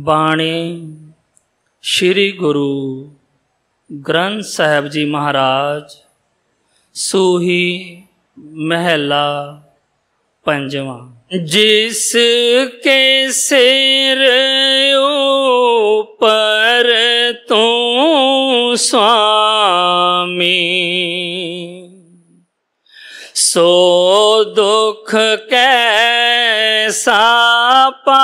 ਬਾਣੀ ਸ੍ਰੀ ਗੁਰੂ ਗ੍ਰੰਥ ਸਾਹਿਬ ਜੀ ਮਹਾਰਾਜ ਸੂਹੀ ਮਹਿਲਾ ਪੰਜਵਾਂ ਜਿਸ ਕੇ ਸਿਰ ਉਪਰ ਤੂੰ ਸੁਆਮੀ ਸੋ ਦੁਖ ਕੈਸਾ ਪਾ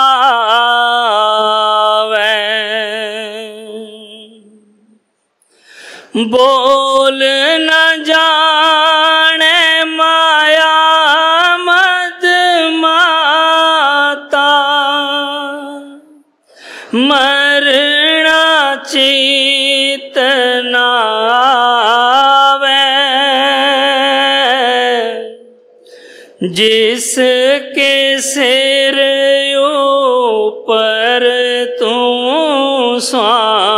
ਬੋਲ ਨਾ ਜਾਣੇ ਮਾਇਆ ਮਦ ਮਾਤਾ ਮਰਣਾ ਚੀਤ ਨਾ ਆਵੇ ਜਿਸ ਕੇ ਸਿਰ ਉਪਰ ਤੂੰ ਸੁਆਮੀ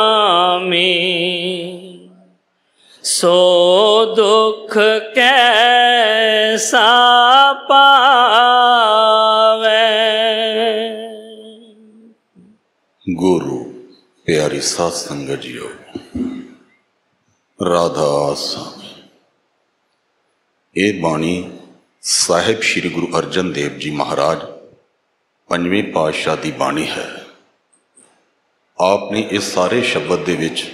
ਸੋ ਦੁਖ ਕੈਸਾ ਪਾਵੇ ਗੁਰੂ ਪਿਆਰੀ ਸਾਧ ਸੰਗਤ ਜੀਓ ਰਾਧਾ ਸਾਮੀ ਇਹ ਬਾਣੀ ਸਾਹਿਬ ਸ੍ਰੀ ਗੁਰੂ ਅਰਜਨ ਦੇਵ ਜੀ ਮਹਾਰਾਜ ਪੰਜਵੇਂ ਪਾਤਸ਼ਾਹ ਦੀ ਬਾਣੀ ਹੈ ਆਪ ਨੇ ਇਸ ਸਾਰੇ ਸ਼ਬਦ ਦੇ ਵਿੱਚ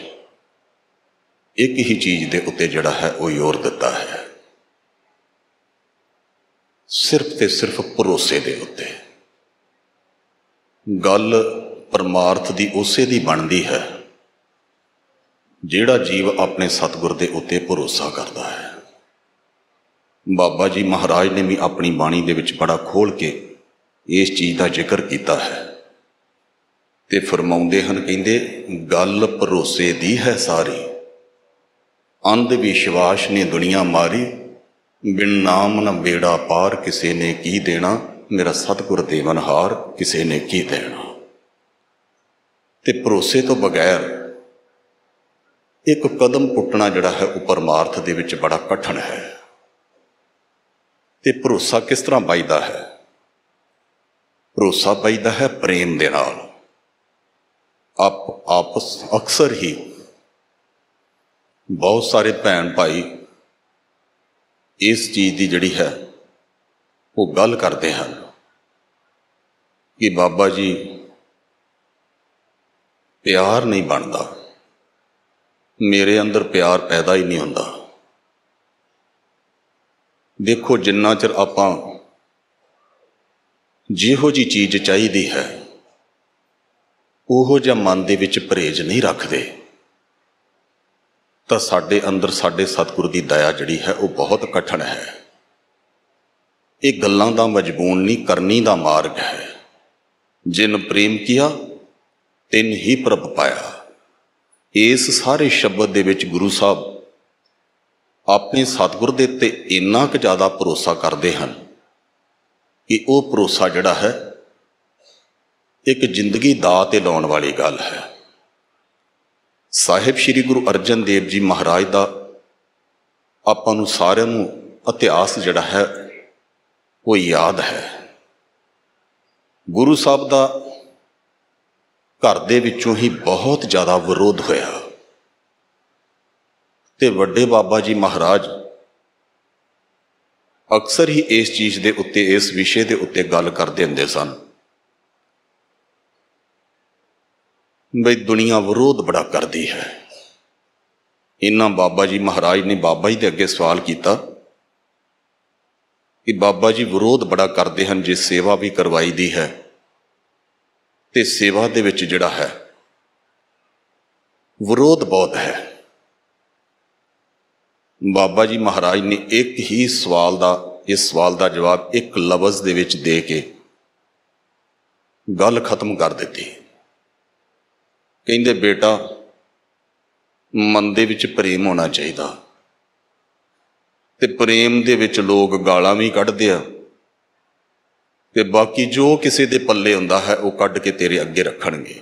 ਇੱਕ ਹੀ ਚੀਜ਼ ਦੇ ਉੱਤੇ ਜਿਹੜਾ ਹੈ ਉਹ ਯੋਰ ਦਿੱਤਾ ਹੈ ਸਿਰਫ ਤੇ ਸਿਰਫ ਭਰੋਸੇ ਦੇ ਉੱਤੇ ਗੱਲ ਪਰਮਾਰਥ ਦੀ ਉਸੇ ਦੀ ਬਣਦੀ ਹੈ ਜਿਹੜਾ ਜੀਵ ਆਪਣੇ ਸਤਿਗੁਰ ਦੇ ਉੱਤੇ ਭਰੋਸਾ ਕਰਦਾ ਹੈ ਬਾਬਾ ਜੀ ਮਹਾਰਾਜ ਨੇ ਵੀ ਆਪਣੀ ਬਾਣੀ ਦੇ ਵਿੱਚ ਬੜਾ ਖੋਲ ਕੇ ਇਸ ਚੀਜ਼ ਦਾ ਜ਼ਿਕਰ ਕੀਤਾ ਹੈ ਤੇ ਫਰਮਾਉਂਦੇ ਹਨ ਕਹਿੰਦੇ ਗੱਲ ਭਰੋਸੇ ਦੀ ਹੈ ਸਾਰੀ ਅੰਧ ਵਿਸ਼ਵਾਸ ਨੇ ਦੁਨੀਆ ਮਾਰੀ ਬਿਨ ਨਾਮ ਨਾ ਬੇੜਾ ਪਾਰ ਕਿਸੇ ਨੇ ਕੀ ਦੇਣਾ ਮੇਰਾ ਸਤਗੁਰ ਦੇਵਨ ਹਾਰ ਕਿਸੇ ਨੇ ਕੀ ਦੇਣਾ ਤੇ ਭਰੋਸੇ ਤੋਂ ਬਗੈਰ ਇੱਕ ਕਦਮ ਪੁੱਟਣਾ ਜਿਹੜਾ ਹੈ ਉਪਰਮਾਰਥ ਦੇ ਵਿੱਚ ਬੜਾ ਕਠਨ ਹੈ ਤੇ ਭਰੋਸਾ ਕਿਸ ਤਰ੍ਹਾਂ ਬਾਈਦਾ ਹੈ ਭਰੋਸਾ ਬਾਈਦਾ ਹੈ ਪ੍ਰੇਮ ਦੇ ਨਾਲ ਆਪ ਆਪਸ ਅਕਸਰ ਹੀ ਬਹੁਤ ਸਾਰੇ ਭੈਣ ਭਾਈ ਇਸ ਚੀਜ਼ ਦੀ ਜਿਹੜੀ ਹੈ ਉਹ ਗੱਲ ਕਰਦੇ ਹਨ ਕਿ ਬਾਬਾ ਜੀ ਪਿਆਰ ਨਹੀਂ ਬਣਦਾ ਮੇਰੇ ਅੰਦਰ ਪਿਆਰ ਪੈਦਾ ਹੀ ਨਹੀਂ ਹੁੰਦਾ ਦੇਖੋ ਜਿੰਨਾ ਚਿਰ ਆਪਾਂ ਜਿਹੋ ਜੀ ਚੀਜ਼ ਚਾਹੀਦੀ ਹੈ ਉਹੋ ਜਿਹਾ ਮਨ ਦੇ ਵਿੱਚ ਪ੍ਰੇਜ ਨਹੀਂ ਰੱਖਦੇ ਤਾਂ ਸਾਡੇ ਅੰਦਰ ਸਾਡੇ ਸਤਿਗੁਰੂ ਦੀ ਦਇਆ ਜਿਹੜੀ ਹੈ ਉਹ ਬਹੁਤ ਕਠਨ ਹੈ ਇਹ ਗੱਲਾਂ ਦਾ ਮਜਬੂਨ ਨਹੀਂ ਕਰਨੀ ਦਾ ਮਾਰਗ ਹੈ ਜਿਨ ਪ੍ਰੇਮ ਕੀਆ ਤਿਨ ਹੀ ਪ੍ਰਭ ਪਾਇਆ ਇਸ ਸਾਰੇ ਸ਼ਬਦ ਦੇ ਵਿੱਚ ਗੁਰੂ ਸਾਹਿਬ ਆਪਣੇ ਸਤਿਗੁਰ ਦੇ ਉੱਤੇ ਇੰਨਾ ਕੁ ਜ਼ਿਆਦਾ ਭਰੋਸਾ ਕਰਦੇ ਹਨ ਕਿ ਉਹ ਭਰੋਸਾ ਜਿਹੜਾ ਹੈ ਇੱਕ ਜ਼ਿੰਦਗੀ ਦਾ ਤੇ ਲਾਉਣ ਵਾਲੀ ਗੱਲ ਹੈ ਸਾਹਿਬ ਸ੍ਰੀ ਗੁਰੂ ਅਰਜਨ ਦੇਵ ਜੀ ਮਹਾਰਾਜ ਦਾ ਆਪਾਂ ਨੂੰ ਸਾਰਿਆਂ ਨੂੰ ਇਤਿਹਾਸ ਜਿਹੜਾ ਹੈ ਉਹ ਯਾਦ ਹੈ ਗੁਰੂ ਸਾਹਿਬ ਦਾ ਘਰ ਦੇ ਵਿੱਚੋਂ ਹੀ ਬਹੁਤ ਜ਼ਿਆਦਾ ਵਿਰੋਧ ਹੋਇਆ ਤੇ ਵੱਡੇ ਬਾਬਾ ਜੀ ਮਹਾਰਾਜ ਅਕਸਰ ਹੀ ਇਸ ਚੀਜ਼ ਦੇ ਉੱਤੇ ਇਸ ਵਿਸ਼ੇ ਦੇ ਉੱਤੇ ਗੱਲ ਕਰਦੇ ਹੁੰਦੇ ਸਨ ਬਈ ਦੁਨੀਆ ਵਿਰੋਧ ਬੜਾ ਕਰਦੀ ਹੈ ਇਹਨਾਂ ਬਾਬਾ ਜੀ ਮਹਾਰਾਜ ਨੇ ਬਾਬਾ ਜੀ ਦੇ ਅੱਗੇ ਸਵਾਲ ਕੀਤਾ ਕਿ ਬਾਬਾ ਜੀ ਵਿਰੋਧ ਬੜਾ ਕਰਦੇ ਹਨ ਜੇ ਸੇਵਾ ਵੀ ਕਰਵਾਈ ਦੀ ਹੈ ਤੇ ਸੇਵਾ ਦੇ ਵਿੱਚ ਜਿਹੜਾ ਹੈ ਵਿਰੋਧ ਬਹੁਤ ਹੈ ਬਾਬਾ ਜੀ ਮਹਾਰਾਜ ਨੇ ਇੱਕ ਹੀ ਸਵਾਲ ਦਾ ਇਸ ਸਵਾਲ ਦਾ ਜਵਾਬ ਇੱਕ ਲਫ਼ਜ਼ ਦੇ ਵਿੱਚ ਦੇ ਕੇ ਗੱਲ ਖਤਮ ਕਰ ਦਿੱਤੀ ਕਹਿੰਦੇ ਬੇਟਾ ਮਨ ਦੇ ਵਿੱਚ ਪ੍ਰੇਮ ਹੋਣਾ ਚਾਹੀਦਾ ਤੇ ਪ੍ਰੇਮ ਦੇ ਵਿੱਚ ਲੋਕ ਗਾਲਾਂ ਵੀ ਕੱਢਦੇ ਆ ਤੇ ਬਾਕੀ ਜੋ ਕਿਸੇ ਦੇ ਪੱਲੇ ਹੁੰਦਾ ਹੈ ਉਹ ਕੱਢ ਕੇ ਤੇਰੇ ਅੱਗੇ ਰੱਖਣਗੇ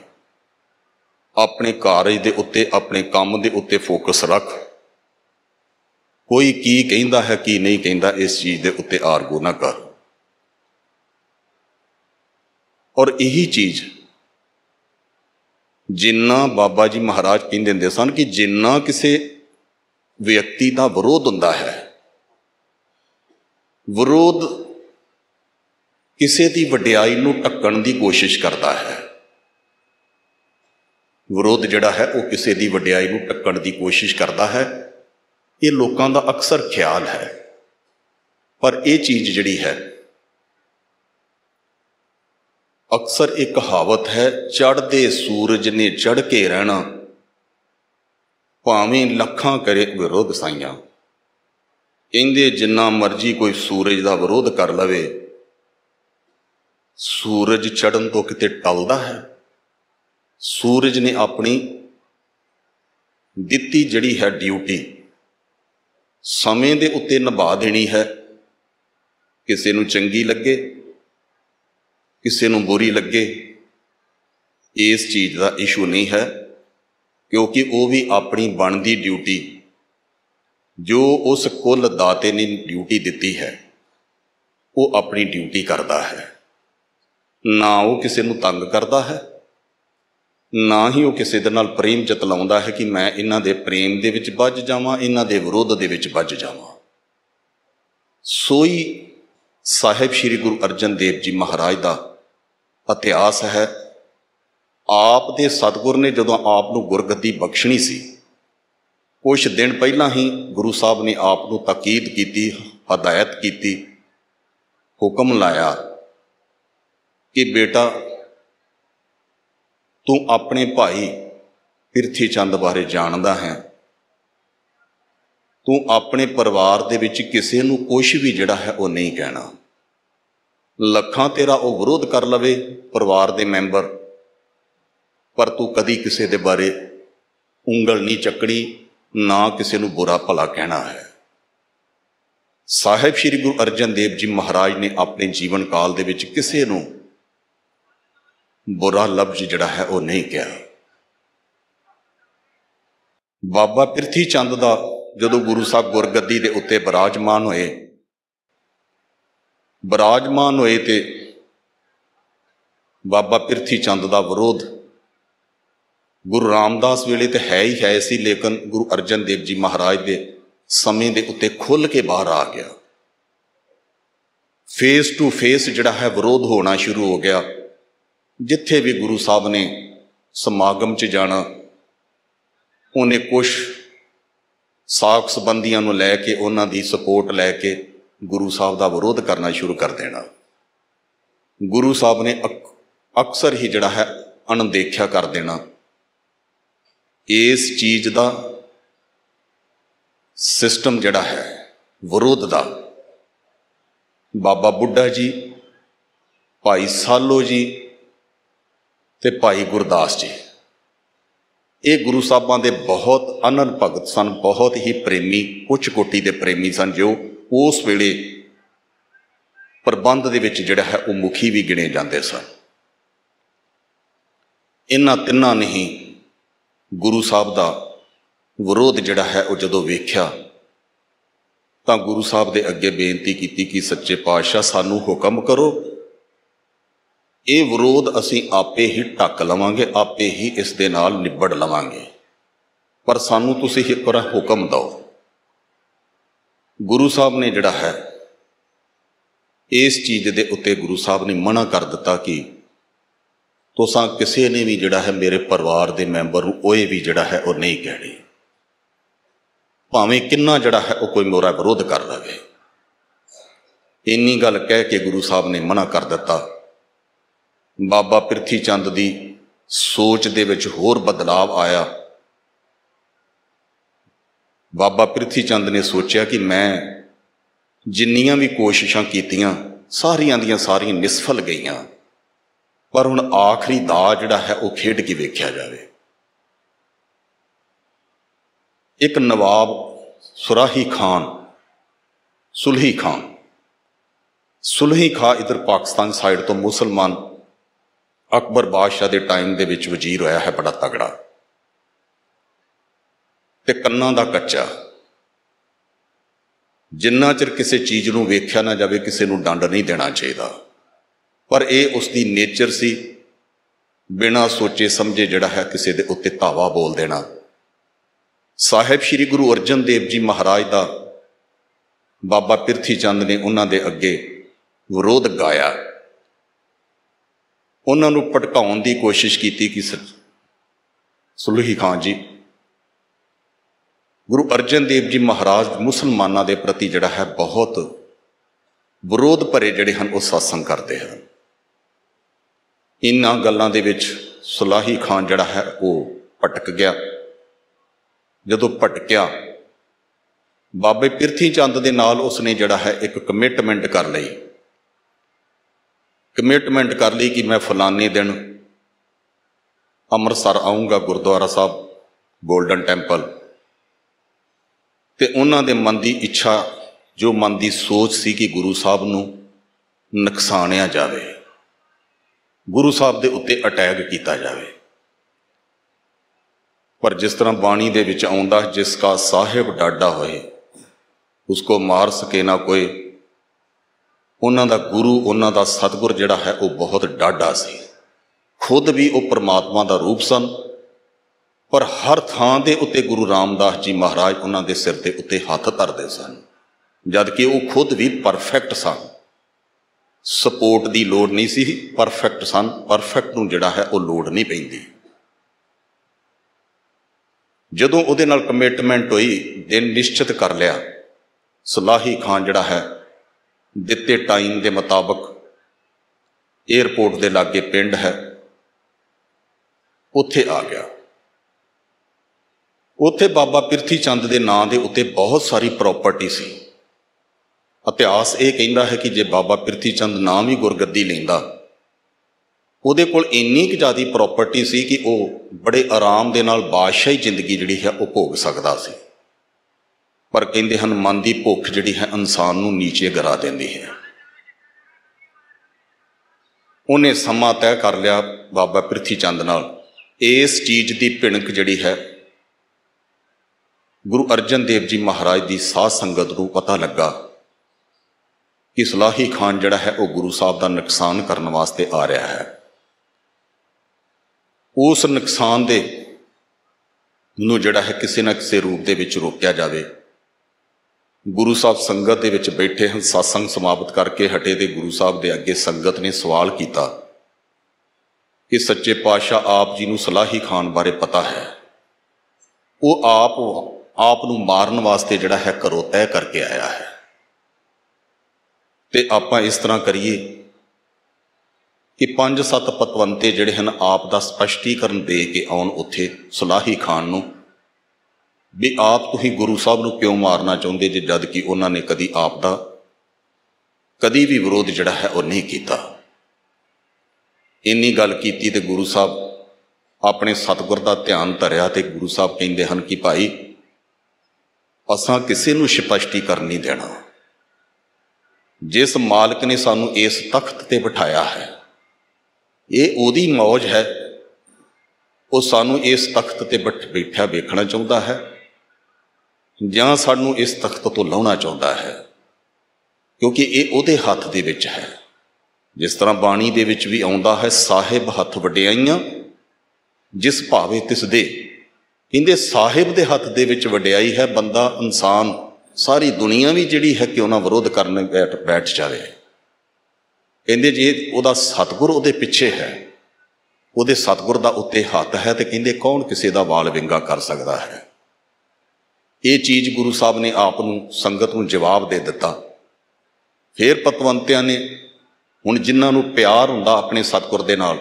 ਆਪਣੇ ਕਾਰਜ ਦੇ ਉੱਤੇ ਆਪਣੇ ਕੰਮ ਦੇ ਉੱਤੇ ਫੋਕਸ ਰੱਖ ਕੋਈ ਕੀ ਕਹਿੰਦਾ ਹੈ ਕੀ ਨਹੀਂ ਕਹਿੰਦਾ ਇਸ ਚੀਜ਼ ਦੇ ਉੱਤੇ ਆਰਗੂ ਨਾ ਕਰ ਔਰ ਇਹੀ ਚੀਜ਼ ਜਿੰਨਾ ਬਾਬਾ ਜੀ ਮਹਾਰਾਜ ਕਹਿੰਦੇ ਹੁੰਦੇ ਸਨ ਕਿ ਜਿੰਨਾ ਕਿਸੇ ਵਿਅਕਤੀ ਦਾ ਵਿਰੋਧ ਹੁੰਦਾ ਹੈ ਵਿਰੋਧ ਕਿਸੇ ਦੀ ਵਡਿਆਈ ਨੂੰ ਟੱਕਣ ਦੀ ਕੋਸ਼ਿਸ਼ ਕਰਦਾ ਹੈ ਵਿਰੋਧ ਜਿਹੜਾ ਹੈ ਉਹ ਕਿਸੇ ਦੀ ਵਡਿਆਈ ਨੂੰ ਟੱਕਣ ਦੀ ਕੋਸ਼ਿਸ਼ ਕਰਦਾ ਹੈ ਇਹ ਲੋਕਾਂ ਦਾ ਅਕਸਰ ਖਿਆਲ ਹੈ ਪਰ ਇਹ ਚੀਜ਼ ਜਿਹੜੀ ਹੈ ਅਕਸਰ ਇੱਕ ਕਹਾਵਤ ਹੈ ਚੜਦੇ ਸੂਰਜ ਨੇ ਚੜ ਕੇ ਰਹਿਣਾ ਭਾਵੇਂ ਲੱਖਾਂ ਕਰੇ ਵਿਰੋਧ ਸਾਈਆਂ ਕਹਿੰਦੇ ਜਿੰਨਾ ਮਰਜੀ ਕੋਈ ਸੂਰਜ ਦਾ ਵਿਰੋਧ ਕਰ ਲਵੇ ਸੂਰਜ ਚੜਨ ਤੋਂ ਕਿਤੇ ਟਲਦਾ ਹੈ ਸੂਰਜ ਨੇ ਆਪਣੀ ਦਿੱਤੀ ਜਿਹੜੀ ਹੈ ਡਿਊਟੀ ਸਮੇਂ ਦੇ ਉੱਤੇ ਨਿਭਾ ਦੇਣੀ ਹੈ ਕਿਸੇ ਨੂੰ ਚੰਗੀ ਲੱਗੇ ਕਿਸੇ ਨੂੰ ਬੁਰੀ ਲੱਗੇ ਇਸ ਚੀਜ਼ ਦਾ ਇਸ਼ੂ ਨਹੀਂ ਹੈ ਕਿਉਂਕਿ ਉਹ ਵੀ ਆਪਣੀ ਬਣਦੀ ਡਿਊਟੀ ਜੋ ਉਸ ਕੁੱਲ ਦਾਤੇ ਨੇ ਡਿਊਟੀ ਦਿੱਤੀ ਹੈ ਉਹ ਆਪਣੀ ਡਿਊਟੀ ਕਰਦਾ ਹੈ ਨਾ ਉਹ ਕਿਸੇ ਨੂੰ ਤੰਗ ਕਰਦਾ ਹੈ ਨਾ ਹੀ ਉਹ ਕਿਸੇ ਦੇ ਨਾਲ ਪ੍ਰੇਮ ਜਤਲਾਉਂਦਾ ਹੈ ਕਿ ਮੈਂ ਇਹਨਾਂ ਦੇ ਪ੍ਰੇਮ ਦੇ ਵਿੱਚ ਵੱਜ ਜਾਵਾਂ ਇਹਨਾਂ ਦੇ ਵਿਰੋਧ ਦੇ ਵਿੱਚ ਵੱਜ ਜਾਵਾਂ ਸੋਈ ਸਾਹਿਬ ਸ੍ਰੀ ਗੁਰੂ ਅਰਜਨ ਦੇਵ ਜੀ ਮਹਾਰਾਜ ਦਾ ਇਤਿਹਾਸ ਹੈ ਆਪ ਦੇ ਸਤਗੁਰ ਨੇ ਜਦੋਂ ਆਪ ਨੂੰ ਗੁਰਗੱਦੀ ਬਖਸ਼ਣੀ ਸੀ ਕੁਝ ਦਿਨ ਪਹਿਲਾਂ ਹੀ ਗੁਰੂ ਸਾਹਿਬ ਨੇ ਆਪ ਨੂੰ ਤਾਕੀਦ ਕੀਤੀ ਹਦਾਇਤ ਕੀਤੀ ਹੁਕਮ ਲਾਇਆ ਕਿ ਬੇਟਾ ਤੂੰ ਆਪਣੇ ਭਾਈ ਪਿਰਥੀ ਚੰਦ ਬਾਰੇ ਜਾਣਦਾ ਹੈ ਤੂੰ ਆਪਣੇ ਪਰਿਵਾਰ ਦੇ ਵਿੱਚ ਕਿਸੇ ਨੂੰ ਕੁਝ ਵੀ ਜਿਹੜਾ ਹੈ ਉਹ ਨਹੀਂ ਕਹਿਣਾ ਲੱਖਾਂ ਤੇਰਾ ਉਹ ਵਿਰੋਧ ਕਰ ਲਵੇ ਪਰਿਵਾਰ ਦੇ ਮੈਂਬਰ ਪਰ ਤੂੰ ਕਦੀ ਕਿਸੇ ਦੇ ਬਾਰੇ ਉਂਗਲ ਨਹੀਂ ਚੱਕਣੀ ਨਾ ਕਿਸੇ ਨੂੰ ਬੁਰਾ ਭਲਾ ਕਹਿਣਾ ਹੈ ਸਾਹਿਬ ਸ੍ਰੀ ਗੁਰੂ ਅਰਜਨ ਦੇਵ ਜੀ ਮਹਾਰਾਜ ਨੇ ਆਪਣੇ ਜੀਵਨ ਕਾਲ ਦੇ ਵਿੱਚ ਕਿਸੇ ਨੂੰ ਬੁਰਾ ਲਫ਼ਜ਼ ਜਿਹੜਾ ਹੈ ਉਹ ਨਹੀਂ ਕਿਹਾ ਬਾਬਾ ਪ੍ਰਿਥੀ ਚੰਦ ਦਾ ਜਦੋਂ ਗੁਰੂ ਸਾਹਿਬ ਗੁਰਗੱਦੀ ਦੇ ਉੱਤੇ ਬਿਰਾਜਮਾਨ ਹੋਏ ਬਰਾਜਮਾਨ ਹੋਏ ਤੇ ਬਾਬਾ ਪਿਰਥੀ ਚੰਦ ਦਾ ਵਿਰੋਧ ਗੁਰੂ ਰਾਮਦਾਸ ਵੇਲੇ ਤੇ ਹੈ ਹੀ ਹੈ ਸੀ ਲੇਕਿਨ ਗੁਰੂ ਅਰਜਨ ਦੇਵ ਜੀ ਮਹਾਰਾਜ ਦੇ ਸਮੇਂ ਦੇ ਉੱਤੇ ਖੁੱਲ ਕੇ ਬਾਹਰ ਆ ਗਿਆ ਫੇਸ ਟੂ ਫੇਸ ਜਿਹੜਾ ਹੈ ਵਿਰੋਧ ਹੋਣਾ ਸ਼ੁਰੂ ਹੋ ਗਿਆ ਜਿੱਥੇ ਵੀ ਗੁਰੂ ਸਾਹਿਬ ਨੇ ਸਮਾਗਮ 'ਚ ਜਾਣਾ ਉਹਨੇ ਕੁਝ ਸਾਖ ਸੰਬੰਧੀਆਂ ਨੂੰ ਲੈ ਕੇ ਉਹਨਾਂ ਦੀ ਸਪੋਰਟ ਲੈ ਕੇ ਗੁਰੂ ਸਾਹਿਬ ਦਾ ਵਿਰੋਧ ਕਰਨਾ ਸ਼ੁਰੂ ਕਰ ਦੇਣਾ ਗੁਰੂ ਸਾਹਿਬ ਨੇ ਅਕਸਰ ਹੀ ਜਿਹੜਾ ਹੈ ਅਣਦੇਖਿਆ ਕਰ ਦੇਣਾ ਇਸ ਚੀਜ਼ ਦਾ ਸਿਸਟਮ ਜਿਹੜਾ ਹੈ ਵਿਰੋਧ ਦਾ ਬਾਬਾ ਬੁੱਢਾ ਜੀ ਭਾਈ ਸਾਲੋ ਜੀ ਤੇ ਭਾਈ ਗੁਰਦਾਸ ਜੀ ਇਹ ਗੁਰੂ ਸਾਹਿਬਾਂ ਦੇ ਬਹੁਤ ਅਨਨ ਭਗਤ ਸਨ ਬਹੁਤ ਹੀ ਪ੍ਰੇਮੀ ਉੱਚ ਕੋਟੀ ਦੇ ਪ੍ਰੇਮੀ ਸਨ ਜੋ ਉਸ ਵੇਲੇ ਪ੍ਰਬੰਧ ਦੇ ਵਿੱਚ ਜਿਹੜਾ ਹੈ ਉਹ ਮੁਖੀ ਵੀ ਗਿਣੇ ਜਾਂਦੇ ਸਨ ਇਹਨਾਂ ਤਿੰਨਾਂ ਨੇ ਹੀ ਗੁਰੂ ਸਾਹਿਬ ਦਾ ਵਿਰੋਧ ਜਿਹੜਾ ਹੈ ਉਹ ਜਦੋਂ ਵੇਖਿਆ ਤਾਂ ਗੁਰੂ ਸਾਹਿਬ ਦੇ ਅੱਗੇ ਬੇਨਤੀ ਕੀਤੀ ਕਿ ਸੱਚੇ ਪਾਤਸ਼ਾਹ ਸਾਨੂੰ ਹੁਕਮ ਕਰੋ ਇਹ ਵਿਰੋਧ ਅਸੀਂ ਆਪੇ ਹੀ ਟੱਕ ਲਵਾਂਗੇ ਆਪੇ ਹੀ ਇਸ ਦੇ ਨਾਲ ਨਿਬੜ ਲਵਾਂਗੇ ਪਰ ਸਾਨੂੰ ਤੁਸੀਂ ਇੱਕ ਹੁਕਮ ਦਿਓ ਗੁਰੂ ਸਾਹਿਬ ਨੇ ਜਿਹੜਾ ਹੈ ਇਸ ਚੀਜ਼ ਦੇ ਉੱਤੇ ਗੁਰੂ ਸਾਹਿਬ ਨੇ ਮਨਾ ਕਰ ਦਿੱਤਾ ਕਿ ਤੁਸਾਂ ਕਿਸੇ ਨੇ ਵੀ ਜਿਹੜਾ ਹੈ ਮੇਰੇ ਪਰਿਵਾਰ ਦੇ ਮੈਂਬਰ ਨੂੰ ਓਏ ਵੀ ਜਿਹੜਾ ਹੈ ਉਹ ਨਹੀਂ ਕਹਿਣੀ ਭਾਵੇਂ ਕਿੰਨਾ ਜਿਹੜਾ ਹੈ ਉਹ ਕੋਈ ਮੋਰਾ ਵਿਰੋਧ ਕਰ ਲਵੇ ਇੰਨੀ ਗੱਲ ਕਹਿ ਕੇ ਗੁਰੂ ਸਾਹਿਬ ਨੇ ਮਨਾ ਕਰ ਦਿੱਤਾ ਬਾਬਾ ਪ੍ਰਿਥੀ ਚੰਦ ਦੀ ਸੋਚ ਦੇ ਵਿੱਚ ਹੋਰ ਬਦਲਾਅ ਆਇਆ ਬਾਬਾ ਪ੍ਰਿਥੀ ਚੰਦ ਨੇ ਸੋਚਿਆ ਕਿ ਮੈਂ ਜਿੰਨੀਆਂ ਵੀ ਕੋਸ਼ਿਸ਼ਾਂ ਕੀਤੀਆਂ ਸਾਰੀਆਂ ਦੀਆਂ ਸਾਰੀਆਂ ਨਿਸਫਲ ਗਈਆਂ ਪਰ ਹੁਣ ਆਖਰੀ ਦਾ ਜਿਹੜਾ ਹੈ ਉਹ ਖੇਡ ਕੇ ਵੇਖਿਆ ਜਾਵੇ ਇੱਕ ਨਵਾਬ ਸੁਰਾਹੀ ਖਾਨ ਸੁਲਹੀ ਖਾਨ ਸੁਲਹੀ ਖਾ ਇਧਰ ਪਾਕਿਸਤਾਨ ਸਾਈਡ ਤੋਂ ਮੁਸਲਮਾਨ ਅਕਬਰ ਬਾਦਸ਼ਾਹ ਦੇ ਟਾਈਮ ਦੇ ਵਿੱਚ ਵਜ਼ੀਰ ਹੋਇਆ ਹੈ ਬੜਾ ਤਗੜਾ ਤੇ ਕੰਨਾਂ ਦਾ ਕੱਚਾ ਜਿੰਨਾ ਚਿਰ ਕਿਸੇ ਚੀਜ਼ ਨੂੰ ਵੇਖਿਆ ਨਾ ਜਾਵੇ ਕਿਸੇ ਨੂੰ ਡੰਡ ਨਹੀਂ ਦੇਣਾ ਚਾਹੀਦਾ ਪਰ ਇਹ ਉਸ ਦੀ ਨੇਚਰ ਸੀ ਬਿਨਾ ਸੋਚੇ ਸਮਝੇ ਜਿਹੜਾ ਹੈ ਕਿਸੇ ਦੇ ਉੱਤੇ ਧਾਵਾ ਬੋਲ ਦੇਣਾ ਸਾਹਿਬ ਸ੍ਰੀ ਗੁਰੂ ਅਰਜਨ ਦੇਵ ਜੀ ਮਹਾਰਾਜ ਦਾ ਬਾਬਾ ਪਿਰਥੀ ਚੰਦ ਨੇ ਉਹਨਾਂ ਦੇ ਅੱਗੇ ਵਿਰੋਧ ਗਾਇਆ ਉਹਨਾਂ ਨੂੰ ਪਟਕਾਉਣ ਦੀ ਕੋਸ਼ਿਸ਼ ਕੀਤੀ ਕਿ ਸੁਲਹੀ ਖਾਨ ਜੀ ਗੁਰੂ ਅਰਜਨ ਦੇਵ ਜੀ ਮਹਾਰਾਜ ਮੁਸਲਮਾਨਾਂ ਦੇ ਪ੍ਰਤੀ ਜਿਹੜਾ ਹੈ ਬਹੁਤ ਵਿਰੋਧ ਭਰੇ ਜਿਹੜੇ ਹਨ ਉਹ ਸਾਸੰਗ ਕਰਦੇ ਹਨ ਇਨ੍ਹਾਂ ਗੱਲਾਂ ਦੇ ਵਿੱਚ ਸੁਲਾਹੀ ਖਾਨ ਜਿਹੜਾ ਹੈ ਉਹ ਭਟਕ ਗਿਆ ਜਦੋਂ ਭਟਕਿਆ ਬਾਬੇ ਪਿਰਥੀ ਚੰਦ ਦੇ ਨਾਲ ਉਸਨੇ ਜਿਹੜਾ ਹੈ ਇੱਕ ਕਮਿਟਮੈਂਟ ਕਰ ਲਈ ਕਮਿਟਮੈਂਟ ਕਰ ਲਈ ਕਿ ਮੈਂ ਫਲਾਣੇ ਦਿਨ ਅੰਮ੍ਰਿਤਸਰ ਆਉਂਗਾ ਗੁਰਦੁਆਰਾ ਸਾਹਿਬ ਗੋਲਡਨ ਟੈਂਪਲ ਤੇ ਉਹਨਾਂ ਦੇ ਮਨ ਦੀ ਇੱਛਾ ਜੋ ਮਨ ਦੀ ਸੋਚ ਸੀ ਕਿ ਗੁਰੂ ਸਾਹਿਬ ਨੂੰ ਨੁਕਸਾਨਿਆ ਜਾਵੇ ਗੁਰੂ ਸਾਹਿਬ ਦੇ ਉੱਤੇ ਅਟੈਕ ਕੀਤਾ ਜਾਵੇ ਪਰ ਜਿਸ ਤਰ੍ਹਾਂ ਬਾਣੀ ਦੇ ਵਿੱਚ ਆਉਂਦਾ ਜਿਸ ਕਾ ਸਾਹਿਬ ਡਾਡਾ ਹੋਏ ਉਸ ਕੋ ਮਾਰ ਸਕੇ ਨਾ ਕੋਈ ਉਹਨਾਂ ਦਾ ਗੁਰੂ ਉਹਨਾਂ ਦਾ ਸਤਗੁਰ ਜਿਹੜਾ ਹੈ ਉਹ ਬਹੁਤ ਡਾਡਾ ਸੀ ਖੁਦ ਵੀ ਉਹ ਪ੍ਰਮਾਤਮਾ ਦਾ ਰੂਪ ਸਨ ਪਰ ਹਰ ਥਾਂ ਦੇ ਉੱਤੇ ਗੁਰੂ ਰਾਮਦਾਸ ਜੀ ਮਹਾਰਾਜ ਉਹਨਾਂ ਦੇ ਸਿਰ ਦੇ ਉੱਤੇ ਹੱਥ ਧਰਦੇ ਸਨ ਜਦ ਕਿ ਉਹ ਖੁਦ ਵੀ ਪਰਫੈਕਟ ਸਨ ਸਪੋਰਟ ਦੀ ਲੋੜ ਨਹੀਂ ਸੀ ਪਰਫੈਕਟ ਸਨ ਪਰਫੈਕਟ ਨੂੰ ਜਿਹੜਾ ਹੈ ਉਹ ਲੋੜ ਨਹੀਂ ਪੈਂਦੀ ਜਦੋਂ ਉਹਦੇ ਨਾਲ ਕਮਿਟਮੈਂਟ ਹੋਈ ਦਿਨ ਨਿਸ਼ਚਿਤ ਕਰ ਲਿਆ ਸਲਾਹੀ ਖਾਨ ਜਿਹੜਾ ਹੈ ਦਿੱਤੇ ਟਾਈਮ ਦੇ ਮੁਤਾਬਕ 에어ਪੋਰਟ ਦੇ ਲਾਗੇ ਪਿੰਡ ਹੈ ਉੱਥੇ ਆ ਗਿਆ ਉੱਥੇ ਬਾਬਾ ਪਿਰਥੀ ਚੰਦ ਦੇ ਨਾਂ ਦੇ ਉੱਤੇ ਬਹੁਤ ਸਾਰੀ ਪ੍ਰਾਪਰਟੀ ਸੀ ਇਤਿਹਾਸ ਇਹ ਕਹਿੰਦਾ ਹੈ ਕਿ ਜੇ ਬਾਬਾ ਪਿਰਥੀ ਚੰਦ ਨਾਮ ਹੀ ਗੁਰਗੱਦੀ ਲੈਂਦਾ ਉਹਦੇ ਕੋਲ ਇੰਨੀ ਕਿ ਜ਼ਿਆਦੀ ਪ੍ਰਾਪਰਟੀ ਸੀ ਕਿ ਉਹ ਬੜੇ ਆਰਾਮ ਦੇ ਨਾਲ ਬਾਦਸ਼ਾਹੀ ਜ਼ਿੰਦਗੀ ਜਿਹੜੀ ਹੈ ਉਹ ਭੋਗ ਸਕਦਾ ਸੀ ਪਰ ਕਹਿੰਦੇ ਹਨ ਮਨ ਦੀ ਭੁੱਖ ਜਿਹੜੀ ਹੈ ਇਨਸਾਨ ਨੂੰ ਨੀਚੇ ਗਰਾ ਦਿੰਦੀ ਹੈ ਉਹਨੇ ਸਮਾਂ ਤੈਅ ਕਰ ਲਿਆ ਬਾਬਾ ਪਿਰਥੀ ਚੰਦ ਨਾਲ ਇਸ ਚੀਜ਼ ਦੀ ਪਿਣਕ ਜਿਹੜੀ ਹੈ ਗੁਰੂ ਅਰਜਨ ਦੇਵ ਜੀ ਮਹਾਰਾਜ ਦੀ ਸਾਧ ਸੰਗਤ ਨੂੰ ਪਤਾ ਲੱਗਾ ਕਿ ਸਲਾਹੀ ਖਾਨ ਜਿਹੜਾ ਹੈ ਉਹ ਗੁਰੂ ਸਾਹਿਬ ਦਾ ਨੁਕਸਾਨ ਕਰਨ ਵਾਸਤੇ ਆ ਰਿਹਾ ਹੈ ਉਸ ਨੁਕਸਾਨ ਦੇ ਨੂੰ ਜਿਹੜਾ ਹੈ ਕਿਸੇ ਨਾ ਕਿਸੇ ਰੂਪ ਦੇ ਵਿੱਚ ਰੋਕਿਆ ਜਾਵੇ ਗੁਰੂ ਸਾਹਿਬ ਸੰਗਤ ਦੇ ਵਿੱਚ ਬੈਠੇ ਹਨ ਸੰਗ ਸਮਾਪਤ ਕਰਕੇ ਹਟੇ ਤੇ ਗੁਰੂ ਸਾਹਿਬ ਦੇ ਅੱਗੇ ਸੰਗਤ ਨੇ ਸਵਾਲ ਕੀਤਾ ਕਿ ਸੱਚੇ ਪਾਤਸ਼ਾਹ ਆਪ ਜੀ ਨੂੰ ਸਲਾਹੀ ਖਾਨ ਬਾਰੇ ਪਤਾ ਹੈ ਉਹ ਆਪ ਆਪ ਨੂੰ ਮਾਰਨ ਵਾਸਤੇ ਜਿਹੜਾ ਹੈ ਕਰੋ ਤੈਅ ਕਰਕੇ ਆਇਆ ਹੈ ਤੇ ਆਪਾਂ ਇਸ ਤਰ੍ਹਾਂ ਕਰੀਏ ਕਿ ਪੰਜ ਸੱਤ ਪਤਵੰਤੇ ਜਿਹੜੇ ਹਨ ਆਪ ਦਾ ਸਪਸ਼ਟੀਕਰਨ ਦੇ ਕੇ ਆਉਣ ਉੱਥੇ ਸੁਲਾਹੀ ਖਾਨ ਨੂੰ ਵੀ ਆਪ ਤੁਸੀਂ ਗੁਰੂ ਸਾਹਿਬ ਨੂੰ ਕਿਉਂ ਮਾਰਨਾ ਚਾਹੁੰਦੇ ਜੇ ਜਦ ਕਿ ਉਹਨਾਂ ਨੇ ਕਦੀ ਆਪ ਦਾ ਕਦੀ ਵੀ ਵਿਰੋਧ ਜਿਹੜਾ ਹੈ ਉਹ ਨਹੀਂ ਕੀਤਾ ਇੰਨੀ ਗੱਲ ਕੀਤੀ ਤੇ ਗੁਰੂ ਸਾਹਿਬ ਆਪਣੇ ਸਤਗੁਰ ਦਾ ਧਿਆਨ ਧਰਿਆ ਤੇ ਗੁਰੂ ਸਾਹਿਬ ਕਹਿੰਦੇ ਹਨ ਕਿ ਭਾਈ ਅਸਾਂ ਕਿਸੇ ਨੂੰ ਸਪਸ਼ਟੀ ਨਹੀਂ ਦੇਣਾ ਜਿਸ ਮਾਲਕ ਨੇ ਸਾਨੂੰ ਇਸ ਤਖਤ ਤੇ ਬਿਠਾਇਆ ਹੈ ਇਹ ਉਹਦੀ ਮੌਜ ਹੈ ਉਹ ਸਾਨੂੰ ਇਸ ਤਖਤ ਤੇ ਬੈਠਾ ਵੇਖਣਾ ਚਾਹੁੰਦਾ ਹੈ ਜਾਂ ਸਾਨੂੰ ਇਸ ਤਖਤ ਤੋਂ ਲਾਉਣਾ ਚਾਹੁੰਦਾ ਹੈ ਕਿਉਂਕਿ ਇਹ ਉਹਦੇ ਹੱਥ ਦੇ ਵਿੱਚ ਹੈ ਜਿਸ ਤਰ੍ਹਾਂ ਬਾਣੀ ਦੇ ਵਿੱਚ ਵੀ ਆਉਂਦਾ ਹੈ ਸਾਹਿਬ ਹੱਥ ਵਡਿਆਈਆਂ ਜਿਸ ਭਾਵੇਂ ਤਿਸ ਦੇ ਕਹਿੰਦੇ ਸਾਹਿਬ ਦੇ ਹੱਥ ਦੇ ਵਿੱਚ ਵਡਿਆਈ ਹੈ ਬੰਦਾ ਇਨਸਾਨ ਸਾਰੀ ਦੁਨੀਆ ਵੀ ਜਿਹੜੀ ਹੈ ਕਿਉਂ ਨਾ ਵਿਰੋਧ ਕਰਨ ਬੈਠ ਬੈਠ ਜਾਵੇ ਕਹਿੰਦੇ ਜੇ ਉਹਦਾ ਸਤਗੁਰ ਉਹਦੇ ਪਿੱਛੇ ਹੈ ਉਹਦੇ ਸਤਗੁਰ ਦਾ ਉੱਤੇ ਹੱਥ ਹੈ ਤੇ ਕਹਿੰਦੇ ਕੌਣ ਕਿਸੇ ਦਾ ਵਾਲ ਵਿੰਗਾ ਕਰ ਸਕਦਾ ਹੈ ਇਹ ਚੀਜ਼ ਗੁਰੂ ਸਾਹਿਬ ਨੇ ਆਪ ਨੂੰ ਸੰਗਤ ਨੂੰ ਜਵਾਬ ਦੇ ਦਿੱਤਾ ਫੇਰ ਪਤਵੰਤਿਆਂ ਨੇ ਹੁਣ ਜਿਨ੍ਹਾਂ ਨੂੰ ਪਿਆਰ ਹੁੰਦਾ ਆਪਣੇ ਸਤਗੁਰ ਦੇ ਨਾਲ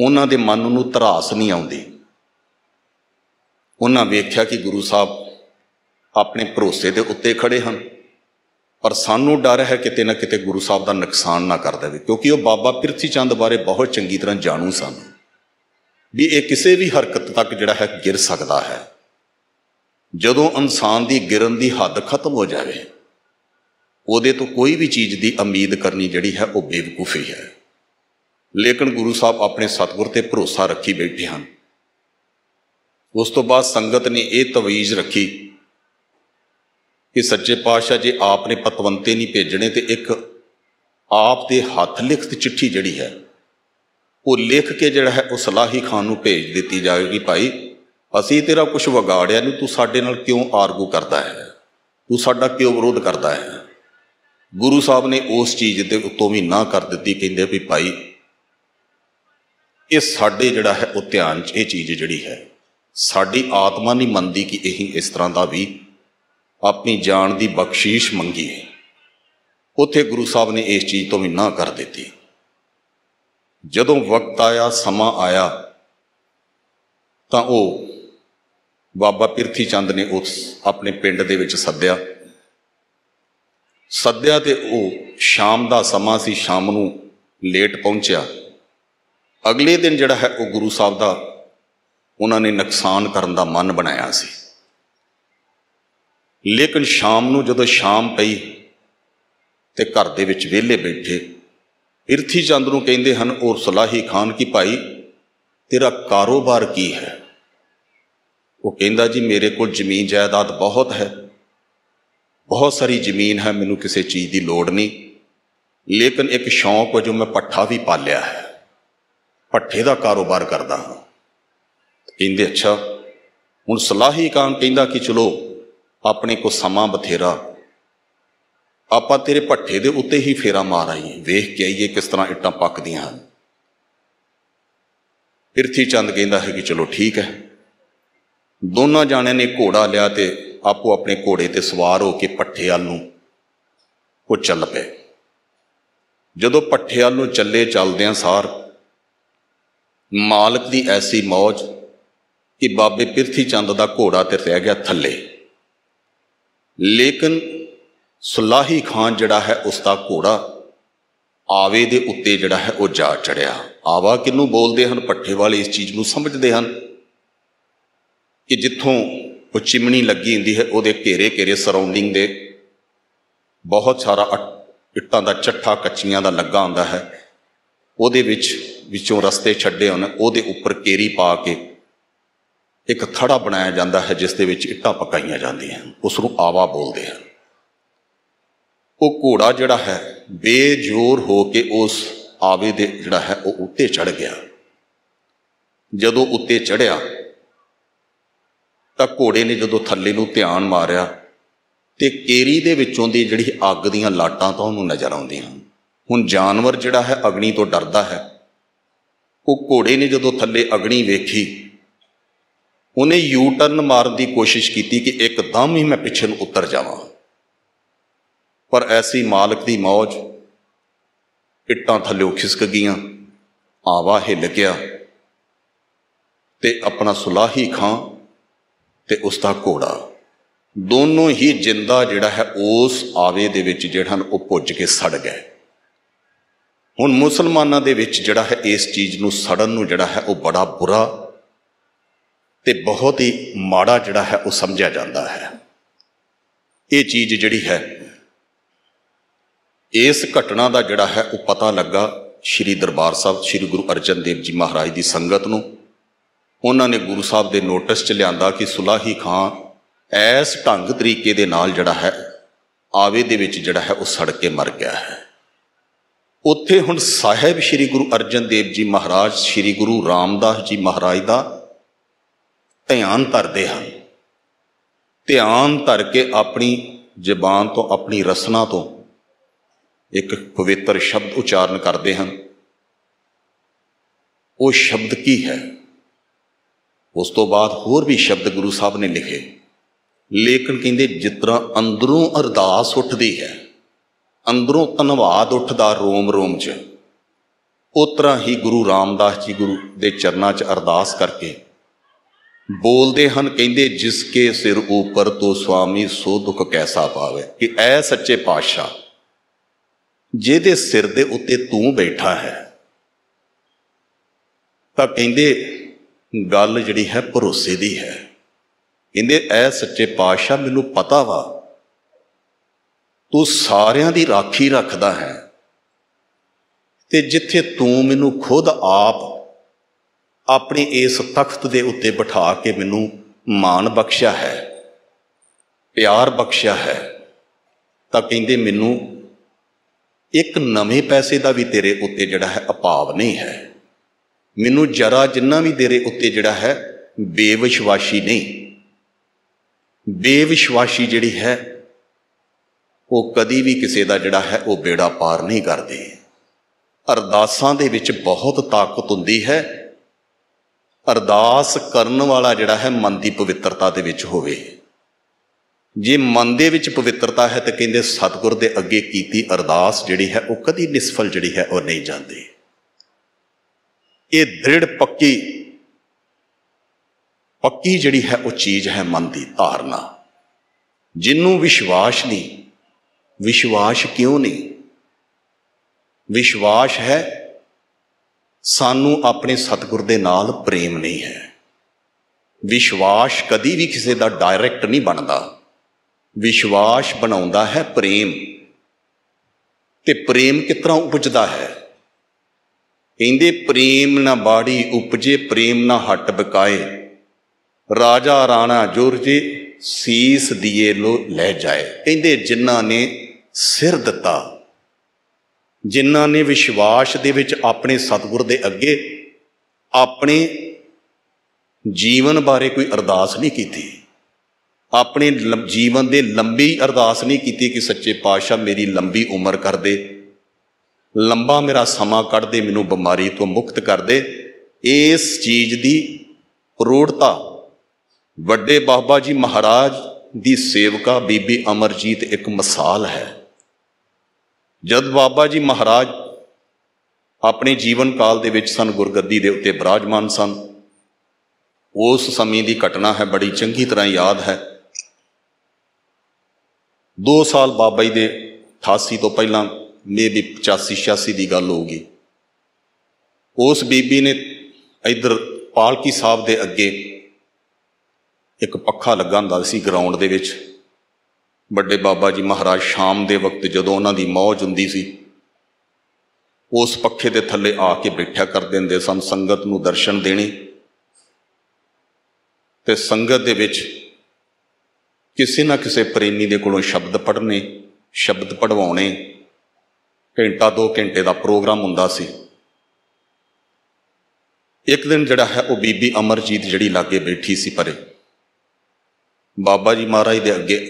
ਉਹਨਾਂ ਦੇ ਮਨ ਨੂੰ ਤਰਾਸ ਨਹੀਂ ਆਉਂਦੀ ਉਹਨਾਂ ਵੇਖਿਆ ਕਿ ਗੁਰੂ ਸਾਹਿਬ ਆਪਣੇ ਭਰੋਸੇ ਦੇ ਉੱਤੇ ਖੜੇ ਹਨ ਪਰ ਸਾਨੂੰ ਡਰ ਹੈ ਕਿਤੇ ਨਾ ਕਿਤੇ ਗੁਰੂ ਸਾਹਿਬ ਦਾ ਨੁਕਸਾਨ ਨਾ ਕਰ ਦੇਵੇ ਕਿਉਂਕਿ ਉਹ ਬਾਬਾ ਪਿਰਥੀ ਚੰਦ ਬਾਰੇ ਬਹੁਤ ਚੰਗੀ ਤਰ੍ਹਾਂ ਜਾਣੂ ਸਨ ਵੀ ਇਹ ਕਿਸੇ ਵੀ ਹਰਕਤ ਤੱਕ ਜਿਹੜਾ ਹੈ ਗਿਰ ਸਕਦਾ ਹੈ ਜਦੋਂ ਇਨਸਾਨ ਦੀ ਗਿਰਨ ਦੀ ਹੱਦ ਖਤਮ ਹੋ ਜਾਵੇ ਉਹਦੇ ਤੋਂ ਕੋਈ ਵੀ ਚੀਜ਼ ਦੀ ਉਮੀਦ ਕਰਨੀ ਜਿਹੜੀ ਹੈ ਉਹ ਬੇਵਕੂਫੀ ਹੈ ਲੇਕਿਨ ਗੁਰੂ ਸਾਹਿਬ ਆਪਣੇ ਸਤਗੁਰ ਤੇ ਭਰੋਸਾ ਰੱਖੀ ਬੈਠੇ ਹਨ ਉਸ ਤੋਂ ਬਾਅਦ ਸੰਗਤ ਨੇ ਇਹ ਤਵੀਜ਼ ਰੱਖੀ ਕਿ ਸੱਚੇ ਪਾਤਸ਼ਾਹ ਜੇ ਆਪ ਨੇ ਪਤਵੰਤੇ ਨਹੀਂ ਭੇਜਣੇ ਤੇ ਇੱਕ ਆਪ ਦੇ ਹੱਥ ਲਿਖਤ ਚਿੱਠੀ ਜਿਹੜੀ ਹੈ ਉਹ ਲਿਖ ਕੇ ਜਿਹੜਾ ਹੈ ਉਹ ਸਲਾਹੀ ਖਾਨ ਨੂੰ ਭੇਜ ਦਿੱਤੀ ਜਾਵੇਗੀ ਭਾਈ ਅਸੀਂ ਤੇਰਾ ਕੁਝ ਵਿਗਾੜਿਆ ਨਹੀਂ ਤੂੰ ਸਾਡੇ ਨਾਲ ਕਿਉਂ ਆਰਗੂ ਕਰਦਾ ਹੈ ਤੂੰ ਸਾਡਾ ਕਿਉਂ ਵਿਰੋਧ ਕਰਦਾ ਹੈ ਗੁਰੂ ਸਾਹਿਬ ਨੇ ਉਸ ਚੀਜ਼ ਦੇ ਉੱਤੋਂ ਵੀ ਨਾ ਕਰ ਦਿੱਤੀ ਕਹਿੰਦੇ ਵੀ ਭਾਈ ਇਹ ਸਾਡੇ ਜਿਹੜਾ ਹੈ ਉਹ ਧਿਆਨ 'ਚ ਇਹ ਚੀਜ਼ ਜਿਹੜੀ ਹੈ ਸਾਡੀ ਆਤਮਾ ਨਹੀਂ ਮੰਨਦੀ ਕਿ ਇਹੀ ਇਸ ਤਰ੍ਹਾਂ ਦਾ ਵੀ ਆਪਣੀ ਜਾਨ ਦੀ ਬਖਸ਼ੀਸ਼ ਮੰਗੀ ਹੈ ਉਥੇ ਗੁਰੂ ਸਾਹਿਬ ਨੇ ਇਸ ਚੀਜ਼ ਤੋਂ ਵੀ ਨਾ ਕਰ ਦਿੱਤੀ ਜਦੋਂ ਵਕਤ ਆਇਆ ਸਮਾਂ ਆਇਆ ਤਾਂ ਉਹ ਬਾਬਾ ਪਿਰਥੀ ਚੰਦ ਨੇ ਉਸ ਆਪਣੇ ਪਿੰਡ ਦੇ ਵਿੱਚ ਸੱਦਿਆ ਸੱਦਿਆ ਤੇ ਉਹ ਸ਼ਾਮ ਦਾ ਸਮਾਂ ਸੀ ਸ਼ਾਮ ਨੂੰ ਲੇਟ ਪਹੁੰਚਿਆ ਅਗਲੇ ਦਿਨ ਜਿਹੜਾ ਹੈ ਉਹ ਗੁਰੂ ਸਾਹਿਬ ਦਾ ਉਹਨਾਂ ਨੇ ਨੁਕਸਾਨ ਕਰਨ ਦਾ ਮਨ ਬਣਾਇਆ ਸੀ ਲੇਕਿਨ ਸ਼ਾਮ ਨੂੰ ਜਦੋਂ ਸ਼ਾਮ ਪਈ ਤੇ ਘਰ ਦੇ ਵਿੱਚ ਵਿਹਲੇ ਬੈਠੇ ਇਰਥੀ ਚੰਦ ਨੂੰ ਕਹਿੰਦੇ ਹਨ ਔਰ ਸਲਾਹੀ ਖਾਨ ਕੀ ਭਾਈ ਤੇਰਾ ਕਾਰੋਬਾਰ ਕੀ ਹੈ ਉਹ ਕਹਿੰਦਾ ਜੀ ਮੇਰੇ ਕੋਲ ਜ਼ਮੀਨ ਜਾਇਦਾਦ ਬਹੁਤ ਹੈ ਬਹੁਤ ਸਾਰੀ ਜ਼ਮੀਨ ਹੈ ਮੈਨੂੰ ਕਿਸੇ ਚੀਜ਼ ਦੀ ਲੋੜ ਨਹੀਂ ਲੇਕਿਨ ਇੱਕ ਸ਼ੌਂਕ ਹੈ ਜੋ ਮੈਂ ਪੱਠਾ ਵੀ ਪਾਲਿਆ ਹੈ ਪੱਠੇ ਦਾ ਕਾਰੋਬਾਰ ਕਰਦਾ ਹਾਂ ਕਹਿੰਦੇ ਅੱਛਾ ਹੁਣ ਸਲਾਹੀ ਕਾਨ ਕਹਿੰਦਾ ਕਿ ਚਲੋ ਆਪਣੇ ਕੋ ਸਮਾਂ ਬਥੇਰਾ ਆਪਾਂ ਤੇਰੇ ਭੱਠੇ ਦੇ ਉੱਤੇ ਹੀ ਫੇਰਾ ਮਾਰ ਆਈਏ ਵੇਖ ਕੇ ਆਈਏ ਕਿਸ ਤਰ੍ਹਾਂ ਇੱਟਾਂ ਪੱਕਦੀਆਂ ਹਨ ਪਿਰਥੀ ਚੰਦ ਕਹਿੰਦਾ ਹੈ ਕਿ ਚਲੋ ਠੀਕ ਹੈ ਦੋਨਾਂ ਜਾਣਿਆਂ ਨੇ ਘੋੜਾ ਲਿਆ ਤੇ ਆਪੋ ਆਪਣੇ ਘੋੜੇ ਤੇ ਸਵਾਰ ਹੋ ਕੇ ਪੱਠੇ ਵੱਲ ਨੂੰ ਉਹ ਚੱਲ ਪਏ ਜਦੋਂ ਪੱਠੇ ਵੱਲ ਨੂੰ ਚੱਲੇ ਚੱਲਦਿਆਂ ਸਾਰ ਮਾਲਕ ਦੀ ਐਸੀ ਮੌਜ ਕਿ ਬਾਬੇ ਪਿਰਥੀ ਚੰਦ ਦਾ ਘੋੜਾ ਤੇ ਰਹਿ ਗਿਆ ਥੱਲੇ ਲੇਕਿਨ ਸੁਲਾਹੀ ਖਾਨ ਜਿਹੜਾ ਹੈ ਉਸ ਦਾ ਘੋੜਾ ਆਵੇ ਦੇ ਉੱਤੇ ਜਿਹੜਾ ਹੈ ਉਹ ਜਾ ਚੜਿਆ ਆਵਾ ਕਿਨੂੰ ਬੋਲਦੇ ਹਨ ਪੱਠੇ ਵਾਲੇ ਇਸ ਚੀਜ਼ ਨੂੰ ਸਮਝਦੇ ਹਨ ਕਿ ਜਿੱਥੋਂ ਉਹ ਚਿਮਣੀ ਲੱਗੀ ਹੁੰਦੀ ਹੈ ਉਹਦੇ ਘੇਰੇ ਘੇਰੇ ਸਰਾਊਂਡਿੰਗ ਦੇ ਬਹੁਤ ਸਾਰਾ ਇੱਟਾਂ ਦਾ ਛੱਠਾ ਕੱਚੀਆਂ ਦਾ ਲੱਗਾ ਹੁੰਦਾ ਹੈ ਉਹਦੇ ਵਿੱਚ ਵਿੱਚੋਂ ਰਸਤੇ ਛੱਡੇ ਹੁੰਨ ਉਹਦੇ ਉੱਪਰ ਕੇਰੀ ਪਾ ਕੇ ਇੱਕ ਥੜਾ ਬਣਾਇਆ ਜਾਂਦਾ ਹੈ ਜਿਸ ਦੇ ਵਿੱਚ ਇੱਟਾਂ ਪਕਾਈਆਂ ਜਾਂਦੀਆਂ ਹਨ ਉਸ ਨੂੰ ਆਵਾ ਬੋਲਦੇ ਹਨ ਉਹ ਘੋੜਾ ਜਿਹੜਾ ਹੈ ਬੇਜੋਰ ਹੋ ਕੇ ਉਸ ਆਵੇ ਦੇ ਜਿਹੜਾ ਹੈ ਉਹ ਉੱਤੇ ਚੜ ਗਿਆ ਜਦੋਂ ਉੱਤੇ ਚੜਿਆ ਤਾਂ ਘੋੜੇ ਨੇ ਜਦੋਂ ਥੱਲੇ ਨੂੰ ਧਿਆਨ ਮਾਰਿਆ ਤੇ ਕੇਰੀ ਦੇ ਵਿੱਚੋਂ ਦੀ ਜਿਹੜੀ ਅੱਗ ਦੀਆਂ ਲਾਟਾਂ ਤਾਂ ਉਹਨੂੰ ਨਜ਼ਰ ਆਉਂਦੀਆਂ ਹੁਣ ਜਾਨਵਰ ਜਿਹੜਾ ਹੈ ਅਗਨੀ ਤੋਂ ਡਰਦਾ ਹੈ ਉਹ ਘੋੜੇ ਨੇ ਜਦੋਂ ਥੱਲੇ ਅਗਨੀ ਵੇਖੀ ਉਹਨੇ ਯੂ ਟਰਨ ਮਾਰਨ ਦੀ ਕੋਸ਼ਿਸ਼ ਕੀਤੀ ਕਿ ਇੱਕਦਮ ਹੀ ਮੈਂ ਪਿੱਛੇ ਨੂੰ ਉਤਰ ਜਾਵਾਂ ਪਰ ਐਸੀ ਮਾਲਕ ਦੀ ਮੌਜ ਇੱਟਾਂ ਥੱਲੇ ਖਿਸਕ ਗਈਆਂ ਆਵਾ ਹਿੱਲ ਗਿਆ ਤੇ ਆਪਣਾ ਸੁਲਾਹੀ ਖਾਂ ਤੇ ਉਸ ਦਾ ਘੋੜਾ ਦੋਨੋਂ ਹੀ ਜਿੰਦਾ ਜਿਹੜਾ ਹੈ ਉਸ ਆਵੇ ਦੇ ਵਿੱਚ ਜਿਹੜਾ ਉਹ ਪੁੱਜ ਕੇ ਸੜ ਗਏ ਹੁਣ ਮੁਸਲਮਾਨਾਂ ਦੇ ਵਿੱਚ ਜਿਹੜਾ ਹੈ ਇਸ ਚੀਜ਼ ਨੂੰ ਸੜਨ ਨੂੰ ਜਿਹੜਾ ਹੈ ਉਹ ਬੜਾ ਬੁਰਾ ਤੇ ਬਹੁਤ ਹੀ ਮਾੜਾ ਜਿਹੜਾ ਹੈ ਉਹ ਸਮਝਿਆ ਜਾਂਦਾ ਹੈ ਇਹ ਚੀਜ਼ ਜਿਹੜੀ ਹੈ ਇਸ ਘਟਨਾ ਦਾ ਜਿਹੜਾ ਹੈ ਉਹ ਪਤਾ ਲੱਗਾ ਸ਼੍ਰੀ ਦਰਬਾਰ ਸਾਹਿਬ ਸ਼੍ਰੀ ਗੁਰੂ ਅਰਜਨ ਦੇਵ ਜੀ ਮਹਾਰਾਜ ਦੀ ਸੰਗਤ ਨੂੰ ਉਹਨਾਂ ਨੇ ਗੁਰੂ ਸਾਹਿਬ ਦੇ ਨੋਟਿਸ 'ਚ ਲਿਆਂਦਾ ਕਿ ਸੁਲਾਹੀ ਖਾਂ ਐਸ ਢੰਗ ਤਰੀਕੇ ਦੇ ਨਾਲ ਜਿਹੜਾ ਹੈ ਆਵੇ ਦੇ ਵਿੱਚ ਜਿਹੜਾ ਹੈ ਉਹ ਸੜ ਕੇ ਮਰ ਗਿਆ ਹੈ ਉੱਥੇ ਹੁਣ ਸਾਹਿਬ ਸ਼੍ਰੀ ਗੁਰੂ ਅਰਜਨ ਦੇਵ ਜੀ ਮਹਾਰਾਜ ਸ਼੍ਰੀ ਗੁਰੂ ਰਾਮਦਾਸ ਜੀ ਮਹਾਰਾਜ ਦਾ ਧਿਆਨ ਧਰਦੇ ਹਨ ਧਿਆਨ ਧਰ ਕੇ ਆਪਣੀ ਜ਼ਬਾਨ ਤੋਂ ਆਪਣੀ ਰਸਨਾ ਤੋਂ ਇੱਕ ਪਵਿੱਤਰ ਸ਼ਬਦ ਉਚਾਰਨ ਕਰਦੇ ਹਨ ਉਹ ਸ਼ਬਦ ਕੀ ਹੈ ਉਸ ਤੋਂ ਬਾਅਦ ਹੋਰ ਵੀ ਸ਼ਬਦ ਗੁਰੂ ਸਾਹਿਬ ਨੇ ਲਿਖੇ ਲੇਕਿਨ ਕਹਿੰਦੇ ਜਿਤਨਾ ਅੰਦਰੋਂ ਅਰਦਾਸ ਉੱਠਦੀ ਹੈ ਅੰਦਰੋਂ ਧੰਵਾਦ ਉੱਠਦਾ ਰੋਮ ਰੋਮ 'ਚ ਉਤਰਾ ਤਰ੍ਹਾਂ ਹੀ ਗੁਰੂ ਰਾਮਦਾਸ ਜੀ ਗੁਰੂ ਦੇ ਚਰਨਾਂ 'ਚ ਅਰਦਾਸ ਕਰਕੇ ਬੋਲਦੇ ਹਨ ਕਹਿੰਦੇ ਜਿਸ ਕੇ ਸਿਰ ਉਪਰ ਤੋ ਸੁਆਮੀ ਸੋ ਦੁਖ ਕੈਸਾ ਪਾਵੇ ਕਿ ਐ ਸੱਚੇ ਪਾਤਸ਼ਾਹ ਜਿਹਦੇ ਸਿਰ ਦੇ ਉੱਤੇ ਤੂੰ ਬੈਠਾ ਹੈ ਤਾਂ ਕਹਿੰਦੇ ਗੱਲ ਜਿਹੜੀ ਹੈ ਭਰੋਸੇ ਦੀ ਹੈ ਕਹਿੰਦੇ ਐ ਸੱਚੇ ਪਾਤਸ਼ਾਹ ਮੈਨੂੰ ਪਤਾ ਵਾ ਤੂੰ ਸਾਰਿਆਂ ਦੀ ਰਾਖੀ ਰੱਖਦਾ ਹੈ ਤੇ ਜਿੱਥੇ ਤੂੰ ਮੈਨੂੰ ਖੁਦ ਆਪ ਆਪਣੇ ਇਸ ਤਖਤ ਦੇ ਉੱਤੇ ਬਿਠਾ ਕੇ ਮੈਨੂੰ ਮਾਣ ਬਖਸ਼ਿਆ ਹੈ ਪਿਆਰ ਬਖਸ਼ਿਆ ਹੈ ਤਾਂ ਕਹਿੰਦੇ ਮੈਨੂੰ ਇੱਕ ਨਵੇਂ ਪੈਸੇ ਦਾ ਵੀ ਤੇਰੇ ਉੱਤੇ ਜਿਹੜਾ ਹੈ ਅਪਾਵ ਨਹੀਂ ਹੈ ਮੈਨੂੰ ਜਰਾ ਜਿੰਨਾ ਵੀ ਤੇਰੇ ਉੱਤੇ ਜਿਹੜਾ ਹੈ ਬੇਵਿਸ਼ਵਾਸੀ ਨਹੀਂ ਬੇਵਿਸ਼ਵਾਸੀ ਜਿਹੜੀ ਹੈ ਉਹ ਕਦੀ ਵੀ ਕਿਸੇ ਦਾ ਜਿਹੜਾ ਹੈ ਉਹ ਬੇੜਾ ਪਾਰ ਨਹੀਂ ਕਰਦੀ ਅਰਦਾਸਾਂ ਦੇ ਵਿੱਚ ਬਹੁਤ ਤਾਕਤ ਹੁੰਦੀ ਹੈ ਅਰਦਾਸ ਕਰਨ ਵਾਲਾ ਜਿਹੜਾ ਹੈ ਮਨ ਦੀ ਪਵਿੱਤਰਤਾ ਦੇ ਵਿੱਚ ਹੋਵੇ ਜੇ ਮਨ ਦੇ ਵਿੱਚ ਪਵਿੱਤਰਤਾ ਹੈ ਤਾਂ ਕਹਿੰਦੇ ਸਤਿਗੁਰ ਦੇ ਅੱਗੇ ਕੀਤੀ ਅਰਦਾਸ ਜਿਹੜੀ ਹੈ ਉਹ ਕਦੀ ਨਿਸਫਲ ਜਿਹੜੀ ਹੈ ਉਹ ਨਹੀਂ ਜਾਂਦੀ ਇਹ ਧ੍ਰਿੜ ਪੱਕੀ ਪੱਕੀ ਜਿਹੜੀ ਹੈ ਉਹ ਚੀਜ਼ ਹੈ ਮਨ ਦੀ ਧਾਰਨਾ ਜਿੰਨੂੰ ਵਿਸ਼ਵਾਸ ਨਹੀਂ ਵਿਸ਼ਵਾਸ ਕਿਉਂ ਨਹੀਂ ਵਿਸ਼ਵਾਸ ਹੈ ਸਾਨੂੰ ਆਪਣੇ ਸਤਿਗੁਰ ਦੇ ਨਾਲ ਪ੍ਰੇਮ ਨਹੀਂ ਹੈ ਵਿਸ਼ਵਾਸ ਕਦੀ ਵੀ ਕਿਸੇ ਦਾ ਡਾਇਰੈਕਟ ਨਹੀਂ ਬਣਦਾ ਵਿਸ਼ਵਾਸ ਬਣਾਉਂਦਾ ਹੈ ਪ੍ਰੇਮ ਤੇ ਪ੍ਰੇਮ ਕਿਤਰਾ ਉਪਜਦਾ ਹੈ ਕਹਿੰਦੇ ਪ੍ਰੇਮ ਨਾ ਬਾੜੀ ਉਪਜੇ ਪ੍ਰੇਮ ਨਾ ਹਟ ਬਕਾਏ ਰਾਜਾ ਰਾਣਾ ਜੀ ਸੀਸ ਦੀਏ ਲੋ ਲੈ ਜਾਏ ਕਹਿੰਦੇ ਜਿਨ੍ਹਾਂ ਨੇ ਸਿਰ ਦਿੱਤਾ ਜਿਨ੍ਹਾਂ ਨੇ ਵਿਸ਼ਵਾਸ ਦੇ ਵਿੱਚ ਆਪਣੇ ਸਤਿਗੁਰ ਦੇ ਅੱਗੇ ਆਪਣੇ ਜੀਵਨ ਬਾਰੇ ਕੋਈ ਅਰਦਾਸ ਨਹੀਂ ਕੀਤੀ ਆਪਣੇ ਜੀਵਨ ਦੇ ਲੰਬੀ ਅਰਦਾਸ ਨਹੀਂ ਕੀਤੀ ਕਿ ਸੱਚੇ ਪਾਤਸ਼ਾਹ ਮੇਰੀ ਲੰਬੀ ਉਮਰ ਕਰ ਦੇ ਲੰਬਾ ਮੇਰਾ ਸਮਾਂ ਕੱਢ ਦੇ ਮੈਨੂੰ ਬਿਮਾਰੀ ਤੋਂ ਮੁਕਤ ਕਰ ਦੇ ਇਸ ਚੀਜ਼ ਦੀ ਰੋੜਤਾ ਵੱਡੇ ਬਾਬਾ ਜੀ ਮਹਾਰਾਜ ਦੀ ਸੇਵਕਾ ਬੀਬੀ ਅਮਰਜੀਤ ਇੱਕ ਮਿਸਾਲ ਹੈ ਜਦ ਬਾਬਾ ਜੀ ਮਹਾਰਾਜ ਆਪਣੇ ਜੀਵਨ ਕਾਲ ਦੇ ਵਿੱਚ ਸਨ ਗੁਰਗੱਦੀ ਦੇ ਉੱਤੇ ਬਰਾਜਮਾਨ ਸਨ ਉਸ ਸਮੇਂ ਦੀ ਘਟਨਾ ਹੈ ਬੜੀ ਚੰਗੀ ਤਰ੍ਹਾਂ ਯਾਦ ਹੈ 2 ਸਾਲ ਬਾਬਾ ਜੀ ਦੇ 88 ਤੋਂ ਪਹਿਲਾਂ ਮੇ ਵੀ 85 86 ਦੀ ਗੱਲ ਹੋਊਗੀ ਉਸ ਬੀਬੀ ਨੇ ਇਧਰ ਪਾਲਕੀ ਸਾਹਿਬ ਦੇ ਅੱਗੇ ਇੱਕ ਪੱਖਾ ਲੱਗਾ ਹੁੰਦਾ ਸੀ ਗਰਾਊਂਡ ਦੇ ਵਿੱਚ ਵੱਡੇ ਬਾਬਾ ਜੀ ਮਹਾਰਾਜ ਸ਼ਾਮ ਦੇ ਵਕਤ ਜਦੋਂ ਉਹਨਾਂ ਦੀ ਮੌਜ ਹੁੰਦੀ ਸੀ ਉਸ ਪੱਖੇ ਦੇ ਥੱਲੇ ਆ ਕੇ ਬੈਠਿਆ ਕਰ ਦਿੰਦੇ ਸਨ ਸੰਗਤ ਨੂੰ ਦਰਸ਼ਨ ਦੇਣੇ ਤੇ ਸੰਗਤ ਦੇ ਵਿੱਚ ਕਿਸੇ ਨਾ ਕਿਸੇ ਪ੍ਰੇਮੀ ਦੇ ਕੋਲੋਂ ਸ਼ਬਦ ਪੜ੍ਹਨੇ ਸ਼ਬਦ ਪੜਵਾਉਣੇ ਘੰਟਾ 2 ਘੰਟੇ ਦਾ ਪ੍ਰੋਗਰਾਮ ਹੁੰਦਾ ਸੀ ਇੱਕ ਦਿਨ ਜਿਹੜਾ ਹੈ ਉਹ ਬੀਬੀ ਅਮਰਜੀਤ ਜਿਹੜੀ ਲਾਗੇ ਬੈਠੀ ਸੀ ਪਰੇ ਬਾਬਾ ਜੀ ਮਹਾਰਾਜ ਦੇ ਅੱਗੇ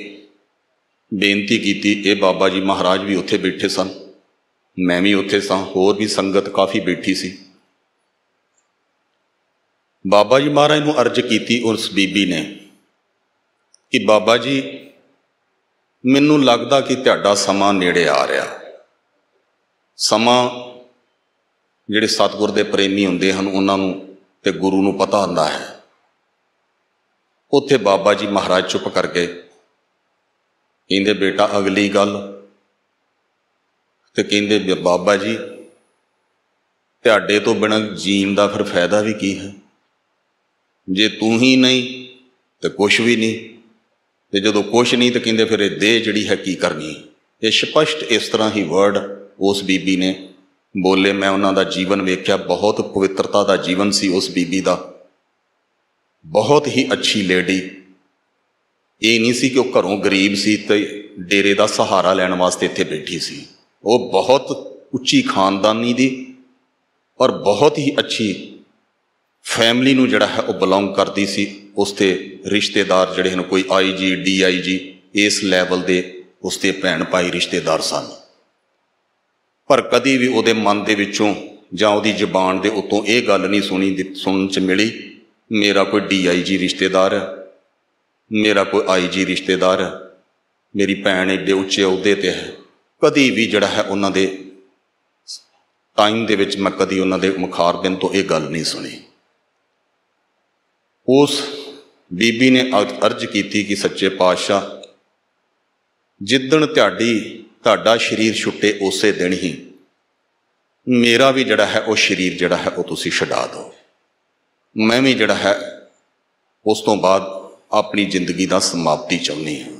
ਬੇਨਤੀ ਕੀਤੀ ਇਹ ਬਾਬਾ ਜੀ ਮਹਾਰਾਜ ਵੀ ਉੱਥੇ ਬੈਠੇ ਸਨ ਮੈਂ ਵੀ ਉੱਥੇ ਸਾਂ ਹੋਰ ਵੀ ਸੰਗਤ ਕਾਫੀ ਬੈਠੀ ਸੀ ਬਾਬਾ ਜੀ ਮਹਾਰਾਜ ਨੂੰ ਅਰਜ਼ ਕੀਤੀ ਉਸ ਬੀਬੀ ਨੇ ਕਿ ਬਾਬਾ ਜੀ ਮੈਨੂੰ ਲੱਗਦਾ ਕਿ ਤੁਹਾਡਾ ਸਮਾਂ ਨੇੜੇ ਆ ਰਿਹਾ ਸਮਾਂ ਜਿਹੜੇ ਸਤਗੁਰ ਦੇ ਪ੍ਰੇਮੀ ਹੁੰਦੇ ਹਨ ਉਹਨਾਂ ਨੂੰ ਤੇ ਗੁਰੂ ਨੂੰ ਪਤਾ ਹੁੰਦਾ ਹੈ ਉੱਥੇ ਬਾਬਾ ਜੀ ਮਹਾਰਾਜ ਚੁੱਪ ਕਰ ਗਏ ਕਹਿੰਦੇ ਬੇਟਾ ਅਗਲੀ ਗੱਲ ਤੇ ਕਹਿੰਦੇ ਬਾਬਾ ਜੀ ਤੁਹਾਡੇ ਤੋਂ ਬਿਨਾਂ ਜੀਣ ਦਾ ਫਿਰ ਫਾਇਦਾ ਵੀ ਕੀ ਹੈ ਜੇ ਤੂੰ ਹੀ ਨਹੀਂ ਤੇ ਕੁਝ ਵੀ ਨਹੀਂ ਤੇ ਜਦੋਂ ਕੁਝ ਨਹੀਂ ਤੇ ਕਹਿੰਦੇ ਫਿਰ ਇਹ ਦੇਹ ਜਿਹੜੀ ਹੈ ਕੀ ਕਰਨੀ ਇਹ ਸਪਸ਼ਟ ਇਸ ਤਰ੍ਹਾਂ ਹੀ ਵਰਡ ਉਸ ਬੀਬੀ ਨੇ ਬੋਲੇ ਮੈਂ ਉਹਨਾਂ ਦਾ ਜੀਵਨ ਵੇਖਿਆ ਬਹੁਤ ਪਵਿੱਤਰਤਾ ਦਾ ਜੀਵਨ ਸੀ ਉਸ ਬੀਬੀ ਦਾ ਬਹੁਤ ਹੀ ਅੱਛੀ ਲੇਡੀ ਇਹ ਨਹੀਂ ਸੀ ਕਿ ਉਹ ਘਰੋਂ ਗਰੀਬ ਸੀ ਤੇ ਡੇਰੇ ਦਾ ਸਹਾਰਾ ਲੈਣ ਵਾਸਤੇ ਇੱਥੇ ਬੈਠੀ ਸੀ ਉਹ ਬਹੁਤ ਉੱਚੀ ਖਾਨਦਾਨੀ ਦੀ ਔਰ ਬਹੁਤ ਹੀ ਅੱਛੀ ਫੈਮਿਲੀ ਨੂੰ ਜਿਹੜਾ ਹੈ ਉਹ ਬਿਲੋਂਗ ਕਰਦੀ ਸੀ ਉਸ ਤੇ ਰਿਸ਼ਤੇਦਾਰ ਜਿਹੜੇ ਹਨ ਕੋਈ ਆਈਜੀ ਡੀਆਈਜੀ ਇਸ ਲੈਵਲ ਦੇ ਉਸ ਤੇ ਭੈਣ ਭਾਈ ਰਿਸ਼ਤੇਦਾਰ ਸਨ ਪਰ ਕਦੀ ਵੀ ਉਹਦੇ ਮਨ ਦੇ ਵਿੱਚੋਂ ਜਾਂ ਉਹਦੀ ਜ਼ੁਬਾਨ ਦੇ ਉੱਤੋਂ ਇਹ ਗੱਲ ਨਹੀਂ ਸੁਣੀ ਸੁਣਨ ਚ ਮਿਲੀ ਮੇਰਾ ਕੋਈ ਡੀਆਈਜੀ ਰਿਸ਼ਤੇਦਾਰ ਹੈ ਮੇਰਾ ਕੋਈ ਆਈਜੀ ਰਿਸ਼ਤੇਦਾਰ ਹੈ ਮੇਰੀ ਭੈਣ ਏਡੇ ਉੱਚੇ ਅਹੁਦੇ ਤੇ ਹੈ ਕਦੀ ਵੀ ਜਿਹੜਾ ਹੈ ਉਹਨਾਂ ਦੇ ਟਾਈਮ ਦੇ ਵਿੱਚ ਮੈਂ ਕਦੀ ਉਹਨਾਂ ਦੇ ਦਿਨ ਤੋਂ ਇਹ ਗੱਲ ਨਹੀਂ ਸੁਣੀ ਉਸ ਬੀਬੀ ਨੇ ਅਰਜ਼ ਕੀਤੀ ਕਿ ਸੱਚੇ ਪਾਤਸ਼ਾਹ ਜਿੱਦਣ ਤੁਹਾਡੀ ਤੁਹਾਡਾ ਸਰੀਰ ਛੁੱਟੇ ਉਸੇ ਦਿਨ ਹੀ ਮੇਰਾ ਵੀ ਜਿਹੜਾ ਹੈ ਉਹ ਸਰੀਰ ਜਿਹੜਾ ਹੈ ਉਹ ਤੁਸੀਂ ਛਡਾ ਦਿਓ ਮੈਂ ਵੀ ਜਿਹੜਾ ਹੈ ਉਸ ਤੋਂ ਬਾਅਦ ਆਪਣੀ ਜ਼ਿੰਦਗੀ ਦਾ ਸਮਾਪਤੀ ਚਾਹੁੰਦੀ ਹਾਂ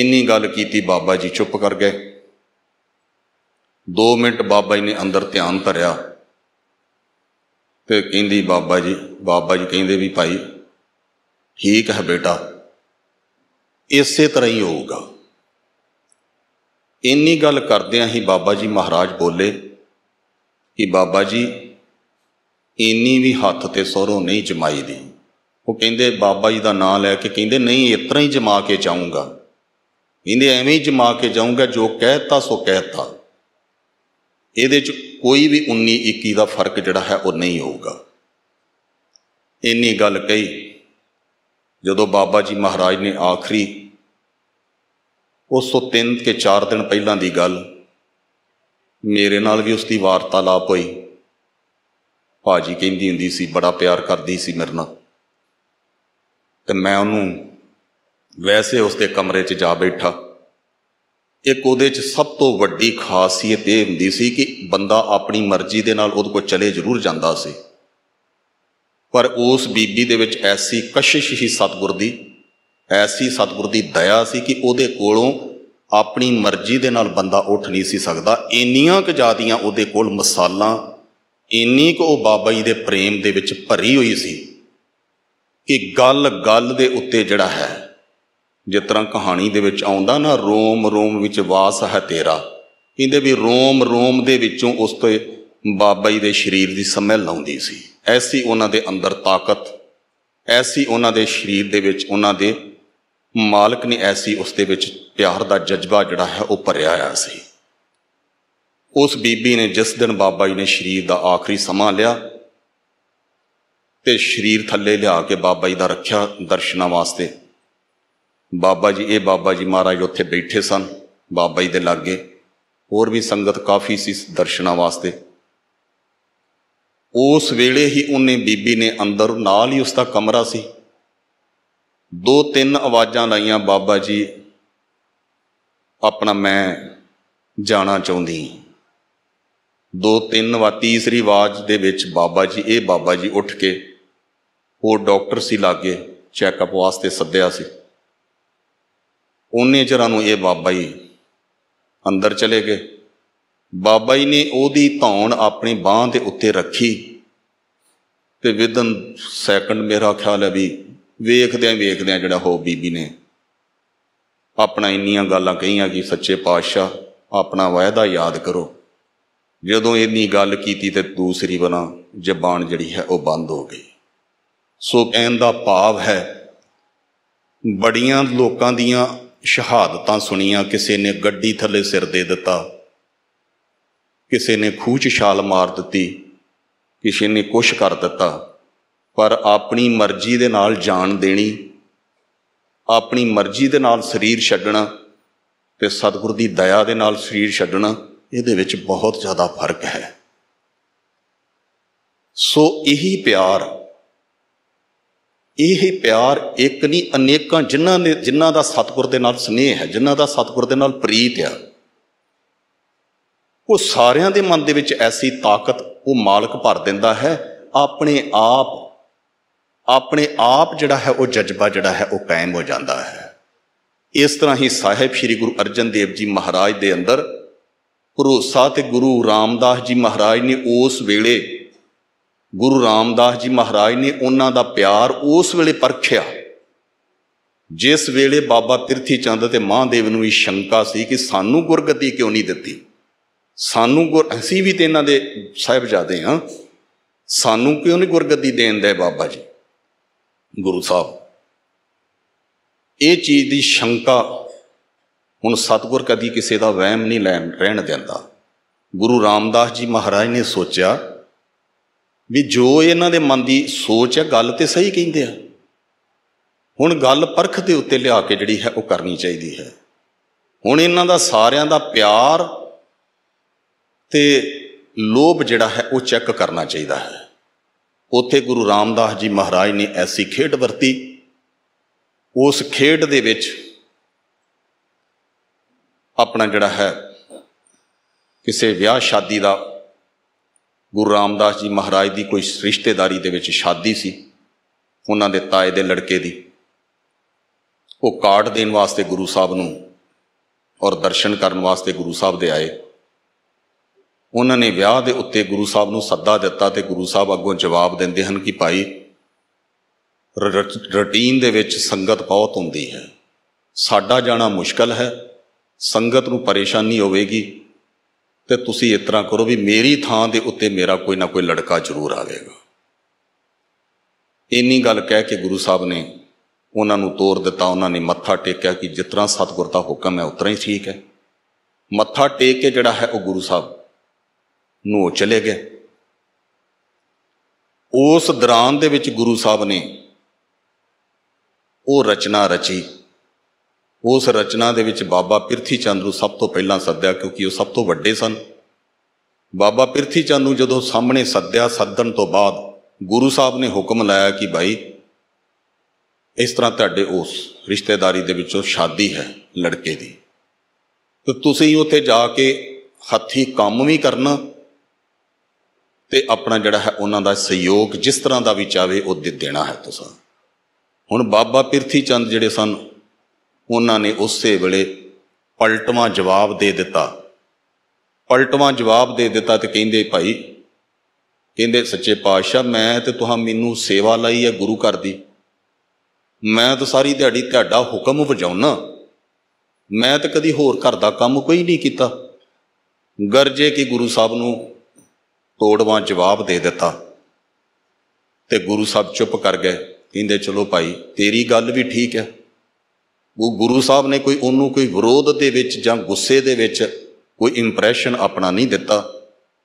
ਇੰਨੀ ਗੱਲ ਕੀਤੀ ਬਾਬਾ ਜੀ ਚੁੱਪ ਕਰ ਗਏ 2 ਮਿੰਟ ਬਾਬਾ ਜੀ ਨੇ ਅੰਦਰ ਧਿਆਨ ਧਰਿਆ ਤੇ ਕਹਿੰਦੀ ਬਾਬਾ ਜੀ ਬਾਬਾ ਜੀ ਕਹਿੰਦੇ ਵੀ ਭਾਈ ਠੀਕ ਹੈ ਬੇਟਾ ਇਸੇ ਤਰ੍ਹਾਂ ਹੀ ਹੋਊਗਾ ਇੰਨੀ ਗੱਲ ਕਰਦਿਆਂ ਹੀ ਬਾਬਾ ਜੀ ਮਹਾਰਾਜ ਬੋਲੇ ਕਿ ਬਾਬਾ ਜੀ ਇੰਨੀ ਵੀ ਹੱਥ ਤੇ ਸੋਰੋਂ ਨਹੀਂ ਜਮਾਈਦੀ ਉਹ ਕਹਿੰਦੇ ਬਾਬਾ ਜੀ ਦਾ ਨਾਮ ਲੈ ਕੇ ਕਹਿੰਦੇ ਨਹੀਂ ਇਸ ਤਰ੍ਹਾਂ ਹੀ ਜਮਾ ਕੇ ਜਾਊਂਗਾ ਕਹਿੰਦੇ ਐਵੇਂ ਹੀ ਜਮਾ ਕੇ ਜਾਊਂਗਾ ਜੋ ਕਹਿਤਾ ਸੋ ਕਹਿਤਾ ਇਹਦੇ ਚ ਕੋਈ ਵੀ 19 21 ਦਾ ਫਰਕ ਜਿਹੜਾ ਹੈ ਉਹ ਨਹੀਂ ਹੋਊਗਾ ਇੰਨੀ ਗੱਲ ਕਹੀ ਜਦੋਂ ਬਾਬਾ ਜੀ ਮਹਾਰਾਜ ਨੇ ਆਖਰੀ ਉਸ ਤੋਂ 3 ਕੇ 4 ਦਿਨ ਪਹਿਲਾਂ ਦੀ ਗੱਲ ਮੇਰੇ ਨਾਲ ਵੀ ਉਸ ਦੀ ਵਾਰਤਾਲਾਪ ਹੋਈ ਭਾਜੀ ਕਹਿੰਦੀ ਹੁੰਦੀ ਸੀ ਬੜਾ ਪਿਆਰ ਕਰਦੀ ਸੀ ਮੇਰੇ ਨਾਲ ਤੇ ਮੈਂ ਉਹਨੂੰ ਵੈਸੇ ਉਸ ਦੇ ਕਮਰੇ 'ਚ ਜਾ ਬੈਠਾ ਇੱਕ ਉਹਦੇ 'ਚ ਸਭ ਤੋਂ ਵੱਡੀ ਖਾਸੀਅਤ ਇਹ ਹੁੰਦੀ ਸੀ ਕਿ ਬੰਦਾ ਆਪਣੀ ਮਰਜ਼ੀ ਦੇ ਨਾਲ ਉਹਦੇ ਕੋਲ ਚਲੇ ਜ਼ਰੂਰ ਜਾਂਦਾ ਸੀ ਪਰ ਉਸ ਬੀਬੀ ਦੇ ਵਿੱਚ ਐਸੀ ਕਸ਼ਿਸ਼ ਹੀ ਸਤਗੁਰ ਦੀ ਐਸੀ ਸਤਗੁਰ ਦੀ ਦਇਆ ਸੀ ਕਿ ਉਹਦੇ ਕੋਲੋਂ ਆਪਣੀ ਮਰਜ਼ੀ ਦੇ ਨਾਲ ਬੰਦਾ ਉੱਠ ਨਹੀਂ ਸੀ ਸਕਦਾ ਇੰਨੀਆਂ ਕੁ ਜਾਦੀਆਂ ਉਹਦੇ ਕੋਲ ਮਸਾਲਾਂ ਇੰਨੀ ਕੁ ਉਹ ਬਾਬਾ ਜੀ ਦੇ ਪ੍ਰੇਮ ਦੇ ਵਿੱਚ ਭਰੀ ਹੋਈ ਸੀ ਇਹ ਗੱਲ ਗੱਲ ਦੇ ਉੱਤੇ ਜਿਹੜਾ ਹੈ ਜਿਸ ਤਰ੍ਹਾਂ ਕਹਾਣੀ ਦੇ ਵਿੱਚ ਆਉਂਦਾ ਨਾ ਰੋਮ ਰੋਮ ਵਿੱਚ ਵਾਸ ਹੈ ਤੇਰਾ ਇਹਦੇ ਵੀ ਰੋਮ ਰੋਮ ਦੇ ਵਿੱਚੋਂ ਉਸ ਤੇ ਬਾਬਾ ਜੀ ਦੇ ਸਰੀਰ ਦੀ ਸਮੈਲ ਆਉਂਦੀ ਸੀ ਐਸੀ ਉਹਨਾਂ ਦੇ ਅੰਦਰ ਤਾਕਤ ਐਸੀ ਉਹਨਾਂ ਦੇ ਸਰੀਰ ਦੇ ਵਿੱਚ ਉਹਨਾਂ ਦੇ ਮਾਲਕ ਨੇ ਐਸੀ ਉਸ ਦੇ ਵਿੱਚ ਪਿਆਰ ਦਾ ਜਜ਼ਬਾ ਜਿਹੜਾ ਹੈ ਉਹ ਭਰਿਆ ਆਇਆ ਸੀ ਉਸ ਬੀਬੀ ਨੇ ਜਿਸ ਦਿਨ ਬਾਬਾ ਜੀ ਨੇ ਸਰੀਰ ਦਾ ਆਖਰੀ ਸਮਾਂ ਲਿਆ ਤੇ ਸਰੀਰ ਥੱਲੇ ਲਿਆ ਕੇ ਬਾਬਾ ਜੀ ਦਾ ਰੱਖਿਆ ਦਰਸ਼ਨਾਂ ਵਾਸਤੇ ਬਾਬਾ ਜੀ ਇਹ ਬਾਬਾ ਜੀ ਮਹਾਰਾਜ ਉੱਥੇ ਬੈਠੇ ਸਨ ਬਾਬਾ ਜੀ ਦੇ ਲਾਗੇ ਹੋਰ ਵੀ ਸੰਗਤ ਕਾਫੀ ਸੀ ਦਰਸ਼ਨਾਂ ਵਾਸਤੇ ਉਸ ਵੇਲੇ ਹੀ ਉਹਨੇ ਬੀਬੀ ਨੇ ਅੰਦਰ ਨਾਲ ਹੀ ਉਸ ਦਾ ਕਮਰਾ ਸੀ ਦੋ ਤਿੰਨ ਆਵਾਜ਼ਾਂ ਲਾਈਆਂ ਬਾਬਾ ਜੀ ਆਪਣਾ ਮੈਂ ਜਾਣਾ ਚਾਹੁੰਦੀ ਦੋ ਤਿੰਨ ਵਾ ਤੀਸਰੀ ਆਵਾਜ਼ ਦੇ ਵਿੱਚ ਬਾਬਾ ਜੀ ਇਹ ਬਾਬਾ ਜੀ ਉੱਠ ਕੇ ਉਹ ਡਾਕਟਰ ਸੀ ਲਾਗੇ ਚੈੱਕਅਪ ਵਾਸਤੇ ਸੱਦਿਆ ਸੀ ਉਹਨੇ ਚਿਰਾਂ ਨੂੰ ਇਹ ਬਾਬਾ ਜੀ ਅੰਦਰ ਚਲੇ ਗਏ ਬਾਬਾ ਜੀ ਨੇ ਉਹਦੀ ਧੌਣ ਆਪਣੀ ਬਾਹ ਦੇ ਉੱਤੇ ਰੱਖੀ ਤੇ ਵਿਦਨ ਸੈਕਿੰਡ ਮੇਰਾ ਖਿਆਲ ਹੈ ਵੀ ਵੇਖਦਿਆਂ ਵੇਖਦਿਆਂ ਜਿਹੜਾ ਹੋ ਬੀਬੀ ਨੇ ਆਪਣਾ ਇੰਨੀਆਂ ਗੱਲਾਂ ਕਹੀਆਂ ਕਿ ਸੱਚੇ ਪਾਤਸ਼ਾਹ ਆਪਣਾ ਵਾਅਦਾ ਯਾਦ ਕਰੋ ਜਦੋਂ ਇਹਨੀ ਗੱਲ ਕੀਤੀ ਤੇ ਦੂਸਰੀ ਬਣਾ ਜ਼ਬਾਨ ਜਿਹੜੀ ਹੈ ਉਹ ਬੰਦ ਹੋ ਗਈ ਸੋ ਕਹਿਣ ਦਾ ਭਾਵ ਹੈ ਬੜੀਆਂ ਲੋਕਾਂ ਦੀਆਂ ਸ਼ਹਾਦਤਾਂ ਸੁਣੀਆਂ ਕਿਸੇ ਨੇ ਗੱਡੀ ਥੱਲੇ ਸਿਰ ਦੇ ਦਿੱਤਾ ਕਿਸੇ ਨੇ ਖੂਚ ਛਾਲ ਮਾਰ ਦਿੱਤੀ ਕਿਸੇ ਨੇ ਕੁਛ ਕਰ ਦਿੱਤਾ ਪਰ ਆਪਣੀ ਮਰਜ਼ੀ ਦੇ ਨਾਲ ਜਾਨ ਦੇਣੀ ਆਪਣੀ ਮਰਜ਼ੀ ਦੇ ਨਾਲ ਸਰੀਰ ਛੱਡਣਾ ਤੇ ਸਤਿਗੁਰ ਦੀ ਦਇਆ ਦੇ ਨਾਲ ਸਰੀਰ ਛੱਡਣਾ ਇਹਦੇ ਵਿੱਚ ਬਹੁਤ ਜ਼ਿਆਦਾ ਫਰਕ ਹੈ ਸੋ ਇਹੀ ਪਿਆਰ ਇਹ ਪਿਆਰ ਇੱਕ ਨਹੀਂ ਅਨੇਕਾਂ ਜਿਨ੍ਹਾਂ ਨੇ ਜਿਨ੍ਹਾਂ ਦਾ ਸਤਿਗੁਰ ਦੇ ਨਾਲ ਸਨੇਹ ਹੈ ਜਿਨ੍ਹਾਂ ਦਾ ਸਤਿਗੁਰ ਦੇ ਨਾਲ ਪ੍ਰੀਤ ਆ ਉਹ ਸਾਰਿਆਂ ਦੇ ਮਨ ਦੇ ਵਿੱਚ ਐਸੀ ਤਾਕਤ ਉਹ ਮਾਲਕ ਭਰ ਦਿੰਦਾ ਹੈ ਆਪਣੇ ਆਪ ਆਪਣੇ ਆਪ ਜਿਹੜਾ ਹੈ ਉਹ ਜਜ਼ਬਾ ਜਿਹੜਾ ਹੈ ਉਹ ਕਾਇਮ ਹੋ ਜਾਂਦਾ ਹੈ ਇਸ ਤਰ੍ਹਾਂ ਹੀ ਸਾਹਿਬ ਸ੍ਰੀ ਗੁਰੂ ਅਰਜਨ ਦੇਵ ਜੀ ਮਹਾਰਾਜ ਦੇ ਅੰਦਰ ਭਰੋਸਾ ਤੇ ਗੁਰੂ ਰਾਮਦਾਸ ਜੀ ਮਹਾਰਾਜ ਨੇ ਉਸ ਵੇਲੇ ਗੁਰੂ ਰਾਮਦਾਸ ਜੀ ਮਹਾਰਾਜ ਨੇ ਉਹਨਾਂ ਦਾ ਪਿਆਰ ਉਸ ਵੇਲੇ ਪਰਖਿਆ ਜਿਸ ਵੇਲੇ ਬਾਬਾ ਤਿਰਥੀ ਚੰਦ ਤੇ ਮਹਾਦੇਵ ਨੂੰ ਇਹ ਸ਼ੰਕਾ ਸੀ ਕਿ ਸਾਨੂੰ ਗੁਰਗਤੀ ਕਿਉਂ ਨਹੀਂ ਦਿੱਤੀ ਸਾਨੂੰ ਗੁਰ ਅਸੀਂ ਵੀ ਤੇ ਇਹਨਾਂ ਦੇ ਸਾਹਿਬਜ਼ਾਦੇ ਹਾਂ ਸਾਨੂੰ ਕਿਉਂ ਨਹੀਂ ਗੁਰਗਤੀ ਦੇਣ ਦੇ ਬਾਬਾ ਜੀ ਗੁਰੂ ਸਾਹਿਬ ਇਹ ਚੀਜ਼ ਦੀ ਸ਼ੰਕਾ ਹੁਣ ਸਤਗੁਰ ਕਦੀ ਕਿਸੇ ਦਾ ਵਹਿਮ ਨਹੀਂ ਲੈਣ ਰਹਿਣ ਦਿੰਦਾ ਗੁਰੂ ਰਾਮਦਾਸ ਜੀ ਮਹਾਰਾਜ ਨੇ ਸੋਚਿਆ ਵੀ ਜੋ ਇਹਨਾਂ ਦੇ ਮਨ ਦੀ ਸੋਚ ਹੈ ਗੱਲ ਤੇ ਸਹੀ ਕਹਿੰਦੇ ਆ ਹੁਣ ਗੱਲ ਪਰਖ ਦੇ ਉੱਤੇ ਲਿਆ ਕੇ ਜਿਹੜੀ ਹੈ ਉਹ ਕਰਨੀ ਚਾਹੀਦੀ ਹੈ ਹੁਣ ਇਹਨਾਂ ਦਾ ਸਾਰਿਆਂ ਦਾ ਪਿਆਰ ਤੇ ਲੋਭ ਜਿਹੜਾ ਹੈ ਉਹ ਚੈੱਕ ਕਰਨਾ ਚਾਹੀਦਾ ਹੈ ਉੱਥੇ ਗੁਰੂ ਰਾਮਦਾਸ ਜੀ ਮਹਾਰਾਜ ਨੇ ਐਸੀ ਖੇਡ ਵਰਤੀ ਉਸ ਖੇਡ ਦੇ ਵਿੱਚ ਆਪਣਾ ਜਿਹੜਾ ਹੈ ਕਿਸੇ ਵਿਆਹ ਸ਼ਾਦੀ ਦਾ ਗੁਰੂ ਰਾਮਦਾਸ ਜੀ ਮਹਾਰਾਜ ਦੀ ਕੋਈ ਰਿਸ਼ਤੇਦਾਰੀ ਦੇ ਵਿੱਚ ਸ਼ਾਦੀ ਸੀ ਉਹਨਾਂ ਦੇ ਤਾਏ ਦੇ ਲੜਕੇ ਦੀ ਉਹ ਕਾਰਡ ਦੇਣ ਵਾਸਤੇ ਗੁਰੂ ਸਾਹਿਬ ਨੂੰ ਔਰ ਦਰਸ਼ਨ ਕਰਨ ਵਾਸਤੇ ਗੁਰੂ ਸਾਹਿਬ ਦੇ ਆਏ ਉਹਨਾਂ ਨੇ ਵਿਆਹ ਦੇ ਉੱਤੇ ਗੁਰੂ ਸਾਹਿਬ ਨੂੰ ਸੱਦਾ ਦਿੱਤਾ ਤੇ ਗੁਰੂ ਸਾਹਿਬ ਅੱਗੋਂ ਜਵਾਬ ਦਿੰਦੇ ਹਨ ਕਿ ਭਾਈ ਰੂਟੀਨ ਦੇ ਵਿੱਚ ਸੰਗਤ ਬਹੁਤ ਹੁੰਦੀ ਹੈ ਸਾਡਾ ਜਾਣਾ ਮੁਸ਼ਕਲ ਹੈ ਸੰਗਤ ਨੂੰ ਪਰੇਸ਼ਾਨੀ ਹੋਵੇਗੀ ਤੇ ਤੁਸੀਂ ਇਸ ਤਰ੍ਹਾਂ ਕਰੋ ਵੀ ਮੇਰੀ ਥਾਂ ਦੇ ਉੱਤੇ ਮੇਰਾ ਕੋਈ ਨਾ ਕੋਈ ਲੜਕਾ ਜ਼ਰੂਰ ਆਵੇਗਾ ਇੰਨੀ ਗੱਲ ਕਹਿ ਕੇ ਗੁਰੂ ਸਾਹਿਬ ਨੇ ਉਹਨਾਂ ਨੂੰ ਤੋਰ ਦਿੱਤਾ ਉਹਨਾਂ ਨੇ ਮੱਥਾ ਟੇਕਿਆ ਕਿ ਜਿਸ ਤਰ੍ਹਾਂ ਸਤਿਗੁਰ ਦਾ ਹੁਕਮ ਹੈ ਉਤਰਾ ਹੀ ਠੀਕ ਹੈ ਮੱਥਾ ਟੇਕ ਕੇ ਜਿਹੜਾ ਹੈ ਉਹ ਗੁਰੂ ਸਾਹਿਬ ਨੂੰ ਉਹ ਚਲੇ ਗਏ ਉਸ ਦੌਰਾਨ ਦੇ ਵਿੱਚ ਗੁਰੂ ਸਾਹਿਬ ਨੇ ਉਹ ਰਚਨਾ ਰਚੀ ਉਸ ਰਚਨਾ ਦੇ ਵਿੱਚ ਬਾਬਾ ਪਿਰਥੀ ਚੰਦ ਨੂੰ ਸਭ ਤੋਂ ਪਹਿਲਾਂ ਸੱਦਿਆ ਕਿਉਂਕਿ ਉਹ ਸਭ ਤੋਂ ਵੱਡੇ ਸਨ ਬਾਬਾ ਪਿਰਥੀ ਚੰਦ ਨੂੰ ਜਦੋਂ ਸਾਹਮਣੇ ਸੱਦਿਆ ਸੱਦਣ ਤੋਂ ਬਾਅਦ ਗੁਰੂ ਸਾਹਿਬ ਨੇ ਹੁਕਮ ਲਾਇਆ ਕਿ ਭਾਈ ਇਸ ਤਰ੍ਹਾਂ ਤੁਹਾਡੇ ਉਸ ਰਿਸ਼ਤੇਦਾਰੀ ਦੇ ਵਿੱਚੋਂ ਸ਼ਾਦੀ ਹੈ ਲੜਕੇ ਦੀ ਤੇ ਤੁਸੀਂ ਉੱਥੇ ਜਾ ਕੇ ਹੱਥੀ ਕੰਮ ਵੀ ਕਰਨਾ ਤੇ ਆਪਣਾ ਜਿਹੜਾ ਹੈ ਉਹਨਾਂ ਦਾ ਸਹਿਯੋਗ ਜਿਸ ਤਰ੍ਹਾਂ ਦਾ ਵੀ ਚਾਵੇ ਉਹ ਦੇ ਦੇਣਾ ਹੈ ਤੁਸੀਂ ਹੁਣ ਬਾਬਾ ਪਿਰਥੀ ਚੰਦ ਜਿਹੜੇ ਸਨ ਉਹਨਾਂ ਨੇ ਉਸੇ ਵੇਲੇ ਪਲਟਵਾ ਜਵਾਬ ਦੇ ਦਿੱਤਾ ਪਲਟਵਾ ਜਵਾਬ ਦੇ ਦਿੱਤਾ ਤੇ ਕਹਿੰਦੇ ਭਾਈ ਕਹਿੰਦੇ ਸੱਚੇ ਪਾਤਸ਼ਾਹ ਮੈਂ ਤੇ ਤੁਹਾਂ ਮੈਨੂੰ ਸੇਵਾ ਲਈ ਹੈ ਗੁਰੂ ਘਰ ਦੀ ਮੈਂ ਤਾਂ ਸਾਰੀ ਦਿਹਾੜੀ ਤੁਹਾਡਾ ਹੁਕਮ ਵਜਾਉਣਾ ਮੈਂ ਤਾਂ ਕਦੀ ਹੋਰ ਘਰ ਦਾ ਕੰਮ ਕੋਈ ਨਹੀਂ ਕੀਤਾ ਗਰਜੇ ਕਿ ਗੁਰੂ ਸਾਹਿਬ ਨੂੰ ਤੋੜਵਾ ਜਵਾਬ ਦੇ ਦਿੱਤਾ ਤੇ ਗੁਰੂ ਸਾਹਿਬ ਚੁੱਪ ਕਰ ਗਏ ਕਹਿੰਦੇ ਚਲੋ ਭਾਈ ਤੇਰੀ ਗੱਲ ਵੀ ਠੀਕ ਹੈ ਉਹ ਗੁਰੂ ਸਾਹਿਬ ਨੇ ਕੋਈ ਉਹਨੂੰ ਕੋਈ ਵਿਰੋਧ ਦੇ ਵਿੱਚ ਜਾਂ ਗੁੱਸੇ ਦੇ ਵਿੱਚ ਕੋਈ ਇੰਪ੍ਰੈਸ਼ਨ ਆਪਣਾ ਨਹੀਂ ਦਿੱਤਾ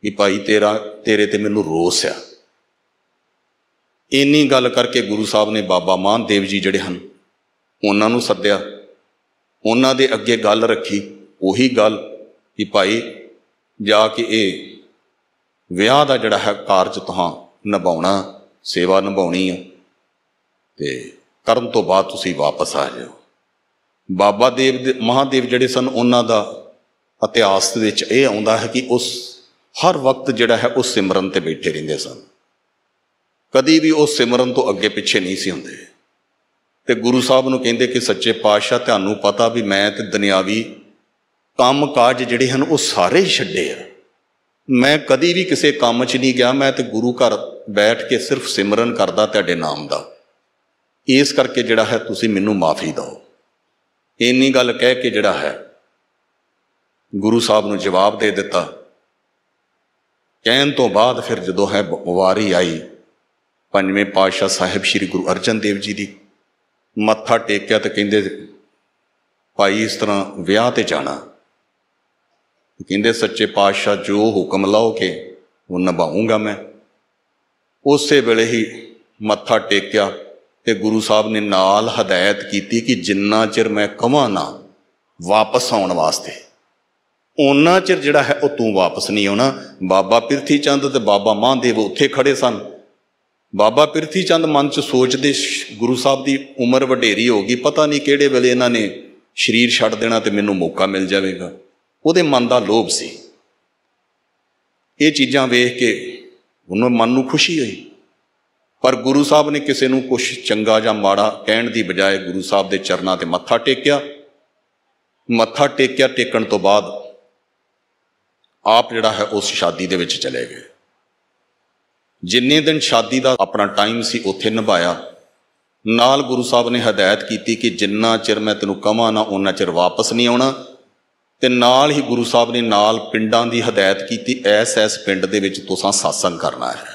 ਕਿ ਭਾਈ ਤੇਰਾ ਤੇਰੇ ਤੇ ਮੈਨੂੰ ਰੋਸ ਆ ਇੰਨੀ ਗੱਲ ਕਰਕੇ ਗੁਰੂ ਸਾਹਿਬ ਨੇ ਬਾਬਾ ਮਾਨ ਦੇਵ ਜੀ ਜਿਹੜੇ ਹਨ ਉਹਨਾਂ ਨੂੰ ਸੱਦਿਆ ਉਹਨਾਂ ਦੇ ਅੱਗੇ ਗੱਲ ਰੱਖੀ ਉਹੀ ਗੱਲ ਕਿ ਭਾਈ ਜਾ ਕੇ ਇਹ ਵਿਆਹ ਦਾ ਜਿਹੜਾ ਹੈ ਕਾਰਜ ਤੁਹਾਂ ਨਿਭਾਉਣਾ ਸੇਵਾ ਨਿਭਾਉਣੀ ਆ ਤੇ ਕਰਨ ਤੋਂ ਬਾਅਦ ਤੁਸੀਂ ਵਾਪਸ ਆ ਜਾਓ ਬਾਬਾ ਦੇਵ ਦੇ ਮਹਾਦੇਵ ਜਿਹੜੇ ਸਨ ਉਹਨਾਂ ਦਾ ਇਤਿਹਾਸ ਦੇ ਵਿੱਚ ਇਹ ਆਉਂਦਾ ਹੈ ਕਿ ਉਸ ਹਰ ਵਕਤ ਜਿਹੜਾ ਹੈ ਉਸ ਸਿਮਰਨ ਤੇ ਬੈਠੇ ਰਹਿੰਦੇ ਸਨ ਕਦੀ ਵੀ ਉਹ ਸਿਮਰਨ ਤੋਂ ਅੱਗੇ ਪਿੱਛੇ ਨਹੀਂ ਸੀ ਹੁੰਦੇ ਤੇ ਗੁਰੂ ਸਾਹਿਬ ਨੂੰ ਕਹਿੰਦੇ ਕਿ ਸੱਚੇ ਪਾਤਸ਼ਾਹ ਤੁਹਾਨੂੰ ਪਤਾ ਵੀ ਮੈਂ ਤੇ ਦੁਨਿਆਵੀ ਕੰਮ ਕਾਜ ਜਿਹੜੇ ਹਨ ਉਹ ਸਾਰੇ ਛੱਡੇ ਆ ਮੈਂ ਕਦੀ ਵੀ ਕਿਸੇ ਕੰਮ 'ਚ ਨਹੀਂ ਗਿਆ ਮੈਂ ਤੇ ਗੁਰੂ ਘਰ ਬੈਠ ਕੇ ਸਿਰਫ ਸਿਮਰਨ ਕਰਦਾ ਤੁਹਾਡੇ ਨਾਮ ਦਾ ਇਸ ਕਰਕੇ ਜਿਹੜਾ ਹੈ ਤੁਸੀਂ ਮੈਨੂੰ ਮਾਫੀ ਦਿਓ ਇੰਨੀ ਗੱਲ ਕਹਿ ਕੇ ਜਿਹੜਾ ਹੈ ਗੁਰੂ ਸਾਹਿਬ ਨੂੰ ਜਵਾਬ ਦੇ ਦਿੱਤਾ ਕਹਿਣ ਤੋਂ ਬਾਅਦ ਫਿਰ ਜਦੋਂ ਹੈ ਵਾਰੀ ਆਈ ਪੰਜਵੇਂ ਪਾਤਸ਼ਾਹ ਸਾਹਿਬ ਸ੍ਰੀ ਗੁਰੂ ਅਰਜਨ ਦੇਵ ਜੀ ਦੀ ਮੱਥਾ ਟੇਕਿਆ ਤੇ ਕਹਿੰਦੇ ਭਾਈ ਇਸ ਤਰ੍ਹਾਂ ਵਿਆਹ ਤੇ ਜਾਣਾ ਕਹਿੰਦੇ ਸੱਚੇ ਪਾਤਸ਼ਾਹ ਜੋ ਹੁਕਮ ਲਾਓਗੇ ਉਹ ਨਿਭਾਉਂਗਾ ਮੈਂ ਉਸੇ ਵੇਲੇ ਹੀ ਮੱਥਾ ਟੇਕਿਆ ਤੇ ਗੁਰੂ ਸਾਹਿਬ ਨੇ ਨਾਲ ਹਦਾਇਤ ਕੀਤੀ ਕਿ ਜਿੰਨਾ ਚਿਰ ਮੈਂ ਕਵਾਂ ਨਾ ਵਾਪਸ ਆਉਣ ਵਾਸਤੇ ਉਹਨਾਂ ਚਿਰ ਜਿਹੜਾ ਹੈ ਉਹ ਤੂੰ ਵਾਪਸ ਨਹੀਂ ਆਉਣਾ ਬਾਬਾ ਪਿਰਥੀ ਚੰਦ ਤੇ ਬਾਬਾ ਮਹਾਂਦੇਵ ਉੱਥੇ ਖੜੇ ਸਨ ਬਾਬਾ ਪਿਰਥੀ ਚੰਦ ਮਨ 'ਚ ਸੋਚਦੇ ਗੁਰੂ ਸਾਹਿਬ ਦੀ ਉਮਰ ਵਡੇਰੀ ਹੋ ਗਈ ਪਤਾ ਨਹੀਂ ਕਿਹੜੇ ਵੇਲੇ ਇਹਨਾਂ ਨੇ ਸਰੀਰ ਛੱਡ ਦੇਣਾ ਤੇ ਮੈਨੂੰ ਮੌਕਾ ਮਿਲ ਜਾਵੇਗਾ ਉਹਦੇ ਮਨ ਦਾ ਲੋਭ ਸੀ ਇਹ ਚੀਜ਼ਾਂ ਵੇਖ ਕੇ ਉਹਨਾਂ ਮਨ ਨੂੰ ਖੁਸ਼ੀ ਹੋਈ ਪਰ ਗੁਰੂ ਸਾਹਿਬ ਨੇ ਕਿਸੇ ਨੂੰ ਕੁਝ ਚੰਗਾ ਜਾਂ ਮਾੜਾ ਕਹਿਣ ਦੀ ਬਜਾਏ ਗੁਰੂ ਸਾਹਿਬ ਦੇ ਚਰਨਾਂ ਤੇ ਮੱਥਾ ਟੇਕਿਆ ਮੱਥਾ ਟੇਕਿਆ ਟੇਕਣ ਤੋਂ ਬਾਅਦ ਆਪ ਜਿਹੜਾ ਹੈ ਉਸ ਸ਼ਾਦੀ ਦੇ ਵਿੱਚ ਚਲੇ ਗਏ ਜਿੰਨੇ ਦਿਨ ਸ਼ਾਦੀ ਦਾ ਆਪਣਾ ਟਾਈਮ ਸੀ ਉੱਥੇ ਨਿਭਾਇਆ ਨਾਲ ਗੁਰੂ ਸਾਹਿਬ ਨੇ ਹਦਾਇਤ ਕੀਤੀ ਕਿ ਜਿੰਨਾ ਚਿਰ ਮੈਂ ਤੈਨੂੰ ਕਹਾਂ ਨਾ ਉਹਨਾਂ ਚਿਰ ਵਾਪਸ ਨਹੀਂ ਆਉਣਾ ਤੇ ਨਾਲ ਹੀ ਗੁਰੂ ਸਾਹਿਬ ਨੇ ਨਾਲ ਪਿੰਡਾਂ ਦੀ ਹਦਾਇਤ ਕੀਤੀ ਐਸ ਐਸ ਪਿੰਡ ਦੇ ਵਿੱਚ ਤੁਸੀਂ ਸਾਸੰਗ ਕਰਨਾ ਹੈ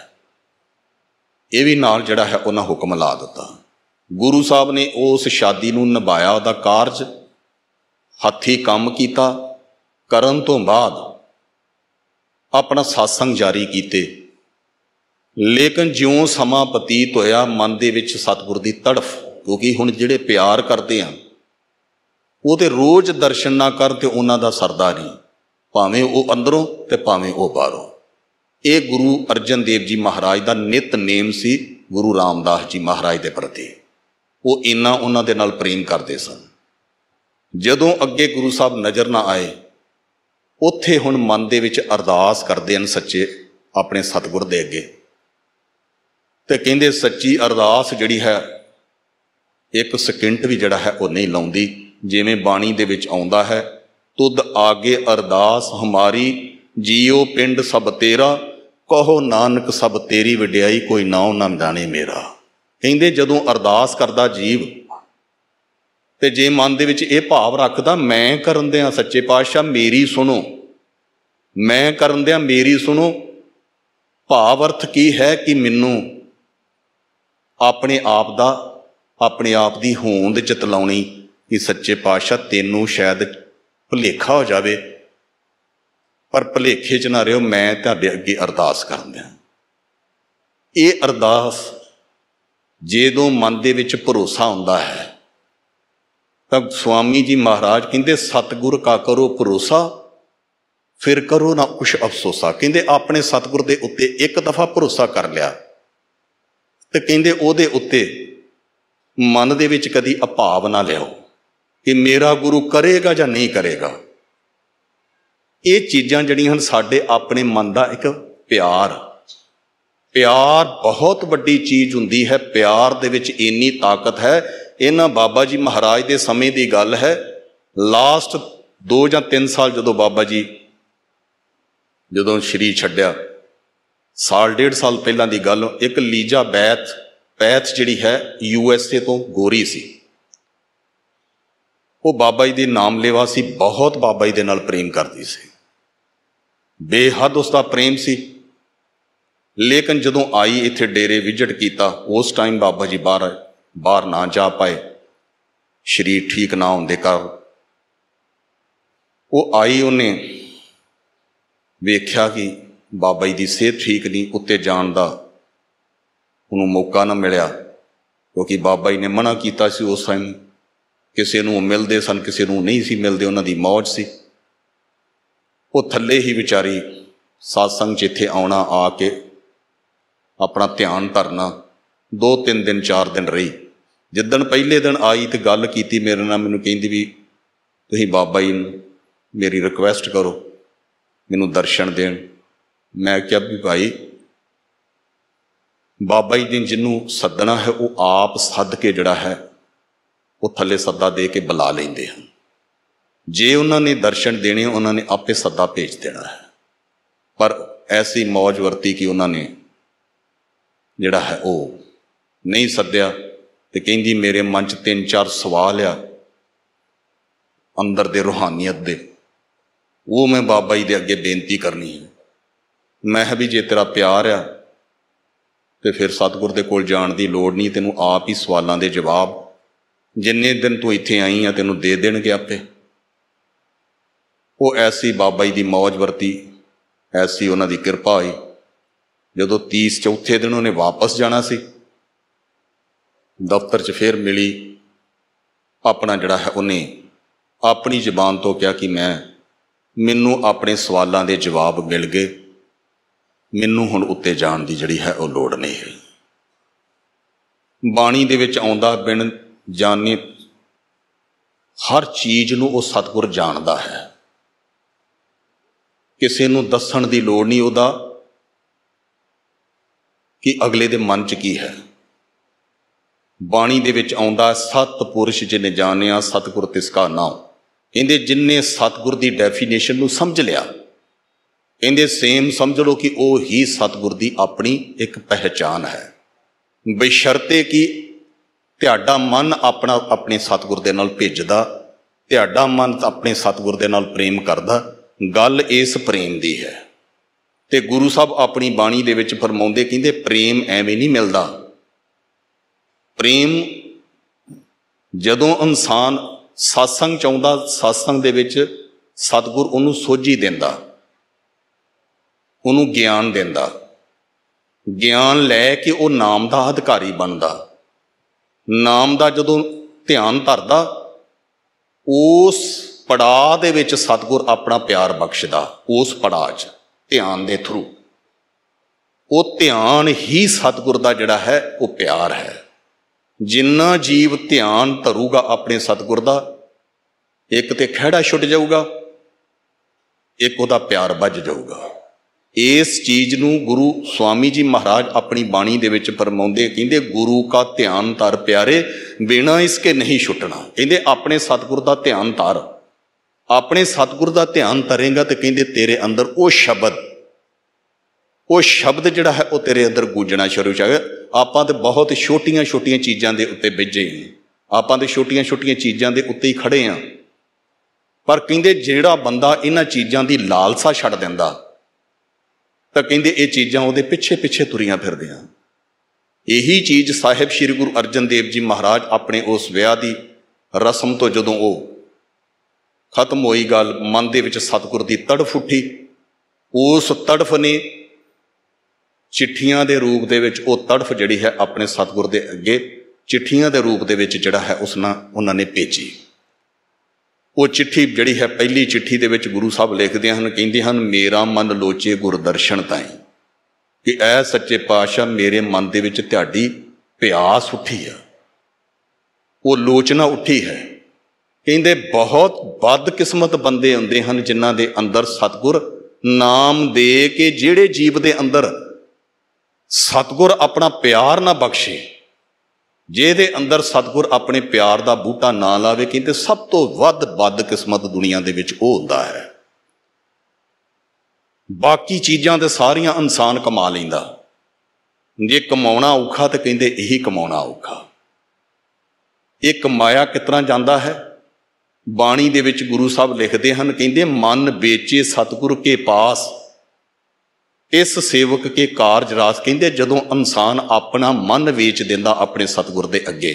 ਇਹ ਵੀ ਨਾਲ ਜਿਹੜਾ ਹੈ ਉਹਨਾਂ ਹੁਕਮ ਲਾ ਦਿੱਤਾ ਗੁਰੂ ਸਾਹਿਬ ਨੇ ਉਸ ਸ਼ਾਦੀ ਨੂੰ ਨਿਭਾਇਆ ਉਹਦਾ ਕਾਰਜ ਹੱਥੀ ਕੰਮ ਕੀਤਾ ਕਰਨ ਤੋਂ ਬਾਅਦ ਆਪਣਾ satsang ਜਾਰੀ ਕੀਤੇ ਲੇਕਿਨ ਜਿਉਂ ਸਮਾਂ ਪਤੀਤ ਹੋਇਆ ਮਨ ਦੇ ਵਿੱਚ ਸਤਿਗੁਰ ਦੀ ਤੜਫ ਕਿਉਂਕਿ ਹੁਣ ਜਿਹੜੇ ਪਿਆਰ ਕਰਦੇ ਆ ਉਹ ਤੇ ਰੋਜ਼ ਦਰਸ਼ਨ ਨਾ ਕਰ ਤੇ ਉਹਨਾਂ ਦਾ ਸਰਦਾ ਨਹੀਂ ਭਾਵੇਂ ਉਹ ਅੰਦਰੋਂ ਤੇ ਭਾਵੇਂ ਉਹ ਬਾਹਰੋਂ ਇਹ ਗੁਰੂ ਅਰਜਨ ਦੇਵ ਜੀ ਮਹਾਰਾਜ ਦਾ ਨਿਤ ਨੇਮ ਸੀ ਗੁਰੂ ਰਾਮਦਾਸ ਜੀ ਮਹਾਰਾਜ ਦੇ ਪ੍ਰਤੀ ਉਹ ਇੰਨਾ ਉਹਨਾਂ ਦੇ ਨਾਲ ਪ੍ਰੇਮ ਕਰਦੇ ਸਨ ਜਦੋਂ ਅੱਗੇ ਗੁਰੂ ਸਾਹਿਬ ਨਜ਼ਰ ਨਾ ਆਏ ਉੱਥੇ ਹੁਣ ਮਨ ਦੇ ਵਿੱਚ ਅਰਦਾਸ ਕਰਦੇ ਹਨ ਸੱਚੇ ਆਪਣੇ ਸਤਿਗੁਰ ਦੇ ਅੱਗੇ ਤੇ ਕਹਿੰਦੇ ਸੱਚੀ ਅਰਦਾਸ ਜਿਹੜੀ ਹੈ ਇੱਕ ਸਕਿੰਟ ਵੀ ਜਿਹੜਾ ਹੈ ਉਹ ਨਹੀਂ ਲਾਉਂਦੀ ਜਿਵੇਂ ਬਾਣੀ ਦੇ ਵਿੱਚ ਆਉਂਦਾ ਹੈ ਤੁਧ ਆਗੇ ਅਰਦਾਸ ਹਮਾਰੀ ਜੀਓ ਪਿੰਡ ਸਭ ਤੇਰਾ ਕਹੋ ਨਾਨਕ ਸਭ ਤੇਰੀ ਵਡਿਆਈ ਕੋਈ ਨਾਉ ਨਾ ਜਾਣੇ ਮੇਰਾ ਕਹਿੰਦੇ ਜਦੋਂ ਅਰਦਾਸ ਕਰਦਾ ਜੀਵ ਤੇ ਜੇ ਮਨ ਦੇ ਵਿੱਚ ਇਹ ਭਾਵ ਰੱਖਦਾ ਮੈਂ ਕਰਨ ਦਿਆਂ ਸੱਚੇ ਪਾਤਸ਼ਾਹ ਮੇਰੀ ਸੁਣੋ ਮੈਂ ਕਰਨ ਦਿਆਂ ਮੇਰੀ ਸੁਣੋ ਭਾਵ ਅਰਥ ਕੀ ਹੈ ਕਿ ਮੈਨੂੰ ਆਪਣੇ ਆਪ ਦਾ ਆਪਣੇ ਆਪ ਦੀ ਹੋਂਦ ਲਾਉਣੀ ਕਿ ਸੱਚੇ ਪਾਤਸ਼ਾਹ ਤੈਨੂੰ ਸ਼ਾਇਦ ਭੁਲੇਖਾ ਹੋ ਜਾਵੇ ਪਰ ਭਲੇਖੇ 'ਚ ਨਾ ਰਿਓ ਮੈਂ ਤੁਹਾਡੇ ਅੱਗੇ ਅਰਦਾਸ ਕਰਦਾ ਇਹ ਅਰਦਾਸ ਜਦੋਂ ਮਨ ਦੇ ਵਿੱਚ ਭਰੋਸਾ ਹੁੰਦਾ ਹੈ ਤਾਂ ਸੁਆਮੀ ਜੀ ਮਹਾਰਾਜ ਕਹਿੰਦੇ ਸਤਗੁਰ ਕਾ ਕਰੋ ਭਰੋਸਾ ਫਿਰ ਕਰੋ ਨਾ ਕੁਛ ਅਫਸੋਸਾ ਕਹਿੰਦੇ ਆਪਣੇ ਸਤਗੁਰ ਦੇ ਉੱਤੇ ਇੱਕ ਦਫਾ ਭਰੋਸਾ ਕਰ ਲਿਆ ਤੇ ਕਹਿੰਦੇ ਉਹਦੇ ਉੱਤੇ ਮਨ ਦੇ ਵਿੱਚ ਕਦੀ ਅਭਾਵ ਨਾ ਲਿਓ ਕਿ ਮੇਰਾ ਗੁਰੂ ਕਰੇਗਾ ਜਾਂ ਨਹੀਂ ਕਰੇਗਾ ਇਹ ਚੀਜ਼ਾਂ ਜਿਹੜੀਆਂ ਹਨ ਸਾਡੇ ਆਪਣੇ ਮਨ ਦਾ ਇੱਕ ਪਿਆਰ ਪਿਆਰ ਬਹੁਤ ਵੱਡੀ ਚੀਜ਼ ਹੁੰਦੀ ਹੈ ਪਿਆਰ ਦੇ ਵਿੱਚ ਇੰਨੀ ਤਾਕਤ ਹੈ ਇਹਨਾਂ ਬਾਬਾ ਜੀ ਮਹਾਰਾਜ ਦੇ ਸਮੇਂ ਦੀ ਗੱਲ ਹੈ ਲਾਸਟ 2 ਜਾਂ 3 ਸਾਲ ਜਦੋਂ ਬਾਬਾ ਜੀ ਜਦੋਂ ਸ਼੍ਰੀ ਛੱਡਿਆ ਸਾਲ ਡੇਢ ਸਾਲ ਪਹਿਲਾਂ ਦੀ ਗੱਲ ਇੱਕ ਲੀਜਾ ਬੈਥ ਪੈਥ ਜਿਹੜੀ ਹੈ ਯੂ ਐਸ ਏ ਤੋਂ ਗੋਰੀ ਸੀ ਉਹ ਬਾਬਾ ਜੀ ਦੇ ਨਾਮ ਲੇਵਾ ਸੀ ਬਹੁਤ ਬਾਬਾ ਜੀ ਦੇ ਨਾਲ ਪ੍ਰੇਮ ਕਰਦੀ ਸੀ ਬੇਹੱਦ ਉਸ ਦਾ ਪ੍ਰੇਮ ਸੀ ਲੇਕਿਨ ਜਦੋਂ ਆਈ ਇੱਥੇ ਡੇਰੇ ਵਿਜਿਟ ਕੀਤਾ ਉਸ ਟਾਈਮ ਬਾਬਾ ਜੀ ਬਾਹਰ ਬਾਹਰ ਨਾ ਜਾ ਪਾਏ ਸਰੀਰ ਠੀਕ ਨਾ ਹੁੰਦੇ ਕਰ ਉਹ ਆਈ ਉਹਨੇ ਵੇਖਿਆ ਕਿ ਬਾਬਾ ਜੀ ਦੀ ਸਿਹਤ ਠੀਕ ਨਹੀਂ ਉੱਤੇ ਜਾਣ ਦਾ ਉਹਨੂੰ ਮੌਕਾ ਨਾ ਮਿਲਿਆ ਕਿਉਂਕਿ ਬਾਬਾ ਜੀ ਨੇ ਮਨਾ ਕੀਤਾ ਸੀ ਉਸ ਟਾਈਮ ਕਿਸੇ ਨੂੰ ਮਿਲਦੇ ਸਨ ਕਿਸੇ ਨੂੰ ਨਹੀਂ ਸੀ ਮਿਲਦੇ ਉਹਨਾਂ ਦੀ ਮੌਜ ਸੀ ਉਹ ਥੱਲੇ ਹੀ ਵਿਚਾਰੀ ਸਾਧ ਚ ਇੱਥੇ ਆਉਣਾ ਆ ਕੇ ਆਪਣਾ ਧਿਆਨ ਧਰਨਾ 2-3 ਦਿਨ 4 ਦਿਨ ਰਹੀ ਜਿੱਦਣ ਪਹਿਲੇ ਦਿਨ ਆਈ ਤੇ ਗੱਲ ਕੀਤੀ ਮੇਰੇ ਨਾਲ ਮੈਨੂੰ ਕਹਿੰਦੀ ਵੀ ਤੁਸੀਂ ਬਾਬਾ ਜੀ ਨੂੰ ਮੇਰੀ ਰਿਕੁਐਸਟ ਕਰੋ ਮੈਨੂੰ ਦਰਸ਼ਨ ਦੇਣ ਮੈਂ ਕਿਹਾ ਵੀ ਭਾਈ ਬਾਬਾ ਜੀ ਜਿੰਨੂੰ ਜਿਹਨੂੰ ਸੱਦਣਾ ਹੈ ਉਹ ਆਪ ਸੱਦ ਕੇ ਜਿਹੜਾ ਹੈ ਉਹ ਥੱਲੇ ਸੱਦਾ ਦੇ ਕੇ ਬੁਲਾ ਲੈਂਦੇ ਹਨ ਜੇ ਉਹਨਾਂ ਨੇ ਦਰਸ਼ਨ ਦੇਣੇ ਉਹਨਾਂ ਨੇ ਆਪੇ ਸੱਦਾ ਭੇਜ ਦੇਣਾ ਹੈ ਪਰ ਐਸੀ ਮੌਜ ਵਰਤੀ ਕਿ ਉਹਨਾਂ ਨੇ ਜਿਹੜਾ ਹੈ ਉਹ ਨਹੀਂ ਸੱਦਿਆ ਤੇ ਕਹਿੰਦੀ ਮੇਰੇ ਮਨ 'ਚ ਤਿੰਨ ਚਾਰ ਸਵਾਲ ਆ ਅੰਦਰ ਦੇ ਰੋਹਾਨੀਅਤ ਦੇ ਉਹ ਮੈਂ ਬਾਬਾ ਜੀ ਦੇ ਅੱਗੇ ਬੇਨਤੀ ਕਰਨੀ ਹੈ ਮੈਂ ਵੀ ਜੇ ਤੇਰਾ ਪਿਆਰ ਆ ਤੇ ਫਿਰ ਸਤਿਗੁਰ ਦੇ ਕੋਲ ਜਾਣ ਦੀ ਲੋੜ ਨਹੀਂ ਤੈਨੂੰ ਆਪ ਹੀ ਸਵਾਲਾਂ ਦੇ ਜਵਾਬ ਜਿੰਨੇ ਦਿਨ ਤੂੰ ਇੱਥੇ ਆਈ ਆ ਤੈਨੂੰ ਦੇ ਦੇਣਗੇ ਆਪੇ ਉਹ ਐਸੀ ਬਾਬਾ ਜੀ ਦੀ ਮੌਜ ਵਰਤੀ ਐਸੀ ਉਹਨਾਂ ਦੀ ਕਿਰਪਾ ਹੋਈ ਜਦੋਂ 30 ਚੌਥੇ ਦਿਨ ਉਹਨੇ ਵਾਪਸ ਜਾਣਾ ਸੀ ਦਫ਼ਤਰ 'ਚ ਫੇਰ ਮਿਲੀ ਆਪਣਾ ਜਿਹੜਾ ਹੈ ਉਹਨੇ ਆਪਣੀ ਜ਼ੁਬਾਨ ਤੋਂ ਕਿਹਾ ਕਿ ਮੈਂ ਮੈਨੂੰ ਆਪਣੇ ਸਵਾਲਾਂ ਦੇ ਜਵਾਬ ਮਿਲ ਗਏ ਮੈਨੂੰ ਹੁਣ ਉੱਤੇ ਜਾਣ ਦੀ ਜਿਹੜੀ ਹੈ ਉਹ ਲੋੜ ਨਹੀਂ ਹੈ ਬਾਣੀ ਦੇ ਵਿੱਚ ਆਉਂਦਾ ਬਿਨ ਜਾਣੇ ਹਰ ਚੀਜ਼ ਨੂੰ ਉਹ ਸਤਿਗੁਰ ਜਾਣਦਾ ਹੈ ਕਿਸੇ ਨੂੰ ਦੱਸਣ ਦੀ ਲੋੜ ਨਹੀਂ ਉਹਦਾ ਕਿ ਅਗਲੇ ਦੇ ਮਨ 'ਚ ਕੀ ਹੈ ਬਾਣੀ ਦੇ ਵਿੱਚ ਆਉਂਦਾ ਸਤ ਪੁਰਸ਼ ਜਿਨੇ ਜਾਣਿਆ ਸਤਗੁਰ ਤਿਸ ਕਾ ਨਾਮ ਇਹਦੇ ਜਿਨਨੇ ਸਤਗੁਰ ਦੀ ਡੈਫੀਨੇਸ਼ਨ ਨੂੰ ਸਮਝ ਲਿਆ ਇਹਦੇ ਸੇਮ ਸਮਝ ਲਓ ਕਿ ਉਹ ਹੀ ਸਤਗੁਰ ਦੀ ਆਪਣੀ ਇੱਕ ਪਹਿਚਾਨ ਹੈ ਬਿਸ਼ਰਤੇ ਕਿ ਤੁਹਾਡਾ ਮਨ ਆਪਣਾ ਆਪਣੇ ਸਤਗੁਰ ਦੇ ਨਾਲ ਭਿੱਜਦਾ ਤੁਹਾਡਾ ਮਨ ਆਪਣੇ ਸਤਗੁਰ ਦੇ ਨਾਲ ਪ੍ਰੇਮ ਕਰਦਾ ਗੱਲ ਇਸ ਪ੍ਰੇਮ ਦੀ ਹੈ ਤੇ ਗੁਰੂ ਸਾਹਿਬ ਆਪਣੀ ਬਾਣੀ ਦੇ ਵਿੱਚ ਫਰਮਾਉਂਦੇ ਕਹਿੰਦੇ ਪ੍ਰੇਮ ਐਵੇਂ ਨਹੀਂ ਮਿਲਦਾ ਪ੍ਰੇਮ ਜਦੋਂ ਇਨਸਾਨ satsang ਚਾਹੁੰਦਾ satsang ਦੇ ਵਿੱਚ ਸਤਿਗੁਰ ਉਹਨੂੰ ਸੋਝੀ ਦਿੰਦਾ ਉਹਨੂੰ ਗਿਆਨ ਦਿੰਦਾ ਗਿਆਨ ਲੈ ਕੇ ਉਹ ਨਾਮ ਦਾ ਅਧਿਕਾਰੀ ਬਣਦਾ ਨਾਮ ਦਾ ਜਦੋਂ ਧਿਆਨ ਧਰਦਾ ਉਸ ਪੜਾਅ ਦੇ ਵਿੱਚ ਸਤਗੁਰ ਆਪਣਾ ਪਿਆਰ ਬਖਸ਼ਦਾ ਉਸ ਪੜਾਅ 'ਚ ਧਿਆਨ ਦੇ ਥਰੂ ਉਹ ਧਿਆਨ ਹੀ ਸਤਗੁਰ ਦਾ ਜਿਹੜਾ ਹੈ ਉਹ ਪਿਆਰ ਹੈ ਜਿੰਨਾ ਜੀਵ ਧਿਆਨ ਧਰੂਗਾ ਆਪਣੇ ਸਤਗੁਰ ਦਾ ਇੱਕ ਤੇ ਖਿਹੜਾ ਛੁੱਟ ਜਾਊਗਾ ਇੱਕ ਉਹਦਾ ਪਿਆਰ ਵੱਜ ਜਾਊਗਾ ਇਸ ਚੀਜ਼ ਨੂੰ ਗੁਰੂ ਸਵਾਮੀ ਜੀ ਮਹਾਰਾਜ ਆਪਣੀ ਬਾਣੀ ਦੇ ਵਿੱਚ ਫਰਮਾਉਂਦੇ ਕਹਿੰਦੇ ਗੁਰੂ ਕਾ ਧਿਆਨ ਤਰ ਪਿਆਰੇ ਬਿਨਾ ਇਸਕੇ ਨਹੀਂ ਛੁੱਟਣਾ ਕਹਿੰਦੇ ਆਪਣੇ ਸਤਗੁਰ ਦਾ ਧਿਆਨ ਤਰ ਆਪਣੇ ਸਤਿਗੁਰ ਦਾ ਧਿਆਨ ਤਰੇਗਾ ਤੇ ਕਹਿੰਦੇ ਤੇਰੇ ਅੰਦਰ ਉਹ ਸ਼ਬਦ ਉਹ ਸ਼ਬਦ ਜਿਹੜਾ ਹੈ ਉਹ ਤੇਰੇ ਅੰਦਰ ਗੂੰਜਣਾ ਸ਼ੁਰੂ ਹੋ ਆਪਾਂ ਤੇ ਬਹੁਤ ਛੋਟੀਆਂ ਛੋਟੀਆਂ ਚੀਜ਼ਾਂ ਦੇ ਉੱਤੇ ਵਿੱਝੇ ਹਾਂ ਆਪਾਂ ਤੇ ਛੋਟੀਆਂ ਛੋਟੀਆਂ ਚੀਜ਼ਾਂ ਦੇ ਉੱਤੇ ਹੀ ਖੜੇ ਆ ਪਰ ਕਹਿੰਦੇ ਜਿਹੜਾ ਬੰਦਾ ਇਹਨਾਂ ਚੀਜ਼ਾਂ ਦੀ ਲਾਲਸਾ ਛੱਡ ਦਿੰਦਾ ਤਾਂ ਕਹਿੰਦੇ ਇਹ ਚੀਜ਼ਾਂ ਉਹਦੇ ਪਿੱਛੇ ਪਿੱਛੇ ਤੁਰੀਆਂ ਫਿਰਦੀਆਂ ਇਹੀ ਚੀਜ਼ ਸਾਹਿਬ ਸ੍ਰੀ ਗੁਰੂ ਅਰਜਨ ਦੇਵ ਜੀ ਮਹਾਰਾਜ ਆਪਣੇ ਉਸ ਵਿਆਹ ਦੀ ਰਸਮ ਤੋਂ ਜਦੋਂ ਉਹ ਖਤਮ ਹੋਈ ਗੱਲ ਮਨ ਦੇ ਵਿੱਚ ਸਤਿਗੁਰ ਦੀ ਤੜਫ ਉੱਠੀ ਉਸ ਤੜਫ ਨੇ ਚਿੱਠੀਆਂ ਦੇ ਰੂਪ ਦੇ ਵਿੱਚ ਉਹ ਤੜਫ ਜਿਹੜੀ ਹੈ ਆਪਣੇ ਸਤਿਗੁਰ ਦੇ ਅੱਗੇ ਚਿੱਠੀਆਂ ਦੇ ਰੂਪ ਦੇ ਵਿੱਚ ਜਿਹੜਾ ਹੈ ਉਸ ਨਾਲ ਉਹਨਾਂ ਨੇ ਭੇਜੀ ਉਹ ਚਿੱਠੀ ਜਿਹੜੀ ਹੈ ਪਹਿਲੀ ਚਿੱਠੀ ਦੇ ਵਿੱਚ ਗੁਰੂ ਸਾਹਿਬ ਲਿਖਦੇ ਹਨ ਕਹਿੰਦੇ ਹਨ ਮੇਰਾ ਮਨ ਲੋਚੇ ਗੁਰਦਰਸ਼ਨ ਤਾਈ ਕਿ ਐ ਸੱਚੇ ਪਾਤਸ਼ਾਹ ਮੇਰੇ ਮਨ ਦੇ ਵਿੱਚ ਤੁਹਾਡੀ ਪਿਆਸ ਉੱਠੀ ਆ ਉਹ ਲੋਚਨਾ ਉੱਠੀ ਹੈ ਕਹਿੰਦੇ ਬਹੁਤ ਬਦਕਿਸਮਤ ਬੰਦੇ ਹੁੰਦੇ ਹਨ ਜਿਨ੍ਹਾਂ ਦੇ ਅੰਦਰ ਸਤਗੁਰ ਨਾਮ ਦੇ ਕੇ ਜਿਹੜੇ ਜੀਵ ਦੇ ਅੰਦਰ ਸਤਗੁਰ ਆਪਣਾ ਪਿਆਰ ਨਾ ਬਖਸ਼ੇ ਜਿਹਦੇ ਅੰਦਰ ਸਤਗੁਰ ਆਪਣੇ ਪਿਆਰ ਦਾ ਬੂਟਾ ਨਾ ਲਾਵੇ ਕਹਿੰਦੇ ਸਭ ਤੋਂ ਵੱਧ ਬਦਕਿਸਮਤ ਦੁਨੀਆ ਦੇ ਵਿੱਚ ਉਹ ਹੁੰਦਾ ਹੈ ਬਾਕੀ ਚੀਜ਼ਾਂ ਤੇ ਸਾਰੀਆਂ ਇਨਸਾਨ ਕਮਾ ਲੈਂਦਾ ਜੇ ਕਮਾਉਣਾ ਔਖਾ ਤੇ ਕਹਿੰਦੇ ਇਹੀ ਕਮਾਉਣਾ ਔਖਾ ਇਹ ਕਮਾਇਆ ਕਿਤਨਾ ਜਾਂਦਾ ਹੈ ਬਾਣੀ ਦੇ ਵਿੱਚ ਗੁਰੂ ਸਾਹਿਬ ਲਿਖਦੇ ਹਨ ਕਹਿੰਦੇ ਮਨ ਵੇਚੇ ਸਤਿਗੁਰ ਕੇ ਪਾਸ ਇਸ ਸੇਵਕ ਕੇ ਕਾਰਜ ਰਾਸ ਕਹਿੰਦੇ ਜਦੋਂ ਇਨਸਾਨ ਆਪਣਾ ਮਨ ਵੇਚ ਦਿੰਦਾ ਆਪਣੇ ਸਤਿਗੁਰ ਦੇ ਅੱਗੇ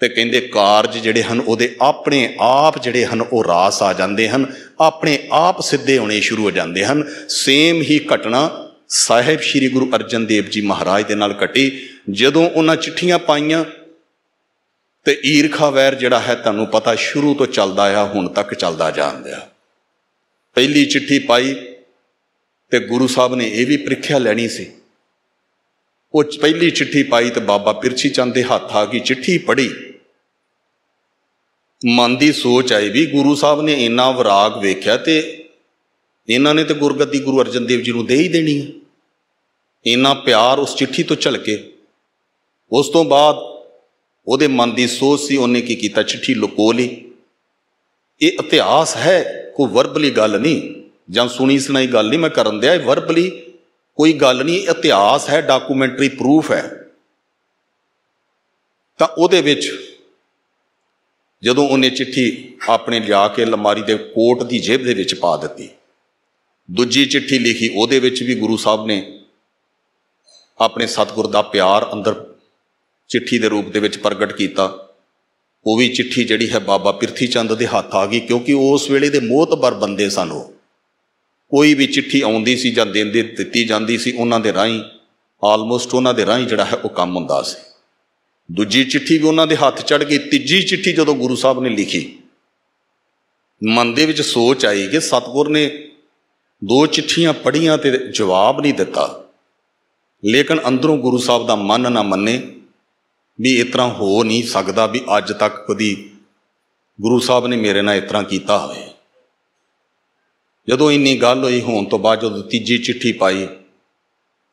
ਤੇ ਕਹਿੰਦੇ ਕਾਰਜ ਜਿਹੜੇ ਹਨ ਉਹਦੇ ਆਪਣੇ ਆਪ ਜਿਹੜੇ ਹਨ ਉਹ ਰਾਸ ਆ ਜਾਂਦੇ ਹਨ ਆਪਣੇ ਆਪ ਸਿੱਧੇ ਹੋਣੇ ਸ਼ੁਰੂ ਹੋ ਜਾਂਦੇ ਹਨ ਸੇਮ ਹੀ ਘਟਨਾ ਸਾਹਿਬ ਸ੍ਰੀ ਗੁਰੂ ਅਰਜਨ ਦੇਵ ਜੀ ਮਹਾਰਾਜ ਦੇ ਨਾਲ ਘਟੀ ਜਦੋਂ ਉਹਨਾਂ ਚਿੱਠੀਆਂ ਪਾਈਆਂ ਤੇ ਈਰਖਾ ਵੈਰ ਜਿਹੜਾ ਹੈ ਤੁਹਾਨੂੰ ਪਤਾ ਸ਼ੁਰੂ ਤੋਂ ਚੱਲਦਾ ਆ ਹੁਣ ਤੱਕ ਚੱਲਦਾ ਜਾਂਦਾ ਪਹਿਲੀ ਚਿੱਠੀ ਪਾਈ ਤੇ ਗੁਰੂ ਸਾਹਿਬ ਨੇ ਇਹ ਵੀ ਪ੍ਰੀਖਿਆ ਲੈਣੀ ਸੀ ਉਹ ਪਹਿਲੀ ਚਿੱਠੀ ਪਾਈ ਤੇ ਬਾਬਾ ਪਿਰਛੀ ਚੰਦ ਦੇ ਹੱਥ ਆ ਗਈ ਚਿੱਠੀ ਪੜ੍ਹੀ ਮਨ ਦੀ ਸੋਚ ਆਈ ਵੀ ਗੁਰੂ ਸਾਹਿਬ ਨੇ ਇੰਨਾ ਵਿਰਾਗ ਵੇਖਿਆ ਤੇ ਇਹਨਾਂ ਨੇ ਤੇ ਗੁਰਗੱਦੀ ਗੁਰੂ ਅਰਜਨ ਦੇਵ ਜੀ ਨੂੰ ਦੇ ਹੀ ਦੇਣੀ ਹੈ ਇੰਨਾ ਪਿਆਰ ਉਸ ਚਿੱਠੀ ਤੋਂ ਝਲਕੇ ਉਸ ਤੋਂ ਬਾਅਦ ਉਹਦੇ ਮਨ ਦੀ ਸੋਚ ਸੀ ਉਹਨੇ ਕੀ ਕੀਤਾ ਚਿੱਠੀ ਲੁਕੋ ਲਈ ਇਹ ਇਤਿਹਾਸ ਹੈ ਕੋਈ ਵਰਬਲੀ ਗੱਲ ਨਹੀਂ ਜਾਂ ਸੁਣੀ ਸੁਣਾਈ ਗੱਲ ਨਹੀਂ ਮੈਂ ਕਰਨ ਦਿਆ ਇਹ ਵਰਬਲੀ ਕੋਈ ਗੱਲ ਨਹੀਂ ਇਤਿਹਾਸ ਹੈ ਡਾਕੂਮੈਂਟਰੀ ਪ੍ਰੂਫ ਹੈ ਤਾਂ ਉਹਦੇ ਵਿੱਚ ਜਦੋਂ ਉਹਨੇ ਚਿੱਠੀ ਆਪਣੇ ਲਿਆ ਕੇ ਲਮਾਰੀ ਦੇ ਕੋਟ ਦੀ ਜੇਬ ਦੇ ਵਿੱਚ ਪਾ ਦਿੱਤੀ ਦੂਜੀ ਚਿੱਠੀ ਲਿਖੀ ਉਹਦੇ ਵਿੱਚ ਵੀ ਗੁਰੂ ਸਾਹਿਬ ਨੇ ਆਪਣੇ ਸਤਗੁਰ ਦਾ ਪਿਆਰ ਅੰਦਰ ਚਿੱਠੀ ਦੇ ਰੂਪ ਦੇ ਵਿੱਚ ਪ੍ਰਗਟ ਕੀਤਾ ਉਹ ਵੀ ਚਿੱਠੀ ਜਿਹੜੀ ਹੈ ਬਾਬਾ ਪਿਰਥੀ ਚੰਦ ਦੇ ਹੱਥ ਆ ਗਈ ਕਿਉਂਕਿ ਉਸ ਵੇਲੇ ਦੇ ਮੋਹਤਬਰ ਬੰਦੇ ਸਨ ਉਹ ਕੋਈ ਵੀ ਚਿੱਠੀ ਆਉਂਦੀ ਸੀ ਜਾਂ ਦਿੰਦੇ ਦਿੱਤੀ ਜਾਂਦੀ ਸੀ ਉਹਨਾਂ ਦੇ ਰਾਹੀਂ ਆਲਮੋਸਟ ਉਹਨਾਂ ਦੇ ਰਾਹੀਂ ਜਿਹੜਾ ਹੈ ਉਹ ਕੰਮ ਹੁੰਦਾ ਸੀ ਦੂਜੀ ਚਿੱਠੀ ਵੀ ਉਹਨਾਂ ਦੇ ਹੱਥ ਚੜ ਗਈ ਤੀਜੀ ਚਿੱਠੀ ਜਦੋਂ ਗੁਰੂ ਸਾਹਿਬ ਨੇ ਲਿਖੀ ਮਨ ਦੇ ਵਿੱਚ ਸੋਚ ਆਈ ਕਿ ਸਤਗੁਰ ਨੇ ਦੋ ਚਿੱਠੀਆਂ ਪੜੀਆਂ ਤੇ ਜਵਾਬ ਨਹੀਂ ਦਿੱਤਾ ਲੇਕਿਨ ਅੰਦਰੋਂ ਗੁਰੂ ਸਾਹਿਬ ਦਾ ਮਨ ਨਾ ਮੰਨੇ ਵੀ ਇਸ ਤਰ੍ਹਾਂ ਹੋ ਨਹੀਂ ਸਕਦਾ ਵੀ ਅੱਜ ਤੱਕ ਕਦੀ ਗੁਰੂ ਸਾਹਿਬ ਨੇ ਮੇਰੇ ਨਾਲ ਇਸ ਤਰ੍ਹਾਂ ਕੀਤਾ ਹੋਵੇ ਜਦੋਂ ਇੰਨੀ ਗੱਲ ਹੋਈ ਹੋਣ ਤੋਂ ਬਾਅਦ ਜਦੋਂ ਤੀਜੀ ਚਿੱਠੀ ਪਾਈ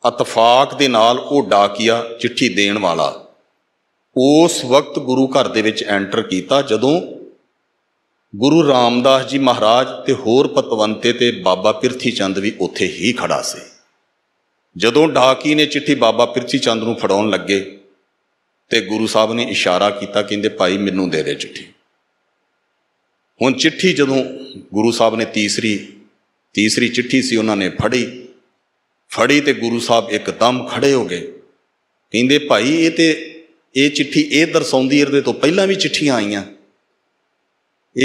ਇਤਫਾਕ ਦੇ ਨਾਲ ਉਹ ਡਾਕੀਆ ਚਿੱਠੀ ਦੇਣ ਵਾਲਾ ਉਸ ਵਕਤ ਗੁਰੂ ਘਰ ਦੇ ਵਿੱਚ ਐਂਟਰ ਕੀਤਾ ਜਦੋਂ ਗੁਰੂ ਰਾਮਦਾਸ ਜੀ ਮਹਾਰਾਜ ਤੇ ਹੋਰ ਪਤਵੰਤੇ ਤੇ ਬਾਬਾ ਪਿਰਥੀ ਚੰਦ ਵੀ ਉੱਥੇ ਹੀ ਖੜਾ ਸੀ ਜਦੋਂ ਡਾਕੀ ਨੇ ਚਿੱਠੀ ਬਾਬਾ ਪਿਰਥੀ ਚੰਦ ਨੂੰ ਫੜਾਉਣ ਲੱਗੇ ਤੇ ਗੁਰੂ ਸਾਹਿਬ ਨੇ ਇਸ਼ਾਰਾ ਕੀਤਾ ਕਹਿੰਦੇ ਭਾਈ ਮੈਨੂੰ ਦੇ ਦੇ ਚਿੱਠੀ ਹੁਣ ਚਿੱਠੀ ਜਦੋਂ ਗੁਰੂ ਸਾਹਿਬ ਨੇ ਤੀਸਰੀ ਤੀਸਰੀ ਚਿੱਠੀ ਸੀ ਉਹਨਾਂ ਨੇ ਫੜੀ ਫੜੀ ਤੇ ਗੁਰੂ ਸਾਹਿਬ ਇੱਕਦਮ ਖੜੇ ਹੋ ਗਏ ਕਹਿੰਦੇ ਭਾਈ ਇਹ ਤੇ ਇਹ ਚਿੱਠੀ ਇਹ ਦਰਸਾਉਂਦੀ ਇਹਦੇ ਤੋਂ ਪਹਿਲਾਂ ਵੀ ਚਿੱਠੀਆਂ ਆਈਆਂ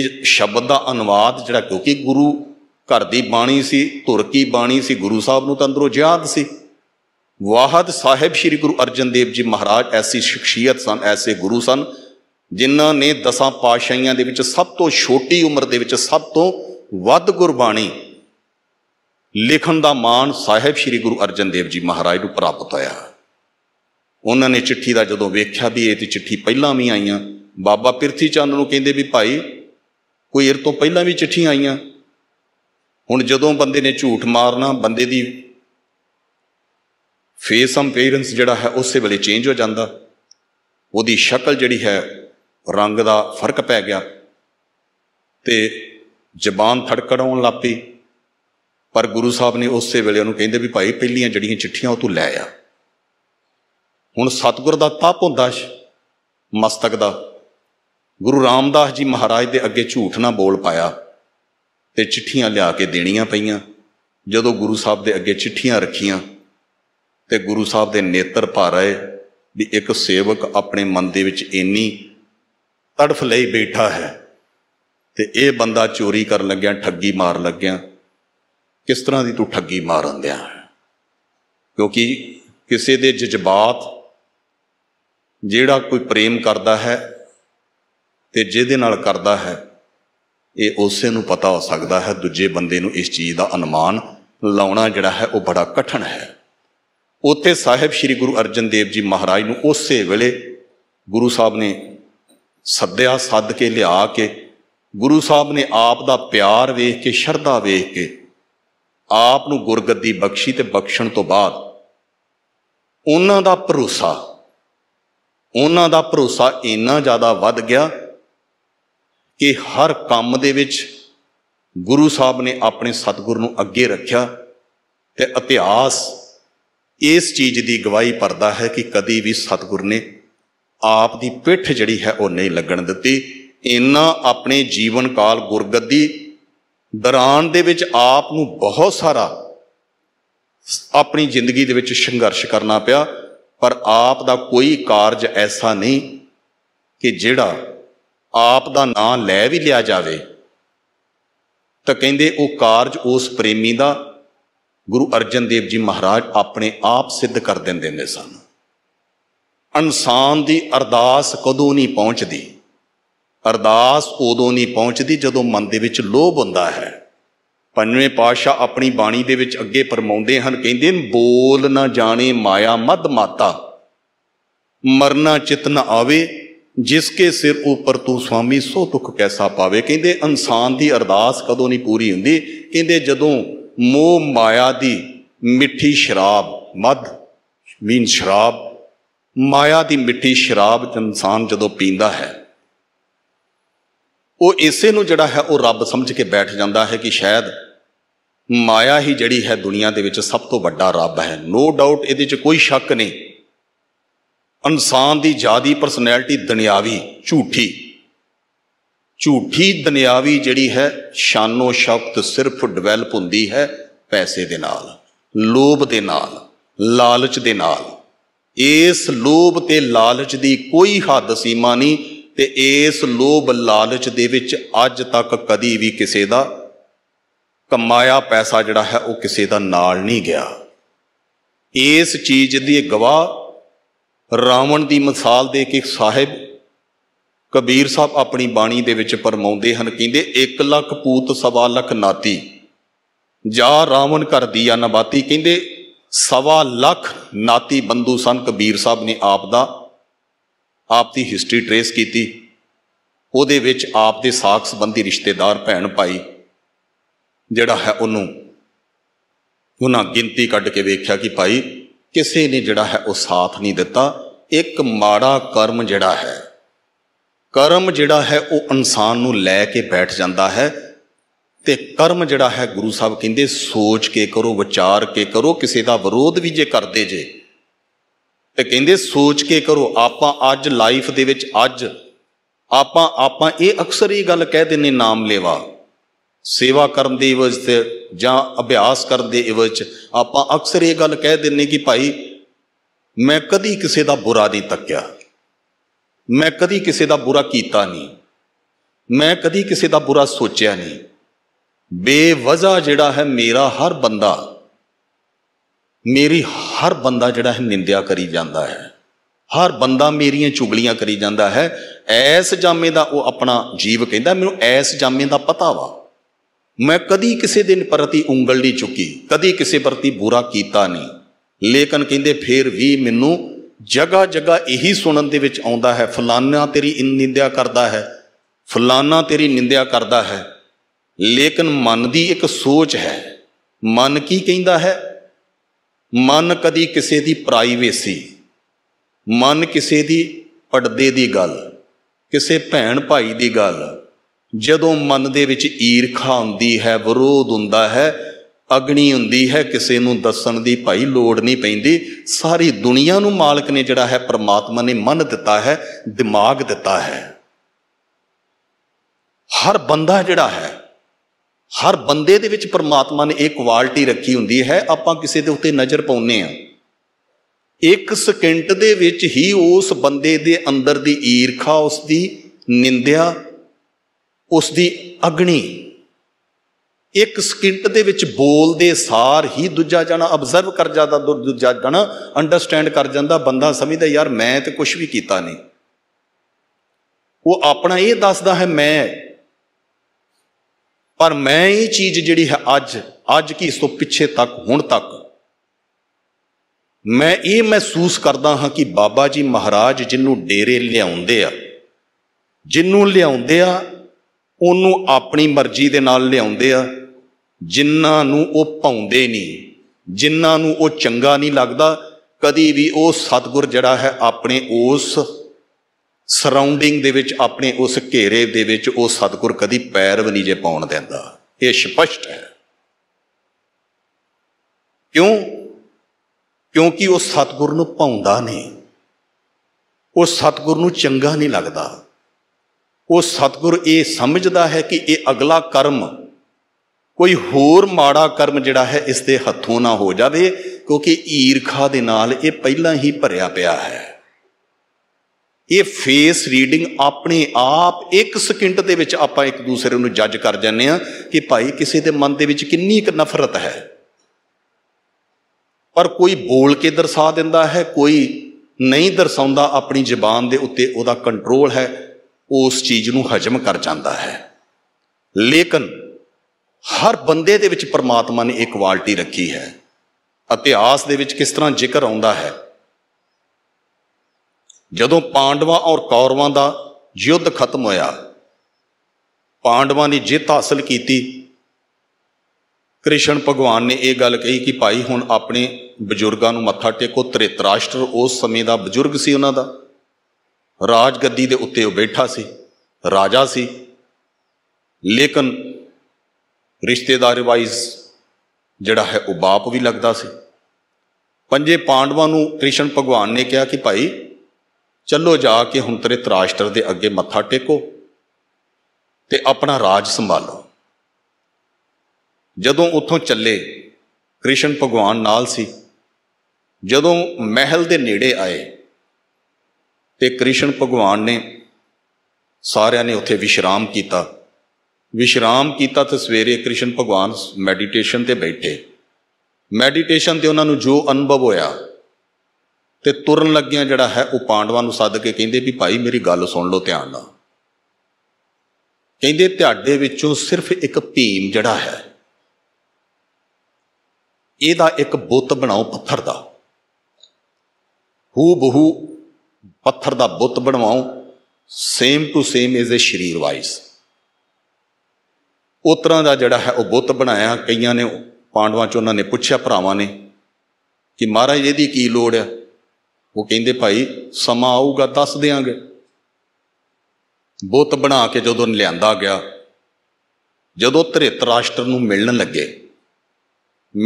ਇਹ ਸ਼ਬਦ ਦਾ ਅਨੁਵਾਦ ਜਿਹੜਾ ਕਿਉਂਕਿ ਗੁਰੂ ਘਰ ਦੀ ਬਾਣੀ ਸੀ ਧੁਰ ਕੀ ਬਾਣੀ ਸੀ ਗੁਰੂ ਸਾਹਿਬ ਨੂੰ ਤਾਂ ਅੰਦਰੋਂ ਸੀ ਵਾਹਦ ਸਾਹਿਬ ਸ੍ਰੀ ਗੁਰੂ ਅਰਜਨ ਦੇਵ ਜੀ ਮਹਾਰਾਜ ਐਸੀ ਸ਼ਖਸੀਅਤ ਸਨ ਐਸੇ ਗੁਰੂ ਸਨ ਜਿਨ੍ਹਾਂ ਨੇ ਦਸਾਂ ਪਾਤਸ਼ਾਹੀਆਂ ਦੇ ਵਿੱਚ ਸਭ ਤੋਂ ਛੋਟੀ ਉਮਰ ਦੇ ਵਿੱਚ ਸਭ ਤੋਂ ਵੱਧ ਗੁਰਬਾਣੀ ਲਿਖਣ ਦਾ ਮਾਣ ਸਾਹਿਬ ਸ੍ਰੀ ਗੁਰੂ ਅਰਜਨ ਦੇਵ ਜੀ ਮਹਾਰਾਜ ਨੂੰ ਪ੍ਰਾਪਤ ਹੋਇਆ ਉਹਨਾਂ ਨੇ ਚਿੱਠੀ ਦਾ ਜਦੋਂ ਵੇਖਿਆ ਵੀ ਇਹ ਤੇ ਚਿੱਠੀ ਪਹਿਲਾਂ ਵੀ ਆਈਆਂ ਬਾਬਾ ਪਿਰਥੀ ਚੰਦ ਨੂੰ ਕਹਿੰਦੇ ਵੀ ਭਾਈ ਕੋਈ ਇਰ ਤੋਂ ਪਹਿਲਾਂ ਵੀ ਚਿੱਠੀਆਂ ਆਈਆਂ ਹੁਣ ਜਦੋਂ ਬੰਦੇ ਨੇ ਝੂਠ ਮਾਰਨਾ ਬੰਦੇ ਦੀ ਫੇਸ ਅੰਪੀਅਰੈਂਸ ਜਿਹੜਾ ਹੈ ਉਸੇ ਵੇਲੇ ਚੇਂਜ ਹੋ ਜਾਂਦਾ ਉਹਦੀ ਸ਼ਕਲ ਜਿਹੜੀ ਹੈ ਰੰਗ ਦਾ ਫਰਕ ਪੈ ਗਿਆ ਤੇ ਜ਼ਬਾਨ ਥੜਕੜਾਉਣ ਲੱਪੀ ਪਰ ਗੁਰੂ ਸਾਹਿਬ ਨੇ ਉਸੇ ਵੇਲੇ ਉਹਨੂੰ ਕਹਿੰਦੇ ਵੀ ਭਾਈ ਪਹਿਲੀਆਂ ਜਿਹੜੀਆਂ ਚਿੱਠੀਆਂ ਉਹ ਤੂੰ ਲੈ ਆ ਹੁਣ ਸਤਗੁਰ ਦਾ ਤਪ ਹੁੰਦਾ ਮਸਤਕ ਦਾ ਗੁਰੂ ਰਾਮਦਾਸ ਜੀ ਮਹਾਰਾਜ ਦੇ ਅੱਗੇ ਝੂਠ ਨਾ ਬੋਲ ਪਾਇਆ ਤੇ ਚਿੱਠੀਆਂ ਲਿਆ ਕੇ ਦੇਣੀਆਂ ਪਈਆਂ ਜਦੋਂ ਗੁਰੂ ਸਾਹਿਬ ਦੇ ਅੱਗੇ ਚਿੱਠੀਆਂ ਰੱਖੀਆਂ ਤੇ ਗੁਰੂ ਸਾਹਿਬ ਦੇ ਨੇਤਰ ਭਰ ਆਏ ਵੀ ਇੱਕ ਸੇਵਕ ਆਪਣੇ ਮਨ ਦੇ ਵਿੱਚ ਇੰਨੀ ਤੜਫ ਲਈ ਬੈਠਾ ਹੈ ਤੇ ਇਹ ਬੰਦਾ ਚੋਰੀ ਕਰਨ ਲੱਗਿਆ ਠੱਗੀ ਮਾਰ ਲੱਗਿਆ ਕਿਸ ਤਰ੍ਹਾਂ ਦੀ ਤੂੰ ਠੱਗੀ ਮਾਰਨ ਦਿਆ ਕਿਉਂਕਿ ਕਿਸੇ ਦੇ ਜਜ਼ਬਾਤ ਜਿਹੜਾ ਕੋਈ ਪ੍ਰੇਮ ਕਰਦਾ ਹੈ ਤੇ ਜਿਹਦੇ ਨਾਲ ਕਰਦਾ ਹੈ ਇਹ ਉਸੇ ਨੂੰ ਪਤਾ ਹੋ ਸਕਦਾ ਹੈ ਦੂਜੇ ਬੰਦੇ ਨੂੰ ਇਸ ਚੀਜ਼ ਦਾ ਅਨੁਮਾਨ ਲਾਉਣਾ ਜਿਹੜਾ ਹੈ ਉਹ ਬੜਾ ਕਠਨ ਹੈ ਉੱਥੇ ਸਾਹਿਬ ਸ੍ਰੀ ਗੁਰੂ ਅਰਜਨ ਦੇਵ ਜੀ ਮਹਾਰਾਜ ਨੂੰ ਉਸੇ ਵੇਲੇ ਗੁਰੂ ਸਾਹਿਬ ਨੇ ਸੱਦਿਆ ਸੱਦ ਕੇ ਲਿਆ ਕੇ ਗੁਰੂ ਸਾਹਿਬ ਨੇ ਆਪ ਦਾ ਪਿਆਰ ਵੇਖ ਕੇ ਸ਼ਰਧਾ ਵੇਖ ਕੇ ਆਪ ਨੂੰ ਗੁਰਗੱਦੀ ਬਖਸ਼ੀ ਤੇ ਬਖਸ਼ਣ ਤੋਂ ਬਾਅਦ ਉਹਨਾਂ ਦਾ ਭਰੋਸਾ ਉਹਨਾਂ ਦਾ ਭਰੋਸਾ ਇੰਨਾ ਜ਼ਿਆਦਾ ਵੱਧ ਗਿਆ ਕਿ ਹਰ ਕੰਮ ਦੇ ਵਿੱਚ ਗੁਰੂ ਸਾਹਿਬ ਨੇ ਆਪਣੇ ਸਤਿਗੁਰ ਨੂੰ ਅੱਗੇ ਰੱਖਿਆ ਤੇ ਇਤਿਹਾਸ ਇਸ ਚੀਜ਼ ਦੀ ਗਵਾਹੀ ਪਰਦਾ ਹੈ ਕਿ ਕਦੀ ਵੀ ਸਤਿਗੁਰ ਨੇ ਆਪ ਦੀ ਪਿੱਠ ਜਿਹੜੀ ਹੈ ਉਹ ਨਹੀਂ ਲੱਗਣ ਦਿੱਤੀ ਇੰਨਾ ਆਪਣੇ ਜੀਵਨ ਕਾਲ ਗੁਰਗੱਦੀ ਦੌਰਾਨ ਦੇ ਵਿੱਚ ਆਪ ਨੂੰ ਬਹੁਤ ਸਾਰਾ ਆਪਣੀ ਜ਼ਿੰਦਗੀ ਦੇ ਵਿੱਚ ਸੰਘਰਸ਼ ਕਰਨਾ ਪਿਆ ਪਰ ਆਪ ਦਾ ਕੋਈ ਕਾਰਜ ਐਸਾ ਨਹੀਂ ਕਿ ਜਿਹੜਾ ਆਪ ਦਾ ਨਾਂ ਲੈ ਵੀ ਲਿਆ ਜਾਵੇ ਤਾਂ ਕਹਿੰਦੇ ਉਹ ਕਾਰਜ ਉਸ ਪ੍ਰੇਮੀ ਦਾ ਗੁਰੂ ਅਰਜਨ ਦੇਵ ਜੀ ਮਹਾਰਾਜ ਆਪਣੇ ਆਪ ਸਿੱਧ ਕਰ ਦਿੰਦੇ ਨੇ ਸਾਨੂੰ ਇਨਸਾਨ ਦੀ ਅਰਦਾਸ ਕਦੋਂ ਨਹੀਂ ਪਹੁੰਚਦੀ ਅਰਦਾਸ ਉਦੋਂ ਨਹੀਂ ਪਹੁੰਚਦੀ ਜਦੋਂ ਮਨ ਦੇ ਵਿੱਚ ਲੋਭ ਹੁੰਦਾ ਹੈ ਪੰਜਵੇਂ ਪਾਤਸ਼ਾਹ ਆਪਣੀ ਬਾਣੀ ਦੇ ਵਿੱਚ ਅੱਗੇ ਪਰਮਾਉਂਦੇ ਹਨ ਕਹਿੰਦੇ ਬੋਲ ਨਾ ਜਾਣੇ ਮਾਇਆ ਮਦ ਮਾਤਾ ਮਰਨਾ ਚਿਤ ਨਾ ਆਵੇ ਜਿਸ ਕੇ ਸਿਰ ਉੱਪਰ ਤੂੰ ਸੁਆਮੀ ਸੋ ਤੁਖ ਕੈਸਾ ਪਾਵੇ ਕਹਿੰਦੇ ਇਨਸਾਨ ਦੀ ਅਰਦਾਸ ਕਦੋਂ ਨਹੀਂ ਪੂਰੀ ਹੁੰਦੀ ਕਹਿੰਦੇ ਜਦੋਂ ਮੋਹ ਮਾਇਆ ਦੀ ਮਿੱਠੀ ਸ਼ਰਾਬ ਮਦ ਮੀਨ ਸ਼ਰਾਬ ਮਾਇਆ ਦੀ ਮਿੱਠੀ ਸ਼ਰਾਬ ਇਨਸਾਨ ਜਦੋਂ ਪੀਂਦਾ ਹੈ ਉਹ ਇਸੇ ਨੂੰ ਜਿਹੜਾ ਹੈ ਉਹ ਰੱਬ ਸਮਝ ਕੇ ਬੈਠ ਜਾਂਦਾ ਹੈ ਕਿ ਸ਼ਾਇਦ ਮਾਇਆ ਹੀ ਜਿਹੜੀ ਹੈ ਦੁਨੀਆ ਦੇ ਵਿੱਚ ਸਭ ਤੋਂ ਵੱਡਾ ਰੱਬ ਹੈ ਨੋ ਡਾਊਟ ਇਹਦੇ 'ਚ ਕੋਈ ਸ਼ੱਕ ਨਹੀਂ ਇਨਸਾਨ ਦੀ ਜਾਦੀ ਪਰਸਨੈਲਿਟੀ ਦੁਨਿਆਵੀ ਝੂਠੀ ਝੂਠੀ ਦੁਨਿਆਵੀ ਜਿਹੜੀ ਹੈ ਸ਼ਾਨੋ ਸ਼ਕਤ ਸਿਰਫ ਡਿਵੈਲਪ ਹੁੰਦੀ ਹੈ ਪੈਸੇ ਦੇ ਨਾਲ ਲੋਭ ਦੇ ਨਾਲ ਲਾਲਚ ਦੇ ਨਾਲ ਇਸ ਲੋਭ ਤੇ ਲਾਲਚ ਦੀ ਕੋਈ ਹੱਦ ਸੀਮਾ ਨਹੀਂ ਤੇ ਇਸ ਲੋਭ ਲਾਲਚ ਦੇ ਵਿੱਚ ਅੱਜ ਤੱਕ ਕਦੀ ਵੀ ਕਿਸੇ ਦਾ ਕਮਾਇਆ ਪੈਸਾ ਜਿਹੜਾ ਹੈ ਉਹ ਕਿਸੇ ਦਾ ਨਾਲ ਨਹੀਂ ਗਿਆ ਇਸ ਚੀਜ਼ ਦੀ ਗਵਾਹ ਰਾਵਣ ਦੀ ਮਿਸਾਲ ਦੇ ਕੇ ਸਾਹਿਬ ਕਬੀਰ ਸਾਹਿਬ ਆਪਣੀ ਬਾਣੀ ਦੇ ਵਿੱਚ ਪਰਮਾਉਂਦੇ ਹਨ ਕਹਿੰਦੇ 1 ਲੱਖ ਪੂਤ ਸਵਾ ਲੱਖ ਨਾਤੀ ਜਾ ਰਾਵਣ ਘਰ ਦੀ ਆ ਨਬਾਤੀ ਕਹਿੰਦੇ ਸਵਾ ਲੱਖ ਨਾਤੀ ਬੰਦੂ ਸਨ ਕਬੀਰ ਸਾਹਿਬ ਨੇ ਆਪ ਦਾ ਆਪ ਦੀ ਹਿਸਟਰੀ ਟਰੇਸ ਕੀਤੀ ਉਹਦੇ ਵਿੱਚ ਆਪ ਦੇ ਸਾਖ ਸੰਬੰਧੀ ਰਿਸ਼ਤੇਦਾਰ ਭੈਣ ਭਾਈ ਜਿਹੜਾ ਹੈ ਉਹਨੂੰ ਉਹਨਾਂ ਗਿਣਤੀ ਕੱਢ ਕੇ ਵੇਖਿਆ ਕਿ ਭਾਈ ਕਿਸੇ ਨੇ ਜਿਹੜਾ ਹੈ ਉਹ ਸਾਥ ਨਹੀਂ ਦਿੱਤਾ ਇੱਕ ਮਾੜਾ ਕਰਮ ਜਿਹੜਾ ਹੈ ਕਰਮ ਜਿਹੜਾ ਹੈ ਉਹ ਇਨਸਾਨ ਨੂੰ ਲੈ ਕੇ ਬੈਠ ਜਾਂਦਾ ਹੈ ਤੇ ਕਰਮ ਜਿਹੜਾ ਹੈ ਗੁਰੂ ਸਾਹਿਬ ਕਹਿੰਦੇ ਸੋਚ ਕੇ ਕਰੋ ਵਿਚਾਰ ਕੇ ਕਰੋ ਕਿਸੇ ਦਾ ਵਿਰੋਧ ਵੀ ਜੇ ਕਰਦੇ ਜੇ ਤੇ ਕਹਿੰਦੇ ਸੋਚ ਕੇ ਕਰੋ ਆਪਾਂ ਅੱਜ ਲਾਈਫ ਦੇ ਵਿੱਚ ਅੱਜ ਆਪਾਂ ਆਪਾਂ ਇਹ ਅਕਸਰ ਹੀ ਗੱਲ ਕਹਿ ਦਿੰਨੇ ਨਾਮ ਲੇਵਾ ਸੇਵਾ ਕਰਨ ਦੀ ਵਜ੍ਹਾ ਤੇ ਜਾਂ ਅਭਿਆਸ ਕਰਨ ਦੀ ਵਿੱਚ ਆਪਾਂ ਅਕਸਰ ਇਹ ਗੱਲ ਕਹਿ ਦਿੰਨੇ ਕਿ ਭਾਈ ਮੈਂ ਕਦੀ ਕਿਸੇ ਦਾ ਬੁਰਾ ਨਹੀਂ ਤੱਕਿਆ ਮੈਂ ਕਦੀ ਕਿਸੇ ਦਾ ਬੁਰਾ ਕੀਤਾ ਨਹੀਂ ਮੈਂ ਕਦੀ ਕਿਸੇ ਦਾ ਬੁਰਾ ਸੋਚਿਆ ਨਹੀਂ ਬੇਵਜ੍ਹਾ ਜਿਹੜਾ ਹੈ ਮੇਰਾ ਹਰ ਬੰਦਾ ਮੇਰੀ ਹਰ ਬੰਦਾ ਜਿਹੜਾ ਹੈ ਨਿੰਦਿਆ ਕਰੀ ਜਾਂਦਾ ਹੈ ਹਰ ਬੰਦਾ ਮੇਰੀਆਂ ਚੁਗਲੀਆਂ ਕਰੀ ਜਾਂਦਾ ਹੈ ਐਸ ਜਾਮੇ ਦਾ ਉਹ ਆਪਣਾ ਜੀਵ ਕਹਿੰਦਾ ਮੈਨੂੰ ਐਸ ਜਾਮੇ ਦਾ ਪਤਾ ਵਾ ਮੈਂ ਕਦੀ ਕਿਸੇ ਦਿਨ ਪ੍ਰਤੀ ਉਂਗਲ ਨਹੀਂ ਚੁੱਕੀ ਕਦੀ ਕਿਸੇ ਪ੍ਰਤੀ ਬੁਰਾ ਕੀਤਾ ਨਹੀਂ ਲੇਕਿਨ ਕਹਿੰਦੇ ਫੇਰ ਵੀ ਮੈਨੂੰ ਜਗਾ ਜਗਾ ਇਹੀ ਸੁਣਨ ਦੇ ਵਿੱਚ ਆਉਂਦਾ ਹੈ ਫਲਾਨਾ ਤੇਰੀ ਨਿੰਦਿਆ ਕਰਦਾ ਹੈ ਫਲਾਨਾ ਤੇਰੀ ਨਿੰਦਿਆ ਕਰਦਾ ਹੈ ਲੇਕਿਨ ਮਨ ਦੀ ਇੱਕ ਸੋਚ ਹੈ ਮਨ ਕੀ ਕਹਿੰਦਾ ਹੈ ਮਨ ਕਦੀ ਕਿਸੇ ਦੀ ਪ੍ਰਾਈਵੇਸੀ ਮਨ ਕਿਸੇ ਦੀ ਪਰਦੇ ਦੀ ਗੱਲ ਕਿਸੇ ਭੈਣ ਭਾਈ ਦੀ ਗੱਲ ਜਦੋਂ ਮਨ ਦੇ ਵਿੱਚ ਈਰਖਾ ਹੁੰਦੀ ਹੈ ਵਿਰੋਧ ਹੁੰਦਾ ਹੈ ਅਗਣੀ ਹੁੰਦੀ ਹੈ ਕਿਸੇ ਨੂੰ ਦੱਸਣ ਦੀ ਭਾਈ ਲੋੜ ਨਹੀਂ ਪੈਂਦੀ ਸਾਰੀ ਦੁਨੀਆ ਨੂੰ ਮਾਲਕ ਨੇ ਜਿਹੜਾ ਹੈ ਪ੍ਰਮਾਤਮਾ ਨੇ ਮਨ ਦਿੱਤਾ ਹੈ ਦਿਮਾਗ ਦਿੱਤਾ ਹੈ ਹਰ ਬੰਦਾ ਜਿਹੜਾ ਹੈ ਹਰ ਬੰਦੇ ਦੇ ਵਿੱਚ ਪ੍ਰਮਾਤਮਾ ਨੇ ਇਹ ਕੁਆਲਿਟੀ ਰੱਖੀ ਹੁੰਦੀ ਹੈ ਆਪਾਂ ਕਿਸੇ ਦੇ ਉੱਤੇ ਨਜ਼ਰ ਪਾਉਨੇ ਆ ਇੱਕ ਸਕਿੰਟ ਦੇ ਵਿੱਚ ਹੀ ਉਸ ਬੰਦੇ ਦੇ ਅੰਦਰ ਦੀ ਈਰਖਾ ਉਸ ਦੀ ਨਿੰਦਿਆ ਉਸ ਦੀ ਅਗਣੀ ਇੱਕ ਸਕਿੰਟ ਦੇ ਵਿੱਚ ਬੋਲਦੇ ਸਾਰ ਹੀ ਦੂਜਾ ਜਣਾ ਅਬਜ਼ਰਵ ਕਰ ਜਾਂਦਾ ਦੂਜਾ ਜਣਾ ਅੰਡਰਸਟੈਂਡ ਕਰ ਜਾਂਦਾ ਬੰਦਾ ਸਮਝਦਾ ਯਾਰ ਮੈਂ ਤੇ ਕੁਝ ਵੀ ਕੀਤਾ ਨਹੀਂ ਉਹ ਆਪਣਾ ਇਹ ਦੱਸਦਾ ਹੈ ਮੈਂ ਪਰ ਮੈਂ ਇਹ ਚੀਜ਼ ਜਿਹੜੀ ਹੈ ਅੱਜ ਅੱਜ ਕੀ ਇਸ ਤੋਂ ਪਿੱਛੇ ਤੱਕ ਹੁਣ ਤੱਕ ਮੈਂ ਇਹ ਮਹਿਸੂਸ ਕਰਦਾ ਹਾਂ ਕਿ ਬਾਬਾ ਜੀ ਮਹਾਰਾਜ ਜਿੰਨੂੰ ਡੇਰੇ ਲਿਆਉਂਦੇ ਆ ਜਿੰਨੂੰ ਲਿਆਉਂਦੇ ਆ ਉਹਨੂੰ ਆਪਣੀ ਮਰਜ਼ੀ ਦੇ ਨਾਲ ਲਿਆਉਂਦੇ ਆ ਜਿਨ੍ਹਾਂ ਨੂੰ ਉਹ ਪਾਉਂਦੇ ਨਹੀਂ ਜਿਨ੍ਹਾਂ ਨੂੰ ਉਹ ਚੰਗਾ ਨਹੀਂ ਲੱਗਦਾ ਕਦੀ ਵੀ ਉਹ ਸਤਗੁਰ ਜਿਹੜਾ ਹੈ ਆਪਣੇ ਉਸ ਸਰਾਊਂਡਿੰਗ ਦੇ ਵਿੱਚ ਆਪਣੇ ਉਸ ਘੇਰੇ ਦੇ ਵਿੱਚ ਉਹ ਸਤਗੁਰ ਕਦੀ ਪੈਰ ਵੀ ਨਹੀਂ ਜੇ ਪਾਉਣ ਦਿੰਦਾ ਇਹ ਸਪਸ਼ਟ ਹੈ ਕਿਉਂ ਕਿਉਂਕਿ ਉਹ ਸਤਗੁਰ ਨੂੰ ਪਾਉਂਦਾ ਨਹੀਂ ਉਹ ਸਤਗੁਰ ਨੂੰ ਚੰਗਾ ਨਹੀਂ ਲੱਗਦਾ ਉਹ ਸਤਗੁਰ ਇਹ ਸਮਝਦਾ ਹੈ ਕਿ ਇਹ ਅਗਲਾ ਕਰਮ ਕੋਈ ਹੋਰ ਮਾੜਾ ਕਰਮ ਜਿਹੜਾ ਹੈ ਇਸ ਦੇ ਹੱਥੋਂ ਨਾ ਹੋ ਜਾਵੇ ਕਿਉਂਕਿ ਈਰਖਾ ਦੇ ਨਾਲ ਇਹ ਪਹਿਲਾਂ ਹੀ ਭਰਿਆ ਪਿਆ ਹੈ ਇਹ ਫੇਸ ਰੀਡਿੰਗ ਆਪਣੇ ਆਪ 1 ਸਕਿੰਟ ਦੇ ਵਿੱਚ ਆਪਾਂ ਇੱਕ ਦੂਸਰੇ ਨੂੰ ਜੱਜ ਕਰ ਜਾਂਦੇ ਆ ਕਿ ਭਾਈ ਕਿਸੇ ਦੇ ਮਨ ਦੇ ਵਿੱਚ ਕਿੰਨੀ ਇੱਕ ਨਫ਼ਰਤ ਹੈ ਪਰ ਕੋਈ ਬੋਲ ਕੇ ਦਰਸਾ ਦਿੰਦਾ ਹੈ ਕੋਈ ਨਹੀਂ ਦਰਸਾਉਂਦਾ ਆਪਣੀ ਜ਼ੁਬਾਨ ਦੇ ਉੱਤੇ ਉਹਦਾ ਕੰਟਰੋਲ ਹੈ ਉਸ ਚੀਜ਼ ਨੂੰ ਹਜਮ ਕਰ ਜਾਂਦਾ ਹੈ ਲੇਕਿਨ ਹਰ ਬੰਦੇ ਦੇ ਵਿੱਚ ਪਰਮਾਤਮਾ ਨੇ ਇੱਕ ਕੁਆਲਿਟੀ ਰੱਖੀ ਹੈ ਇਤਿਹਾਸ ਦੇ ਵਿੱਚ ਕਿਸ ਤਰ੍ਹਾਂ ਜ਼ਿਕਰ ਆਉਂਦਾ ਹੈ ਜਦੋਂ ਪਾਂਡਵਾਂ ਔਰ ਕੌਰਵਾਂ ਦਾ ਯੁੱਧ ਖਤਮ ਹੋਇਆ ਪਾਂਡਵਾਂ ਨੇ ਜਿੱਤ ਹਾਸਲ ਕੀਤੀ ਕ੍ਰਿਸ਼ਨ ਭਗਵਾਨ ਨੇ ਇਹ ਗੱਲ ਕਹੀ ਕਿ ਭਾਈ ਹੁਣ ਆਪਣੇ ਬਜ਼ੁਰਗਾਂ ਨੂੰ ਮੱਥਾ ਟੇਕੋ ਤ੍ਰਿਤਰਾਸ਼ਟਰ ਉਸ ਸਮੇਂ ਦਾ ਬਜ਼ੁਰਗ ਸੀ ਉਹਨਾਂ ਦਾ ਰਾਜ ਗੱਦੀ ਦੇ ਉੱਤੇ ਉਹ ਬੈਠਾ ਸੀ ਰਾਜਾ ਸੀ ਲੇਕਿਨ ਰਿਸ਼ਤੇਦਾਰ ਵਾਈਜ਼ ਜਿਹੜਾ ਹੈ ਉਹ ਬਾਪ ਵੀ ਲੱਗਦਾ ਸੀ ਪੰਜੇ ਪਾਂਡਵਾਂ ਨੂੰ ਕ੍ਰਿਸ਼ਨ ਭਗਵਾਨ ਨੇ ਕਿਹਾ ਕਿ ਭਾਈ ਚੱਲੋ ਜਾ ਕੇ ਹੁਣ ਤੇਰੇ ਤਰਾਸ਼ਟਰ ਦੇ ਅੱਗੇ ਮੱਥਾ ਟੇਕੋ ਤੇ ਆਪਣਾ ਰਾਜ ਸੰਭਾਲੋ ਜਦੋਂ ਉੱਥੋਂ ਚੱਲੇ ਕ੍ਰਿਸ਼ਨ ਭਗਵਾਨ ਨਾਲ ਸੀ ਜਦੋਂ ਮਹਿਲ ਦੇ ਨੇੜੇ ਆਏ ਤੇ ਕ੍ਰਿਸ਼ਨ ਭਗਵਾਨ ਨੇ ਸਾਰਿਆਂ ਨੇ ਉੱਥੇ ਵਿਸ਼ਰਾਮ ਕੀਤਾ ਵਿਸ਼ਰਾਮ ਕੀਤਾ ਤੇ ਸਵੇਰੇ ਕ੍ਰਿਸ਼ਨ ਭਗਵਾਨ ਮੈਡੀਟੇਸ਼ਨ ਤੇ ਬੈਠੇ ਮੈਡੀਟੇਸ਼ਨ ਤੇ ਉਹਨਾਂ ਨੂੰ ਜੋ ਅਨੁਭਵ ਹੋਇਆ ਤੇ ਤੁਰਨ ਲੱਗਿਆਂ ਜਿਹੜਾ ਹੈ ਉਹ ਪਾਂਡਵਾਂ ਨੂੰ ਸੱਦ ਕੇ ਕਹਿੰਦੇ ਵੀ ਭਾਈ ਮੇਰੀ ਗੱਲ ਸੁਣ ਲਓ ਧਿਆਨ ਨਾਲ ਕਹਿੰਦੇ ਤੁਹਾਡੇ ਵਿੱਚੋਂ ਸਿਰਫ ਇੱਕ ਭੀਮ ਜਿਹੜਾ ਹੈ ਇਹਦਾ ਇੱਕ ਬੁੱਤ ਬਣਾਓ ਪੱਥਰ ਦਾ ਹੂ ਬਹੂ ਪੱਥਰ ਦਾ ਬੁੱਤ ਬਣਵਾਓ same to same is a ਸ਼ਰੀਰ ਵਾਈਜ਼ ਉਤਰਾਂ ਦਾ ਜਿਹੜਾ ਹੈ ਉਹ ਬੁੱਤ ਬਣਾਇਆ ਕਈਆਂ ਨੇ ਪਾਂਡਵਾਂ ਚ ਉਹਨਾਂ ਨੇ ਪੁੱਛਿਆ ਭਰਾਵਾਂ ਨੇ ਕਿ ਮਹਾਰਾਜ ਇਹਦੀ ਕੀ ਲੋੜ ਆ ਉਹ ਕਹਿੰਦੇ ਭਾਈ ਸਮਾਂ ਆਊਗਾ ਦੱਸ ਦੇਾਂਗੇ ਬੁੱਤ ਬਣਾ ਕੇ ਜਦੋਂ ਲਿਆਂਦਾ ਗਿਆ ਜਦੋਂ ਧ੍ਰਿਤ ਰਾਸ਼ਟਰ ਨੂੰ ਮਿਲਣ ਲੱਗੇ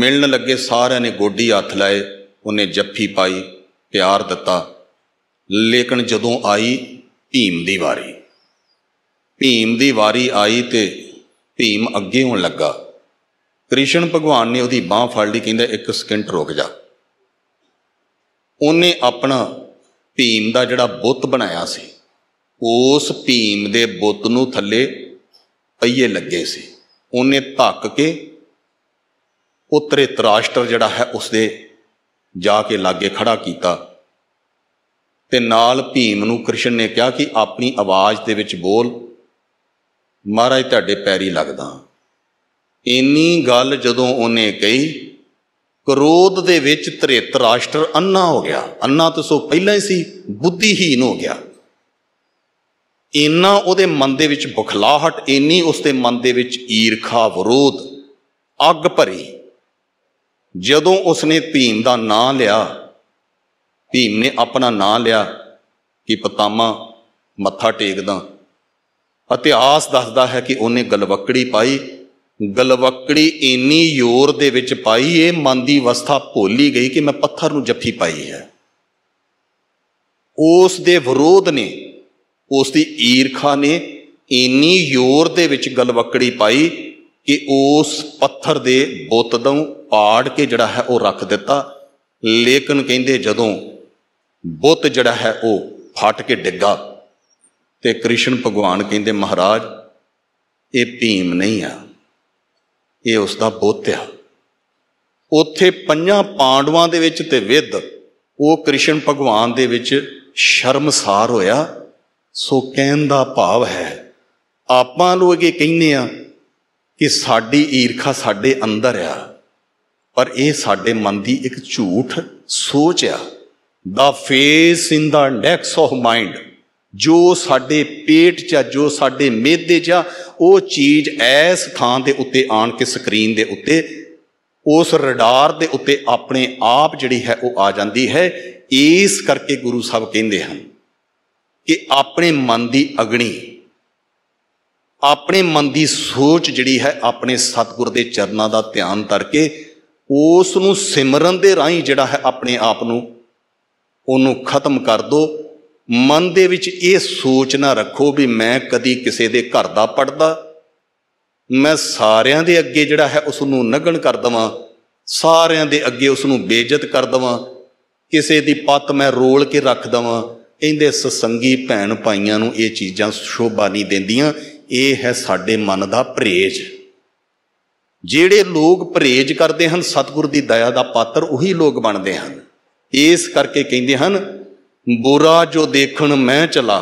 ਮਿਲਣ ਲੱਗੇ ਸਾਰਿਆਂ ਨੇ ਗੋਡੀ ਹੱਥ ਲਾਏ ਉਹਨੇ ਜੱਫੀ ਪਾਈ ਪਿਆਰ ਦਿੱਤਾ ਲੇਕਿਨ ਜਦੋਂ ਆਈ ਭੀਮ ਦੀ ਵਾਰੀ ਭੀਮ ਦੀ ਵਾਰੀ ਆਈ ਤੇ ਭੀਮ ਅੱਗੇ ਹੋਣ ਲੱਗਾ ਕ੍ਰਿਸ਼ਨ ਭਗਵਾਨ ਨੇ ਉਹਦੀ ਬਾਹ ਫੜ ਲਈ ਕਹਿੰਦਾ ਇੱਕ ਸਕਿੰਟ ਰੁਕ ਜਾ ਉਹਨੇ ਆਪਣਾ ਭੀਮ ਦਾ ਜਿਹੜਾ ਬੁੱਤ ਬਣਾਇਆ ਸੀ ਉਸ ਭੀਮ ਦੇ ਬੁੱਤ ਨੂੰ ਥੱਲੇ ਪਈਏ ਲੱਗੇ ਸੀ ਉਹਨੇ ਧੱਕ ਕੇ ਉਤਰੇ ਤਰਾਸ਼ਟਰ ਜਿਹੜਾ ਹੈ ਉਸ ਦੇ ਜਾ ਕੇ ਲਾਗੇ ਖੜਾ ਕੀਤਾ ਤੇ ਨਾਲ ਭੀਮ ਨੂੰ ਕ੍ਰਿਸ਼ਨ ਨੇ ਕਿਹਾ ਕਿ ਆਪਣੀ ਆਵਾਜ਼ ਦੇ ਵਿੱਚ ਬੋਲ ਮਹਾਰਾਜ ਤੁਹਾਡੇ ਪੈਰੀ ਲੱਗਦਾ ਇੰਨੀ ਗੱਲ ਜਦੋਂ ਉਹਨੇ ਕਹੀ ਕਰੋਧ ਦੇ ਵਿੱਚ ਧ੍ਰਿਤ ਰਾਸ਼ਟਰ ਅੰਨਾ ਹੋ ਗਿਆ ਅੰਨਾ ਤਾਂ ਸੋ ਪਹਿਲਾਂ ਹੀ ਸੀ ਬੁੱਧੀਹੀਨ ਹੋ ਗਿਆ ਇੰਨਾ ਉਹਦੇ ਮਨ ਦੇ ਵਿੱਚ ਬੁਖਲਾਹਟ ਇੰਨੀ ਉਸਦੇ ਮਨ ਦੇ ਵਿੱਚ ਈਰਖਾ ਵਿਰੋਧ ਅੱਗ ਭਰੀ ਜਦੋਂ ਉਸਨੇ ਭੀਮ ਦਾ ਨਾਂ ਲਿਆ ਭੀਮ ਨੇ ਆਪਣਾ ਨਾਂ ਲਿਆ ਕਿ ਪਤਾਮਾ ਮੱਥਾ ਟੇਕਦਾ ਇਤਿਹਾਸ ਦੱਸਦਾ ਹੈ ਕਿ ਉਹਨੇ ਗਲਵਕੜੀ ਪਾਈ ਗਲਵਕੜੀ ਇੰਨੀ ਯੋਰ ਦੇ ਵਿੱਚ ਪਾਈ ਇਹ ਮਨ ਦੀ ਅਵਸਥਾ ਭੋਲੀ ਗਈ ਕਿ ਮੈਂ ਪੱਥਰ ਨੂੰ ਜੱਫੀ ਪਾਈ ਹੈ ਉਸ ਦੇ ਵਿਰੋਧ ਨੇ ਉਸ ਦੀ ਈਰਖਾ ਨੇ ਇੰਨੀ ਯੋਰ ਦੇ ਵਿੱਚ ਗਲਵਕੜੀ ਪਾਈ ਕਿ ਉਸ ਪੱਥਰ ਦੇ ਬੁੱਤ ਦੋਂ ਪਾੜ ਕੇ ਜਿਹੜਾ ਹੈ ਉਹ ਰੱਖ ਦਿੱਤਾ ਲੇਕਿਨ ਕਹਿੰਦੇ ਜਦੋਂ ਬੁੱਤ ਜਿਹੜਾ ਹੈ ਉਹ ਫਟ ਕੇ ਡਿੱਗਾ ਤੇ ਕ੍ਰਿਸ਼ਨ ਭਗਵਾਨ ਕਹਿੰਦੇ ਮਹਾਰਾਜ ਇਹ ਭੀਮ ਨਹੀਂ ਆ ਇਹ ਉਸ ਦਾ ਬੁੱਤ ਆ ਉਥੇ ਪੰਜਾਂ ਪਾਂਡਵਾਂ ਦੇ ਵਿੱਚ ਤੇ ਵਿਦ ਉਹ ਕ੍ਰਿਸ਼ਨ ਭਗਵਾਨ ਦੇ ਵਿੱਚ ਸ਼ਰਮਸਾਰ ਹੋਇਆ ਸੋ ਕਹਿਣ ਦਾ ਭਾਵ ਹੈ ਆਪਾਂ ਲੋਕ ਇਹ ਕਹਿੰਨੇ ਆ ਕਿ ਸਾਡੀ ਈਰਖਾ ਸਾਡੇ ਅੰਦਰ ਆ ਪਰ ਇਹ ਸਾਡੇ ਮਨ ਦੀ ਇੱਕ ਝੂਠ ਸੋਚ ਆ the face in the index of mind ਜੋ ਸਾਡੇ ਪੇਟ 'ਚ ਜੋ ਸਾਡੇ ਮਿਹਦੇ 'ਚ ਉਹ ਚੀਜ਼ ਐਸ ਥਾਂ ਦੇ ਉੱਤੇ ਆਣ ਕੇ ਸਕਰੀਨ ਦੇ ਉੱਤੇ ਉਸ ਰਡਾਰ ਦੇ ਉੱਤੇ ਆਪਣੇ ਆਪ ਜਿਹੜੀ ਹੈ ਉਹ ਆ ਜਾਂਦੀ ਹੈ ਇਸ ਕਰਕੇ ਗੁਰੂ ਸਾਹਿਬ ਕਹਿੰਦੇ ਹਨ ਕਿ ਆਪਣੇ ਮਨ ਦੀ ਅਗਣੀ ਆਪਣੇ ਮਨ ਦੀ ਸੋਚ ਜਿਹੜੀ ਹੈ ਆਪਣੇ ਸਤਿਗੁਰ ਦੇ ਚਰਨਾਂ ਦਾ ਧਿਆਨ ਕਰਕੇ ਉਸ ਨੂੰ ਸਿਮਰਨ ਦੇ ਰਾਹੀਂ ਜਿਹੜਾ ਹੈ ਆਪਣੇ ਆਪ ਨੂੰ ਉਹਨੂੰ ਖਤਮ ਕਰ ਦੋ ਮਨ ਦੇ ਵਿੱਚ ਇਹ ਸੋਚ ਨਾ ਰੱਖੋ ਵੀ ਮੈਂ ਕਦੀ ਕਿਸੇ ਦੇ ਘਰ ਦਾ ਪੜਦਾ ਮੈਂ ਸਾਰਿਆਂ ਦੇ ਅੱਗੇ ਜਿਹੜਾ ਹੈ ਉਸ ਨੂੰ ਨਗਣ ਕਰ ਦਵਾਂ ਸਾਰਿਆਂ ਦੇ ਅੱਗੇ ਉਸ ਨੂੰ ਬੇਇੱਜ਼ਤ ਕਰ ਦਵਾਂ ਕਿਸੇ ਦੀ ਪੱਤ ਮੈਂ ਰੋਲ ਕੇ ਰੱਖ ਦਵਾਂ ਇਹਦੇ ਸਸੰਗੀ ਭੈਣ ਭਾਈਆਂ ਨੂੰ ਇਹ ਚੀਜ਼ਾਂ ਸ਼ੋਭਾ ਨਹੀਂ ਦਿੰਦੀਆਂ ਇਹ ਹੈ ਸਾਡੇ ਮਨ ਦਾ ਪ੍ਰੇਜ ਜਿਹੜੇ ਲੋਕ ਪ੍ਰੇਜ ਕਰਦੇ ਹਨ ਸਤਿਗੁਰ ਦੀ ਦਇਆ ਦਾ ਪਾਤਰ ਉਹੀ ਲੋਕ ਬਣਦੇ ਹਨ ਇਸ ਕਰਕੇ ਕਹਿੰਦੇ ਹਨ ਬੁਰਾ ਜੋ ਦੇਖਣ ਮੈਂ ਚਲਾ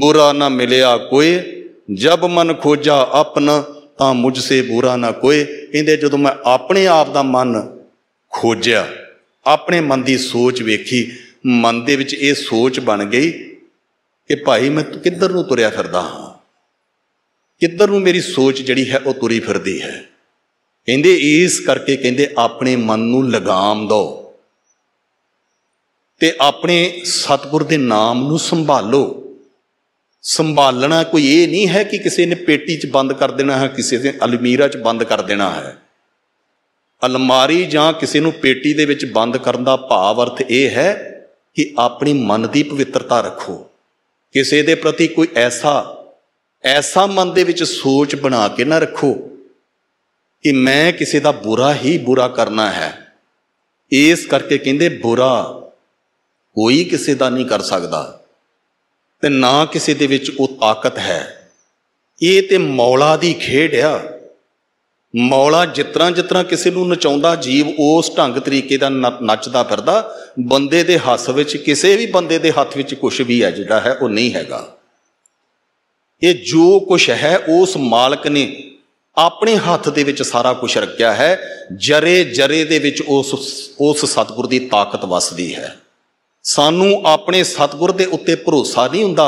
ਬੁਰਾ ਨਾ ਮਿਲਿਆ ਕੋਈ ਜਬ ਮਨ ਖੋਜਾ ਆਪਣਾ ਤਾਂ ਮੁਝ ਸੇ ਬੁਰਾ ਨਾ ਕੋਈ ਕਹਿੰਦੇ ਜਦੋਂ ਮੈਂ ਆਪਣੇ ਆਪ ਦਾ ਮਨ ਖੋਜਿਆ ਆਪਣੇ ਮਨ ਦੀ ਸੋਚ ਵੇਖੀ ਮਨ ਦੇ ਵਿੱਚ ਇਹ ਸੋਚ ਬਣ ਗਈ ਕਿ ਭਾਈ ਮੈਂ ਕਿੱਧਰ ਨੂੰ ਤੁਰਿਆ ਫਿਰਦਾ ਹਾਂ ਕਿੱਧਰ ਨੂੰ ਮੇਰੀ ਸੋਚ ਜਿਹੜੀ ਹੈ ਉਹ ਤੁਰੀ ਫਿਰਦੀ ਹੈ ਕਹਿੰਦੇ ਇਸ ਕਰਕੇ ਕਹਿੰਦੇ ਆਪਣੇ ਮਨ ਨੂੰ ਲਗਾਮ ਦੋ ਤੇ ਆਪਣੇ ਸਤਿਗੁਰ ਦੇ ਨਾਮ ਨੂੰ ਸੰਭਾਲੋ ਸੰਭਾਲਣਾ ਕੋਈ ਇਹ ਨਹੀਂ ਹੈ ਕਿ ਕਿਸੇ ਨੇ ਪੇਟੀ 'ਚ ਬੰਦ ਕਰ ਦੇਣਾ ਹੈ ਕਿਸੇ ਦੇ ਅਲਮੀਰਾ 'ਚ ਬੰਦ ਕਰ ਦੇਣਾ ਹੈ ਅਲਮਾਰੀ ਜਾਂ ਕਿਸੇ ਨੂੰ ਪੇਟੀ ਦੇ ਵਿੱਚ ਬੰਦ ਕਰਨ ਦਾ ਭਾਵ ਅਰਥ ਇਹ ਹੈ ਕਿ ਆਪਣੀ ਮਨ ਦੀ ਪਵਿੱਤਰਤਾ ਰੱਖੋ ਕਿਸੇ ਦੇ ਪ੍ਰਤੀ ਕੋਈ ਐਸਾ ਐਸਾ ਮਨ ਦੇ ਵਿੱਚ ਸੋਚ ਬਣਾ ਕੇ ਨਾ ਰੱਖੋ ਕਿ ਮੈਂ ਕਿਸੇ ਦਾ ਬੁਰਾ ਹੀ ਬੁਰਾ ਕਰਨਾ ਹੈ ਇਸ ਕਰਕੇ ਕਹਿੰਦੇ ਬੁਰਾ ਕੋਈ ਕਿਸੇ ਦਾ ਨਹੀਂ ਕਰ ਸਕਦਾ ਤੇ ਨਾ ਕਿਸੇ ਦੇ ਵਿੱਚ ਉਹ ਤਾਕਤ ਹੈ ਇਹ ਤੇ ਮੌਲਾ ਦੀ ਖੇਡ ਆ ਮੌਲਾ ਜਿਤਨਾ ਜਿਤਨਾ ਕਿਸੇ ਨੂੰ ਨਚਾਉਂਦਾ ਜੀਵ ਉਸ ਢੰਗ ਤਰੀਕੇ ਦਾ ਨੱਚਦਾ ਫਿਰਦਾ ਬੰਦੇ ਦੇ ਹੱਥ ਵਿੱਚ ਕਿਸੇ ਵੀ ਬੰਦੇ ਦੇ ਹੱਥ ਵਿੱਚ ਕੁਝ ਵੀ ਹੈ ਜਿਹੜਾ ਹੈ ਉਹ ਨਹੀਂ ਹੈਗਾ ਇਹ ਜੋ ਕੁਝ ਹੈ ਉਸ ਮਾਲਕ ਨੇ ਆਪਣੇ ਹੱਥ ਦੇ ਵਿੱਚ ਸਾਰਾ ਕੁਝ ਰੱਖਿਆ ਹੈ ਜਰੇ ਜਰੇ ਦੇ ਵਿੱਚ ਉਸ ਉਸ ਸਤਿਗੁਰ ਦੀ ਤਾਕਤ ਵਸਦੀ ਹੈ ਸਾਨੂੰ ਆਪਣੇ ਸਤਿਗੁਰ ਦੇ ਉੱਤੇ ਭਰੋਸਾ ਨਹੀਂ ਹੁੰਦਾ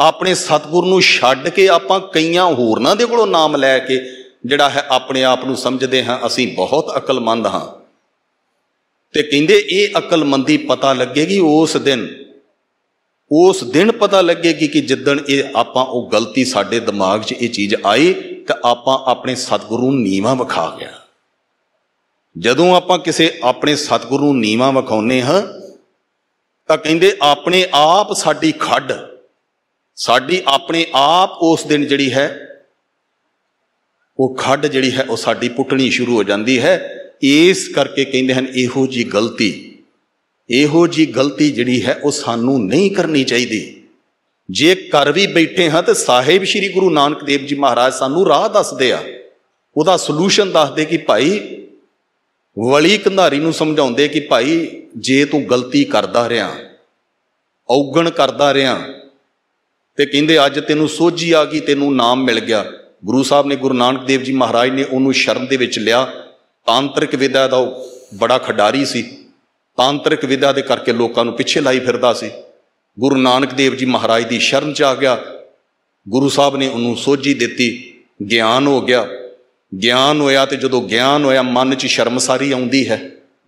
ਆਪਣੇ ਸਤਿਗੁਰ ਨੂੰ ਛੱਡ ਕੇ ਆਪਾਂ ਕਈਆਂ ਹੋਰਨਾਂ ਦੇ ਕੋਲੋਂ ਨਾਮ ਲੈ ਕੇ ਜਿਹੜਾ ਹੈ ਆਪਣੇ ਆਪ ਨੂੰ ਸਮਝਦੇ ਹਾਂ ਅਸੀਂ ਬਹੁਤ ਅਕਲਮੰਦ ਹਾਂ ਤੇ ਕਹਿੰਦੇ ਇਹ ਅਕਲਮੰਦੀ ਪਤਾ ਲੱਗੇਗੀ ਉਸ ਦਿਨ ਉਸ ਦਿਨ ਪਤਾ ਲੱਗੇਗੀ ਕਿ ਜਿੱਦਣ ਇਹ ਆਪਾਂ ਉਹ ਗਲਤੀ ਸਾਡੇ ਦਿਮਾਗ 'ਚ ਇਹ ਚੀਜ਼ ਆਈ ਤਾਂ ਆਪਾਂ ਆਪਣੇ ਸਤਿਗੁਰੂ ਨੂੰ ਨੀਵਾ ਵਿਖਾ ਗਿਆ ਜਦੋਂ ਆਪਾਂ ਕਿਸੇ ਆਪਣੇ ਸਤਿਗੁਰੂ ਨੂੰ ਨੀਵਾ ਵਿਖਾਉਨੇ ਹਾਂ ਤਾਂ ਕਹਿੰਦੇ ਆਪਣੇ ਆਪ ਸਾਡੀ ਖੱਡ ਸਾਡੀ ਆਪਣੇ ਆਪ ਉਸ ਦਿਨ ਜਿਹੜੀ ਹੈ ਉਹ ਖੱਡ ਜਿਹੜੀ ਹੈ ਉਹ ਸਾਡੀ ਪੁੱਟਣੀ ਸ਼ੁਰੂ ਹੋ ਜਾਂਦੀ ਹੈ ਇਸ ਕਰਕੇ ਕਹਿੰਦੇ ਹਨ ਇਹੋ ਜੀ ਗਲਤੀ ਇਹੋ ਜੀ ਗਲਤੀ ਜਿਹੜੀ ਹੈ ਉਹ ਸਾਨੂੰ ਨਹੀਂ ਕਰਨੀ ਚਾਹੀਦੀ ਜੇ ਕਰ ਵੀ ਬੈਠੇ ਹਾਂ ਤੇ ਸਾਹਿਬ ਸ੍ਰੀ ਗੁਰੂ ਨਾਨਕ ਦੇਵ ਜੀ ਮਹਾਰਾਜ ਸਾਨੂੰ ਰਾਹ ਦੱਸਦੇ ਆ ਉਹਦਾ ਸੋਲੂਸ਼ਨ ਦੱਸਦੇ ਕਿ ਭਾਈ ਵਲੀ ਕੰਧਾਰੀ ਨੂੰ ਸਮਝਾਉਂਦੇ ਕਿ ਭਾਈ ਜੇ ਤੂੰ ਗਲਤੀ ਕਰਦਾ ਰਿਆਂ ਔਗਣ ਕਰਦਾ ਰਿਆਂ ਤੇ ਕਹਿੰਦੇ ਅੱਜ ਤੈਨੂੰ ਸੋਝੀ ਆ ਗਈ ਤੈਨੂੰ ਨਾਮ ਮਿਲ ਗਿਆ ਗੁਰੂ ਸਾਹਿਬ ਨੇ ਗੁਰੂ ਨਾਨਕ ਦੇਵ ਜੀ ਮਹਾਰਾਜ ਨੇ ਉਹਨੂੰ ਸ਼ਰਨ ਦੇ ਵਿੱਚ ਲਿਆ ਤਾਂਤਰਿਕ ਵਿਦਿਆ ਦਾ ਉਹ ਬੜਾ ਖਡਾਰੀ ਸੀ ਤਾਂਤਰਿਕ ਵਿਦਿਆ ਦੇ ਕਰਕੇ ਲੋਕਾਂ ਨੂੰ ਪਿੱਛੇ ਲਾਈ ਫਿਰਦਾ ਸੀ ਗੁਰੂ ਨਾਨਕ ਦੇਵ ਜੀ ਮਹਾਰਾਜ ਦੀ ਸ਼ਰਨ ਚ ਆ ਗਿਆ ਗੁਰੂ ਸਾਹਿਬ ਨੇ ਉਹਨੂੰ ਸੋਝੀ ਦਿੱਤੀ ਗਿਆਨ ਹੋ ਗਿਆ ਗਿਆਨ ਹੋਇਆ ਤੇ ਜਦੋਂ ਗਿਆਨ ਹੋਇਆ ਮਨ 'ਚ ਸ਼ਰਮਸਾਰੀ ਆਉਂਦੀ ਹੈ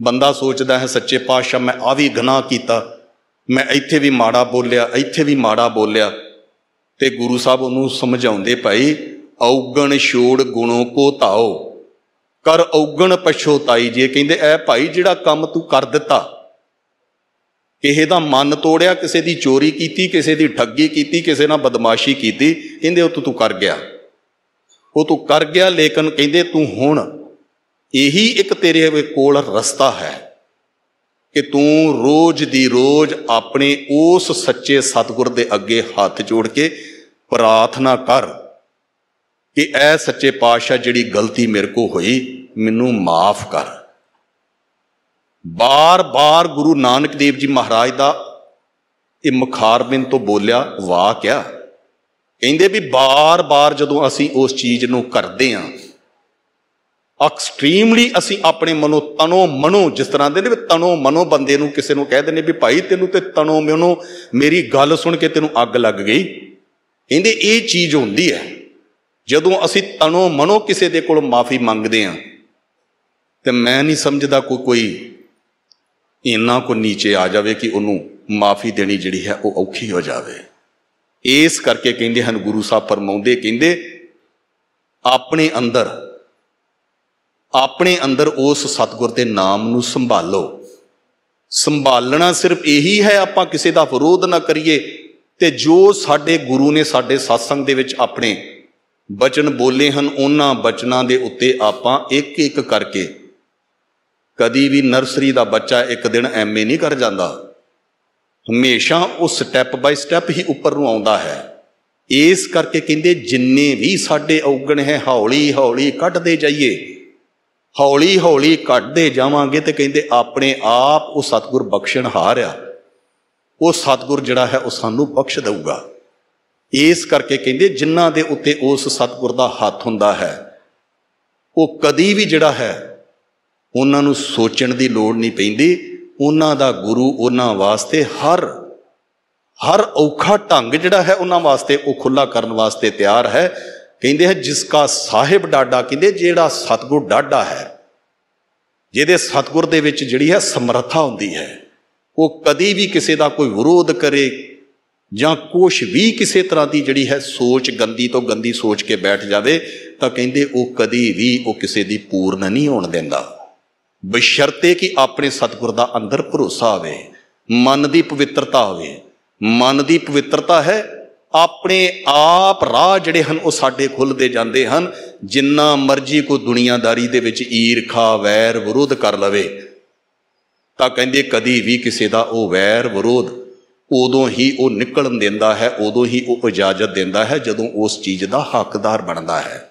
ਬੰਦਾ ਸੋਚਦਾ ਹੈ ਸੱਚੇ ਪਾਤਸ਼ਾਹ ਮੈਂ ਆ ਵੀ ਗਨਾਹ ਕੀਤਾ ਮੈਂ ਇੱਥੇ ਵੀ ਮਾੜਾ ਬੋਲਿਆ ਇੱਥੇ ਵੀ ਮਾੜਾ ਬੋਲਿਆ ਤੇ ਗੁਰੂ ਸਾਹਿਬ ਉਹਨੂੰ ਸਮਝਾਉਂਦੇ ਭਾਈ ਔਗਣ ਛੋੜ ਗੁਣੋ ਕੋ ਤਾਓ ਕਰ ਔਗਣ ਪਛੋਤਾਈ ਜੇ ਕਹਿੰਦੇ ਐ ਭਾਈ ਜਿਹੜਾ ਕੰਮ ਤੂੰ ਕਰ ਦਿੱਤਾ ਕਿਸੇ ਦਾ ਮਨ ਤੋੜਿਆ ਕਿਸੇ ਦੀ ਚੋਰੀ ਕੀਤੀ ਕਿਸੇ ਦੀ ਠੱਗੀ ਕੀਤੀ ਕਿਸੇ ਨਾਲ ਬਦਮਾਸ਼ੀ ਕੀਤੀ ਇਹਦੇ ਉੱਤੇ ਤੂੰ ਕਰ ਗਿਆ ਉਹ ਤੂੰ ਕਰ ਗਿਆ ਲੇਕਿਨ ਕਹਿੰਦੇ ਤੂੰ ਹੁਣ ਇਹੀ ਇੱਕ ਤੇਰੇ ਕੋਲ ਰਸਤਾ ਹੈ ਕਿ ਤੂੰ ਰੋਜ਼ ਦੀ ਰੋਜ਼ ਆਪਣੇ ਉਸ ਸੱਚੇ ਸਤਗੁਰ ਦੇ ਅੱਗੇ ਹੱਥ ਜੋੜ ਕੇ ਪ੍ਰਾਰਥਨਾ ਕਰ ਕਿ ਐ ਸੱਚੇ ਪਾਤਸ਼ਾਹ ਜਿਹੜੀ ਗਲਤੀ ਮੇਰੇ ਕੋ ਹੋਈ ਮੈਨੂੰ ਮਾਫ ਕਰ ਬਾਰ-ਬਾਰ ਗੁਰੂ ਨਾਨਕ ਦੇਵ ਜੀ ਮਹਾਰਾਜ ਦਾ ਇਹ ਮੁਖਾਰਬਿੰਦ ਤੋਂ ਬੋਲਿਆ ਵਾਕਿਆ ਕਹਿੰਦੇ ਵੀ ਬਾਰ-ਬਾਰ ਜਦੋਂ ਅਸੀਂ ਉਸ ਚੀਜ਼ ਨੂੰ ਕਰਦੇ ਆਂ ਐਕਸਟ੍ਰੀਮਲੀ ਅਸੀਂ ਆਪਣੇ ਮਨੋ ਤਨੋ ਮਨੋ ਜਿਸ ਤਰ੍ਹਾਂ ਦੇ ਨੇ ਵੀ ਤਨੋ ਮਨੋ ਬੰਦੇ ਨੂੰ ਕਿਸੇ ਨੂੰ ਕਹਿ ਦਿੰਦੇ ਵੀ ਭਾਈ ਤੈਨੂੰ ਤੇ ਤਨੋ ਮਨੋ ਮੇਰੀ ਗੱਲ ਸੁਣ ਕੇ ਤੈਨੂੰ ਅੱਗ ਲੱਗ ਗਈ ਕਹਿੰਦੇ ਇਹ ਚੀਜ਼ ਹੁੰਦੀ ਹੈ ਜਦੋਂ ਅਸੀਂ ਤਨੋ ਮਨੋ ਕਿਸੇ ਦੇ ਕੋਲ ਮਾਫੀ ਮੰਗਦੇ ਆਂ ਤੇ ਮੈਂ ਨਹੀਂ ਸਮਝਦਾ ਕੋਈ ਕੋਈ ਇੰਨਾ ਕੋ ਨੀਚੇ ਆ ਜਾਵੇ ਕਿ ਉਹਨੂੰ ਮਾਫੀ ਦੇਣੀ ਜਿਹੜੀ ਹੈ ਉਹ ਔਖੀ ਹੋ ਜਾਵੇ ਇਸ ਕਰਕੇ ਕਹਿੰਦੇ ਹਨ ਗੁਰੂ ਸਾਹਿਬ ਫਰਮਾਉਂਦੇ ਕਹਿੰਦੇ ਆਪਣੇ ਅੰਦਰ ਆਪਣੇ ਅੰਦਰ ਉਸ ਸਤਗੁਰ ਦੇ ਨਾਮ ਨੂੰ ਸੰਭਾਲੋ ਸੰਭਾਲਣਾ ਸਿਰਫ ਇਹੀ ਹੈ ਆਪਾਂ ਕਿਸੇ ਦਾ ਵਿਰੋਧ ਨਾ ਕਰੀਏ ਤੇ ਜੋ ਸਾਡੇ ਗੁਰੂ ਨੇ ਸਾਡੇ satsang ਦੇ ਵਿੱਚ ਆਪਣੇ ਬਚਨ ਬੋਲੇ ਹਨ ਉਹਨਾਂ ਬਚਨਾਂ ਦੇ ਉੱਤੇ ਆਪਾਂ ਇੱਕ ਇੱਕ ਕਰਕੇ ਕਦੀ ਵੀ ਨਰਸਰੀ ਦਾ ਬੱਚਾ ਇੱਕ ਦਿਨ ਐਮਏ ਨਹੀਂ ਕਰ ਜਾਂਦਾ ਹਮੇਸ਼ਾ ਉਹ ਸਟੈਪ ਬਾਈ ਸਟੈਪ ਹੀ ਉੱਪਰ ਨੂੰ ਆਉਂਦਾ ਹੈ ਇਸ ਕਰਕੇ ਕਹਿੰਦੇ ਜਿੰਨੇ ਵੀ ਸਾਡੇ ਔਗਣ ਹੈ ਹੌਲੀ ਹੌਲੀ ਕੱਢਦੇ ਜਾਈਏ ਹੌਲੀ ਹੌਲੀ ਕੱਢਦੇ ਜਾਵਾਂਗੇ ਤੇ ਕਹਿੰਦੇ ਆਪਣੇ ਆਪ ਉਹ ਸਤਗੁਰ ਬਖਸ਼ਣ ਆ ਉਹ ਸਤਗੁਰ ਜਿਹੜਾ ਹੈ ਉਹ ਸਾਨੂੰ ਬਖਸ਼ ਦੇਊਗਾ ਇਸ ਕਰਕੇ ਕਹਿੰਦੇ ਜਿਨ੍ਹਾਂ ਦੇ ਉੱਤੇ ਉਸ ਸਤਗੁਰ ਦਾ ਹੱਥ ਹੁੰਦਾ ਹੈ ਉਹ ਕਦੀ ਵੀ ਜਿਹੜਾ ਹੈ ਉਹਨਾਂ ਨੂੰ ਸੋਚਣ ਦੀ ਲੋੜ ਨਹੀਂ ਪੈਂਦੀ ਉਹਨਾਂ ਦਾ ਗੁਰੂ ਉਹਨਾਂ ਵਾਸਤੇ ਹਰ ਹਰ ਔਖਾ ਢੰਗ ਜਿਹੜਾ ਹੈ ਉਹਨਾਂ ਵਾਸਤੇ ਉਹ ਖੁੱਲਾ ਕਰਨ ਵਾਸਤੇ ਤਿਆਰ ਹੈ ਕਹਿੰਦੇ ਹੈ ਜਿਸ ਕਾ ਸਾਹਿਬ ਡਾਡਾ ਕਹਿੰਦੇ ਜਿਹੜਾ ਸਤਗੁਰ ਡਾਡਾ ਹੈ ਜਿਹਦੇ ਸਤਗੁਰ ਦੇ ਵਿੱਚ ਜਿਹੜੀ ਹੈ ਸਮਰੱਥਾ ਹੁੰਦੀ ਹੈ ਉਹ ਕਦੀ ਵੀ ਕਿਸੇ ਦਾ ਕੋਈ ਵਿਰੋਧ ਕਰੇ ਜਾਂ ਕੋਸ਼ ਵੀ ਕਿਸੇ ਤਰ੍ਹਾਂ ਦੀ ਜਿਹੜੀ ਹੈ ਸੋਚ ਗੰਦੀ ਤੋਂ ਗੰਦੀ ਸੋਚ ਕੇ ਬੈਠ ਜਾਵੇ ਤਾਂ ਕਹਿੰਦੇ ਉਹ ਕਦੀ ਵੀ ਉਹ ਕਿਸੇ ਦੀ ਪੂਰਨ ਨਹੀਂ ਹੋਣ ਦਿੰਦਾ ਬਸ਼ਰਤੇ ਕਿ ਆਪਣੇ ਸਤਿਗੁਰ ਦਾ ਅੰਦਰ ਭਰੋਸਾ ਹੋਵੇ ਮਨ ਦੀ ਪਵਿੱਤਰਤਾ ਹੋਵੇ ਮਨ ਦੀ ਪਵਿੱਤਰਤਾ ਹੈ ਆਪਣੇ ਆਪ ਰਾਹ ਜਿਹੜੇ ਹਨ ਉਹ ਸਾਡੇ ਖੁੱਲਦੇ ਜਾਂਦੇ ਹਨ ਜਿੰਨਾ ਮਰਜੀ ਕੋ ਦੁਨੀਆਦਾਰੀ ਦੇ ਵਿੱਚ ਈਰਖਾ ਵੈਰ ਵਿਰੋਧ ਕਰ ਲਵੇ ਤਾਂ ਕਹਿੰਦੇ ਕਦੀ ਵੀ ਕਿਸੇ ਦਾ ਉਹ ਵੈਰ ਵਿਰੋਧ ਉਦੋਂ ਹੀ ਉਹ ਨਿਕਲਣ ਦਿੰਦਾ ਹੈ ਉਦੋਂ ਹੀ ਉਹ ਇਜਾਜ਼ਤ ਦਿੰਦਾ ਹੈ ਜਦੋਂ ਉਸ ਚੀਜ਼ ਦਾ ਹੱਕਦਾਰ ਬਣਦਾ ਹੈ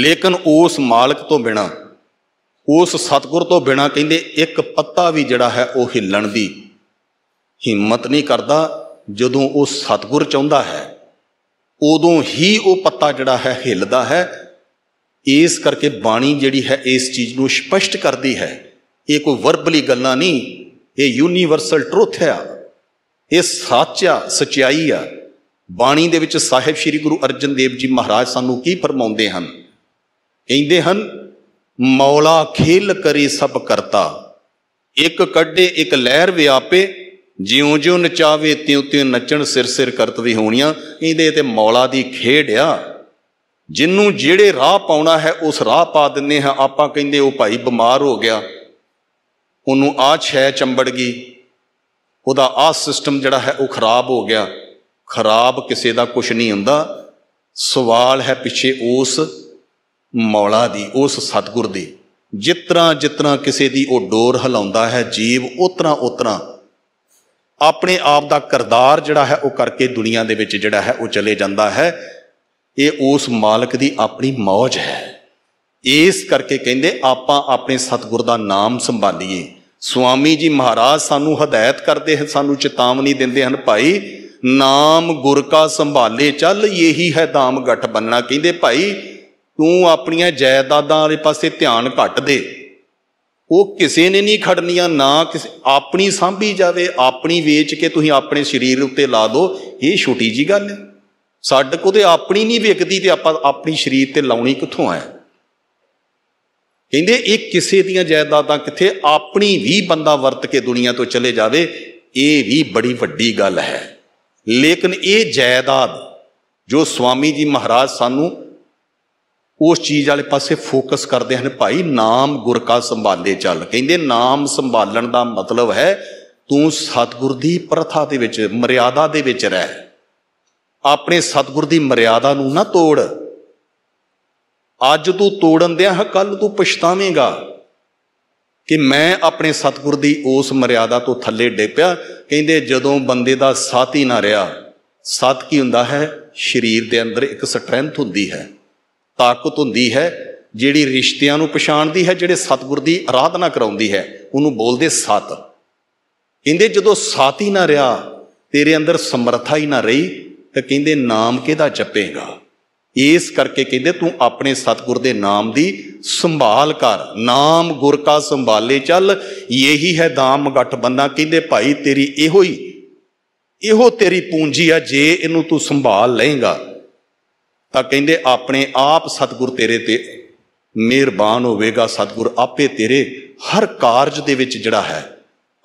ਲੇਕਿਨ ਉਸ ਮਾਲਕ ਤੋਂ ਬਿਨਾ ਉਸ ਸਤਗੁਰ ਤੋਂ ਬਿਨਾ ਕਹਿੰਦੇ ਇੱਕ ਪੱਤਾ ਵੀ ਜਿਹੜਾ ਹੈ ਉਹ ਹਿੱਲਣ ਦੀ ਹਿੰਮਤ ਨਹੀਂ ਕਰਦਾ ਜਦੋਂ ਉਹ ਸਤਗੁਰ ਚਾਹੁੰਦਾ ਹੈ ਉਦੋਂ ਹੀ ਉਹ ਪੱਤਾ ਜਿਹੜਾ ਹੈ ਹਿੱਲਦਾ ਹੈ ਇਸ ਕਰਕੇ ਬਾਣੀ ਜਿਹੜੀ ਹੈ ਇਸ ਚੀਜ਼ ਨੂੰ ਸਪਸ਼ਟ ਕਰਦੀ ਹੈ ਇਹ ਕੋਈ ਵਰਬਲੀ ਗੱਲਾਂ ਨਹੀਂ ਇਹ ਯੂਨੀਵਰਸਲ ਟਰੁੱਥ ਹੈ ਇਹ ਸੱਚ ਆ ਸਚਾਈ ਆ ਬਾਣੀ ਦੇ ਵਿੱਚ ਸਾਹਿਬ ਸ੍ਰੀ ਗੁਰੂ ਅਰਜਨ ਦੇਵ ਜੀ ਮਹਾਰਾਜ ਸਾਨੂੰ ਕੀ ਫਰਮਾਉਂਦੇ ਹਨ ਕਹਿੰਦੇ ਹਨ ਮੌਲਾ ਖੇਲ ਕਰੀ ਸਭ ਕਰਤਾ ਇੱਕ ਕੱਢੇ ਇੱਕ ਲਹਿਰ ਵਿਆਪੇ ਜਿਉਂ ਜਿਉਂ ਨਚਾਵੇ ਤਿਉ ਤਿਉ ਨੱਚਣ ਸਿਰ ਸਿਰ ਕਰਤ ਵੀ ਹੋਣੀਆਂ ਇਹਦੇ ਤੇ ਮੌਲਾ ਦੀ ਖੇਡ ਆ ਜਿੰਨੂੰ ਜਿਹੜੇ ਰਾਹ ਪਾਉਣਾ ਹੈ ਉਸ ਰਾਹ ਪਾ ਦਿੰਨੇ ਹਾਂ ਆਪਾਂ ਕਹਿੰਦੇ ਉਹ ਭਾਈ ਬਿਮਾਰ ਹੋ ਗਿਆ ਉਹਨੂੰ ਆ ਛੈ ਚੰਬੜ ਗਈ ਉਹਦਾ ਆ ਸਿਸਟਮ ਜਿਹੜਾ ਹੈ ਉਹ ਖਰਾਬ ਹੋ ਗਿਆ ਖਰਾਬ ਕਿਸੇ ਦਾ ਕੁਝ ਨਹੀਂ ਹੁੰਦਾ ਸਵਾਲ ਹੈ ਪਿੱਛੇ ਉਸ ਮੌਲਾ ਦੀ ਉਸ ਸਤਗੁਰ ਦੀ ਜਿਤਨਾ ਜਿਤਨਾ ਕਿਸੇ ਦੀ ਉਹ ਡੋਰ ਹਿਲਾਉਂਦਾ ਹੈ ਜੀਵ ਉਤਨਾ ਉਤਨਾ ਆਪਣੇ ਆਪ ਦਾ ਕਰਦਾਰ ਜਿਹੜਾ ਹੈ ਉਹ ਕਰਕੇ ਦੁਨੀਆ ਦੇ ਵਿੱਚ ਜਿਹੜਾ ਹੈ ਉਹ ਚਲੇ ਜਾਂਦਾ ਹੈ ਇਹ ਉਸ ਮਾਲਕ ਦੀ ਆਪਣੀ ਮौज ਹੈ ਇਸ ਕਰਕੇ ਕਹਿੰਦੇ ਆਪਾਂ ਆਪਣੇ ਸਤਗੁਰ ਦਾ ਨਾਮ ਸੰਭਾਲੀਏ ਸੁਆਮੀ ਜੀ ਮਹਾਰਾਜ ਸਾਨੂੰ ਹਦਾਇਤ ਕਰਦੇ ਹਨ ਸਾਨੂੰ ਚੇਤਾਵਨੀ ਦਿੰਦੇ ਹਨ ਭਾਈ ਨਾਮ ਗੁਰ ਕਾ ਸੰਭਾਲੇ ਚੱਲ ਇਹੀ ਹੈ ਦਾਮ ਗੱਠ ਬੰਨਣਾ ਕਹਿੰਦੇ ਭਾਈ ਤੂੰ ਆਪਣੀਆਂ ਜਾਇਦਾਦਾਂ ਵਾਲੇ ਪਾਸੇ ਧਿਆਨ ਘੱਟ ਦੇ ਉਹ ਕਿਸੇ ਨੇ ਨਹੀਂ ਖੜਨੀਆਂ ਨਾ ਕਿਸੇ ਆਪਣੀ ਸਾਂਭੀ ਜਾਵੇ ਆਪਣੀ ਵੇਚ ਕੇ ਤੁਸੀਂ ਆਪਣੇ ਸਰੀਰ ਉੱਤੇ ਲਾ ਦੋ ਇਹ ਛੋਟੀ ਜੀ ਗੱਲ ਹੈ ਸਾਡੇ ਕੋਲ ਤੇ ਆਪਣੀ ਨਹੀਂ ਵਿਕਦੀ ਤੇ ਆਪਾਂ ਆਪਣੀ ਸਰੀਰ ਤੇ ਲਾਉਣੀ ਕਿੱਥੋਂ ਆ ਕਹਿੰਦੇ ਇਹ ਕਿਸੇ ਦੀਆਂ ਜਾਇਦਾਦਾਂ ਕਿੱਥੇ ਆਪਣੀ ਵੀ ਬੰਦਾ ਵਰਤ ਕੇ ਦੁਨੀਆ ਤੋਂ ਚਲੇ ਜਾਵੇ ਇਹ ਵੀ ਬੜੀ ਵੱਡੀ ਗੱਲ ਹੈ ਲੇਕਿਨ ਇਹ ਜਾਇਦਾਦ ਜੋ ਸਵਾਮੀ ਜੀ ਮਹਾਰਾਜ ਸਾਨੂੰ ਉਸ ਚੀਜ਼ ਵਾਲੇ ਪਾਸੇ ਫੋਕਸ ਕਰਦੇ ਹਨ ਭਾਈ ਨਾਮ ਗੁਰ ਕਾ ਸੰਭਾਲੇ ਚੱਲ ਕਹਿੰਦੇ ਨਾਮ ਸੰਭਾਲਣ ਦਾ ਮਤਲਬ ਹੈ ਤੂੰ ਸਤਗੁਰ ਦੀ ਪ੍ਰਥਾ ਦੇ ਵਿੱਚ ਮਰਿਆਦਾ ਦੇ ਵਿੱਚ ਰਹਿ ਆਪਣੇ ਸਤਗੁਰ ਦੀ ਮਰਿਆਦਾ ਨੂੰ ਨਾ ਤੋੜ ਅੱਜ ਤੂੰ ਤੋੜਨ ਹ ਕੱਲ ਤੂੰ ਪਛਤਾਵੇਂਗਾ ਕਿ ਮੈਂ ਆਪਣੇ ਸਤਗੁਰ ਦੀ ਉਸ ਮਰਿਆਦਾ ਤੋਂ ਥੱਲੇ ਡੇਪਿਆ ਕਹਿੰਦੇ ਜਦੋਂ ਬੰਦੇ ਦਾ ਸਾਥ ਹੀ ਨਾ ਰਿਹਾ ਸਤ ਕੀ ਹੁੰਦਾ ਹੈ ਸਰੀਰ ਦੇ ਅੰਦਰ ਇੱਕ ਸਟਰੈਂਥ ਹੁੰਦੀ ਹੈ ਤਾਕਤ ਹੁੰਦੀ ਹੈ ਜਿਹੜੀ ਰਿਸ਼ਤਿਆਂ ਨੂੰ ਪਛਾਣਦੀ ਹੈ ਜਿਹੜੇ ਸਤਿਗੁਰ ਦੀ ਆਰਾਧਨਾ ਕਰਾਉਂਦੀ ਹੈ ਉਹਨੂੰ ਬੋਲਦੇ ਸਤ ਕਹਿੰਦੇ ਜਦੋਂ ਸਾਥ ਹੀ ਨਾ ਰਿਹਾ ਤੇਰੇ ਅੰਦਰ ਸਮਰੱਥਾ ਹੀ ਨਾ ਰਹੀ ਤਾਂ ਕਹਿੰਦੇ ਨਾਮ ਕਿਹਦਾ ਜਪੇਗਾ ਇਸ ਕਰਕੇ ਕਹਿੰਦੇ ਤੂੰ ਆਪਣੇ ਸਤਗੁਰ ਦੇ ਨਾਮ ਦੀ ਸੰਭਾਲ ਕਰ ਨਾਮ ਗੁਰ ਕਾ ਸੰਭਾਲੇ ਚੱਲ ਇਹੀ ਹੈ ਦਾਮ ਗੱਠ ਬੰਦਾ ਕਹਿੰਦੇ ਭਾਈ ਤੇਰੀ ਇਹੋ ਹੀ ਇਹੋ ਤੇਰੀ ਪੂੰਜੀ ਆ ਜੇ ਇਹਨੂੰ ਤੂੰ ਸੰਭਾਲ ਲਏਗਾ ਤਾਂ ਕਹਿੰਦੇ ਆਪਣੇ ਆਪ ਸਤਿਗੁਰ ਤੇਰੇ ਤੇ ਮਿਹਰਬਾਨ ਹੋਵੇਗਾ ਸਤਿਗੁਰ ਆਪੇ ਤੇਰੇ ਹਰ ਕਾਰਜ ਦੇ ਵਿੱਚ ਜਿਹੜਾ ਹੈ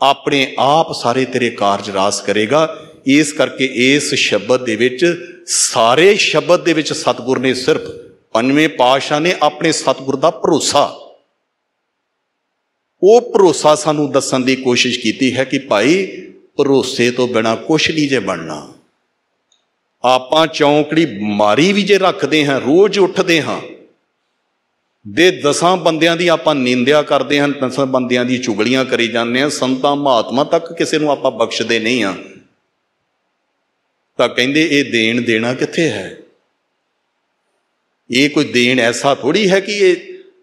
ਆਪਣੇ ਆਪ ਸਾਰੇ ਤੇਰੇ ਕਾਰਜ ਰਾਸ ਕਰੇਗਾ ਇਸ ਕਰਕੇ ਇਸ ਸ਼ਬਦ ਦੇ ਵਿੱਚ ਸਾਰੇ ਸ਼ਬਦ ਦੇ ਵਿੱਚ ਸਤਿਗੁਰ ਨੇ ਸਿਰਫ ਪੰਜਵੇਂ ਪਾਸ਼ਾ ਨੇ ਆਪਣੇ ਸਤਿਗੁਰ ਦਾ ਭਰੋਸਾ ਉਹ ਭਰੋਸਾ ਸਾਨੂੰ ਦੱਸਣ ਦੀ ਕੋਸ਼ਿਸ਼ ਕੀਤੀ ਹੈ ਕਿ ਭਾਈ ਭਰੋਸੇ ਤੋਂ ਬਿਨਾ ਕੁਛ ਨਹੀਂ ਜੇ ਬਣਨਾ ਆਪਾਂ ਚੌਂਕੜੀ ਮਾਰੀ ਵੀ ਜੇ ਰੱਖਦੇ ਹਾਂ ਰੋਜ਼ ਉੱਠਦੇ ਹਾਂ ਦੇ ਦਸਾਂ ਬੰਦਿਆਂ ਦੀ ਆਪਾਂ ਨਿੰਦਿਆ ਕਰਦੇ ਹਾਂ ਦਸਾਂ ਬੰਦਿਆਂ ਦੀ ਚੁਗਲੀਆਂ ਕਰੀ ਜਾਂਦੇ ਹਾਂ ਸੰਤਾਂ ਮਹਾਤਮਾ ਤੱਕ ਕਿਸੇ ਨੂੰ ਆਪਾਂ ਬਖਸ਼ਦੇ ਨਹੀਂ ਆ ਤਾਂ ਕਹਿੰਦੇ ਇਹ ਦੇਣ ਦੇਣਾ ਕਿੱਥੇ ਹੈ ਇਹ ਕੋਈ ਦੇਣ ਐਸਾ ਥੋੜੀ ਹੈ ਕਿ ਇਹ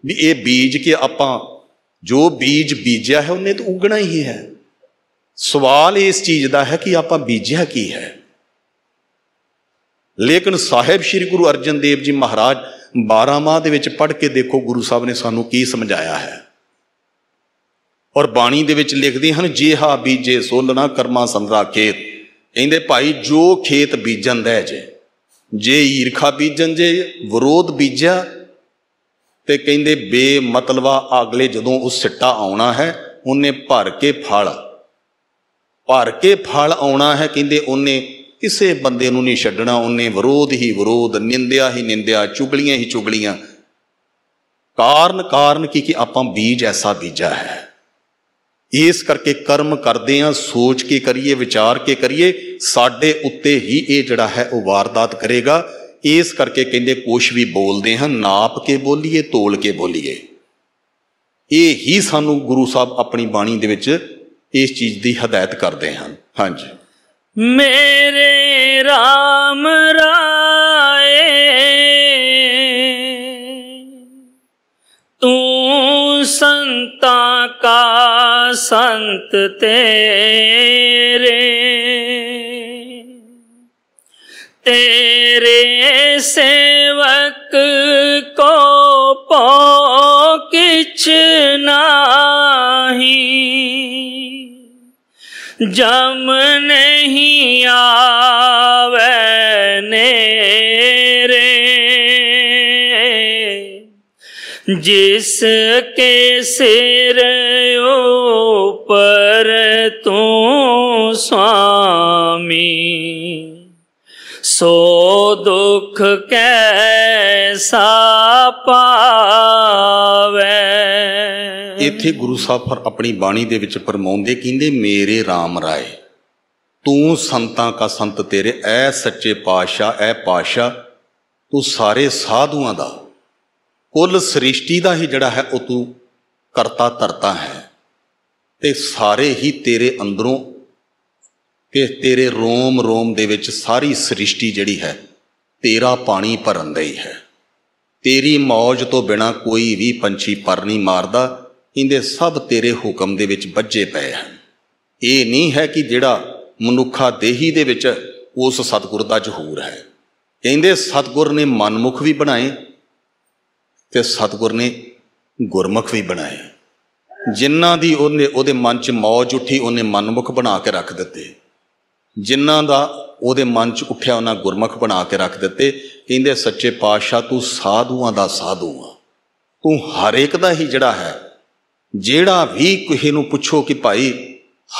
ਵੀ ਇਹ ਬੀਜ ਕਿ ਆਪਾਂ ਜੋ ਬੀਜ ਬੀਜਿਆ ਹੈ ਉਹਨੇ ਤਾਂ ਉਗਣਾ ਹੀ ਹੈ ਸਵਾਲ ਇਸ ਚੀਜ਼ ਦਾ ਹੈ ਕਿ ਆਪਾਂ ਬੀਜਿਆ ਕੀ ਹੈ ਲੇਕਿਨ ਸਾਹਿਬ ਸ੍ਰੀ ਗੁਰੂ ਅਰਜਨ ਦੇਵ ਜੀ ਮਹਾਰਾਜ 12 ਮਾਹ ਦੇ ਵਿੱਚ ਪੜ੍ਹ ਕੇ ਦੇਖੋ ਗੁਰੂ ਸਾਹਿਬ ਨੇ ਸਾਨੂੰ ਕੀ ਸਮਝਾਇਆ ਹੈ ਔਰ ਬਾਣੀ ਦੇ ਵਿੱਚ ਲਿਖਦੇ ਹਨ ਜੇ ਹਾ ਬੀਜੇ ਸੋਲਣਾ ਕਰਮਾ ਸੰਧਰਾ ਖੇਤ ਕਹਿੰਦੇ ਭਾਈ ਜੋ ਖੇਤ ਬੀਜਣ ਦੇ ਜੇ ਜੇ ਈਰਖਾ ਬੀਜਣ ਜੇ ਵਿਰੋਧ ਬੀਜਿਆ ਤੇ ਕਹਿੰਦੇ ਬੇਮਤਲਵਾ ਅਗਲੇ ਜਦੋਂ ਉਹ ਸਿੱਟਾ ਆਉਣਾ ਹੈ ਉਹਨੇ ਭਰ ਕੇ ਫਲ ਭਰ ਕੇ ਫਲ ਆਉਣਾ ਹੈ ਕਹਿੰਦੇ ਉਹਨੇ ਕਿਸੇ ਬੰਦੇ ਨੂੰ ਨਹੀਂ ਛੱਡਣਾ ਉਹਨੇ ਵਿਰੋਧ ਹੀ ਵਿਰੋਧ ਨਿੰਦਿਆ ਹੀ ਨਿੰਦਿਆ ਚੁਗਲੀਆਂ ਹੀ ਚੁਗਲੀਆਂ ਕਾਰਨ ਕਾਰਨ ਕੀ ਕਿ ਆਪਾਂ ਬੀਜ ਐਸਾ ਬੀਜਾ ਹੈ ਇਸ ਕਰਕੇ ਕਰਮ ਕਰਦੇ ਆ ਸੋਚ ਕੇ ਕਰੀਏ ਵਿਚਾਰ ਕੇ ਕਰੀਏ ਸਾਡੇ ਉੱਤੇ ਹੀ ਇਹ ਜਿਹੜਾ ਹੈ ਉਹ ਵਾਰਦਾਤ ਕਰੇਗਾ ਇਸ ਕਰਕੇ ਕਹਿੰਦੇ ਕੁਛ ਵੀ ਬੋਲਦੇ ਹਾਂ ਨਾਪ ਕੇ ਬੋਲੀਏ ਤੋਲ ਕੇ ਬੋਲੀਏ ਇਹ ਹੀ ਸਾਨੂੰ ਗੁਰੂ ਸਾਹਿਬ ਆਪਣੀ ਬਾਣੀ ਦੇ ਵਿੱਚ ਇਸ ਚੀਜ਼ ਦੀ ਹਦਾਇਤ ਕਰਦੇ ਹਨ ਹਾਂਜੀ मेरे राम राय तू संता का संत तेरे तेरे सेवक को पो किच नाही जम नहीं आवे रे जिसके सिर ऊपर तू स्वामी ਸੋ ਦੁਖ ਕੈਸਾ ਪਾਵੇ ਇੱਥੇ ਗੁਰੂ ਸਾਹਿਬ ਫਿਰ ਆਪਣੀ ਬਾਣੀ ਦੇ ਵਿੱਚ ਪਰਮਾਉਂਦੇ ਕਹਿੰਦੇ ਮੇਰੇ RAM ਰਾਏ ਤੂੰ ਸੰਤਾਂ ਕਾ ਸੰਤ ਤੇਰੇ ਐ ਸੱਚੇ ਪਾਤਸ਼ਾਹ ਐ ਪਾਤਸ਼ਾਹ ਤੂੰ ਸਾਰੇ ਸਾਧੂਆਂ ਦਾ ਕੁੱਲ ਸ੍ਰਿਸ਼ਟੀ ਦਾ ਹੀ ਜਿਹੜਾ ਹੈ ਉਹ ਤੂੰ ਕਰਤਾ ਧਰਤਾ ਹੈ ਤੇ ਸਾਰੇ ਹੀ ਤੇਰੇ ਅੰਦਰੋਂ ਕਿ ਤੇਰੇ ਰੋਮ ਰੋਮ ਦੇ ਵਿੱਚ ਸਾਰੀ ਸ੍ਰਿਸ਼ਟੀ ਜਿਹੜੀ ਹੈ ਤੇਰਾ ਪਾਣੀ ਭਰਨ ਹੀ ਹੈ ਤੇਰੀ ਮੌਜ ਤੋਂ ਬਿਨਾ ਕੋਈ ਵੀ ਪੰਛੀ ਪਰ ਨਹੀਂ ਮਾਰਦਾ ਇਹਦੇ ਸਭ ਤੇਰੇ ਹੁਕਮ ਦੇ ਵਿੱਚ ਵੱਜੇ ਪਏ ਹਨ ਇਹ ਨਹੀਂ ਹੈ ਕਿ ਜਿਹੜਾ ਮਨੁੱਖਾ ਦੇਹੀ ਦੇ ਵਿੱਚ ਉਸ ਸਤਗੁਰ ਦਾ ਜਹੂਰ ਹੈ ਕਹਿੰਦੇ ਸਤਗੁਰ ਨੇ ਮਨਮੁਖ ਵੀ ਬਣਾਏ ਤੇ ਸਤਗੁਰ ਨੇ ਗੁਰਮੁਖ ਵੀ ਬਣਾਏ ਜਿਨ੍ਹਾਂ ਦੀ ਉਹਨੇ ਉਹਦੇ ਮਨ 'ਚ ਮੌਜ ਉੱਠੀ ਉਹਨੇ ਮਨਮੁਖ ਬਣਾ ਕੇ ਰੱਖ ਦਿੱਤੇ ਜਿਨ੍ਹਾਂ ਦਾ ਉਹਦੇ ਮਨ 'ਚ ਉੱਠਿਆ ਉਹਨਾਂ ਗੁਰਮਖ ਬਣਾ ਕੇ ਰੱਖ ਦਿੱਤੇ ਕਹਿੰਦੇ ਸੱਚੇ ਪਾਤਸ਼ਾਹ ਤੂੰ ਸਾਧੂਆਂ ਦਾ ਸਾਧੂ ਆ ਤੂੰ ਹਰ ਇੱਕ ਦਾ ਹੀ ਜਿਹੜਾ ਹੈ ਜਿਹੜਾ ਵੀ ਕਿਸੇ ਨੂੰ ਪੁੱਛੋ ਕਿ ਭਾਈ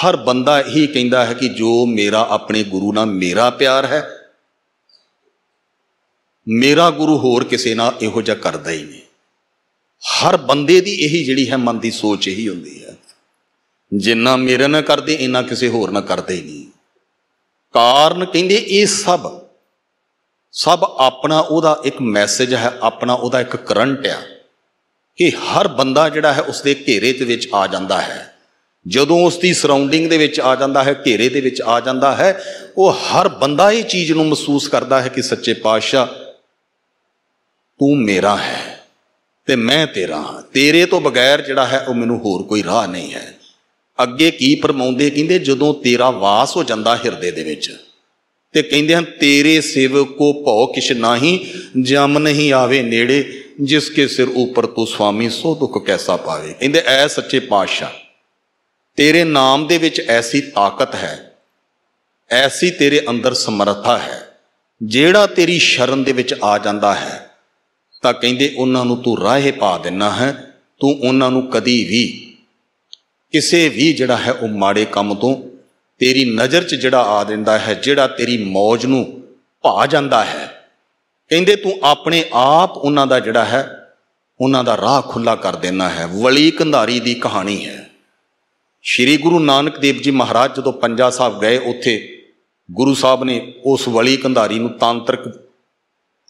ਹਰ ਬੰਦਾ ਇਹੀ ਕਹਿੰਦਾ ਹੈ ਕਿ ਜੋ ਮੇਰਾ ਆਪਣੇ ਗੁਰੂ ਨਾਲ ਮੇਰਾ ਪਿਆਰ ਹੈ ਮੇਰਾ ਗੁਰੂ ਹੋਰ ਕਿਸੇ ਨਾਲ ਇਹੋ ਜਿਹਾ ਕਰਦਾ ਹੀ ਨਹੀਂ ਹਰ ਬੰਦੇ ਦੀ ਇਹੀ ਜਿਹੜੀ ਹੈ ਮਨ ਦੀ ਸੋਚ ਇਹੀ ਹੁੰਦੀ ਹੈ ਜਿੰਨਾ ਮੇਰੇ ਨਾਲ ਕਰਦੇ ਇੰਨਾ ਕਿਸੇ ਹੋਰ ਨਾਲ ਕਰਦੇ ਹੀ ਨਹੀਂ ਕਾਰਨ ਕਹਿੰਦੇ ਇਹ ਸਭ ਸਭ ਆਪਣਾ ਉਹਦਾ ਇੱਕ ਮੈਸੇਜ ਹੈ ਆਪਣਾ ਉਹਦਾ ਇੱਕ ਕਰੰਟ ਆ ਕਿ ਹਰ ਬੰਦਾ ਜਿਹੜਾ ਹੈ ਉਸ ਦੇ ਘੇਰੇ ਦੇ ਵਿੱਚ ਆ ਜਾਂਦਾ ਹੈ ਜਦੋਂ ਉਸ ਦੀ ਸਰਾਊਂਡਿੰਗ ਦੇ ਵਿੱਚ ਆ ਜਾਂਦਾ ਹੈ ਘੇਰੇ ਦੇ ਵਿੱਚ ਆ ਜਾਂਦਾ ਹੈ ਉਹ ਹਰ ਬੰਦਾ ਇਹ ਚੀਜ਼ ਨੂੰ ਮਹਿਸੂਸ ਕਰਦਾ ਹੈ ਕਿ ਸੱਚੇ ਪਾਤਸ਼ਾਹ ਤੂੰ ਮੇਰਾ ਹੈ ਤੇ ਮੈਂ ਤੇਰਾ ਹਾਂ ਤੇਰੇ ਤੋਂ ਬਗੈਰ ਜਿਹੜਾ ਹੈ ਉਹ ਮੈਨੂੰ ਹੋਰ ਕੋਈ ਰਾਹ ਨਹੀਂ ਹੈ ਅੱਗੇ ਕੀ ਪਰਮਾਉਂਦੇ ਕਹਿੰਦੇ ਜਦੋਂ ਤੇਰਾ ਵਾਸ ਹੋ ਜਾਂਦਾ ਹਿਰਦੇ ਦੇ ਵਿੱਚ ਤੇ ਕਹਿੰਦੇ ਹਨ ਤੇਰੇ ਸੇਵਕ ਕੋ ਭਉ ਕਿਛ ਨਾਹੀ ਜਮ ਨਹੀਂ ਆਵੇ ਨੇੜੇ ਜਿਸ ਕੇ ਸਿਰ ਉਪਰ ਤੂੰ ਸੁਆਮੀ ਸੋ ਦੁੱਖ ਕੈਸਾ ਪਾਵੇ ਕਹਿੰਦੇ ਐ ਸੱਚੇ ਪਾਤਸ਼ਾਹ ਤੇਰੇ ਨਾਮ ਦੇ ਵਿੱਚ ਐਸੀ ਤਾਕਤ ਹੈ ਐਸੀ ਤੇਰੇ ਅੰਦਰ ਸਮਰੱਥਾ ਹੈ ਜਿਹੜਾ ਤੇਰੀ ਸ਼ਰਨ ਦੇ ਵਿੱਚ ਆ ਜਾਂਦਾ ਹੈ ਤਾਂ ਕਹਿੰਦੇ ਉਹਨਾਂ ਨੂੰ ਤੂੰ ਰਾਹੇ ਪਾ ਦਿੰਨਾ ਹੈ ਤੂੰ ਉਹਨਾਂ ਨੂੰ ਕਦੀ ਵੀ ਕਿਸੇ ਵੀ ਜਿਹੜਾ ਹੈ ਉਹ ਮਾੜੇ ਕੰਮ ਤੋਂ ਤੇਰੀ ਨਜ਼ਰ 'ਚ ਜਿਹੜਾ ਆ ਦਿੰਦਾ ਹੈ ਜਿਹੜਾ ਤੇਰੀ ਮੌਜ ਨੂੰ ਭਾ ਜਾਂਦਾ ਹੈ ਕਹਿੰਦੇ ਤੂੰ ਆਪਣੇ ਆਪ ਉਹਨਾਂ ਦਾ ਜਿਹੜਾ ਹੈ ਉਹਨਾਂ ਦਾ ਰਾਹ ਖੁੱਲਾ ਕਰ ਦੇਣਾ ਹੈ ਵਲੀ ਕੰਧਾਰੀ ਦੀ ਕਹਾਣੀ ਹੈ ਸ਼੍ਰੀ ਗੁਰੂ ਨਾਨਕ ਦੇਵ ਜੀ ਮਹਾਰਾਜ ਜਦੋਂ ਪੰਜਾ ਸਾਹਿਬ ਗਏ ਉੱਥੇ ਗੁਰੂ ਸਾਹਿਬ ਨੇ ਉਸ ਵਲੀ ਕੰਧਾਰੀ ਨੂੰ ਤਾਂਤਰਿਕ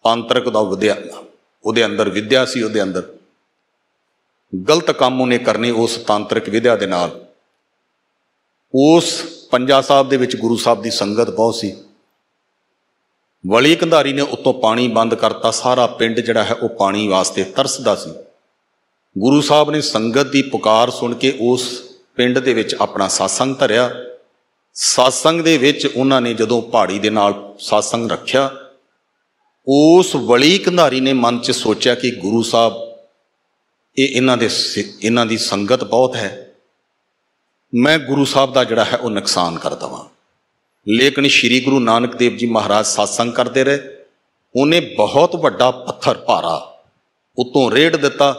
ਤਾਂਤਰਿਕ ਦਾ ਵਿਦਿਆ ਉਹਦੇ ਅੰਦਰ ਵਿਦਿਆ ਸੀ ਉਹਦੇ ਅੰਦਰ ਗਲਤ ਕੰਮ ਉਹਨੇ ਕਰਨੇ ਉਸ ਤਾਂਤਰਿਕ ਵਿਧਿਆ ਦੇ ਨਾਲ ਉਸ ਪੰਜਾ ਸਾਹਿਬ ਦੇ ਵਿੱਚ ਗੁਰੂ ਸਾਹਿਬ ਦੀ ਸੰਗਤ ਬਹੁਤ ਸੀ ਵਲੀ ਕੰਧਾਰੀ ਨੇ ਉੱਤੋਂ ਪਾਣੀ ਬੰਦ ਕਰਤਾ ਸਾਰਾ ਪਿੰਡ ਜਿਹੜਾ ਹੈ ਉਹ ਪਾਣੀ ਵਾਸਤੇ ਤਰਸਦਾ ਸੀ ਗੁਰੂ ਸਾਹਿਬ ਨੇ ਸੰਗਤ ਦੀ ਪੁਕਾਰ ਸੁਣ ਕੇ ਉਸ ਪਿੰਡ ਦੇ ਵਿੱਚ ਆਪਣਾ satsang ਧਰਿਆ satsang ਦੇ ਵਿੱਚ ਉਹਨਾਂ ਨੇ ਜਦੋਂ ਪਹਾੜੀ ਦੇ ਨਾਲ satsang ਰੱਖਿਆ ਉਸ ਵਲੀ ਕੰਧਾਰੀ ਨੇ ਮਨ 'ਚ ਸੋਚਿਆ ਕਿ ਗੁਰੂ ਸਾਹਿਬ ਇਹ ਇਹਨਾਂ ਦੇ ਇਹਨਾਂ ਦੀ ਸੰਗਤ ਬਹੁਤ ਹੈ ਮੈਂ ਗੁਰੂ ਸਾਹਿਬ ਦਾ ਜਿਹੜਾ ਹੈ ਉਹ ਨੁਕਸਾਨ ਕਰ ਦਵਾਂ ਲੇਕਿਨ ਸ੍ਰੀ ਗੁਰੂ ਨਾਨਕ ਦੇਵ ਜੀ ਮਹਾਰਾਜ satsang ਕਰਦੇ ਰਹੇ ਉਹਨੇ ਬਹੁਤ ਵੱਡਾ ਪੱਥਰ ਭਾਰਾ ਉਤੋਂ ਰੇੜ ਦਿੱਤਾ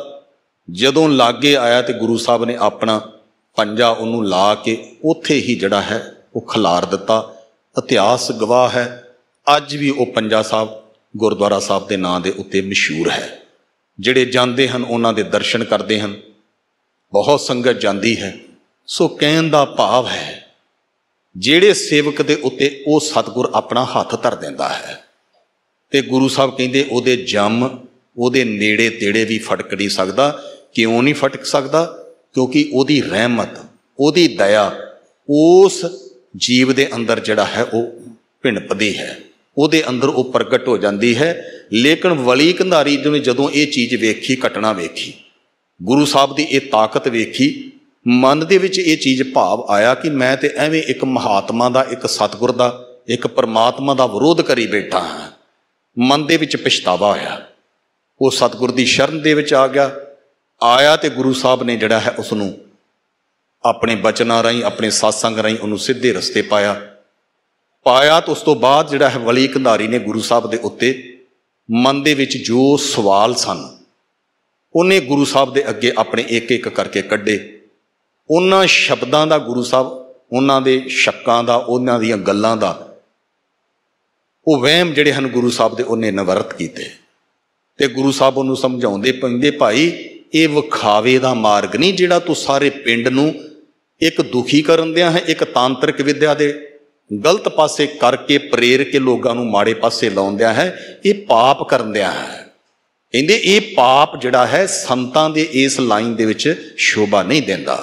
ਜਦੋਂ ਲਾਗੇ ਆਇਆ ਤੇ ਗੁਰੂ ਸਾਹਿਬ ਨੇ ਆਪਣਾ ਪੰਜਾ ਉਹਨੂੰ ਲਾ ਕੇ ਉੱਥੇ ਹੀ ਜਿਹੜਾ ਹੈ ਉਹ ਖਿਲਾਰ ਦਿੱਤਾ ਇਤਿਹਾਸ ਗਵਾਹ ਹੈ ਅੱਜ ਵੀ ਉਹ ਪੰਜਾ ਸਾਹਿਬ ਗੁਰਦੁਆਰਾ ਸਾਹਿਬ ਦੇ ਨਾਂ ਦੇ ਉੱਤੇ ਮਸ਼ਹੂਰ ਹੈ ਜਿਹੜੇ ਜਾਂਦੇ ਹਨ ਉਹਨਾਂ ਦੇ ਦਰਸ਼ਨ ਕਰਦੇ ਹਨ ਬਹੁਤ ਸੰਗਤ ਜਾਂਦੀ ਹੈ ਸੋ ਕਹਿਣ ਦਾ ਭਾਵ ਹੈ ਜਿਹੜੇ ਸੇਵਕ ਦੇ ਉੱਤੇ ਉਹ ਸਤਿਗੁਰ ਆਪਣਾ ਹੱਥ ਧਰ ਦਿੰਦਾ ਹੈ ਤੇ ਗੁਰੂ ਸਾਹਿਬ ਕਹਿੰਦੇ ਉਹਦੇ ਜੰਮ ਉਹਦੇ ਨੇੜੇ ਤੇੜੇ ਵੀ ਫਟਕ ਨਹੀਂ ਸਕਦਾ ਕਿਉਂ ਨਹੀਂ ਫਟਕ ਸਕਦਾ ਕਿਉਂਕਿ ਉਹਦੀ ਰਹਿਮਤ ਉਹਦੀ ਦਇਆ ਉਸ ਜੀਵ ਦੇ ਅੰਦਰ ਜਿਹੜਾ ਹੈ ਉਹ ਭਿੰਨਪਦੀ ਹੈ ਉਹਦੇ ਅੰਦਰ ਉਹ ਪ੍ਰਗਟ ਹੋ ਜਾਂਦੀ ਹੈ ਲੇਕਿਨ ਵਲੀ ਕੰਧਾਰੀ ਜਿਹਨੇ ਜਦੋਂ ਇਹ ਚੀਜ਼ ਵੇਖੀ ਘਟਨਾ ਵੇਖੀ ਗੁਰੂ ਸਾਹਿਬ ਦੀ ਇਹ ਤਾਕਤ ਵੇਖੀ ਮਨ ਦੇ ਵਿੱਚ ਇਹ ਚੀਜ਼ ਭਾਵ ਆਇਆ ਕਿ ਮੈਂ ਤੇ ਐਵੇਂ ਇੱਕ ਮਹਾਤਮਾ ਦਾ ਇੱਕ ਸਤਗੁਰ ਦਾ ਇੱਕ ਪਰਮਾਤਮਾ ਦਾ ਵਿਰੋਧ ਕਰੀ ਬੈਠਾ ਹਾਂ ਮਨ ਦੇ ਵਿੱਚ ਪਛਤਾਵਾ ਹੋਇਆ ਉਹ ਸਤਗੁਰ ਦੀ ਸ਼ਰਨ ਦੇ ਵਿੱਚ ਆ ਗਿਆ ਆਇਆ ਤੇ ਗੁਰੂ ਸਾਹਿਬ ਨੇ ਜਿਹੜਾ ਹੈ ਉਸ ਨੂੰ ਆਪਣੇ ਬਚਨਾਂ ਰਾਹੀਂ ਆਪਣੇ ਸਾਧ ਸੰਗ ਰਾਹੀਂ ਉਹਨੂੰ ਸਿੱਧੇ ਰਸਤੇ ਪਾਇਆ ਪਾਇਆ ਤਾਂ ਉਸ ਤੋਂ ਬਾਅਦ ਜਿਹੜਾ ਹੈ ਵਲੀ ਕੰਧਾਰੀ ਨੇ ਗੁਰੂ ਸਾਹਿਬ ਦੇ ਉੱਤੇ ਮਨ ਦੇ ਵਿੱਚ ਜੋ ਸਵਾਲ ਸਨ ਉਹਨੇ ਗੁਰੂ ਸਾਹਿਬ ਦੇ ਅੱਗੇ ਆਪਣੇ ਇੱਕ ਇੱਕ ਕਰਕੇ ਕੱਢੇ ਉਹਨਾਂ ਸ਼ਬਦਾਂ ਦਾ ਗੁਰੂ ਸਾਹਿਬ ਉਹਨਾਂ ਦੇ ਸ਼ੱਕਾਂ ਦਾ ਉਹਨਾਂ ਦੀਆਂ ਗੱਲਾਂ ਦਾ ਉਹ ਵਹਿਮ ਜਿਹੜੇ ਹਨ ਗੁਰੂ ਸਾਹਿਬ ਦੇ ਉਹਨੇ ਨਵਰਤ ਕੀਤੇ ਤੇ ਗੁਰੂ ਸਾਹਿਬ ਉਹਨੂੰ ਸਮਝਾਉਂਦੇ ਪੈਂਦੇ ਭਾਈ ਇਹ ਵਿਖਾਵੇ ਦਾ ਮਾਰਗ ਨਹੀਂ ਜਿਹੜਾ ਤੂੰ ਸਾਰੇ ਪਿੰਡ ਨੂੰ ਇੱਕ ਦੁਖੀ ਕਰਨ ਦਿਆਂ ਹੈ ਇੱਕ ਤਾਂਤਰਿਕ ਵਿਦਿਆ ਦੇ ਗਲਤ ਪਾਸੇ ਕਰਕੇ ਪ੍ਰੇਰ ਕੇ ਲੋਕਾਂ ਨੂੰ ਮਾੜੇ ਪਾਸੇ ਲਾਉਂਦਿਆ ਹੈ ਇਹ ਪਾਪ ਕਰਨਦਿਆ ਹੈ ਕਹਿੰਦੇ ਇਹ ਪਾਪ ਜਿਹੜਾ ਹੈ ਸੰਤਾਂ ਦੇ ਇਸ ਲਾਈਨ ਦੇ ਵਿੱਚ ਸ਼ੋਭਾ ਨਹੀਂ ਦਿੰਦਾ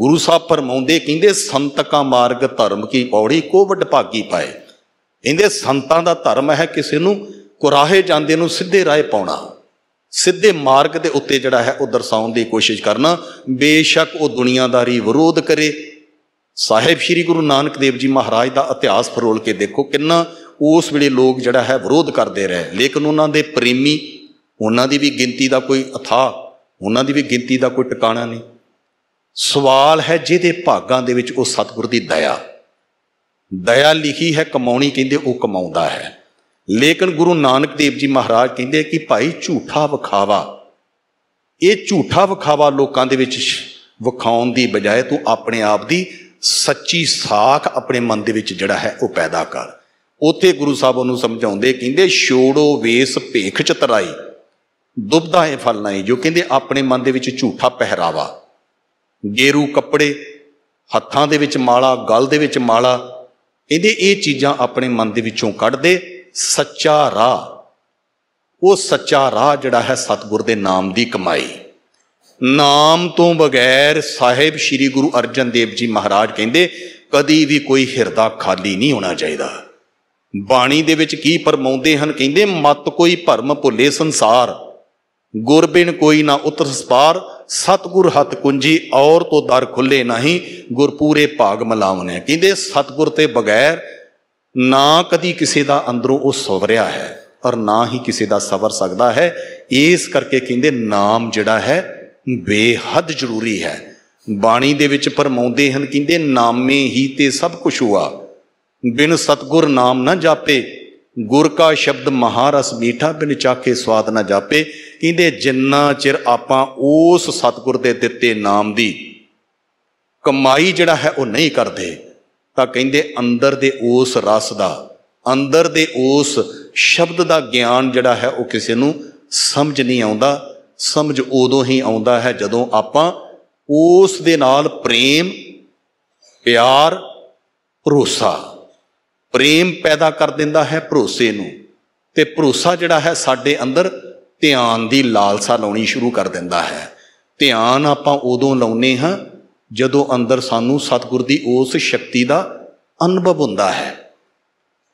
ਗੁਰੂ ਸਾਹਿਬ ਫਰਮਾਉਂਦੇ ਕਹਿੰਦੇ ਸੰਤ ਕਾ ਮਾਰਗ ਧਰਮ ਕੀ ਪੌੜੀ ਕੋ ਵੱਡ ਭਾਗੀ ਪਾਏ ਕਹਿੰਦੇ ਸੰਤਾਂ ਦਾ ਧਰਮ ਹੈ ਕਿਸੇ ਨੂੰ ਕੁਰਾਹੇ ਜਾਂਦੇ ਨੂੰ ਸਿੱਧੇ ਰਾਹ ਪਾਉਣਾ ਸਿੱਧੇ ਮਾਰਗ ਦੇ ਉੱਤੇ ਜਿਹੜਾ ਹੈ ਉਹ ਦਰਸਾਉਣ ਦੀ ਕੋਸ਼ਿਸ਼ ਕਰਨਾ ਬੇਸ਼ੱਕ ਉਹ ਦੁਨੀਆਦਾਰੀ ਵਿਰੋਧ ਕਰੇ ਸਾਹਿਬ ਸ੍ਰੀ ਗੁਰੂ ਨਾਨਕ ਦੇਵ ਜੀ ਮਹਾਰਾਜ ਦਾ ਇਤਿਹਾਸ ਫਰੋਲ ਕੇ ਦੇਖੋ ਕਿੰਨਾ ਉਸ ਵੇਲੇ ਲੋਕ ਜਿਹੜਾ ਹੈ ਵਿਰੋਧ ਕਰਦੇ ਰਹੇ ਲੇਕਿਨ ਉਹਨਾਂ ਦੇ ਪ੍ਰੇਮੀ ਉਹਨਾਂ ਦੀ ਵੀ ਗਿਣਤੀ ਦਾ ਕੋਈ ਅਥਾ ਉਹਨਾਂ ਦੀ ਵੀ ਗਿਣਤੀ ਦਾ ਕੋਈ ਟਿਕਾਣਾ ਨਹੀਂ ਸਵਾਲ ਹੈ ਜਿਹਦੇ ਭਾਗਾਂ ਦੇ ਵਿੱਚ ਉਹ ਸਤਿਗੁਰ ਦੀ ਦਇਆ ਦਇਆ ਲਿਖੀ ਹੈ ਕਮਾਉਣੀ ਕਹਿੰਦੇ ਉਹ ਕਮਾਉਂਦਾ ਹੈ ਲੇਕਿਨ ਗੁਰੂ ਨਾਨਕ ਦੇਵ ਜੀ ਮਹਾਰਾਜ ਕਹਿੰਦੇ ਕਿ ਭਾਈ ਝੂਠਾ ਵਿਖਾਵਾ ਇਹ ਝੂਠਾ ਵਿਖਾਵਾ ਲੋਕਾਂ ਦੇ ਵਿੱਚ ਵਿਖਾਉਣ ਦੀ ਬਜਾਏ ਤੂੰ ਆਪਣੇ ਆਪ ਦੀ ਸੱਚੀ ਸਾਖ ਆਪਣੇ ਮਨ ਦੇ ਵਿੱਚ ਜਿਹੜਾ ਹੈ ਉਹ ਪੈਦਾ ਕਰ ਉਥੇ ਗੁਰੂ ਸਾਹਿਬ ਉਹਨੂੰ ਸਮਝਾਉਂਦੇ ਕਹਿੰਦੇ ਛੋੜੋ ਵੇਸ ਭੇਖ ਚਤਰਾਈ ਦੁਬਦਾ ਹੈ ਫਲ ਨਹੀਂ ਜੋ ਕਹਿੰਦੇ ਆਪਣੇ ਮਨ ਦੇ ਵਿੱਚ ਝੂਠਾ ਪਹਿਰਾਵਾ ਗੇਰੂ ਕੱਪੜੇ ਹੱਥਾਂ ਦੇ ਵਿੱਚ ਮਾਲਾ ਗਲ ਦੇ ਵਿੱਚ ਮਾਲਾ ਇਹਦੇ ਇਹ ਚੀਜ਼ਾਂ ਆਪਣੇ ਮਨ ਦੇ ਵਿੱਚੋਂ ਕੱਢ ਦੇ ਸੱਚਾ ਰਾਹ ਉਹ ਸੱਚਾ ਰਾਹ ਜਿਹੜਾ ਹੈ ਸਤਿਗੁਰ ਦੇ ਨਾਮ ਦੀ ਕਮਾਈ ਨਾਮ ਤੋਂ ਬਗੈਰ ਸਾਹਿਬ ਸ੍ਰੀ ਗੁਰੂ ਅਰਜਨ ਦੇਵ ਜੀ ਮਹਾਰਾਜ ਕਹਿੰਦੇ ਕਦੀ ਵੀ ਕੋਈ ਹਿਰਦਾ ਖਾਲੀ ਨਹੀਂ ਹੋਣਾ ਚਾਹੀਦਾ ਬਾਣੀ ਦੇ ਵਿੱਚ ਕੀ ਪਰਮਾਉਂਦੇ ਹਨ ਕਹਿੰਦੇ ਮਤ ਕੋਈ ਭਰਮ ਭੁੱਲੇ ਸੰਸਾਰ ਗੁਰ ਬਿਨ ਕੋਈ ਨਾ ਉਤਰ ਸਪਾਰ ਸਤਗੁਰ ਹੱਥ ਕੁੰਜੀ ਔਰ ਤੋਂ ਦਰ ਖੁੱਲੇ ਨਹੀਂ ਗੁਰਪੂਰੇ ਭਾਗ ਮਲਾਉਣੇ ਕਹਿੰਦੇ ਸਤਗੁਰ ਤੇ ਬਗੈਰ ਨਾ ਕਦੀ ਕਿਸੇ ਦਾ ਅੰਦਰੋਂ ਉਹ ਸਵਰਿਆ ਹੈ ਔਰ ਨਾ ਹੀ ਕਿਸੇ ਦਾ ਸਵਰ ਸਕਦਾ ਹੈ ਇਸ ਕਰਕੇ ਕਹਿੰਦੇ ਨਾਮ ਜਿਹੜਾ ਹੈ ਬੇਹੱਦ ਜ਼ਰੂਰੀ ਹੈ ਬਾਣੀ ਦੇ ਵਿੱਚ ਫਰਮਾਉਂਦੇ ਹਨ ਕਹਿੰਦੇ ਨਾਮੇ ਹੀ ਤੇ ਸਭ ਕੁਝ ਹੋਆ ਬਿਨ ਸਤਗੁਰ ਨਾਮ ਨਾ ਜਾਪੇ ਗੁਰ ਕਾ ਸ਼ਬਦ ਮਹਾਰਸ ਮੀਠਾ ਬਿਨ ਚਾਖੇ ਸਵਾਦ ਨਾ ਜਾਪੇ ਕਹਿੰਦੇ ਜਿੰਨਾ ਚਿਰ ਆਪਾਂ ਉਸ ਸਤਗੁਰ ਦੇ ਦਿੱਤੇ ਨਾਮ ਦੀ ਕਮਾਈ ਜਿਹੜਾ ਹੈ ਉਹ ਨਹੀਂ ਕਰਦੇ ਤਾਂ ਕਹਿੰਦੇ ਅੰਦਰ ਦੇ ਉਸ ਰਸ ਦਾ ਅੰਦਰ ਦੇ ਉਸ ਸ਼ਬਦ ਦਾ ਗਿਆਨ ਜਿਹੜਾ ਹੈ ਉਹ ਕਿਸੇ ਨੂੰ ਸਮਝ ਨਹੀਂ ਆਉਂਦਾ ਸਮਝ ਉਦੋਂ ਹੀ ਆਉਂਦਾ ਹੈ ਜਦੋਂ ਆਪਾਂ ਉਸ ਦੇ ਨਾਲ ਪ੍ਰੇਮ ਪਿਆਰ ਭਰੋਸਾ ਪ੍ਰੇਮ ਪੈਦਾ ਕਰ ਦਿੰਦਾ ਹੈ ਭਰੋਸੇ ਨੂੰ ਤੇ ਭਰੋਸਾ ਜਿਹੜਾ ਹੈ ਸਾਡੇ ਅੰਦਰ ਧਿਆਨ ਦੀ ਲਾਲਸਾ ਲਾਉਣੀ ਸ਼ੁਰੂ ਕਰ ਦਿੰਦਾ ਹੈ ਧਿਆਨ ਆਪਾਂ ਉਦੋਂ ਲਾਉਨੇ ਹਾਂ ਜਦੋਂ ਅੰਦਰ ਸਾਨੂੰ ਸਤਿਗੁਰ ਦੀ ਉਸ ਸ਼ਕਤੀ ਦਾ ਅਨੁਭਵ ਹੁੰਦਾ ਹੈ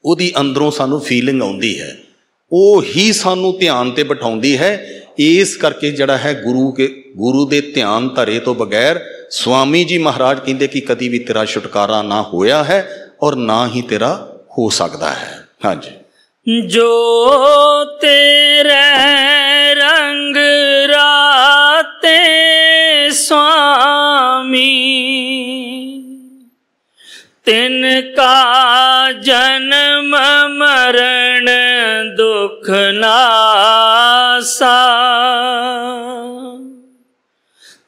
ਉਹਦੀ ਅੰਦਰੋਂ ਸਾਨੂੰ ਫੀਲਿੰਗ ਆਉਂਦੀ ਹੈ ਉਹ ਹੀ ਸਾਨੂੰ ਧਿਆਨ ਤੇ ਬਿਠਾਉਂਦੀ ਹੈ ਇਸ ਕਰਕੇ ਜਿਹੜਾ ਹੈ ਗੁਰੂ ਕੇ ਗੁਰੂ ਦੇ ਧਿਆਨ ਧਰੇ ਤੋਂ ਬਗੈਰ ਸਵਾਮੀ ਜੀ ਮਹਾਰਾਜ ਕਹਿੰਦੇ ਕਿ ਕਦੀ ਵੀ ਤੇਰਾ ਛੁਟਕਾਰਾ ਨਾ ਹੋਇਆ ਹੈ ਔਰ ਨਾ ਹੀ ਤੇਰਾ ਹੋ ਸਕਦਾ ਹੈ ਹਾਂਜੀ ਜੋ ਤੇਰੇ ਰੰਗ ਰਾਤੇ ਸੁਆਮੀ ਤਿਨ ਕਾ ਜਨਮ ਮਰਨ ਦੁਖ ਨਾਸਾ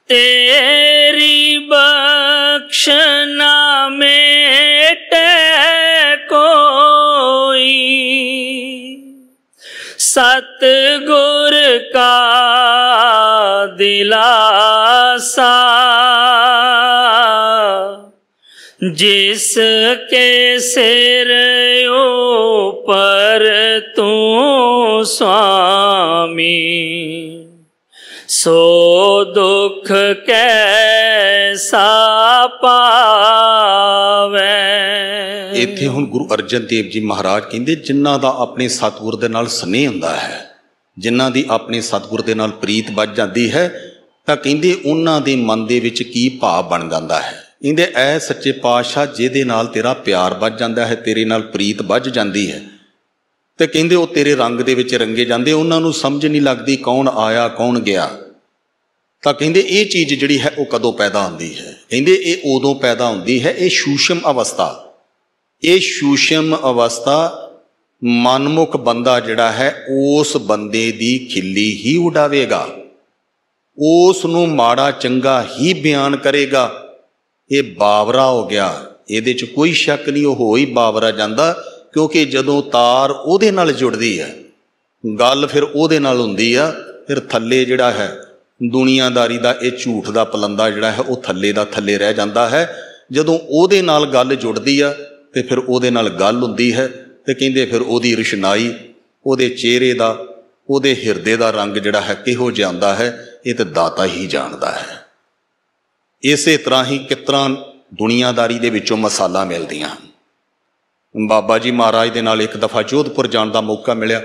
ਤੇਰੀ ਬਖਸ਼ਨਾ ਮੇਟੇ ਕੋਈ ਸਤ ਗੁਰ ਕਾ ਦਿਲਾਸਾ ਜਿਸ ਕੇ ਸਿਰ ਉਪਰ ਤੂੰ ਸੁਆਮੀ ਸੋ ਦੁਖ ਕੈਸਾ ਪਾਵੇ ਇੱਥੇ ਹੁਣ ਗੁਰੂ ਅਰਜਨ ਦੇਵ ਜੀ ਮਹਾਰਾਜ ਕਹਿੰਦੇ ਜਿਨ੍ਹਾਂ ਦਾ ਆਪਣੇ ਸਤਗੁਰ ਦੇ ਨਾਲ ਸਨੇਹ ਹੁੰਦਾ ਹੈ ਜਿਨ੍ਹਾਂ ਦੀ ਆਪਣੇ ਸਤਗੁਰ ਦੇ ਨਾਲ ਪ੍ਰੀਤ ਵੱਜ ਜਾਂਦੀ ਹੈ ਤਾਂ ਕਹਿੰਦੇ ਉਹਨਾਂ ਦੇ ਮਨ ਦੇ ਵਿੱਚ ਕੀ ਭਾਵ ਬਣ ਜਾਂਦਾ ਹੈ ਇਹਦੇ ਐ ਸੱਚੇ ਪਾਤਸ਼ਾਹ ਜਿਹਦੇ ਨਾਲ ਤੇਰਾ ਪਿਆਰ ਵੱਜ ਜਾਂਦਾ ਹੈ ਤੇਰੇ ਨਾਲ ਪ੍ਰੀਤ ਵੱਜ ਜਾਂਦੀ ਹੈ ਤੇ ਕਹਿੰਦੇ ਉਹ ਤੇਰੇ ਰੰਗ ਦੇ ਵਿੱਚ ਰੰਗੇ ਜਾਂਦੇ ਉਹਨਾਂ ਨੂੰ ਸਮਝ ਨਹੀਂ ਲੱਗਦੀ ਕੌਣ ਆਇਆ ਕੌਣ ਗਿਆ ਤਾਂ ਕਹਿੰਦੇ ਇਹ ਚੀਜ਼ ਜਿਹੜੀ ਹੈ ਉਹ ਕਦੋਂ ਪੈਦਾ ਹੁੰਦੀ ਹੈ ਕਹਿੰਦੇ ਇਹ ਉਦੋਂ ਪੈਦਾ ਹੁੰਦੀ ਹੈ ਇਹ ਸ਼ੂਸ਼ਮ ਅਵਸਥਾ ਇਹ ਸ਼ੂਸ਼ਮ ਅਵਸਥਾ ਮਨਮੁਖ ਬੰਦਾ ਜਿਹੜਾ ਹੈ ਉਸ ਬੰਦੇ ਦੀ ਖਿੱਲੀ ਹੀ ਉਡਾਵੇਗਾ ਉਸ ਨੂੰ ਮਾੜਾ ਚੰਗਾ ਹੀ ਬਿਆਨ ਕਰੇਗਾ ਇਹ ਬਾਵਰਾ ਹੋ ਗਿਆ ਇਹਦੇ 'ਚ ਕੋਈ ਸ਼ੱਕ ਨਹੀਂ ਉਹ ਹੋ ਹੀ ਬਾਵਰਾ ਜਾਂਦਾ ਕਿਉਂਕਿ ਜਦੋਂ ਤਾਰ ਉਹਦੇ ਨਾਲ ਜੁੜਦੀ ਹੈ ਗੱਲ ਫਿਰ ਉਹਦੇ ਨਾਲ ਹੁੰਦੀ ਆ ਫਿਰ ਥੱਲੇ ਜਿਹੜਾ ਹੈ ਦੁਨੀਆਦਾਰੀ ਦਾ ਇਹ ਝੂਠ ਦਾ ਪਲੰਦਾ ਜਿਹੜਾ ਹੈ ਉਹ ਥੱਲੇ ਦਾ ਥੱਲੇ ਰਹਿ ਜਾਂਦਾ ਹੈ ਜਦੋਂ ਉਹਦੇ ਨਾਲ ਗੱਲ ਜੁੜਦੀ ਆ ਤੇ ਫਿਰ ਉਹਦੇ ਨਾਲ ਗੱਲ ਹੁੰਦੀ ਹੈ ਤੇ ਕਹਿੰਦੇ ਫਿਰ ਉਹਦੀ ਰਿਸ਼ਨਾਈ ਉਹਦੇ ਚਿਹਰੇ ਦਾ ਉਹਦੇ ਹਿਰਦੇ ਦਾ ਰੰਗ ਜਿਹੜਾ ਹੈ ਕਿਹੋ ਜਿਹਾ ਆਉਂਦਾ ਹੈ ਇਹ ਤੇ ਦਾਤਾ ਹੀ ਜਾਣਦਾ ਹੈ ਇਸੇ ਤਰ੍ਹਾਂ ਹੀ ਕਿਤਰਾ ਦੁਨੀਆਦਾਰੀ ਦੇ ਵਿੱਚੋਂ ਮਸਾਲਾ ਮਿਲਦੀਆਂ ਬਾਬਾ ਜੀ ਮਹਾਰਾਜ ਦੇ ਨਾਲ ਇੱਕ ਦਫਾ ਜੋਧਪੁਰ ਜਾਣ ਦਾ ਮੌਕਾ ਮਿਲਿਆ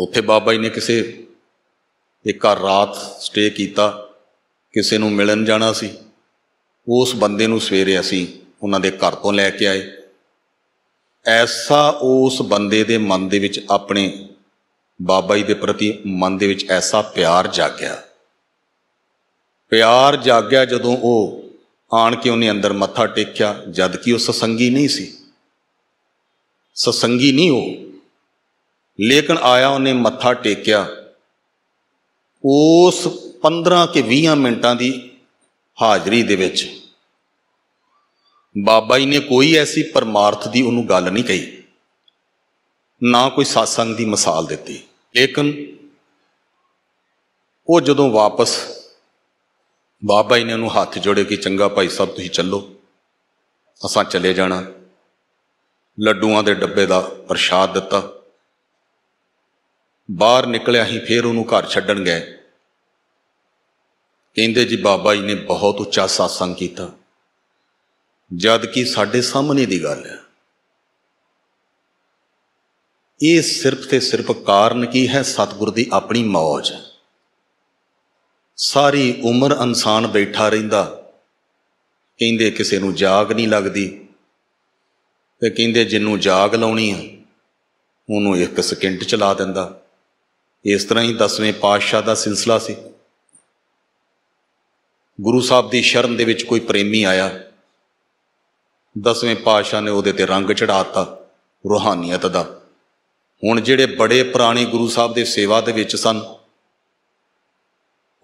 ਉੱਥੇ ਬਾਬਾ ਜੀ ਨੇ ਕਿਸੇ ਇੱਕ ਰਾਤ ਸਟੇ ਕੀਤਾ ਕਿਸੇ ਨੂੰ ਮਿਲਣ ਜਾਣਾ ਸੀ ਉਸ ਬੰਦੇ ਨੂੰ ਸਵੇਰੇ ਅਸੀਂ ਉਹਨਾਂ ਦੇ ਘਰ ਤੋਂ ਲੈ ਕੇ ਆਏ ਐਸਾ ਉਸ ਬੰਦੇ ਦੇ ਮਨ ਦੇ ਵਿੱਚ ਆਪਣੇ ਬਾਬਾ ਜੀ ਦੇ ਪ੍ਰਤੀ ਮਨ ਦੇ ਵਿੱਚ ਐਸਾ ਪਿਆਰ ਜਾਗਿਆ ਪਿਆਰ ਜਾਗਿਆ ਜਦੋਂ ਉਹ ਆਣ ਕੇ ਉਹਨੇ ਅੰਦਰ ਮੱਥਾ ਟੇਕਿਆ ਜਦ ਕਿ ਉਹ ਸਸੰਗੀ ਨਹੀਂ ਸੀ ਸਸੰਗੀ ਨਹੀਂ ਉਹ ਲੇਕਿਨ ਆਇਆ ਉਹਨੇ ਮੱਥਾ ਟੇਕਿਆ ਉਸ 15 ਕੇ 20 ਮਿੰਟਾਂ ਦੀ ਹਾਜ਼ਰੀ ਦੇ ਵਿੱਚ ਬਾਬਾ ਜੀ ਨੇ ਕੋਈ ਐਸੀ ਪਰਮਾਰਥ ਦੀ ਉਹਨੂੰ ਗੱਲ ਨਹੀਂ ਕਹੀ ਨਾ ਕੋਈ ਸੰਗ ਦੀ ਮਿਸਾਲ ਦਿੱਤੀ ਲੇਕਿਨ ਉਹ ਜਦੋਂ ਵਾਪਸ ਬਾਬਾ ਜੀ ਨੇ ਉਹਨੂੰ ਹੱਥ ਜੋੜੇ ਕਿ ਚੰਗਾ ਭਾਈ ਸਾਹਿਬ ਤੁਸੀਂ ਚੱਲੋ ਅਸਾਂ ਚਲੇ ਜਾਣਾ ਲੱਡੂਆਂ ਦੇ ਡੱਬੇ ਦਾ ਪ੍ਰਸ਼ਾਦ ਦਿੱਤਾ ਬਾਹਰ ਨਿਕਲਿਆ ਹੀ ਫੇਰ ਉਹਨੂੰ ਘਰ ਛੱਡਣ ਗਏ ਕਹਿੰਦੇ ਜੀ ਬਾਬਾ ਜੀ ਨੇ ਬਹੁਤ ਉੱਚਾ ਸਾਸੰਗ ਕੀਤਾ ਜਦ ਕਿ ਸਾਡੇ ਸਾਹਮਣੇ ਦੀ ਗੱਲ ਹੈ ਇਹ ਸਿਰਫ ਤੇ ਸਿਰਫ ਕਾਰਨ ਕੀ ਹੈ ਸਤਿਗੁਰ ਦੀ ਆਪਣੀ ਮੌਜ ਹੈ ਸਾਰੀ ਉਮਰ ਇਨਸਾਨ ਬੈਠਾ ਰਹਿੰਦਾ ਕਹਿੰਦੇ ਕਿਸੇ ਨੂੰ ਜਾਗ ਨਹੀਂ ਲੱਗਦੀ ਤੇ ਕਹਿੰਦੇ ਜਿੰਨੂੰ ਜਾਗ ਲਾਉਣੀ ਆ ਉਹਨੂੰ ਇੱਕ ਸਕਿੰਟ ਚਲਾ ਦਿੰਦਾ ਇਸ ਤਰ੍ਹਾਂ ਹੀ ਦਸਵੇਂ ਪਾਤਸ਼ਾਹ ਦਾ ਸਿਲਸਿਲਾ ਸੀ ਗੁਰੂ ਸਾਹਿਬ ਦੀ ਸ਼ਰਨ ਦੇ ਵਿੱਚ ਕੋਈ ਪ੍ਰੇਮੀ ਆਇਆ ਦਸਵੇਂ ਪਾਤਸ਼ਾਹ ਨੇ ਉਹਦੇ ਤੇ ਰੰਗ ਚੜਾਤਾ ਰੋਹਾਨੀਅਤ ਦਾ ਹੁਣ ਜਿਹੜੇ ਬੜੇ ਪੁਰਾਣੇ ਗੁਰੂ ਸਾਹਿਬ ਦੇ ਸੇਵਾ ਦੇ ਵਿੱਚ ਸਨ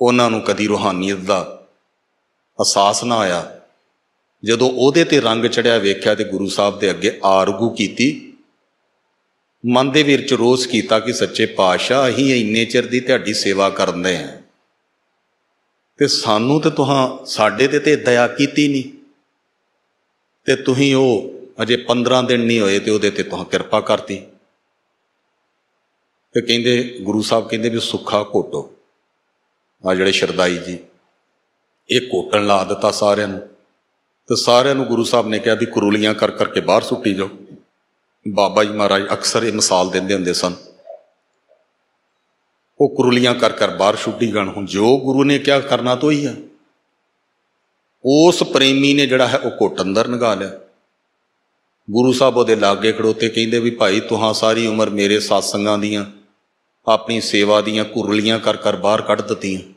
ਉਹਨਾਂ ਨੂੰ ਕਦੀ ਰੋਹਾਨੀਅਤ ਦਾ ਅਹਿਸਾਸ ਨਾ ਆਇਆ ਜਦੋਂ ਉਹਦੇ ਤੇ ਰੰਗ ਚੜਿਆ ਵੇਖਿਆ ਤੇ ਗੁਰੂ ਸਾਹਿਬ ਦੇ ਅੱਗੇ ਆਰਗੂ ਕੀਤੀ ਮਨ ਦੇ ਵਿੱਚ ਰੋਸ ਕੀਤਾ ਕਿ ਸੱਚੇ ਪਾਤਸ਼ਾਹ ਅਸੀਂ ਇੰਨੇ ਚਿਰ ਦੀ ਤੁਹਾਡੀ ਸੇਵਾ ਕਰਦੇ ਆਂ ਤੇ ਸਾਨੂੰ ਤੇ ਤੁਹਾਂ ਸਾਡੇ ਤੇ ਤੇ ਦਇਆ ਕੀਤੀ ਨਹੀਂ ਤੇ ਤੁਸੀਂ ਉਹ ਅਜੇ 15 ਦਿਨ ਨਹੀਂ ਹੋਏ ਤੇ ਉਹਦੇ ਤੇ ਤੁਹਾਂ ਕਿਰਪਾ ਕਰਤੀ ਤੇ ਕਹਿੰਦੇ ਗੁਰੂ ਸਾਹਿਬ ਕਹਿੰਦੇ ਵੀ ਸੁੱਖਾ ਘੋਟੋ ਆ ਜਿਹੜੇ ਸ਼ਰਦਾਈ ਜੀ ਇਹ ਕੋਟਣ ਲਾ ਦਿੱਤਾ ਸਾਰਿਆਂ ਨੂੰ ਤੇ ਸਾਰਿਆਂ ਨੂੰ ਗੁਰੂ ਸਾਹਿਬ ਨੇ ਕਿਹਾ ਵੀ ਕੁਰੂਲੀਆਂ ਕਰ ਕਰਕੇ ਬਾਹਰ ਸੁੱਟੀ ਜਾਓ ਬਾਬਾ ਜੀ ਮਹਾਰਾਜ ਅਕਸਰ ਇਹ ਮਿਸਾਲ ਦਿੰਦੇ ਹੁੰਦੇ ਸਨ ਉਹ ਕੁਰਲੀਆਂ ਕਰ ਕਰ ਬਾਹਰ ਛੁੱਟੀ ਗਣ ਹੁਣ ਜੋ ਗੁਰੂ ਨੇ ਕਿਹਾ ਕਰਨਾ ਤੋਂ ਹੀ ਆ ਉਸ ਪ੍ਰੇਮੀ ਨੇ ਜਿਹੜਾ ਹੈ ਉਹ ਕੋਟ ਅੰਦਰ ਨਗਾ ਲਿਆ ਗੁਰੂ ਸਾਹਿਬ ਉਹਦੇ ਲਾਗੇ ਖੜੋਤੇ ਕਹਿੰਦੇ ਵੀ ਭਾਈ ਤੁਹਾਂ ਸਾਰੀ ਉਮਰ ਮੇਰੇ ਸਾਥ ਸੰਗਾਂ ਦੀਆਂ ਆਪਣੀ ਸੇਵਾ ਦੀਆਂ ਕੁਰਲੀਆਂ ਕਰ ਕਰ ਬਾਹਰ ਕੱਢ ਦਿੱਤੀਆਂ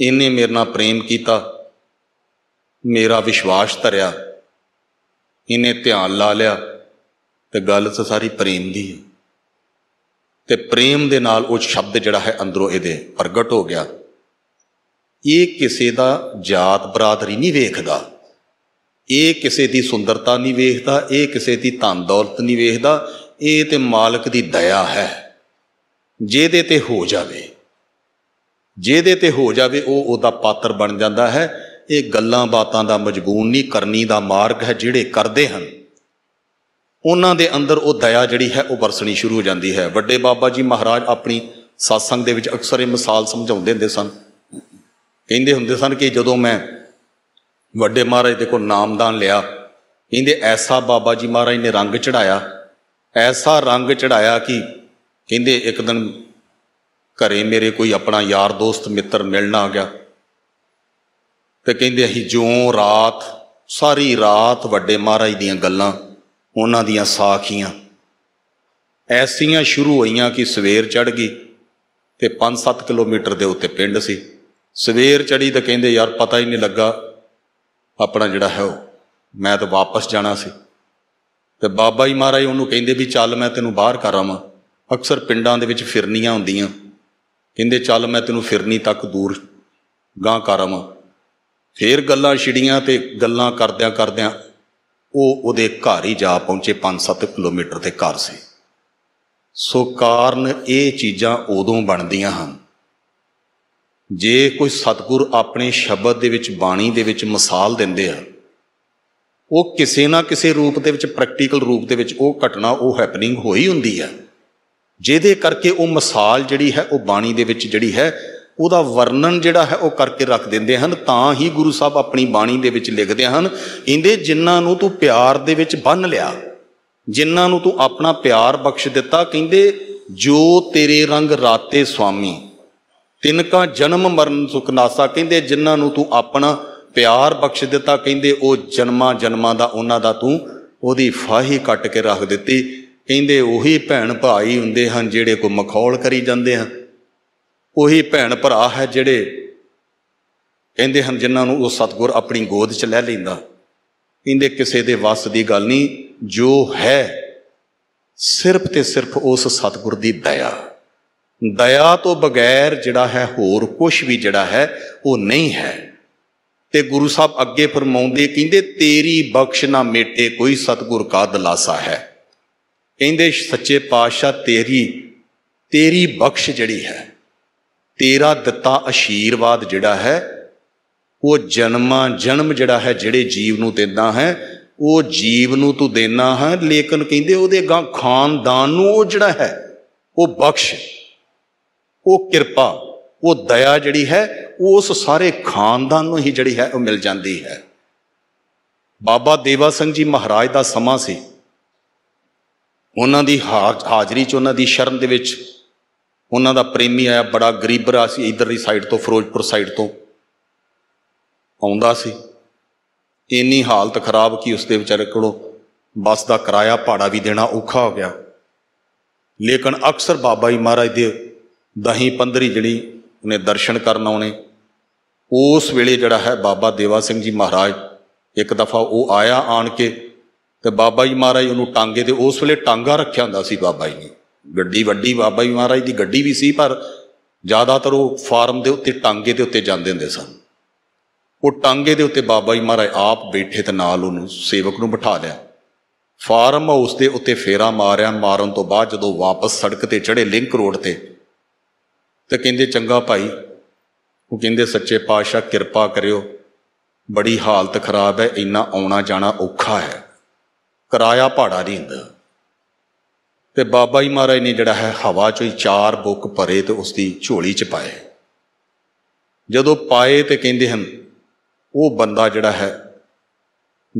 ਇਹਨੇ ਮੇਰੇ ਨਾਲ ਪ੍ਰੇਮ ਕੀਤਾ ਮੇਰਾ ਵਿਸ਼ਵਾਸ ਧਰਿਆ ਇਹਨੇ ਧਿਆਨ ਲਾ ਲਿਆ ਤੇ ਗੱਲ ਤਾਂ ਸਾਰੀ ਪ੍ਰੇਮ ਦੀ ਹੈ ਤੇ ਪ੍ਰੇਮ ਦੇ ਨਾਲ ਉਹ ਸ਼ਬਦ ਜਿਹੜਾ ਹੈ ਅੰਦਰੋਂ ਇਹਦੇ ਪ੍ਰਗਟ ਹੋ ਗਿਆ ਇਹ ਕਿਸੇ ਦਾ ਜਾਤ ਬਰਾਦਰੀ ਨਹੀਂ ਵੇਖਦਾ ਇਹ ਕਿਸੇ ਦੀ ਸੁੰਦਰਤਾ ਨਹੀਂ ਵੇਖਦਾ ਇਹ ਕਿਸੇ ਦੀ ਧਨ ਦੌਲਤ ਨਹੀਂ ਵੇਖਦਾ ਇਹ ਤੇ ਮਾਲਕ ਦੀ ਦਇਆ ਹੈ ਜਿਹਦੇ ਤੇ ਹੋ ਜਾਵੇ ਜਿਹਦੇ ਤੇ ਹੋ ਜਾਵੇ ਉਹ ਉਹਦਾ ਪਾਤਰ ਬਣ ਜਾਂਦਾ ਹੈ ਇਹ ਗੱਲਾਂ ਬਾਤਾਂ ਦਾ ਮਜਬੂਨ ਨਹੀਂ ਕਰਨੀ ਦਾ ਮਾਰਗ ਹੈ ਜਿਹੜੇ ਕਰਦੇ ਹਨ ਉਹਨਾਂ ਦੇ ਅੰਦਰ ਉਹ ਦਇਆ ਜਿਹੜੀ ਹੈ ਉਹ ਵਰਸਣੀ ਸ਼ੁਰੂ ਹੋ ਜਾਂਦੀ ਹੈ ਵੱਡੇ ਬਾਬਾ ਜੀ ਮਹਾਰਾਜ ਆਪਣੀ satsang ਦੇ ਵਿੱਚ ਅਕਸਰ ਇਹ ਮਿਸਾਲ ਸਮਝਾਉਂਦੇ ਹੁੰਦੇ ਸਨ ਕਹਿੰਦੇ ਹੁੰਦੇ ਸਨ ਕਿ ਜਦੋਂ ਮੈਂ ਵੱਡੇ ਮਹਾਰਾਜ ਦੇ ਕੋਲ ਨਾਮਦਾਨ ਲਿਆ ਕਹਿੰਦੇ ਐਸਾ ਬਾਬਾ ਜੀ ਮਹਾਰਾਜ ਨੇ ਰੰਗ ਚੜਾਇਆ ਐਸਾ ਰੰਗ ਚੜਾਇਆ ਕਿ ਕਹਿੰਦੇ ਇੱਕ ਦਿਨ ਘਰੇ ਮੇਰੇ ਕੋਈ ਆਪਣਾ ਯਾਰ ਦੋਸਤ ਮਿੱਤਰ ਮਿਲਣ ਆ ਗਿਆ ਤੇ ਕਹਿੰਦੇ ਅਸੀਂ ਜਿਉਂ ਰਾਤ ਸਾਰੀ ਰਾਤ ਵੱਡੇ ਮਹਾਰਾਜ ਦੀਆਂ ਗੱਲਾਂ ਉਹਨਾਂ ਦੀਆਂ ਸਾਖੀਆਂ ਐਸੀਆਂ ਸ਼ੁਰੂ ਹੋਈਆਂ ਕਿ ਸਵੇਰ ਚੜ ਗਈ ਤੇ 5-7 ਕਿਲੋਮੀਟਰ ਦੇ ਉੱਤੇ ਪਿੰਡ ਸੀ ਸਵੇਰ ਚੜੀ ਤਾਂ ਕਹਿੰਦੇ ਯਾਰ ਪਤਾ ਹੀ ਨਹੀਂ ਲੱਗਾ ਆਪਣਾ ਜਿਹੜਾ ਹੈ ਉਹ ਮੈਂ ਤਾਂ ਵਾਪਸ ਜਾਣਾ ਸੀ ਤੇ ਬਾਬਾ ਜੀ ਮਹਾਰਾਜ ਉਹਨੂੰ ਕਹਿੰਦੇ ਵੀ ਚੱਲ ਮੈਂ ਤੈਨੂੰ ਬਾਹਰ ਕਰਾਵਾਂ ਅਕਸਰ ਪਿੰਡਾਂ ਦੇ ਵਿੱਚ ਫਿਰਨੀਆਂ ਹੁੰਦੀਆਂ ਕਹਿੰਦੇ ਚੱਲ ਮੈਂ ਤੈਨੂੰ ਫਿਰਨੀ ਤੱਕ ਦੂਰ ਗਾਂ ਕਰਮ ਫੇਰ ਗੱਲਾਂ ਛਿੜੀਆਂ ਤੇ ਗੱਲਾਂ ਕਰਦਿਆਂ ਕਰਦਿਆਂ ਉਹ ਉਹਦੇ ਘਰ ਹੀ ਜਾ ਪਹੁੰਚੇ 5-7 ਕਿਲੋਮੀਟਰ ਤੇ ਘਰ ਸੀ ਸੋ ਕਾਰਨ ਇਹ ਚੀਜ਼ਾਂ ਉਦੋਂ ਬਣਦੀਆਂ ਹਨ ਜੇ ਕੋਈ ਸਤਿਗੁਰ ਆਪਣੇ ਸ਼ਬਦ ਦੇ ਵਿੱਚ ਬਾਣੀ ਦੇ ਵਿੱਚ ਮਿਸਾਲ ਦਿੰਦੇ ਆ ਉਹ ਕਿਸੇ ਨਾ ਕਿਸੇ ਰੂਪ ਦੇ ਵਿੱਚ ਪ੍ਰੈਕਟੀਕਲ ਰੂਪ ਦੇ ਵਿੱਚ ਉਹ ਘਟਨਾ ਉਹ ਹੈਪਨਿੰਗ ਹੋਈ ਹੁੰਦੀ ਆ ਜਿਹਦੇ ਕਰਕੇ ਉਹ ਮਿਸਾਲ ਜਿਹੜੀ ਹੈ ਉਹ ਬਾਣੀ ਦੇ ਵਿੱਚ ਜਿਹੜੀ ਹੈ ਉਹਦਾ ਵਰਣਨ ਜਿਹੜਾ ਹੈ ਉਹ ਕਰਕੇ ਰੱਖ ਦਿੰਦੇ ਹਨ ਤਾਂ ਹੀ ਗੁਰੂ ਸਾਹਿਬ ਆਪਣੀ ਬਾਣੀ ਦੇ ਵਿੱਚ ਲਿਖਦੇ ਹਨ ਇਹਦੇ ਜਿਨ੍ਹਾਂ ਨੂੰ ਤੂੰ ਪਿਆਰ ਦੇ ਵਿੱਚ ਬੰਨ ਲਿਆ ਜਿਨ੍ਹਾਂ ਨੂੰ ਤੂੰ ਆਪਣਾ ਪਿਆਰ ਬਖਸ਼ ਦਿੱਤਾ ਕਹਿੰਦੇ ਜੋ ਤੇਰੇ ਰੰਗ ਰਾਤੇ ਸੁਆਮੀ ਕਾ ਜਨਮ ਮਰਨ ਸੁਖ ਨਾਸਾ ਕਹਿੰਦੇ ਜਿਨ੍ਹਾਂ ਨੂੰ ਤੂੰ ਆਪਣਾ ਪਿਆਰ ਬਖਸ਼ ਦਿੱਤਾ ਕਹਿੰਦੇ ਉਹ ਜਨਮਾਂ ਜਨਮਾਂ ਦਾ ਉਹਨਾਂ ਦਾ ਤੂੰ ਉਹਦੀ ਫਾਹੀ ਕੱਟ ਕੇ ਰੱਖ ਦਿੱਤੀ ਕਹਿੰਦੇ ਉਹੀ ਭੈਣ ਭਾਈ ਹੁੰਦੇ ਹਨ ਜਿਹੜੇ ਕੋ ਮਖੌਲ ਕਰੀ ਜਾਂਦੇ ਹਨ ਉਹੀ ਭੈਣ ਭਰਾ ਹੈ ਜਿਹੜੇ ਕਹਿੰਦੇ ਹਨ ਜਿਨ੍ਹਾਂ ਨੂੰ ਉਹ ਸਤਗੁਰ ਆਪਣੀ ਗੋਦ 'ਚ ਲੈ ਲੈਂਦਾ ਕਹਿੰਦੇ ਕਿਸੇ ਦੇ ਵਸ ਦੀ ਗੱਲ ਨਹੀਂ ਜੋ ਹੈ ਸਿਰਫ ਤੇ ਸਿਰਫ ਉਸ ਸਤਗੁਰ ਦੀ ਦਇਆ ਦਇਆ ਤੋਂ ਬਗੈਰ ਜਿਹੜਾ ਹੈ ਹੋਰ ਕੁਝ ਵੀ ਜਿਹੜਾ ਹੈ ਉਹ ਨਹੀਂ ਹੈ ਤੇ ਗੁਰੂ ਸਾਹਿਬ ਅੱਗੇ ਫਰਮਾਉਂਦੇ ਕਹਿੰਦੇ ਤੇਰੀ ਬਖਸ਼ ਨਾ ਮੇਟੇ ਕੋਈ ਸਤਗੁਰ ਕਾ ਦਲਾਸਾ ਹੈ ਕਹਿੰਦੇ ਸੱਚੇ ਪਾਤਸ਼ਾਹ ਤੇਰੀ ਤੇਰੀ ਬਖਸ਼ ਜਿਹੜੀ ਹੈ ਤੇਰਾ ਦਿੱਤਾ ਅਸ਼ੀਰਵਾਦ ਜਿਹੜਾ ਹੈ ਉਹ ਜਨਮਾਂ ਜਨਮ ਜਿਹੜਾ ਹੈ ਜਿਹੜੇ ਜੀਵ ਨੂੰ ਦਿੰਦਾ ਹੈ ਉਹ ਜੀਵ ਨੂੰ ਤੂੰ ਦੇਣਾ ਹੈ ਲੇਕਿਨ ਕਹਿੰਦੇ ਉਹਦੇ ਗਾਂ ਖਾਨਦਾਨ ਨੂੰ ਉਹ ਜਿਹੜਾ ਹੈ ਉਹ ਬਖਸ਼ ਉਹ ਕਿਰਪਾ ਉਹ ਦਇਆ ਜਿਹੜੀ ਹੈ ਉਸ ਸਾਰੇ ਖਾਨਦਾਨ ਨੂੰ ਹੀ ਜਿਹੜੀ ਹੈ ਉਹ ਮਿਲ ਜਾਂਦੀ ਹੈ ਬਾਬਾ ਦੇਵਾ ਸਿੰਘ ਜੀ ਮਹਾਰਾਜ ਦਾ ਸਮਾਂ ਸੀ ਉਹਨਾਂ ਦੀ ਹਾਜ਼ਰੀ 'ਚ ਉਹਨਾਂ ਦੀ ਸ਼ਰਨ ਦੇ ਵਿੱਚ ਉਹਨਾਂ ਦਾ ਪ੍ਰੇਮੀ ਆਇਆ ਬੜਾ ਗਰੀਬਰਾ ਸੀ ਇਧਰ ਦੀ ਸਾਈਡ ਤੋਂ ਫਿਰੋਜ਼ਪੁਰ ਸਾਈਡ ਤੋਂ ਆਉਂਦਾ ਸੀ ਇੰਨੀ ਹਾਲਤ ਖਰਾਬ ਕੀ ਉਸ ਦੇ ਵਿਚਾਰੇ ਕੋਲੋਂ ਬੱਸ ਦਾ ਕਿਰਾਇਆ ਭਾੜਾ ਵੀ ਦੇਣਾ ਔਖਾ ਹੋ ਗਿਆ ਲੇਕਿਨ ਅਕਸਰ ਬਾਬਾ ਜੀ ਮਹਾਰਾਜ ਦੇ ਦਹੀ ਪੰਦਰੀ ਜਿਹੜੀ ਉਹਨੇ ਦਰਸ਼ਨ ਕਰਨ ਆਉਣੇ ਉਸ ਵੇਲੇ ਜਿਹੜਾ ਹੈ ਬਾਬਾ ਦੇਵਾ ਸਿੰਘ ਜੀ ਮਹਾਰਾਜ ਇੱਕ ਦਫਾ ਉਹ ਆਇਆ ਆਣ ਕੇ ਤੇ ਬਾਬਾ ਜੀ ਮਹਾਰਾਜ ਉਹਨੂੰ ਟਾਂਗੇ ਤੇ ਉਸ ਵੇਲੇ ਟਾਂਗਾ ਰੱਖਿਆ ਹੁੰਦਾ ਸੀ ਬਾਬਾ ਜੀ ਨੇ ਗੱਡੀ ਵੱਡੀ ਬਾਬਾ ਜੀ ਮਹਾਰਾਜ ਦੀ ਗੱਡੀ ਵੀ ਸੀ ਪਰ ਜ਼ਿਆਦਾਤਰ ਉਹ ਫਾਰਮ ਦੇ ਉੱਤੇ ਟਾਂਗੇ ਦੇ ਉੱਤੇ ਜਾਂਦੇ ਹੁੰਦੇ ਸਨ ਉਹ ਟਾਂਗੇ ਦੇ ਉੱਤੇ ਬਾਬਾ ਜੀ ਮਹਾਰਾਜ ਆਪ ਬੈਠੇ ਤੇ ਨਾਲ ਉਹਨੂੰ ਸੇਵਕ ਨੂੰ ਬਿਠਾ ਲਿਆ ਫਾਰਮ ਹਾਊਸ ਦੇ ਉੱਤੇ ਫੇਰਾ ਮਾਰਿਆ ਮਾਰਨ ਤੋਂ ਬਾਅਦ ਜਦੋਂ ਵਾਪਸ ਸੜਕ ਤੇ ਚੜੇ ਲਿੰਕ ਰੋਡ ਤੇ ਤੇ ਕਹਿੰਦੇ ਚੰਗਾ ਭਾਈ ਉਹ ਕਹਿੰਦੇ ਸੱਚੇ ਪਾਤਸ਼ਾਹ ਕਿਰਪਾ ਕਰਿਓ ਬੜੀ ਹਾਲਤ ਖਰਾਬ ਹੈ ਇੰਨਾ ਆਉਣਾ ਜਾਣਾ ਔਖਾ ਹੈ ਕਿਰਾਇਆ ਭਾੜਾ ਨਹੀਂ ਹੁੰਦਾ ਤੇ ਬਾਬਾ ਜੀ ਮਹਾਰਾਜ ਨੇ ਜਿਹੜਾ ਹੈ ਹਵਾ ਚੋਂ ਹੀ ਚਾਰ ਬੁੱਕ ਭਰੇ ਤੇ ਉਸ ਦੀ ਝੋਲੀ ਚ ਪਾਏ ਜਦੋਂ ਪਾਏ ਤੇ ਕਹਿੰਦੇ ਹਨ ਉਹ ਬੰਦਾ ਜਿਹੜਾ ਹੈ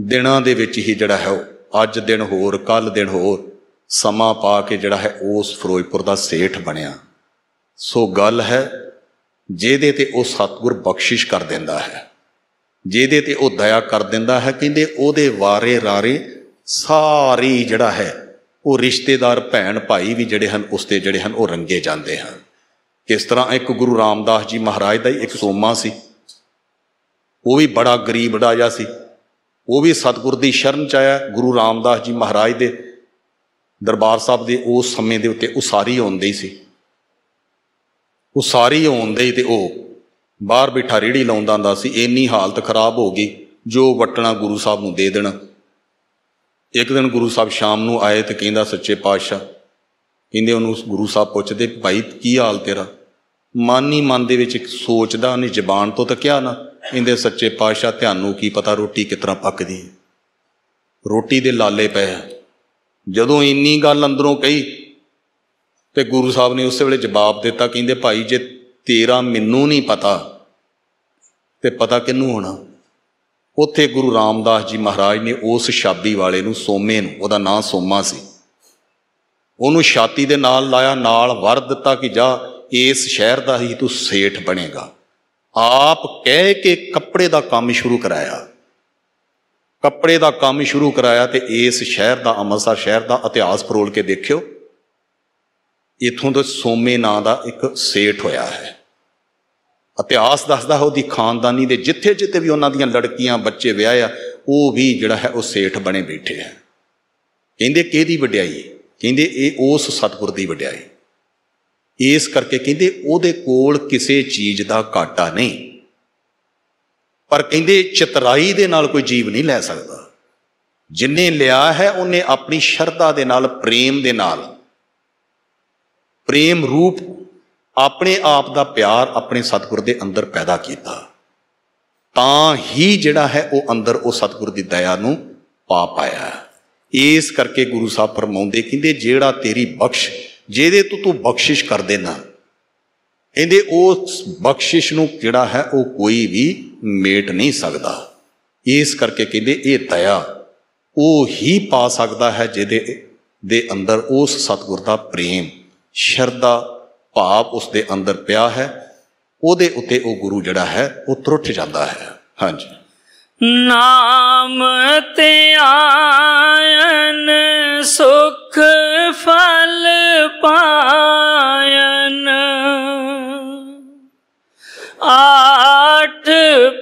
ਦਿਨਾਂ ਦੇ ਵਿੱਚ ਹੀ ਜਿਹੜਾ ਹੈ ਅੱਜ ਦਿਨ ਹੋਰ ਕੱਲ ਦਿਨ ਹੋਰ ਸਮਾਂ ਪਾ ਕੇ ਜਿਹੜਾ ਹੈ ਉਸ ਫਿਰੋਜ਼ਪੁਰ ਦਾ ਸੇਠ ਬਣਿਆ ਸੋ ਗੱਲ ਹੈ ਜਿਹਦੇ ਤੇ ਉਹ ਸਤਗੁਰ ਬਖਸ਼ਿਸ਼ ਕਰ ਦਿੰਦਾ ਹੈ ਜਿਹਦੇ ਤੇ ਉਹ ਦਇਆ ਕਰ ਦਿੰਦਾ ਹੈ ਕਹਿੰਦੇ ਉਹਦੇ ਵਾਰੇ ਰਾਰੇ ਸਾਰੀ ਜਿਹੜਾ ਹੈ ਉਹ ਰਿਸ਼ਤੇਦਾਰ ਭੈਣ ਭਾਈ ਵੀ ਜਿਹੜੇ ਹਨ ਉਸਤੇ ਜਿਹੜੇ ਹਨ ਉਹ ਰੰਗੇ ਜਾਂਦੇ ਹਨ ਇਸ ਤਰ੍ਹਾਂ ਇੱਕ ਗੁਰੂ ਰਾਮਦਾਸ ਜੀ ਮਹਾਰਾਜ ਦਾ ਹੀ ਇੱਕ ਸੋਮਾ ਸੀ ਉਹ ਵੀ ਬੜਾ ਗਰੀਬ ਰਾਜਾ ਸੀ ਉਹ ਵੀ ਸਤਿਗੁਰ ਦੀ ਸ਼ਰਨ ਚ ਆਇਆ ਗੁਰੂ ਰਾਮਦਾਸ ਜੀ ਮਹਾਰਾਜ ਦੇ ਦਰਬਾਰ ਸਾਹਿਬ ਦੇ ਉਸ ਸਮੇਂ ਦੇ ਉੱਤੇ ਉਸਾਰੀ ਹੁੰਦੀ ਸੀ ਉਸਾਰੀ ਹੁੰਦੇ ਤੇ ਉਹ ਬਾਹਰ ਬਿਠਾ ਰੇੜੀ ਲਾਉਂਦਾ ਹੁੰਦਾ ਸੀ ਇੰਨੀ ਹਾਲਤ ਖਰਾਬ ਹੋ ਗਈ ਜੋ ਵਟਣਾ ਗੁਰੂ ਸਾਹਿਬ ਨੂੰ ਦੇ ਦੇਣਾ ਇੱਕ ਦਿਨ ਗੁਰੂ ਸਾਹਿਬ ਸ਼ਾਮ ਨੂੰ ਆਏ ਤੇ ਕਹਿੰਦਾ ਸੱਚੇ ਪਾਤਸ਼ਾਹ ਕਹਿੰਦੇ ਉਹਨੂੰ ਗੁਰੂ ਸਾਹਿਬ ਪੁੱਛਦੇ ਭਾਈ ਕੀ ਹਾਲ ਤੇਰਾ ਮਨ ਹੀ ਮਨ ਦੇ ਵਿੱਚ ਇੱਕ ਸੋਚਦਾ ਨਹੀਂ ਜ਼ਬਾਨ ਤੋਂ ਤਾਂ ਕਿਹਾ ਨਾ ਇਹਦੇ ਸੱਚੇ ਪਾਤਸ਼ਾਹ ਤੁਹਾਨੂੰ ਕੀ ਪਤਾ ਰੋਟੀ ਕਿਤਰਾ ਪੱਕਦੀ ਹੈ ਰੋਟੀ ਦੇ ਲਾਲੇ ਪਏ ਜਦੋਂ ਇੰਨੀ ਗੱਲ ਅੰਦਰੋਂ ਕਹੀ ਤੇ ਗੁਰੂ ਸਾਹਿਬ ਨੇ ਉਸੇ ਵੇਲੇ ਜਵਾਬ ਦਿੱਤਾ ਕਹਿੰਦੇ ਭਾਈ ਜੇ ਤੇਰਾ ਮੈਨੂੰ ਨਹੀਂ ਪਤਾ ਤੇ ਪਤਾ ਕਿੰਨੂੰ ਹੋਣਾ ਉੱਥੇ ਗੁਰੂ ਰਾਮਦਾਸ ਜੀ ਮਹਾਰਾਜ ਨੇ ਉਸ ਛਾਤੀ ਵਾਲੇ ਨੂੰ ਸੋਮੇ ਨੂੰ ਉਹਦਾ ਨਾਂ ਸੋਮਾ ਸੀ ਉਹਨੂੰ ਛਾਤੀ ਦੇ ਨਾਲ ਲਾਇਆ ਨਾਲ ਵਰ ਦਿੱਤਾ ਕਿ ਜਾ ਇਸ ਸ਼ਹਿਰ ਦਾ ਹੀ ਤੂੰ ਸੇਠ ਬਣੇਗਾ ਆਪ ਕਹਿ ਕੇ ਕੱਪੜੇ ਦਾ ਕੰਮ ਸ਼ੁਰੂ ਕਰਾਇਆ ਕੱਪੜੇ ਦਾ ਕੰਮ ਸ਼ੁਰੂ ਕਰਾਇਆ ਤੇ ਇਸ ਸ਼ਹਿਰ ਦਾ ਅੰਮ੍ਰਿਤਸਰ ਸ਼ਹਿਰ ਦਾ ਇਤਿਹਾਸ ਫਰੋਲ ਕੇ ਦੇਖਿਓ ਇਥੋਂ ਤੋਂ ਸੋਮੇ ਨਾਂ ਦਾ ਇੱਕ ਸੇਠ ਹੋਇਆ ਹੈ ਇਤਿਹਾਸ ਦੱਸਦਾ ਹੈ ਉਹਦੀ ਖਾਨਦਾਨੀ ਦੇ ਜਿੱਥੇ ਜਿੱਥੇ ਵੀ ਉਹਨਾਂ ਦੀਆਂ ਲੜਕੀਆਂ ਬੱਚੇ ਵਿਆਹ ਆ ਉਹ ਵੀ ਜਿਹੜਾ ਹੈ ਉਹ ਸੇਠ ਬਣੇ ਬੈਠੇ ਹੈ ਕਹਿੰਦੇ ਕਿਹਦੀ ਵਡਿਆਈ ਕਹਿੰਦੇ ਇਹ ਉਸ ਸਤਪੁਰ ਦੀ ਵਡਿਆਈ ਇਸ ਕਰਕੇ ਕਹਿੰਦੇ ਉਹਦੇ ਕੋਲ ਕਿਸੇ ਚੀਜ਼ ਦਾ ਘਾਟਾ ਨਹੀਂ ਪਰ ਕਹਿੰਦੇ ਚਤਰਾਈ ਦੇ ਨਾਲ ਕੋਈ ਜੀਵ ਨਹੀਂ ਲੈ ਸਕਦਾ ਜਿੰਨੇ ਲਿਆ ਹੈ ਉਹਨੇ ਆਪਣੀ ਸ਼ਰਧਾ ਦੇ ਨਾਲ ਪ੍ਰੇਮ ਦੇ ਨਾਲ ਪ੍ਰੇਮ ਰੂਪ ਆਪਣੇ ਆਪ ਦਾ ਪਿਆਰ ਆਪਣੇ ਸਤਿਗੁਰ ਦੇ ਅੰਦਰ ਪੈਦਾ ਕੀਤਾ ਤਾਂ ਹੀ ਜਿਹੜਾ ਹੈ ਉਹ ਅੰਦਰ ਉਹ ਸਤਿਗੁਰ ਦੀ ਦਇਆ ਨੂੰ ਪਾ ਪਾਇਆ ਇਸ ਕਰਕੇ ਗੁਰੂ ਸਾਹਿਬ ਫਰਮਾਉਂਦੇ ਕਹਿੰਦੇ ਜਿਹੜਾ ਤੇਰੀ ਬਖਸ਼ ਜਿਹਦੇ ਤੋਂ ਤੂੰ ਬਖਸ਼ਿਸ਼ ਕਰ ਦੇਣਾ ਇਹਦੇ ਉਸ ਬਖਸ਼ਿਸ਼ ਨੂੰ ਜਿਹੜਾ ਹੈ ਉਹ ਕੋਈ ਵੀ ਮੇਟ ਨਹੀਂ ਸਕਦਾ ਇਸ ਕਰਕੇ ਕਹਿੰਦੇ ਇਹ ਦਇਆ ਉਹ ਹੀ ਪਾ ਸਕਦਾ ਹੈ ਜਿਹਦੇ ਦੇ ਅੰਦਰ ਉਸ ਸਤਿਗੁਰ ਦਾ ਪ੍ਰੇਮ ਸ਼ਰਧਾ ਭਾਵ ਉਸ ਦੇ ਅੰਦਰ ਪਿਆ ਹੈ ਉਹਦੇ ਉੱਤੇ ਉਹ ਗੁਰੂ ਜਿਹੜਾ ਹੈ ਉਹ ਤਰੁੱਠ ਜਾਂਦਾ ਹੈ ਹਾਂਜੀ ਨਾਮ ਤੇ ਆਇਨ ਸੁਖ ਫਲ ਪਾਇਨ ਆਠ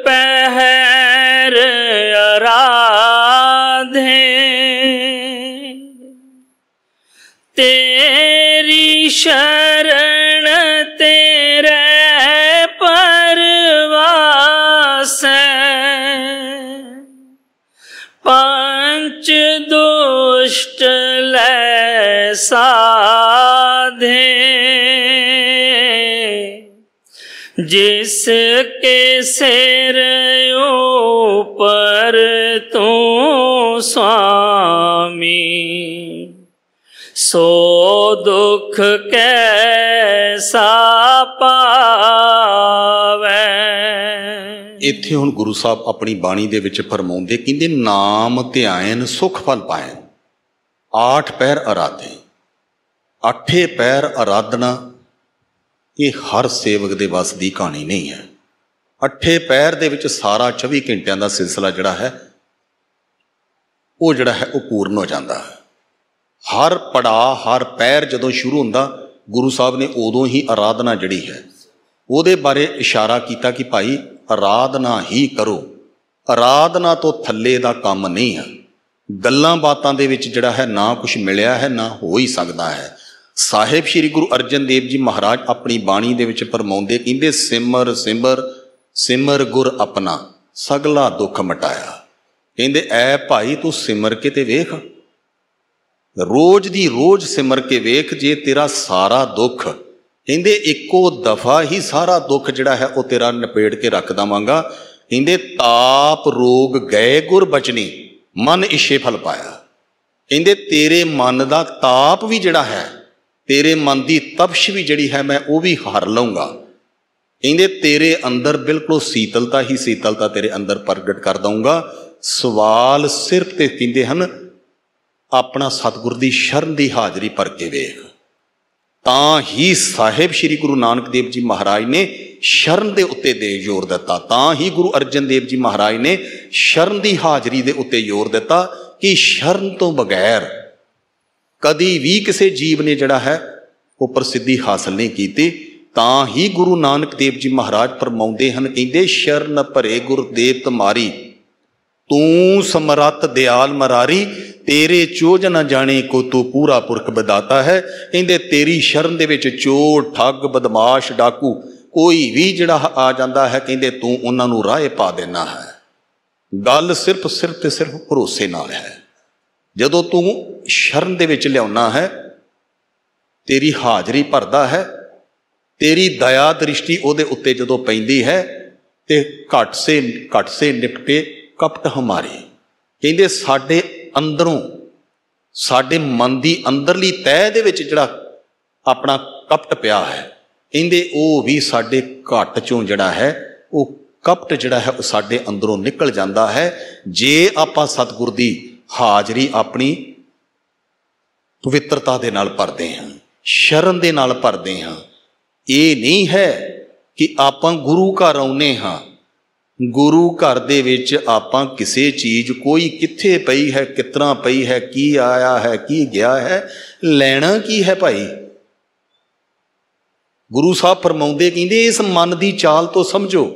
ਪਹਿਰ ਅਰਾਧੇ ਤੇਰੀ ਸ਼ਾ ਲੈ ਸਾਧੇ ਜਿਸ ਕੇ ਸਿਰ ਉਪਰ ਤੂੰ ਸਾਮੀ ਸੋ ਦੁਖ ਕੈਸਾ ਪਾਵੇ ਇੱਥੇ ਹੁਣ ਗੁਰੂ ਸਾਹਿਬ ਆਪਣੀ ਬਾਣੀ ਦੇ ਵਿੱਚ ਫਰਮਾਉਂਦੇ ਕਹਿੰਦੇ ਨਾਮ ਧਿਆਨ ਸੁਖ ਫਲ ਪਾਏ ਆਠ ਪੈਰ ਅਰਾਧੇ ਅੱਠੇ ਪੈਰ ਅਰਾਧਨਾ ਇਹ ਹਰ ਸੇਵਕ ਦੇ ਵਸ ਦੀ ਕਹਾਣੀ ਨਹੀਂ ਹੈ ਅੱਠੇ ਪੈਰ ਦੇ ਵਿੱਚ ਸਾਰਾ 24 ਘੰਟਿਆਂ ਦਾ ਸਿਲਸਿਲਾ ਜਿਹੜਾ ਹੈ ਉਹ ਜਿਹੜਾ ਹੈ ਉਹ ਪੂਰਨ ਹੋ ਜਾਂਦਾ ਹੈ ਹਰ ਪੜਾ ਹਰ ਪੈਰ ਜਦੋਂ ਸ਼ੁਰੂ ਹੁੰਦਾ ਗੁਰੂ ਸਾਹਿਬ ਨੇ ਉਦੋਂ ਹੀ ਆਰਾਧਨਾ ਜਿਹੜੀ ਹੈ ਉਹਦੇ ਬਾਰੇ ਇਸ਼ਾਰਾ ਕੀਤਾ ਕਿ ਭਾਈ ਆਰਾਧਨਾ ਹੀ ਕਰੋ ਆਰਾਧਨਾ ਤੋਂ ਥੱਲੇ ਦਾ ਕੰਮ ਨਹੀਂ ਹੈ ਗੱਲਾਂ ਬਾਤਾਂ ਦੇ ਵਿੱਚ ਜਿਹੜਾ ਹੈ ਨਾ ਕੁਝ ਮਿਲਿਆ ਹੈ ਨਾ ਹੋ ਹੀ ਸਕਦਾ ਹੈ ਸਾਹਿਬ ਸ੍ਰੀ ਗੁਰੂ ਅਰਜਨ ਦੇਵ ਜੀ ਮਹਾਰਾਜ ਆਪਣੀ ਬਾਣੀ ਦੇ ਵਿੱਚ ਪਰਮਾਉਂਦੇ ਕਹਿੰਦੇ ਸਿਮਰ ਸਿਮਰ ਸਿਮਰ ਗੁਰ ਆਪਣਾ ਸਗਲਾ ਦੁੱਖ ਮਟਾਇਆ ਕਹਿੰਦੇ ਐ ਭਾਈ ਤੂੰ ਸਿਮਰ ਕੇ ਤੇ ਵੇਖ ਰੋਜ਼ ਦੀ ਰੋਜ਼ ਸਿਮਰ ਕੇ ਵੇਖ ਜੇ ਤੇਰਾ ਸਾਰਾ ਦੁੱਖ ਕਹਿੰਦੇ ਇੱਕੋ ਦਫਾ ਹੀ ਸਾਰਾ ਦੁੱਖ ਜਿਹੜਾ ਹੈ ਉਹ ਤੇਰਾ ਨਪੇੜ ਕੇ ਰੱਖ ਦਵਾਂਗਾ ਕਹਿੰਦੇ ਤਾਪ ਰੋਗ ਗਏ ਗੁਰ ਬਚਨੀ ਮਨ ਇਸ਼ੇ ਫਲ ਪਾਇਆ ਕਹਿੰਦੇ ਤੇਰੇ ਮਨ ਦਾ ਤਾਪ ਵੀ ਜਿਹੜਾ ਹੈ ਤੇਰੇ ਮਨ ਦੀ ਤਪਸ਼ ਵੀ ਜਿਹੜੀ ਹੈ ਮੈਂ ਉਹ ਵੀ ਹਾਰ ਲਵਾਂਗਾ ਕਹਿੰਦੇ ਤੇਰੇ ਅੰਦਰ ਬਿਲਕੁਲ ਸੀਤਲਤਾ ਹੀ ਸੀਤਲਤਾ ਤੇਰੇ ਅੰਦਰ ਪ੍ਰਗਟ ਕਰ ਦਊਂਗਾ ਸਵਾਲ ਸਿਰਫ ਤੇ ਕਹਿੰਦੇ ਹਨ ਆਪਣਾ ਸਤਿਗੁਰ ਦੀ ਸ਼ਰਨ ਦੀ ਹਾਜ਼ਰੀ ਭਰ ਕੇ ਵੇਖ ਤਾਂ ਹੀ ਸਾਹਿਬ ਸ੍ਰੀ ਗੁਰੂ ਨਾਨਕ ਦੇਵ ਜੀ ਮਹਾਰਾਜ ਨੇ ਸ਼ਰਨ ਦੇ ਉੱਤੇ ਦੇ ਜ਼ੋਰ ਦਿੱਤਾ ਤਾਂ ਹੀ ਗੁਰੂ ਅਰਜਨ ਦੇਵ ਜੀ ਮਹਾਰਾਜ ਨੇ ਸ਼ਰਨ ਦੀ ਹਾਜ਼ਰੀ ਦੇ ਉੱਤੇ ਜ਼ੋਰ ਦਿੱਤਾ ਕਿ ਸ਼ਰਨ ਤੋਂ ਬਗੈਰ ਕਦੀ ਵੀ ਕਿਸੇ ਜੀਵ ਨੇ ਜਿਹੜਾ ਹੈ ਉਹ ਪ੍ਰਸਿੱਧੀ ਹਾਸਲ ਨਹੀਂ ਕੀਤੀ ਤਾਂ ਹੀ ਗੁਰੂ ਨਾਨਕ ਦੇਵ ਜੀ ਮਹਾਰਾਜ ਫਰਮਾਉਂਦੇ ਹਨ ਕਹਿੰਦੇ ਸ਼ਰਨ ਭਰੇ ਗੁਰਦੇਵ ਤੁਮਾਰੀ ਤੂੰ ਸਮਰੱਤ ਦਿਆਲ ਮਰਾਰੀ ਤੇਰੇ ਚੋਜ ਨਾ ਜਾਣੇ ਕੋ ਤੂੰ ਪੂਰਾ ਪੁਰਖ ਬਦਾਤਾ ਹੈ ਕਹਿੰਦੇ ਤੇਰੀ ਸ਼ਰਨ ਦੇ ਵਿੱਚ ਚੋਰ ਠੱਗ ਬਦਮਾਸ਼ ਡਾਕੂ ਕੋਈ ਵੀ ਜਿਹੜਾ ਆ ਜਾਂਦਾ ਹੈ ਕਹਿੰਦੇ ਤੂੰ ਉਹਨਾਂ ਨੂੰ ਰਾਹੇ ਪਾ ਦੇਣਾ ਹੈ ਗੱਲ ਸਿਰਫ ਸਿਰਫ ਤੇ ਸਿਰਫ ਭਰੋਸੇ ਨਾਲ ਹੈ ਜਦੋਂ ਤੂੰ ਸ਼ਰਨ ਦੇ ਵਿੱਚ ਲਿਆਉਣਾ ਹੈ ਤੇਰੀ ਹਾਜ਼ਰੀ ਭਰਦਾ ਹੈ ਤੇਰੀ ਦਇਆ ਦ੍ਰਿਸ਼ਟੀ ਉਹਦੇ ਉੱਤੇ ਜਦੋਂ ਪੈਂਦੀ ਹੈ ਤੇ ਘਟ ਸੇ ਘਟ ਸੇ ਨਿਪਟੇ ਕਪਟ ਹਮਾਰੇ ਕਹਿੰਦੇ ਸਾਡੇ ਅੰਦਰੋਂ ਸਾਡੇ ਮਨ ਦੀ ਅੰਦਰਲੀ ਤਹਿ ਦੇ ਵਿੱਚ ਜਿਹੜਾ ਆਪਣਾ ਕਪਟ ਪਿਆ ਹੈ ਕਹਿੰਦੇ ਉਹ ਵੀ ਸਾਡੇ ਘਟ ਚੋਂ ਜਿਹੜਾ ਹੈ ਉਹ ਕਪਟ ਜਿਹੜਾ ਹੈ ਉਹ ਸਾਡੇ ਅੰਦਰੋਂ ਨਿਕਲ ਜਾਂਦਾ ਹੈ ਜੇ ਆਪਾਂ ਸਤਿਗੁਰ ਦੀ ਹਾਜ਼ਰੀ ਆਪਣੀ ਪਵਿੱਤਰਤਾ ਦੇ ਨਾਲ ਭਰਦੇ ਹਾਂ ਸ਼ਰਨ ਦੇ ਨਾਲ ਭਰਦੇ ਹਾਂ ਇਹ ਨਹੀਂ ਹੈ ਕਿ ਆਪਾਂ ਗੁਰੂ ਘਰ ਆਉਨੇ ਹਾਂ ਗੁਰੂ ਘਰ ਦੇ ਵਿੱਚ ਆਪਾਂ ਕਿਸੇ ਚੀਜ਼ ਕੋਈ ਕਿੱਥੇ ਪਈ ਹੈ ਕਿਤਨਾ ਪਈ ਹੈ ਕੀ ਆਇਆ ਹੈ ਕੀ ਗਿਆ ਹੈ ਲੈਣਾ ਕੀ ਹੈ ਭਾਈ ਗੁਰੂ ਸਾਹਿਬ ਫਰਮਾਉਂਦੇ ਕਹਿੰਦੇ ਇਸ ਮਨ ਦੀ ਚਾਲ ਤੋਂ ਸਮਝੋ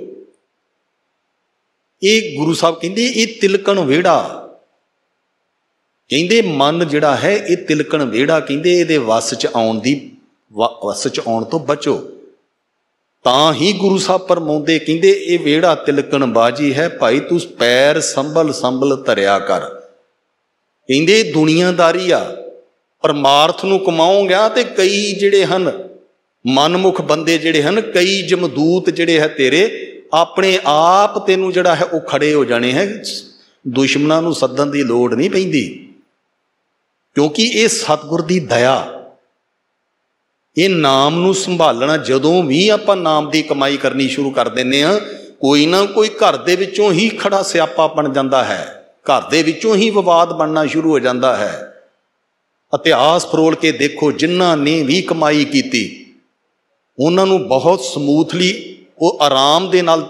ਇਹ ਗੁਰੂ ਸਾਹਿਬ ਕਹਿੰਦੇ ਇਹ ਤਿਲਕਣ ਵੇੜਾ ਕਹਿੰਦੇ ਮਨ ਜਿਹੜਾ ਹੈ ਇਹ ਤਿਲਕਣ ਵੇੜਾ ਕਹਿੰਦੇ ਇਹਦੇ ਵਸ ਚ ਆਉਣ ਦੀ ਵਸ ਚ ਆਉਣ ਤੋਂ ਬਚੋ ਤਾਂ ਹੀ ਗੁਰੂ ਸਾਹਿਬ ਪਰਮਾਉਂਦੇ ਕਹਿੰਦੇ ਇਹ ਵੇੜਾ ਤਿਲਕਣ ਬਾਜੀ ਹੈ ਭਾਈ ਤੂੰ ਪੈਰ ਸੰਭਲ ਸੰਭਲ ਧਰਿਆ ਕਰ ਕਹਿੰਦੇ ਦੁਨੀਆਦਾਰੀ ਆ ਪਰਮਾਰਥ ਨੂੰ ਕਮਾਉਂਗਾ ਤੇ ਕਈ ਜਿਹੜੇ ਹਨ ਮਨਮੁਖ ਬੰਦੇ ਜਿਹੜੇ ਹਨ ਕਈ ਜਮਦੂਤ ਜਿਹੜੇ ਹੈ ਤੇਰੇ ਆਪਣੇ ਆਪ ਤੈਨੂੰ ਜਿਹੜਾ ਹੈ ਉਹ ਖੜੇ ਹੋ ਜਾਣੇ ਹੈ ਦੁਸ਼ਮਣਾਂ ਨੂੰ ਸੱਦਣ ਦੀ ਲੋੜ ਨਹੀਂ ਪੈਂਦੀ ਕਿਉਂਕਿ ਇਹ ਸਤਗੁਰ ਦੀ ਦਇਆ ਇਹ ਨਾਮ ਨੂੰ ਸੰਭਾਲਣਾ ਜਦੋਂ ਵੀ ਆਪਾਂ ਨਾਮ ਦੀ ਕਮਾਈ ਕਰਨੀ ਸ਼ੁਰੂ ਕਰ ਦਿੰਨੇ ਆ ਕੋਈ ਨਾ ਕੋਈ ਘਰ ਦੇ ਵਿੱਚੋਂ ਹੀ ਖੜਾ ਸਿਆਪਾ ਬਣ ਜਾਂਦਾ ਹੈ ਘਰ ਦੇ ਵਿੱਚੋਂ ਹੀ ਵਿਵਾਦ ਬਣਨਾ ਸ਼ੁਰੂ ਹੋ ਜਾਂਦਾ ਹੈ ਇਤਿਹਾਸ ਫਰੋਲ ਕੇ ਦੇਖੋ ਜਿਨ੍ਹਾਂ ਨੇ ਵੀ ਕਮਾਈ ਕੀਤੀ ਉਹਨਾਂ ਨੂੰ ਬਹੁਤ ਸਮੂਥਲੀ ਉਹ ਆਰਾਮ ਦੇ ਨਾਲ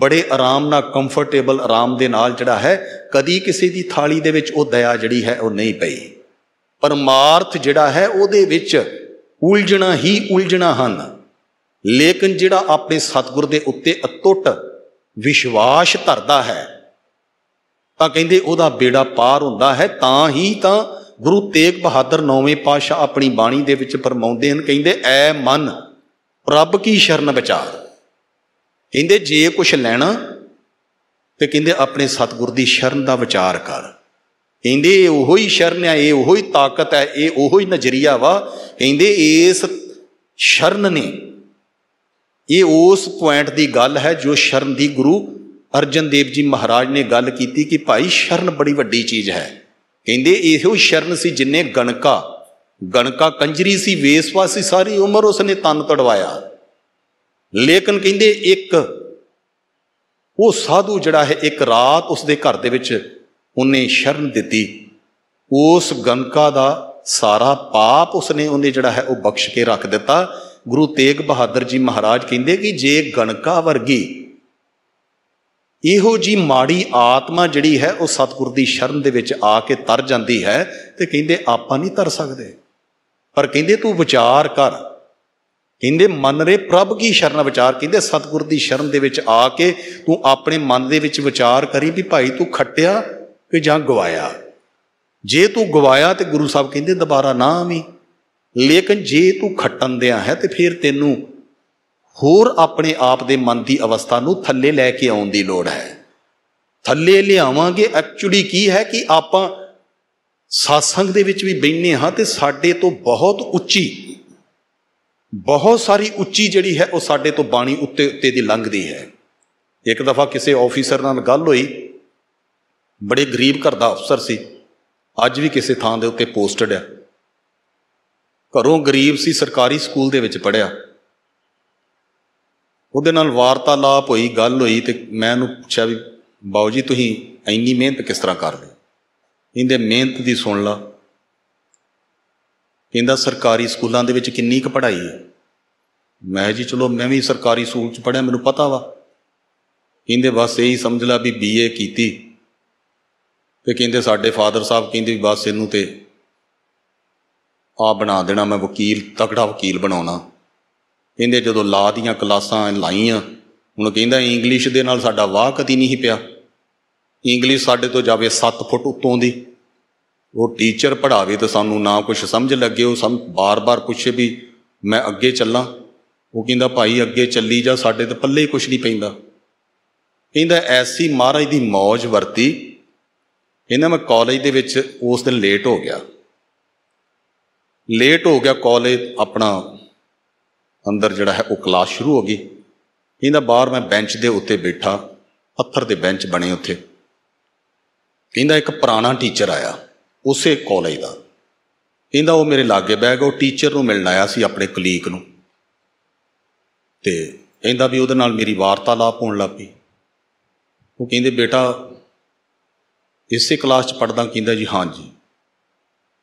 ਬੜੇ ਆਰਾਮ ਨਾਲ ਕੰਫਰਟੇਬਲ ਆਰਾਮ ਦੇ ਨਾਲ ਜਿਹੜਾ ਹੈ ਕਦੀ ਕਿਸੇ ਦੀ ਥਾਲੀ ਦੇ ਵਿੱਚ ਉਹ ਦਇਆ ਜਿਹੜੀ ਹੈ ਉਹ ਨਹੀਂ ਪਈ ਪਰਮਾਰਥ ਜਿਹੜਾ ਹੈ ਉਹਦੇ ਵਿੱਚ ਉਲਝਣਾ ਹੀ ਉਲਝਣਾ ਹਨ ਲੇਕਿਨ ਜਿਹੜਾ ਆਪਣੇ ਸਤਿਗੁਰ ਦੇ ਉੱਤੇ ਅਟੁੱਟ ਵਿਸ਼ਵਾਸ ਧਰਦਾ ਹੈ ਤਾਂ ਕਹਿੰਦੇ ਉਹਦਾ ਬੇੜਾ ਪਾਰ ਹੁੰਦਾ ਹੈ ਤਾਂ ਹੀ ਤਾਂ ਗੁਰੂ ਤੇਗ ਬਹਾਦਰ ਨੌਵੇਂ ਪਾਸ਼ਾ ਆਪਣੀ ਬਾਣੀ ਦੇ ਵਿੱਚ ਫਰਮਾਉਂਦੇ ਹਨ ਕਹਿੰਦੇ ਐ ਮਨ ਰੱਬ ਕੀ ਸ਼ਰਨ ਵਿਚਾਰ ਕਹਿੰਦੇ ਜੇ ਕੁਝ ਲੈਣਾ ਤੇ ਕਹਿੰਦੇ ਆਪਣੇ ਸਤਿਗੁਰ ਦੀ ਸ਼ਰਨ ਦਾ ਵਿਚਾਰ ਕਰ ਕਹਿੰਦੇ ਉਹੋ ਹੀ ਸ਼ਰਨ ਆ ਇਹ ਉਹੋ ਹੀ ਤਾਕਤ ਹੈ ਇਹ ਉਹੋ ਹੀ ਨਜ਼ਰੀਆ ਵਾ ਕਹਿੰਦੇ ਇਸ ਸ਼ਰਨ ਨੇ ਇਹ ਉਸ ਪੁਆਇੰਟ ਦੀ ਗੱਲ ਹੈ ਜੋ ਸ਼ਰਨ ਦੀ ਗੁਰੂ ਅਰਜਨ ਦੇਵ ਜੀ ਮਹਾਰਾਜ ਨੇ ਗੱਲ ਕੀਤੀ ਕਿ ਭਾਈ ਸ਼ਰਨ ਬੜੀ ਵੱਡੀ ਚੀਜ਼ ਹੈ ਕਹਿੰਦੇ ਇਹੋ ਸ਼ਰਨ ਸੀ ਜਿੰਨੇ ਗਣਕਾ ਗਣਕਾ ਕੰਜਰੀ ਸੀ ਵੇਸਵਾਸੀ ਸਾਰੀ ਉਮਰ ਉਸਨੇ ਤਨ ਤੜਵਾਇਆ ਲੇਕਿਨ ਕਹਿੰਦੇ ਇੱਕ ਉਹ ਸਾਧੂ ਜਿਹੜਾ ਹੈ ਇੱਕ ਰਾਤ ਉਸਦੇ ਘਰ ਦੇ ਵਿੱਚ ਉਹਨੇ ਸ਼ਰਨ ਦਿੱਤੀ ਉਸ ਗੰਕਾ ਦਾ ਸਾਰਾ ਪਾਪ ਉਸਨੇ ਉਹਨੇ ਜਿਹੜਾ ਹੈ ਉਹ ਬਖਸ਼ ਕੇ ਰੱਖ ਦਿੱਤਾ ਗੁਰੂ ਤੇਗ ਬਹਾਦਰ ਜੀ ਮਹਾਰਾਜ ਕਹਿੰਦੇ ਕਿ ਜੇ ਗਣਕਾ ਵਰਗੀ ਇਹੋ ਜੀ ਮਾੜੀ ਆਤਮਾ ਜਿਹੜੀ ਹੈ ਉਹ ਸਤਿਗੁਰ ਦੀ ਸ਼ਰਨ ਦੇ ਵਿੱਚ ਆ ਕੇ ਤਰ ਜਾਂਦੀ ਹੈ ਤੇ ਕਹਿੰਦੇ ਆਪਾਂ ਨਹੀਂ ਤਰ ਸਕਦੇ ਪਰ ਕਹਿੰਦੇ ਤੂੰ ਵਿਚਾਰ ਕਰ ਕਹਿੰਦੇ ਮਨ ਰੇ ਪ੍ਰਭ ਕੀ ਸ਼ਰਨ ਵਿਚਾਰ ਕਹਿੰਦੇ ਸਤਿਗੁਰ ਦੀ ਸ਼ਰਨ ਦੇ ਵਿੱਚ ਆ ਕੇ ਤੂੰ ਆਪਣੇ ਮਨ ਦੇ ਵਿੱਚ ਵਿਚਾਰ ਕਰੀ ਵੀ ਭਾਈ ਤੂੰ ਖੱਟਿਆ ਕਿ ਜਾਂ ਗਵਾਇਆ ਜੇ ਤੂੰ ਗਵਾਇਆ ਤੇ ਗੁਰੂ ਸਾਹਿਬ ਕਹਿੰਦੇ ਦੁਬਾਰਾ ਨਾ ਆਵੀਂ ਲੇਕਿਨ ਜੇ ਤੂੰ ਖੱਟਣ ਦਿਆਂ ਹੈ ਤੇ ਫਿਰ ਤੈਨੂੰ ਹੋਰ ਆਪਣੇ ਆਪ ਦੇ ਮਨ ਦੀ ਅਵਸਥਾ ਨੂੰ ਥੱਲੇ ਲੈ ਕੇ ਆਉਣ ਦੀ ਲੋੜ ਹੈ ਥੱਲੇ ਲਿਆਵਾਂਗੇ ਐਕਚੁਅਲੀ ਕੀ ਹੈ ਕਿ ਆਪਾਂ ਸਾਸੰਗ ਦੇ ਵਿੱਚ ਵੀ ਬੈੰਨੇ ਹਾਂ ਤੇ ਸਾਡੇ ਤੋਂ ਬਹੁਤ ਉੱਚੀ ਬਹੁਤ ਸਾਰੀ ਉੱਚੀ ਜਿਹੜੀ ਹੈ ਉਹ ਸਾਡੇ ਤੋਂ ਬਾਣੀ ਉੱਤੇ ਉੱਤੇ ਦੀ ਲੰਘਦੀ ਹੈ ਇੱਕ ਦਫਾ ਕਿਸੇ ਆਫੀਸਰ ਨਾਲ ਗੱਲ ਹੋਈ ਬੜੇ ਗਰੀਬ ਘਰ ਦਾ ਅਫਸਰ ਸੀ ਅੱਜ ਵੀ ਕਿਸੇ ਥਾਂ ਦੇ ਉੱਤੇ ਪੋਸਟਡ ਆ ਘਰੋਂ ਗਰੀਬ ਸੀ ਸਰਕਾਰੀ ਸਕੂਲ ਦੇ ਵਿੱਚ ਪੜਿਆ ਉਹਦੇ ਨਾਲ ਵਾਰਤਾਲਾਪ ਹੋਈ ਗੱਲ ਹੋਈ ਤੇ ਮੈਂ ਉਹਨੂੰ ਪੁੱਛਿਆ ਵੀ ਬਾਉ ਜੀ ਤੁਸੀਂ ਇੰਨੀ ਮਿਹਨਤ ਕਿਸ ਤਰ੍ਹਾਂ ਕਰਦੇ ਇਹਦੇ ਮਿਹਨਤ ਦੀ ਸੁਣ ਲਾ ਕਹਿੰਦਾ ਸਰਕਾਰੀ ਸਕੂਲਾਂ ਦੇ ਵਿੱਚ ਕਿੰਨੀ ਕੁ ਪੜ੍ਹਾਈ ਹੈ ਮੈਂ ਜੀ ਚਲੋ ਮੈਂ ਵੀ ਸਰਕਾਰੀ ਸਕੂਲ 'ਚ ਪੜ੍ਹਿਆ ਮੈਨੂੰ ਪਤਾ ਵਾ ਇਹਦੇ ਬਸ ਇਹੀ ਸਮਝ ਲਾ ਵੀ ਬੀਏ ਕੀਤੀ ਤੇ ਕਹਿੰਦੇ ਸਾਡੇ ਫਾਦਰ ਸਾਹਿਬ ਕਹਿੰਦੇ ਬਸ ਇਹਨੂੰ ਤੇ ਆ ਬਣਾ ਦੇਣਾ ਮੈਂ ਵਕੀਲ ਤਕੜਾ ਵਕੀਲ ਬਣਾਉਣਾ ਕਹਿੰਦੇ ਜਦੋਂ ਲਾ ਦੀਆਂ ਕਲਾਸਾਂ ਲਾਈਆਂ ਹੁਣ ਕਹਿੰਦਾ ਇੰਗਲਿਸ਼ ਦੇ ਨਾਲ ਸਾਡਾ ਵਾਹ ਕਦੀ ਨਹੀਂ ਪਿਆ ਇੰਗਲਿਸ਼ ਸਾਡੇ ਤੋਂ ਜਾਵੇ 7 ਫੁੱਟ ਉੱਤੋਂ ਦੀ ਉਹ ਟੀਚਰ ਪੜਾਵੇ ਤਾਂ ਸਾਨੂੰ ਨਾ ਕੁਝ ਸਮਝ ਲੱਗੇ ਉਹ ਸਮ ਬਾਰ-ਬਾਰ ਪੁੱਛੇ ਵੀ ਮੈਂ ਅੱਗੇ ਚੱਲਾਂ ਉਹ ਕਹਿੰਦਾ ਭਾਈ ਅੱਗੇ ਚੱਲੀ ਜਾ ਸਾਡੇ ਤੇ ਪੱਲੇ ਕੁਝ ਨਹੀਂ ਪੈਂਦਾ ਕਹਿੰਦਾ ਐਸੀ ਮਹਾਰਾਜ ਦੀ ਮੌਜ ਵਰਤੀ ਇਹਨਾਂ ਮੈਂ ਕਾਲਜ ਦੇ ਵਿੱਚ ਉਸ ਦਿਨ ਲੇਟ ਹੋ ਗਿਆ ਲੇਟ ਹੋ ਗਿਆ ਕਾਲਜ ਆਪਣਾ ਅੰਦਰ ਜਿਹੜਾ ਹੈ ਉਹ ਕਲਾਸ ਸ਼ੁਰੂ ਹੋ ਗਈ ਇਹਦਾ ਬਾਹਰ ਮੈਂ ਬੈਂਚ ਦੇ ਉੱਤੇ ਬੈਠਾ ਪੱਥਰ ਦੇ ਬੈਂਚ ਬਣੇ ਉੱਥੇ ਕਹਿੰਦਾ ਇੱਕ ਪੁਰਾਣਾ ਟੀਚਰ ਆਇਆ ਉਸੇ ਕਾਲਜ ਦਾ ਕਹਿੰਦਾ ਉਹ ਮੇਰੇ ਲਾਗੇ ਬਹਿ ਗਿਆ ਉਹ ਟੀਚਰ ਨੂੰ ਮਿਲਣ ਆਇਆ ਸੀ ਆਪਣੇ ਕਲੀਕ ਨੂੰ ਤੇ ਕਹਿੰਦਾ ਵੀ ਉਹਦੇ ਨਾਲ ਮੇਰੀ ਵਾਰਤਾਲਾਪ ਹੋਣ ਲੱਗ ਪਈ ਉਹ ਕਹਿੰਦੇ ਬੇਟਾ ਇਸੇ ਕਲਾਸ 'ਚ ਪੜਦਾ ਕਹਿੰਦਾ ਜੀ ਹਾਂ ਜੀ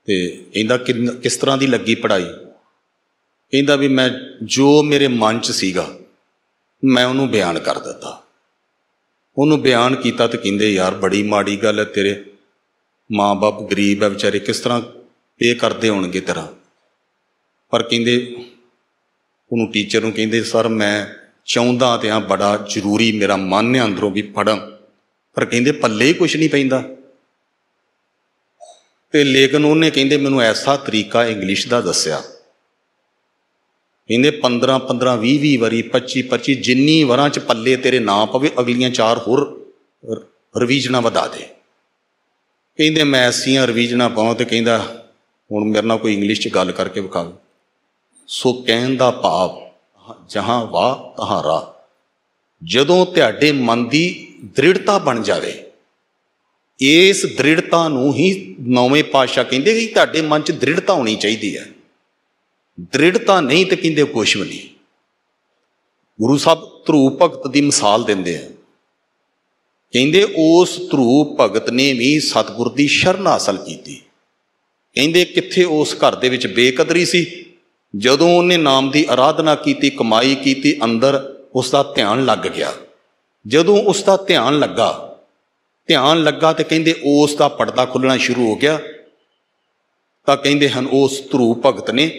ਤੇ ਇਹਦਾ ਕਿਸ ਤਰ੍ਹਾਂ ਦੀ ਲੱਗੀ ਪੜਾਈ ਕਹਿੰਦਾ ਵੀ ਮੈਂ ਜੋ ਮੇਰੇ ਮਨ 'ਚ ਸੀਗਾ ਮੈਂ ਉਹਨੂੰ ਬਿਆਨ ਕਰ ਦਿੱਤਾ ਉਹਨੂੰ ਬਿਆਨ ਕੀਤਾ ਤੇ ਕਹਿੰਦੇ ਯਾਰ ਬੜੀ ਮਾੜੀ ਗੱਲ ਹੈ ਤੇਰੇ ਮਾਂ-ਬਾਪ ਗਰੀਬ ਹੈ ਵਿਚਾਰੇ ਕਿਸ ਤਰ੍ਹਾਂ ਪੇ ਕਰਦੇ ਹੋਣਗੇ ਤੇਰਾ ਪਰ ਕਹਿੰਦੇ ਉਹਨੂੰ ਟੀਚਰ ਨੂੰ ਕਹਿੰਦੇ ਸਰ ਮੈਂ ਚਾਹੁੰਦਾ ਤੇ ਆ ਬੜਾ ਜ਼ਰੂਰੀ ਮੇਰਾ ਮਨ ਹੈ ਅੰਦਰੋਂ ਵੀ ਪੜਾਂ ਪਰ ਕਹਿੰਦੇ ਪੱਲੇ ਕੁਝ ਨਹੀਂ ਪੈਂਦਾ ਤੇ ਲੇਕਿਨ ਉਹਨੇ ਕਹਿੰਦੇ ਮੈਨੂੰ ਐਸਾ ਤਰੀਕਾ ਇੰਗਲਿਸ਼ ਦਾ ਦੱਸਿਆ ਇਹਨੇ 15 15 20 20 ਵਾਰੀ 25 25 ਜਿੰਨੀ ਵਾਰਾਂ ਚ ਪੱਲੇ ਤੇਰੇ ਨਾਂ ਪਵੇ ਅਗਲੀਆਂ ਚਾਰ ਹੋਰ ਰਿਵੀਜਨਾ ਵਧਾ ਦੇ ਕਹਿੰਦੇ ਮੈਂ ਐਸੀਆਂ ਰਿਵੀਜਨਾ ਪਾਉਂ ਤੇ ਕਹਿੰਦਾ ਹੁਣ ਮੇਰੇ ਨਾਲ ਕੋਈ ਇੰਗਲਿਸ਼ ਚ ਗੱਲ ਕਰਕੇ ਵਿਖਾਓ ਸੋ ਕਹਿਣ ਦਾ ਭਾਵ ਜਹਾਂ ਵਾ ਤਹਾਰਾ ਜਦੋਂ ਤੁਹਾਡੇ ਮਨ ਦੀ ਦ੍ਰਿੜਤਾ ਬਣ ਜਾਵੇ ਇਸ ਦ੍ਰਿੜਤਾ ਨੂੰ ਹੀ ਨੌਵੇਂ ਪਾਤਸ਼ਾਹ ਕਹਿੰਦੇ ਕਿ ਤੁਹਾਡੇ ਮਨ 'ਚ ਦ੍ਰਿੜਤਾ ਹੋਣੀ ਚਾਹੀਦੀ ਹੈ ਦ੍ਰਿੜਤਾ ਨਹੀਂ ਤੇ ਕਹਿੰਦੇ ਕੁਛ ਵੀ ਨਹੀਂ ਗੁਰੂ ਸਾਹਿਬ ਧਰੂ ਭਗਤ ਦੀ ਮਿਸਾਲ ਦਿੰਦੇ ਆ ਕਹਿੰਦੇ ਉਸ ਧਰੂ ਭਗਤ ਨੇ ਵੀ ਸਤਿਗੁਰ ਦੀ ਸ਼ਰਨ ਹਾਸਲ ਕੀਤੀ ਕਹਿੰਦੇ ਕਿੱਥੇ ਉਸ ਘਰ ਦੇ ਵਿੱਚ ਬੇਕਦਰੀ ਸੀ ਜਦੋਂ ਉਹਨੇ ਨਾਮ ਦੀ ਆਰਾਧਨਾ ਕੀਤੀ ਕਮਾਈ ਕੀਤੀ ਅੰਦਰ ਉਸ ਦਾ ਧਿਆਨ ਲੱਗ ਗਿਆ ਜਦੋਂ ਉਸ ਦਾ ਧਿਆਨ ਲੱਗਾ ਧਿਆਨ ਲੱਗਾ ਤੇ ਕਹਿੰਦੇ ਉਸ ਦਾ ਪਰਦਾ ਖੁੱਲਣਾ ਸ਼ੁਰੂ ਹੋ ਗਿਆ ਤਾਂ ਕਹਿੰਦੇ ਹਨ ਉਸ ਧਰੂ ਭਗਤ ਨੇ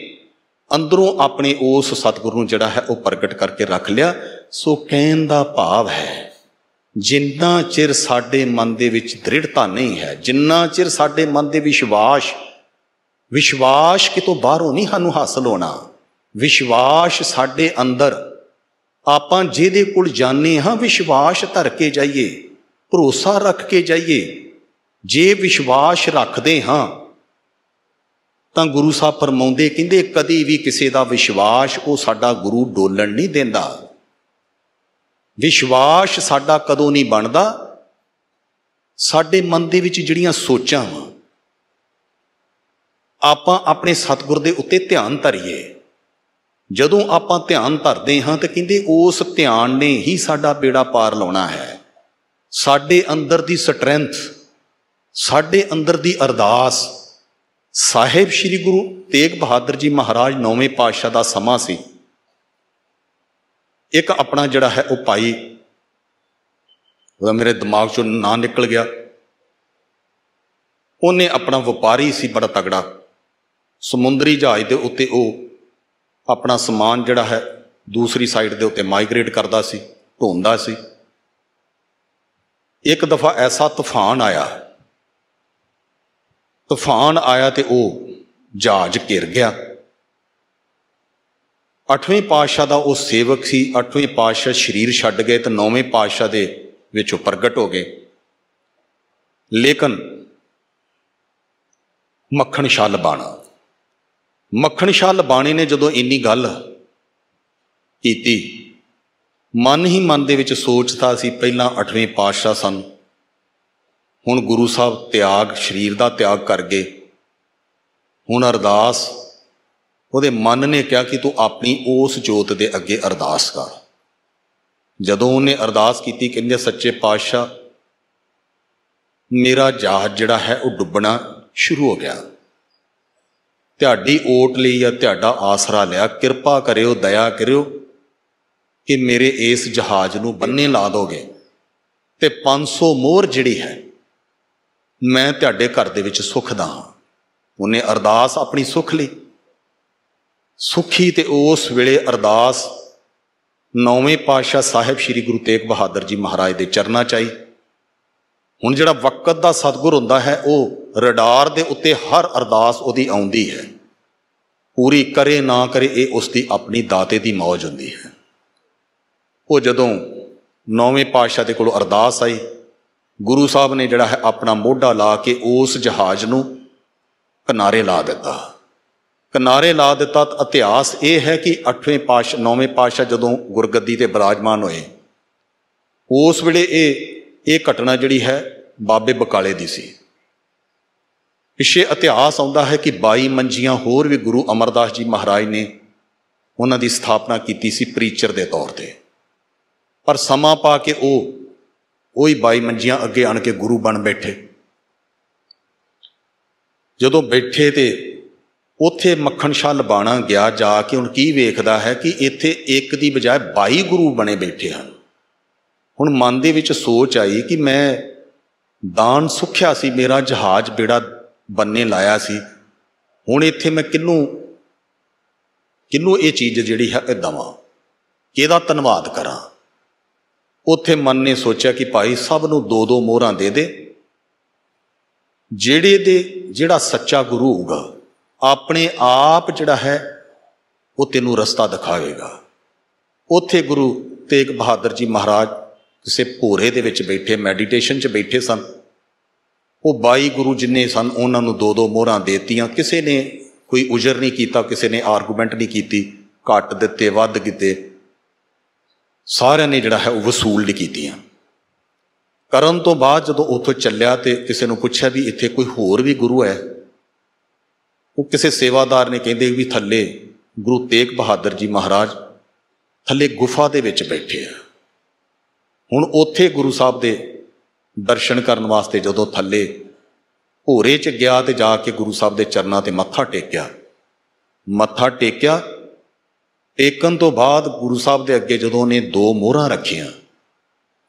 ਅੰਦਰੋਂ ਆਪਣੇ ਉਸ ਸਤਿਗੁਰੂ ਨੂੰ ਜਿਹੜਾ ਹੈ ਉਹ ਪ੍ਰਗਟ ਕਰਕੇ ਰੱਖ ਲਿਆ ਸੋ ਕਹਿਣ ਦਾ ਭਾਵ ਹੈ ਜਿੰਨਾ ਚਿਰ ਸਾਡੇ ਮਨ ਦੇ ਵਿੱਚ ਦ੍ਰਿੜਤਾ ਨਹੀਂ ਹੈ ਜਿੰਨਾ ਚਿਰ ਸਾਡੇ ਮਨ ਦੇ ਵਿਸ਼ਵਾਸ ਵਿਸ਼ਵਾਸ ਕਿਤੋਂ ਬਾਹਰੋਂ ਨਹੀਂ ਸਾਨੂੰ ਹਾਸਲ ਹੋਣਾ ਵਿਸ਼ਵਾਸ ਸਾਡੇ ਅੰਦਰ ਆਪਾਂ ਜਿਹਦੇ ਕੋਲ ਜਾਣੇ ਹਾਂ ਵਿਸ਼ਵਾਸ ਧਰ ਕੇ ਜਾਈਏ ਭਰੋਸਾ ਰੱਖ ਕੇ ਜਾਈਏ ਜੇ ਵਿਸ਼ਵਾਸ ਰੱਖਦੇ ਹਾਂ ਤਾਂ ਗੁਰੂ ਸਾਹਿਬ ਫਰਮਾਉਂਦੇ ਕਹਿੰਦੇ ਕਦੀ ਵੀ ਕਿਸੇ ਦਾ ਵਿਸ਼ਵਾਸ ਉਹ ਸਾਡਾ ਗੁਰੂ ਡੋਲਣ ਨਹੀਂ ਦਿੰਦਾ ਵਿਸ਼ਵਾਸ ਸਾਡਾ ਕਦੋਂ ਨਹੀਂ ਬਣਦਾ ਸਾਡੇ ਮਨ ਦੇ ਵਿੱਚ ਜਿਹੜੀਆਂ ਸੋਚਾਂ ਵਾ ਆਪਾਂ ਆਪਣੇ ਸਤਿਗੁਰ ਦੇ ਉੱਤੇ ਧਿਆਨ ਧਰੀਏ ਜਦੋਂ ਆਪਾਂ ਧਿਆਨ ਧਰਦੇ ਹਾਂ ਤਾਂ ਕਹਿੰਦੇ ਉਸ ਧਿਆਨ ਨੇ ਹੀ ਸਾਡਾ ਬੇੜਾ ਪਾਰ ਲਾਉਣਾ ਹੈ ਸਾਡੇ ਅੰਦਰ ਦੀ ਸਟਰੈਂਥ ਸਾਡੇ ਅੰਦਰ ਦੀ ਅਰਦਾਸ ਸਾਹਿਬ ਸ੍ਰੀ ਗੁਰੂ ਤੇਗ ਬਹਾਦਰ ਜੀ ਮਹਾਰਾਜ ਨੌਵੇਂ ਪਾਤਸ਼ਾਹ ਦਾ ਸਮਾਂ ਸੀ ਇੱਕ ਆਪਣਾ ਜਿਹੜਾ ਹੈ ਉਹ ਉਹਦਾ ਮੇਰੇ ਦਿਮਾਗ ਚੋਂ ਨਾ ਨਿਕਲ ਗਿਆ ਉਹਨੇ ਆਪਣਾ ਵਪਾਰੀ ਸੀ ਬੜਾ ਤਗੜਾ ਸਮੁੰਦਰੀ ਜਹਾਜ਼ ਦੇ ਉੱਤੇ ਉਹ ਆਪਣਾ ਸਮਾਨ ਜਿਹੜਾ ਹੈ ਦੂਸਰੀ ਸਾਈਡ ਦੇ ਉੱਤੇ ਮਾਈਗ੍ਰੇਟ ਕਰਦਾ ਸੀ ਢੋਂਦਾ ਸੀ ਇੱਕ ਦਫਾ ਐਸਾ ਤੂਫਾਨ ਆਇਆ ਤੂਫਾਨ ਆਇਆ ਤੇ ਉਹ ਜਹਾਜ਼ ਘਿਰ ਗਿਆ ਅੱਠਵੇਂ ਪਾਤਸ਼ਾਹ ਦਾ ਉਹ ਸੇਵਕ ਸੀ ਅੱਠਵੇਂ ਪਾਤਸ਼ਾਹ ਸ਼ਰੀਰ ਛੱਡ ਗਏ ਤੇ ਨੌਵੇਂ ਪਾਤਸ਼ਾਹ ਦੇ ਵਿੱਚੋਂ ਪ੍ਰਗਟ ਹੋ ਗਏ ਲੇਕਿਨ ਮੱਖਣ ਛਲ ਬਾਣਾ ਮੱਖਣ ਛਲ ਬਾਣੇ ਨੇ ਜਦੋਂ ਇੰਨੀ ਗੱਲ ਕੀਤੀ ਮਨ ਹੀ ਮਨ ਦੇ ਵਿੱਚ ਸੋਚਦਾ ਸੀ ਪਹਿਲਾਂ ਅਠਵੇਂ ਪਾਤਸ਼ਾਹ ਸਨ ਹੁਣ ਗੁਰੂ ਸਾਹਿਬ ਤਿਆਗ ਸਰੀਰ ਦਾ ਤਿਆਗ ਕਰ ਗਏ ਹੁਣ ਅਰਦਾਸ ਉਹਦੇ ਮਨ ਨੇ ਕਿਹਾ ਕਿ ਤੂੰ ਆਪਣੀ ਉਸ ਜੋਤ ਦੇ ਅੱਗੇ ਅਰਦਾਸ ਕਰ ਜਦੋਂ ਉਹਨੇ ਅਰਦਾਸ ਕੀਤੀ ਕਹਿੰਦੇ ਸੱਚੇ ਪਾਤਸ਼ਾਹ ਮੇਰਾ ਜਹਾਜ਼ ਜਿਹੜਾ ਹੈ ਉਹ ਡੁੱਬਣਾ ਸ਼ੁਰੂ ਹੋ ਗਿਆ ਤੁਹਾਡੀ ਓਟ ਲਈ ਜਾਂ ਤੁਹਾਡਾ ਆਸਰਾ ਲਿਆ ਕਿਰਪਾ ਕਰਿਓ ਦਇਆ ਕਰਿਓ ਕਿ ਮੇਰੇ ਇਸ ਜਹਾਜ਼ ਨੂੰ ਬੰਨੇ ਲਾ ਦੋਗੇ ਤੇ 500 ਮੋਹਰ ਜਿਹੜੀ ਹੈ ਮੈਂ ਤੁਹਾਡੇ ਘਰ ਦੇ ਵਿੱਚ ਸੁਖ ਦਾ ਹਾਂ ਉਹਨੇ ਅਰਦਾਸ ਆਪਣੀ ਸੁਖ ਲਈ ਸੁਖੀ ਤੇ ਉਸ ਵੇਲੇ ਅਰਦਾਸ ਨੌਵੇਂ ਪਾਤਸ਼ਾਹ ਸਾਹਿਬ ਸ੍ਰੀ ਗੁਰੂ ਤੇਗ ਬਹਾਦਰ ਜੀ ਮਹਾਰਾਜ ਦੇ ਚਰਨਾਂ ਚ ਆਈ ਹੁਣ ਜਿਹੜਾ ਵਕਤ ਦਾ ਸਤਗੁਰ ਹੁੰਦਾ ਹੈ ਉਹ ਰਡਾਰ ਦੇ ਉੱਤੇ ਹਰ ਅਰਦਾਸ ਉਹਦੀ ਆਉਂਦੀ ਹੈ ਪੂਰੀ ਕਰੇ ਨਾ ਕਰੇ ਇਹ ਉਸ ਦੀ ਆਪਣੀ ਦਾਤੇ ਦੀ ਮੌਜ ਹੁੰਦੀ ਹੈ ਉਹ ਜਦੋਂ ਨੌਵੇਂ ਪਾਤਸ਼ਾਹ ਦੇ ਕੋਲ ਅਰਦਾਸ ਆਈ ਗੁਰੂ ਸਾਹਿਬ ਨੇ ਜਿਹੜਾ ਹੈ ਆਪਣਾ ਮੋਢਾ ਲਾ ਕੇ ਉਸ ਜਹਾਜ਼ ਨੂੰ ਕਿਨਾਰੇ ਲਾ ਦਿੱਤਾ ਕਿਨਾਰੇ ਲਾ ਦਿੱਤਾ ਤਾਂ ਇਤਿਹਾਸ ਇਹ ਹੈ ਕਿ 8ਵੇਂ ਪਾਤਸ਼ਾਹ ਨੌਵੇਂ ਪਾਤਸ਼ਾਹ ਜਦੋਂ ਗੁਰਗੱਦੀ ਤੇ ਬਿਰਾਜਮਾਨ ਹੋਏ ਉਸ ਵੇਲੇ ਇਹ ਇਹ ਘਟਨਾ ਜਿਹੜੀ ਹੈ ਬਾਬੇ ਬਕਾਲੇ ਦੀ ਸੀ ਪਿਛੇ ਇਤਿਹਾਸ ਆਉਂਦਾ ਹੈ ਕਿ 22 ਮੰਜੀਆਂ ਹੋਰ ਵੀ ਗੁਰੂ ਅਮਰਦਾਸ ਜੀ ਮਹਾਰਾਜ ਨੇ ਉਹਨਾਂ ਦੀ ਸਥਾਪਨਾ ਕੀਤੀ ਸੀ ਪ੍ਰੀਚਰ ਦੇ ਤੌਰ ਤੇ ਪਰ ਸਮਾਂ ਪਾ ਕੇ ਉਹ ਉਹੀ ਬਾਈ ਮੰਜੀਆਂ ਅੱਗੇ ਆਣ ਕੇ ਗੁਰੂ ਬਣ ਬੈਠੇ ਜਦੋਂ ਬੈਠੇ ਤੇ ਉਥੇ ਮੱਖਣ ਸ਼ਾਹ ਲਬਾਣਾ ਗਿਆ ਜਾ ਕੇ ਹੁਣ ਕੀ ਵੇਖਦਾ ਹੈ ਕਿ ਇੱਥੇ ਇੱਕ ਦੀ ਬਜਾਏ 22 ਗੁਰੂ ਬਣੇ ਬੈਠੇ ਹਨ ਹੁਣ ਮਨ ਦੇ ਵਿੱਚ ਸੋਚ ਆਈ ਕਿ ਮੈਂ ਦਾਨ ਸੁਖਿਆ ਸੀ ਮੇਰਾ ਜਹਾਜ਼ ਬੇੜਾ ਬੰਨੇ ਲਾਇਆ ਸੀ ਹੁਣ ਇੱਥੇ ਮੈਂ ਕਿੰਨੂੰ ਕਿੰਨੂੰ ਇਹ ਚੀਜ਼ ਜਿਹੜੀ ਹੈ ਇਹ ਦਵਾਂ ਕਿਹਦਾ ਧੰਨਵਾਦ ਕਰਾਂ ਉੱਥੇ ਮਨ ਨੇ ਸੋਚਿਆ ਕਿ ਭਾਈ ਸਭ ਨੂੰ ਦੋ ਦੋ ਮੋਹਰਾਂ ਦੇ ਦੇ ਜਿਹੜੇ ਦੇ ਜਿਹੜਾ ਸੱਚਾ ਗੁਰੂ ਹੋਊਗਾ ਆਪਣੇ ਆਪ ਜਿਹੜਾ ਹੈ ਉਹ ਤੈਨੂੰ ਰਸਤਾ ਦਿਖਾਵੇਗਾ ਉੱਥੇ ਗੁਰੂ ਤੇਗ ਬਹਾਦਰ ਜੀ ਮਹਾਰਾਜ ਕਿਸੇ ਭੋਰੇ ਦੇ ਵਿੱਚ ਬੈਠੇ ਮੈਡੀਟੇਸ਼ਨ 'ਚ ਬੈਠੇ ਸਨ ਉਹ 22 ਗੁਰੂ ਜਿੰਨੇ ਸਨ ਉਹਨਾਂ ਨੂੰ ਦੋ ਦੋ ਮੋਹਰਾਂ ਦੇਤੀਆਂ ਕਿਸੇ ਨੇ ਕੋਈ ਉਜਰ ਨਹੀਂ ਕੀਤਾ ਕਿਸੇ ਨੇ ਆਰਗੂਮੈਂਟ ਨਹੀਂ ਕੀਤੀ ਘੱਟ ਦਿੱਤੇ ਵੱਧ ਕੀਤੇ ਸਾਰਿਆਂ ਨੇ ਜਿਹੜਾ ਹੈ ਉਹ ਵਸੂਲ ਨਹੀਂ ਕੀਤੀਆਂ ਕਰਨ ਤੋਂ ਬਾਅਦ ਜਦੋਂ ਉੱਥੋਂ ਚੱਲਿਆ ਤੇ ਕਿਸੇ ਨੂੰ ਪੁੱਛਿਆ ਵੀ ਇੱਥੇ ਕੋਈ ਹੋਰ ਵੀ ਗੁਰੂ ਹੈ ਉਹ ਕਿਸੇ ਸੇਵਾਦਾਰ ਨੇ ਕਹਿੰਦੇ ਵੀ ਥੱਲੇ ਗੁਰੂ ਤੇਗ ਬਹਾਦਰ ਜੀ ਮਹਾਰਾਜ ਥੱਲੇ ਗੁਫਾ ਦੇ ਵਿੱਚ ਬੈਠੇ ਆ ਹੁਣ ਉੱਥੇ ਗੁਰੂ ਸਾਹਿਬ ਦੇ ਦਰਸ਼ਨ ਕਰਨ ਵਾਸਤੇ ਜਦੋਂ ਥੱਲੇ ਹੋਰੇ 'ਚ ਗਿਆ ਤੇ ਜਾ ਕੇ ਗੁਰੂ ਸਾਹਿਬ ਦੇ ਚਰਨਾਂ ਤੇ ਮੱਥਾ ਟੇਕਿਆ ਮੱਥਾ ਟੇਕਿਆ ਟੇਕਣ ਤੋਂ ਬਾਅਦ ਗੁਰੂ ਸਾਹਿਬ ਦੇ ਅੱਗੇ ਜਦੋਂ ਨੇ ਦੋ ਮੋਹਰਾਂ ਰੱਖੀਆਂ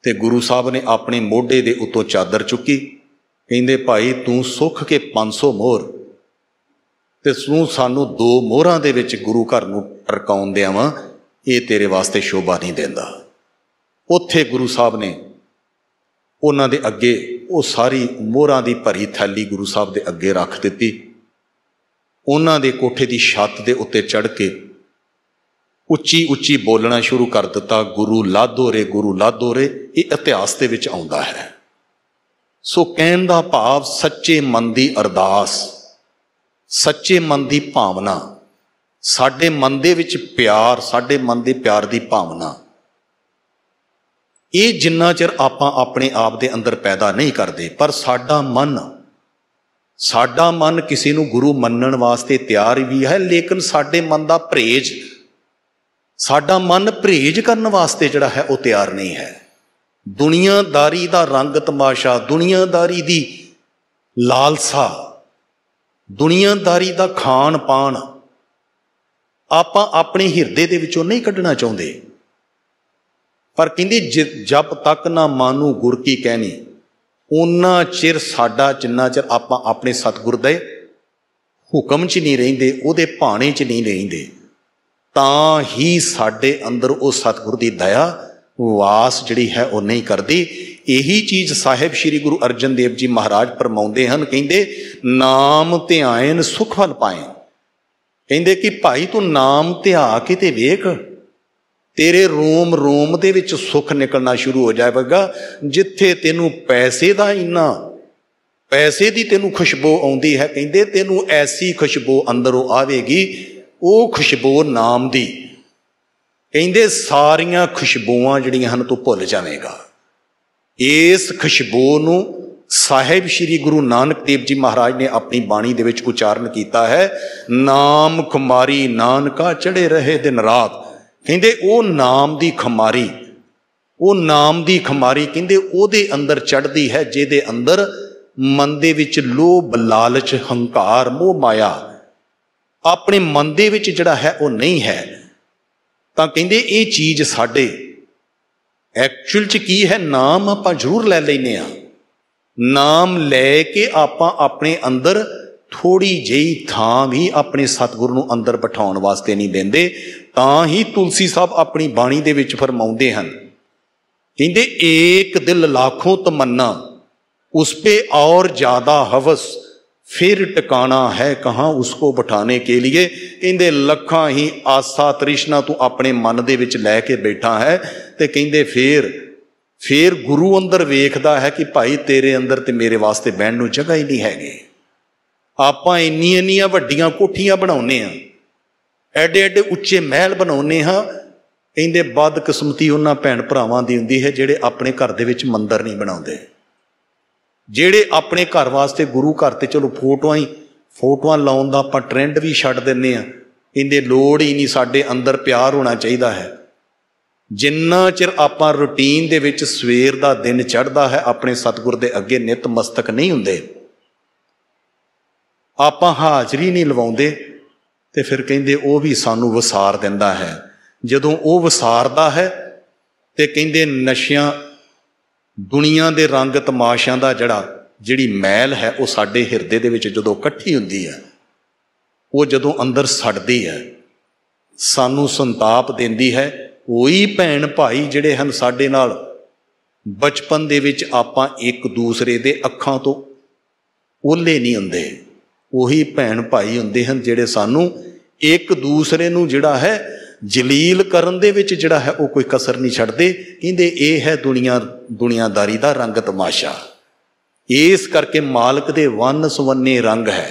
ਤੇ ਗੁਰੂ ਸਾਹਿਬ ਨੇ ਆਪਣੇ ਮੋਢੇ ਦੇ ਉੱਤੋਂ ਚਾਦਰ ਚੁੱਕੀ ਕਹਿੰਦੇ ਭਾਈ ਤੂੰ ਸੁੱਖ ਕੇ 500 ਮੋਹਰ ਤੇ ਤੂੰ ਸਾਨੂੰ ਦੋ ਮੋਹਰਾਂ ਦੇ ਵਿੱਚ ਗੁਰੂ ਘਰ ਨੂੰ ਟਰਕਾਉਣ ਦਿਆਵਾਂ ਇਹ ਤੇਰੇ ਵਾਸਤੇ ਸ਼ੋਭਾ ਨਹੀਂ ਦਿੰਦਾ ਉੱਥੇ ਗੁਰੂ ਸਾਹਿਬ ਨੇ ਉਹਨਾਂ ਦੇ ਅੱਗੇ ਉਹ ਸਾਰੀ ਮੋਹਰਾਂ ਦੀ ਭਰੀ ਥੈਲੀ ਗੁਰੂ ਸਾਹਿਬ ਦੇ ਅੱਗੇ ਰੱਖ ਦਿੱਤੀ ਉਹਨਾਂ ਦੇ ਕੋਠੇ ਦੀ ਛੱਤ ਦੇ ਉੱਤੇ ਚੜ ਕੇ ਉੱਚੀ ਉੱਚੀ ਬੋਲਣਾ ਸ਼ੁਰੂ ਕਰ ਦਿੱਤਾ ਗੁਰੂ ਲਾਧੋ ਰੇ ਗੁਰੂ ਲਾਧੋ ਰੇ ਇਹ ਇਤਿਹਾਸ ਦੇ ਵਿੱਚ ਆਉਂਦਾ ਹੈ ਸੋ ਕਹਿਣ ਦਾ ਭਾਵ ਸੱਚੇ ਮਨ ਦੀ ਅਰਦਾਸ ਸੱਚੇ ਮਨ ਦੀ ਭਾਵਨਾ ਸਾਡੇ ਮਨ ਦੇ ਵਿੱਚ ਪਿਆਰ ਸਾਡੇ ਮਨ ਦੇ ਪਿਆਰ ਦੀ ਭਾਵਨਾ ਇਹ ਜਿੰਨਾ ਚਿਰ ਆਪਾਂ ਆਪਣੇ ਆਪ ਦੇ ਅੰਦਰ ਪੈਦਾ ਨਹੀਂ ਕਰਦੇ ਪਰ ਸਾਡਾ ਮਨ ਸਾਡਾ ਮਨ ਕਿਸੇ ਨੂੰ ਗੁਰੂ ਮੰਨਣ ਵਾਸਤੇ ਤਿਆਰ ਵੀ ਹੈ ਲੇਕਿਨ ਸਾਡੇ ਮਨ ਦਾ ਪ੍ਰੇਜ ਸਾਡਾ ਮਨ ਭਰੇਜ ਕਰਨ ਵਾਸਤੇ ਜਿਹੜਾ ਹੈ ਉਹ ਤਿਆਰ ਨਹੀਂ ਹੈ ਦੁਨੀਆਦਾਰੀ ਦਾ ਰੰਗ ਤਮਾਸ਼ਾ ਦੁਨੀਆਦਾਰੀ ਦੀ ਲਾਲਸਾ ਦੁਨੀਆਦਾਰੀ ਦਾ ਖਾਣ ਪਾਣ ਆਪਾਂ ਆਪਣੇ ਹਿਰਦੇ ਦੇ ਵਿੱਚੋਂ ਨਹੀਂ ਕੱਢਣਾ ਚਾਹੁੰਦੇ ਪਰ ਕਹਿੰਦੇ ਜਪ ਤੱਕ ਨਾ ਮਾਨੂ ਗੁਰ ਕੀ ਕਹਿਣੀ ਉਨਾ ਚਿਰ ਸਾਡਾ ਜਿੰਨਾ ਚਿਰ ਆਪਾਂ ਆਪਣੇ ਸਤਿਗੁਰ ਦੇ ਹੁਕਮ 'ਚ ਨਹੀਂ ਰਹਿੰਦੇ ਉਹਦੇ ਭਾਣੇ 'ਚ ਨਹੀਂ ਰਹਿੰਦੇ ਤਾਂ ਹੀ ਸਾਡੇ ਅੰਦਰ ਉਹ ਸਤਿਗੁਰ ਦੀ ਦਇਆ ਵਾਸ ਜਿਹੜੀ ਹੈ ਉਹ ਨਹੀਂ ਕਰਦੀ ਇਹੀ ਚੀਜ਼ ਸਾਹਿਬ ਸ੍ਰੀ ਗੁਰੂ ਅਰਜਨ ਦੇਵ ਜੀ ਮਹਾਰਾਜ ਪਰਮਾਉਂਦੇ ਹਨ ਕਹਿੰਦੇ ਨਾਮ ਧਿਆਇਨ ਸੁਖ ਫਲ ਪਾਏ ਕਹਿੰਦੇ ਕਿ ਭਾਈ ਤੂੰ ਨਾਮ ਧਿਆ ਕੇ ਤੇ ਵੇਖ ਤੇਰੇ ਰੋਮ ਰੋਮ ਦੇ ਵਿੱਚ ਸੁਖ ਨਿਕਲਣਾ ਸ਼ੁਰੂ ਹੋ ਜਾਵੇਗਾ ਜਿੱਥੇ ਤੈਨੂੰ ਪੈਸੇ ਦਾ ਇੰਨਾ ਪੈਸੇ ਦੀ ਤੈਨੂੰ ਖੁਸ਼ਬੂ ਆਉਂਦੀ ਹੈ ਕਹਿੰਦੇ ਤੈਨੂੰ ਐਸੀ ਖੁਸ਼ਬੂ ਅੰਦਰੋਂ ਆਵੇਗੀ ਉਹ ਖੁਸ਼ਬੂ ਨਾਮ ਦੀ ਕਹਿੰਦੇ ਸਾਰੀਆਂ ਖੁਸ਼ਬੂਆਂ ਜਿਹੜੀਆਂ ਹਨ ਤੂੰ ਭੁੱਲ ਜਾਵੇਂਗਾ ਇਸ ਖੁਸ਼ਬੂ ਨੂੰ ਸਾਹਿਬ ਸ੍ਰੀ ਗੁਰੂ ਨਾਨਕ ਦੇਵ ਜੀ ਮਹਾਰਾਜ ਨੇ ਆਪਣੀ ਬਾਣੀ ਦੇ ਵਿੱਚ ਉਚਾਰਨ ਕੀਤਾ ਹੈ ਨਾਮ ਖੁਮਾਰੀ ਨਾਨਕਾ ਚੜੇ ਰਹੇ ਦਿਨ ਰਾਤ ਕਹਿੰਦੇ ਉਹ ਨਾਮ ਦੀ ਖੁਮਾਰੀ ਉਹ ਨਾਮ ਦੀ ਖਮਾਰੀ ਕਹਿੰਦੇ ਉਹਦੇ ਅੰਦਰ ਚੜਦੀ ਹੈ ਜਿਹਦੇ ਅੰਦਰ ਮਨ ਦੇ ਵਿੱਚ ਲੋਭ ਲਾਲਚ ਹੰਕਾਰ ਮੋਹ ਮਾਇਆ ਆਪਣੇ ਮਨ ਦੇ ਵਿੱਚ ਜਿਹੜਾ ਹੈ ਉਹ ਨਹੀਂ ਹੈ ਤਾਂ ਕਹਿੰਦੇ ਇਹ ਚੀਜ਼ ਸਾਡੇ ਐਕਚੁਅਲ ਚ ਕੀ ਹੈ ਨਾਮ ਆਪਾਂ ਜ਼ਰੂਰ ਲੈ ਲੈਨੇ ਆ ਨਾਮ ਲੈ ਕੇ ਆਪਾਂ ਆਪਣੇ ਅੰਦਰ ਥੋੜੀ ਜਿਹੀ ਥਾਂ ਵੀ ਆਪਣੇ ਸਤਿਗੁਰੂ ਨੂੰ ਅੰਦਰ ਬਿਠਾਉਣ ਵਾਸਤੇ ਨਹੀਂ ਦਿੰਦੇ ਤਾਂ ਹੀ ਤੁਲਸੀ ਸਾਹਿਬ ਆਪਣੀ ਬਾਣੀ ਦੇ ਵਿੱਚ ਫਰਮਾਉਂਦੇ ਹਨ ਕਹਿੰਦੇ ਏਕ ਦਿਲ ਲੱਖੋਂ ਤਮੰਨਾ ਉਸ ਤੇ ਔਰ ਜ਼ਿਆਦਾ ਹਵਸ ਫਿਰ ਟਿਕਾਣਾ ਹੈ ਕਹਾਂ ਉਸਕੋ ਬਿਠਾਣੇ ਕੇ ਲਈ ਕਹਿੰਦੇ ਲੱਖਾਂ ਹੀ ਆਸਾ ਤ੍ਰਿਸ਼ਨਾ ਤੂੰ ਆਪਣੇ ਮਨ ਦੇ ਵਿੱਚ ਲੈ ਕੇ ਬੈਠਾ ਹੈ ਤੇ ਕਹਿੰਦੇ ਫੇਰ ਫੇਰ ਗੁਰੂ ਅੰਦਰ ਵੇਖਦਾ ਹੈ ਕਿ ਭਾਈ ਤੇਰੇ ਅੰਦਰ ਤੇ ਮੇਰੇ ਵਾਸਤੇ ਬਹਿਣ ਨੂੰ ਜਗ੍ਹਾ ਹੀ ਨਹੀਂ ਹੈਗੀ ਆਪਾਂ ਇੰਨੀਆਂ ਇੰਨੀਆਂ ਵੱਡੀਆਂ ਕੋਠੀਆਂ ਬਣਾਉਨੇ ਆ ਐਡੇ ਐਡੇ ਉੱਚੇ ਮਹਿਲ ਬਣਾਉਨੇ ਆ ਕਹਿੰਦੇ ਬਦ ਕਿਸਮਤੀ ਉਹਨਾਂ ਭੈਣ ਭਰਾਵਾਂ ਦੀ ਹੁੰਦੀ ਹੈ ਜਿਹੜੇ ਆਪਣੇ ਘਰ ਦੇ ਵਿੱਚ ਮੰਦਰ ਨਹੀਂ ਬਣਾਉਂਦੇ ਜਿਹੜੇ ਆਪਣੇ ਘਰ ਵਾਸਤੇ ਗੁਰੂ ਘਰ ਤੇ ਚਲੋ ਫੋਟੋਆਂ ਹੀ ਫੋਟੋਆਂ ਲਾਉਣ ਦਾ ਆਪਾਂ ਟ੍ਰੈਂਡ ਵੀ ਛੱਡ ਦਿੰਨੇ ਆ ਇਹਦੇ ਲੋੜ ਹੀ ਨਹੀਂ ਸਾਡੇ ਅੰਦਰ ਪਿਆਰ ਹੋਣਾ ਚਾਹੀਦਾ ਹੈ ਜਿੰਨਾ ਚਿਰ ਆਪਾਂ ਰੁਟੀਨ ਦੇ ਵਿੱਚ ਸਵੇਰ ਦਾ ਦਿਨ ਚੜਦਾ ਹੈ ਆਪਣੇ ਸਤਿਗੁਰ ਦੇ ਅੱਗੇ ਨਿਤ ਮਸਤਕ ਨਹੀਂ ਹੁੰਦੇ ਆਪਾਂ ਹਾਜ਼ਰੀ ਨਹੀਂ ਲਵਾਉਂਦੇ ਤੇ ਫਿਰ ਕਹਿੰਦੇ ਉਹ ਵੀ ਸਾਨੂੰ ਵਿਸਾਰ ਦਿੰਦਾ ਹੈ ਜਦੋਂ ਉਹ ਵਿਸਾਰਦਾ ਹੈ ਤੇ ਕਹਿੰਦੇ ਨਸ਼ਿਆਂ ਦੁਨੀਆ ਦੇ ਰੰਗ ਤਮਾਸ਼ਿਆਂ ਦਾ ਜਿਹੜਾ ਜਿਹੜੀ ਮੈਲ ਹੈ ਉਹ ਸਾਡੇ ਹਿਰਦੇ ਦੇ ਵਿੱਚ ਜਦੋਂ ਇਕੱਠੀ ਹੁੰਦੀ ਹੈ ਉਹ ਜਦੋਂ ਅੰਦਰ ਸੜਦੀ ਹੈ ਸਾਨੂੰ ਸੰਤਾਪ ਦਿੰਦੀ ਹੈ ਕੋਈ ਭੈਣ ਭਾਈ ਜਿਹੜੇ ਹਨ ਸਾਡੇ ਨਾਲ ਬਚਪਨ ਦੇ ਵਿੱਚ ਆਪਾਂ ਇੱਕ ਦੂਸਰੇ ਦੇ ਅੱਖਾਂ ਤੋਂ ਓਲੇ ਨਹੀਂ ਹੁੰਦੇ ਉਹੀ ਭੈਣ ਭਾਈ ਹੁੰਦੇ ਹਨ ਜਿਹੜੇ ਸਾਨੂੰ ਇੱਕ ਦੂਸਰੇ ਨੂੰ ਜਿਹੜਾ ਹੈ ਜਲੀਲ ਕਰਨ ਦੇ ਵਿੱਚ ਜਿਹੜਾ ਹੈ ਉਹ ਕੋਈ ਕਸਰ ਨਹੀਂ ਛੱਡਦੇ ਕਹਿੰਦੇ ਇਹ ਹੈ ਦੁਨੀਆ ਦੁਨੀਆਦਾਰੀ ਦਾ ਰੰਗ ਤਮਾਸ਼ਾ ਇਸ ਕਰਕੇ ਮਾਲਕ ਦੇ ਵੰਨ ਸੁਵੰਨੇ ਰੰਗ ਹੈ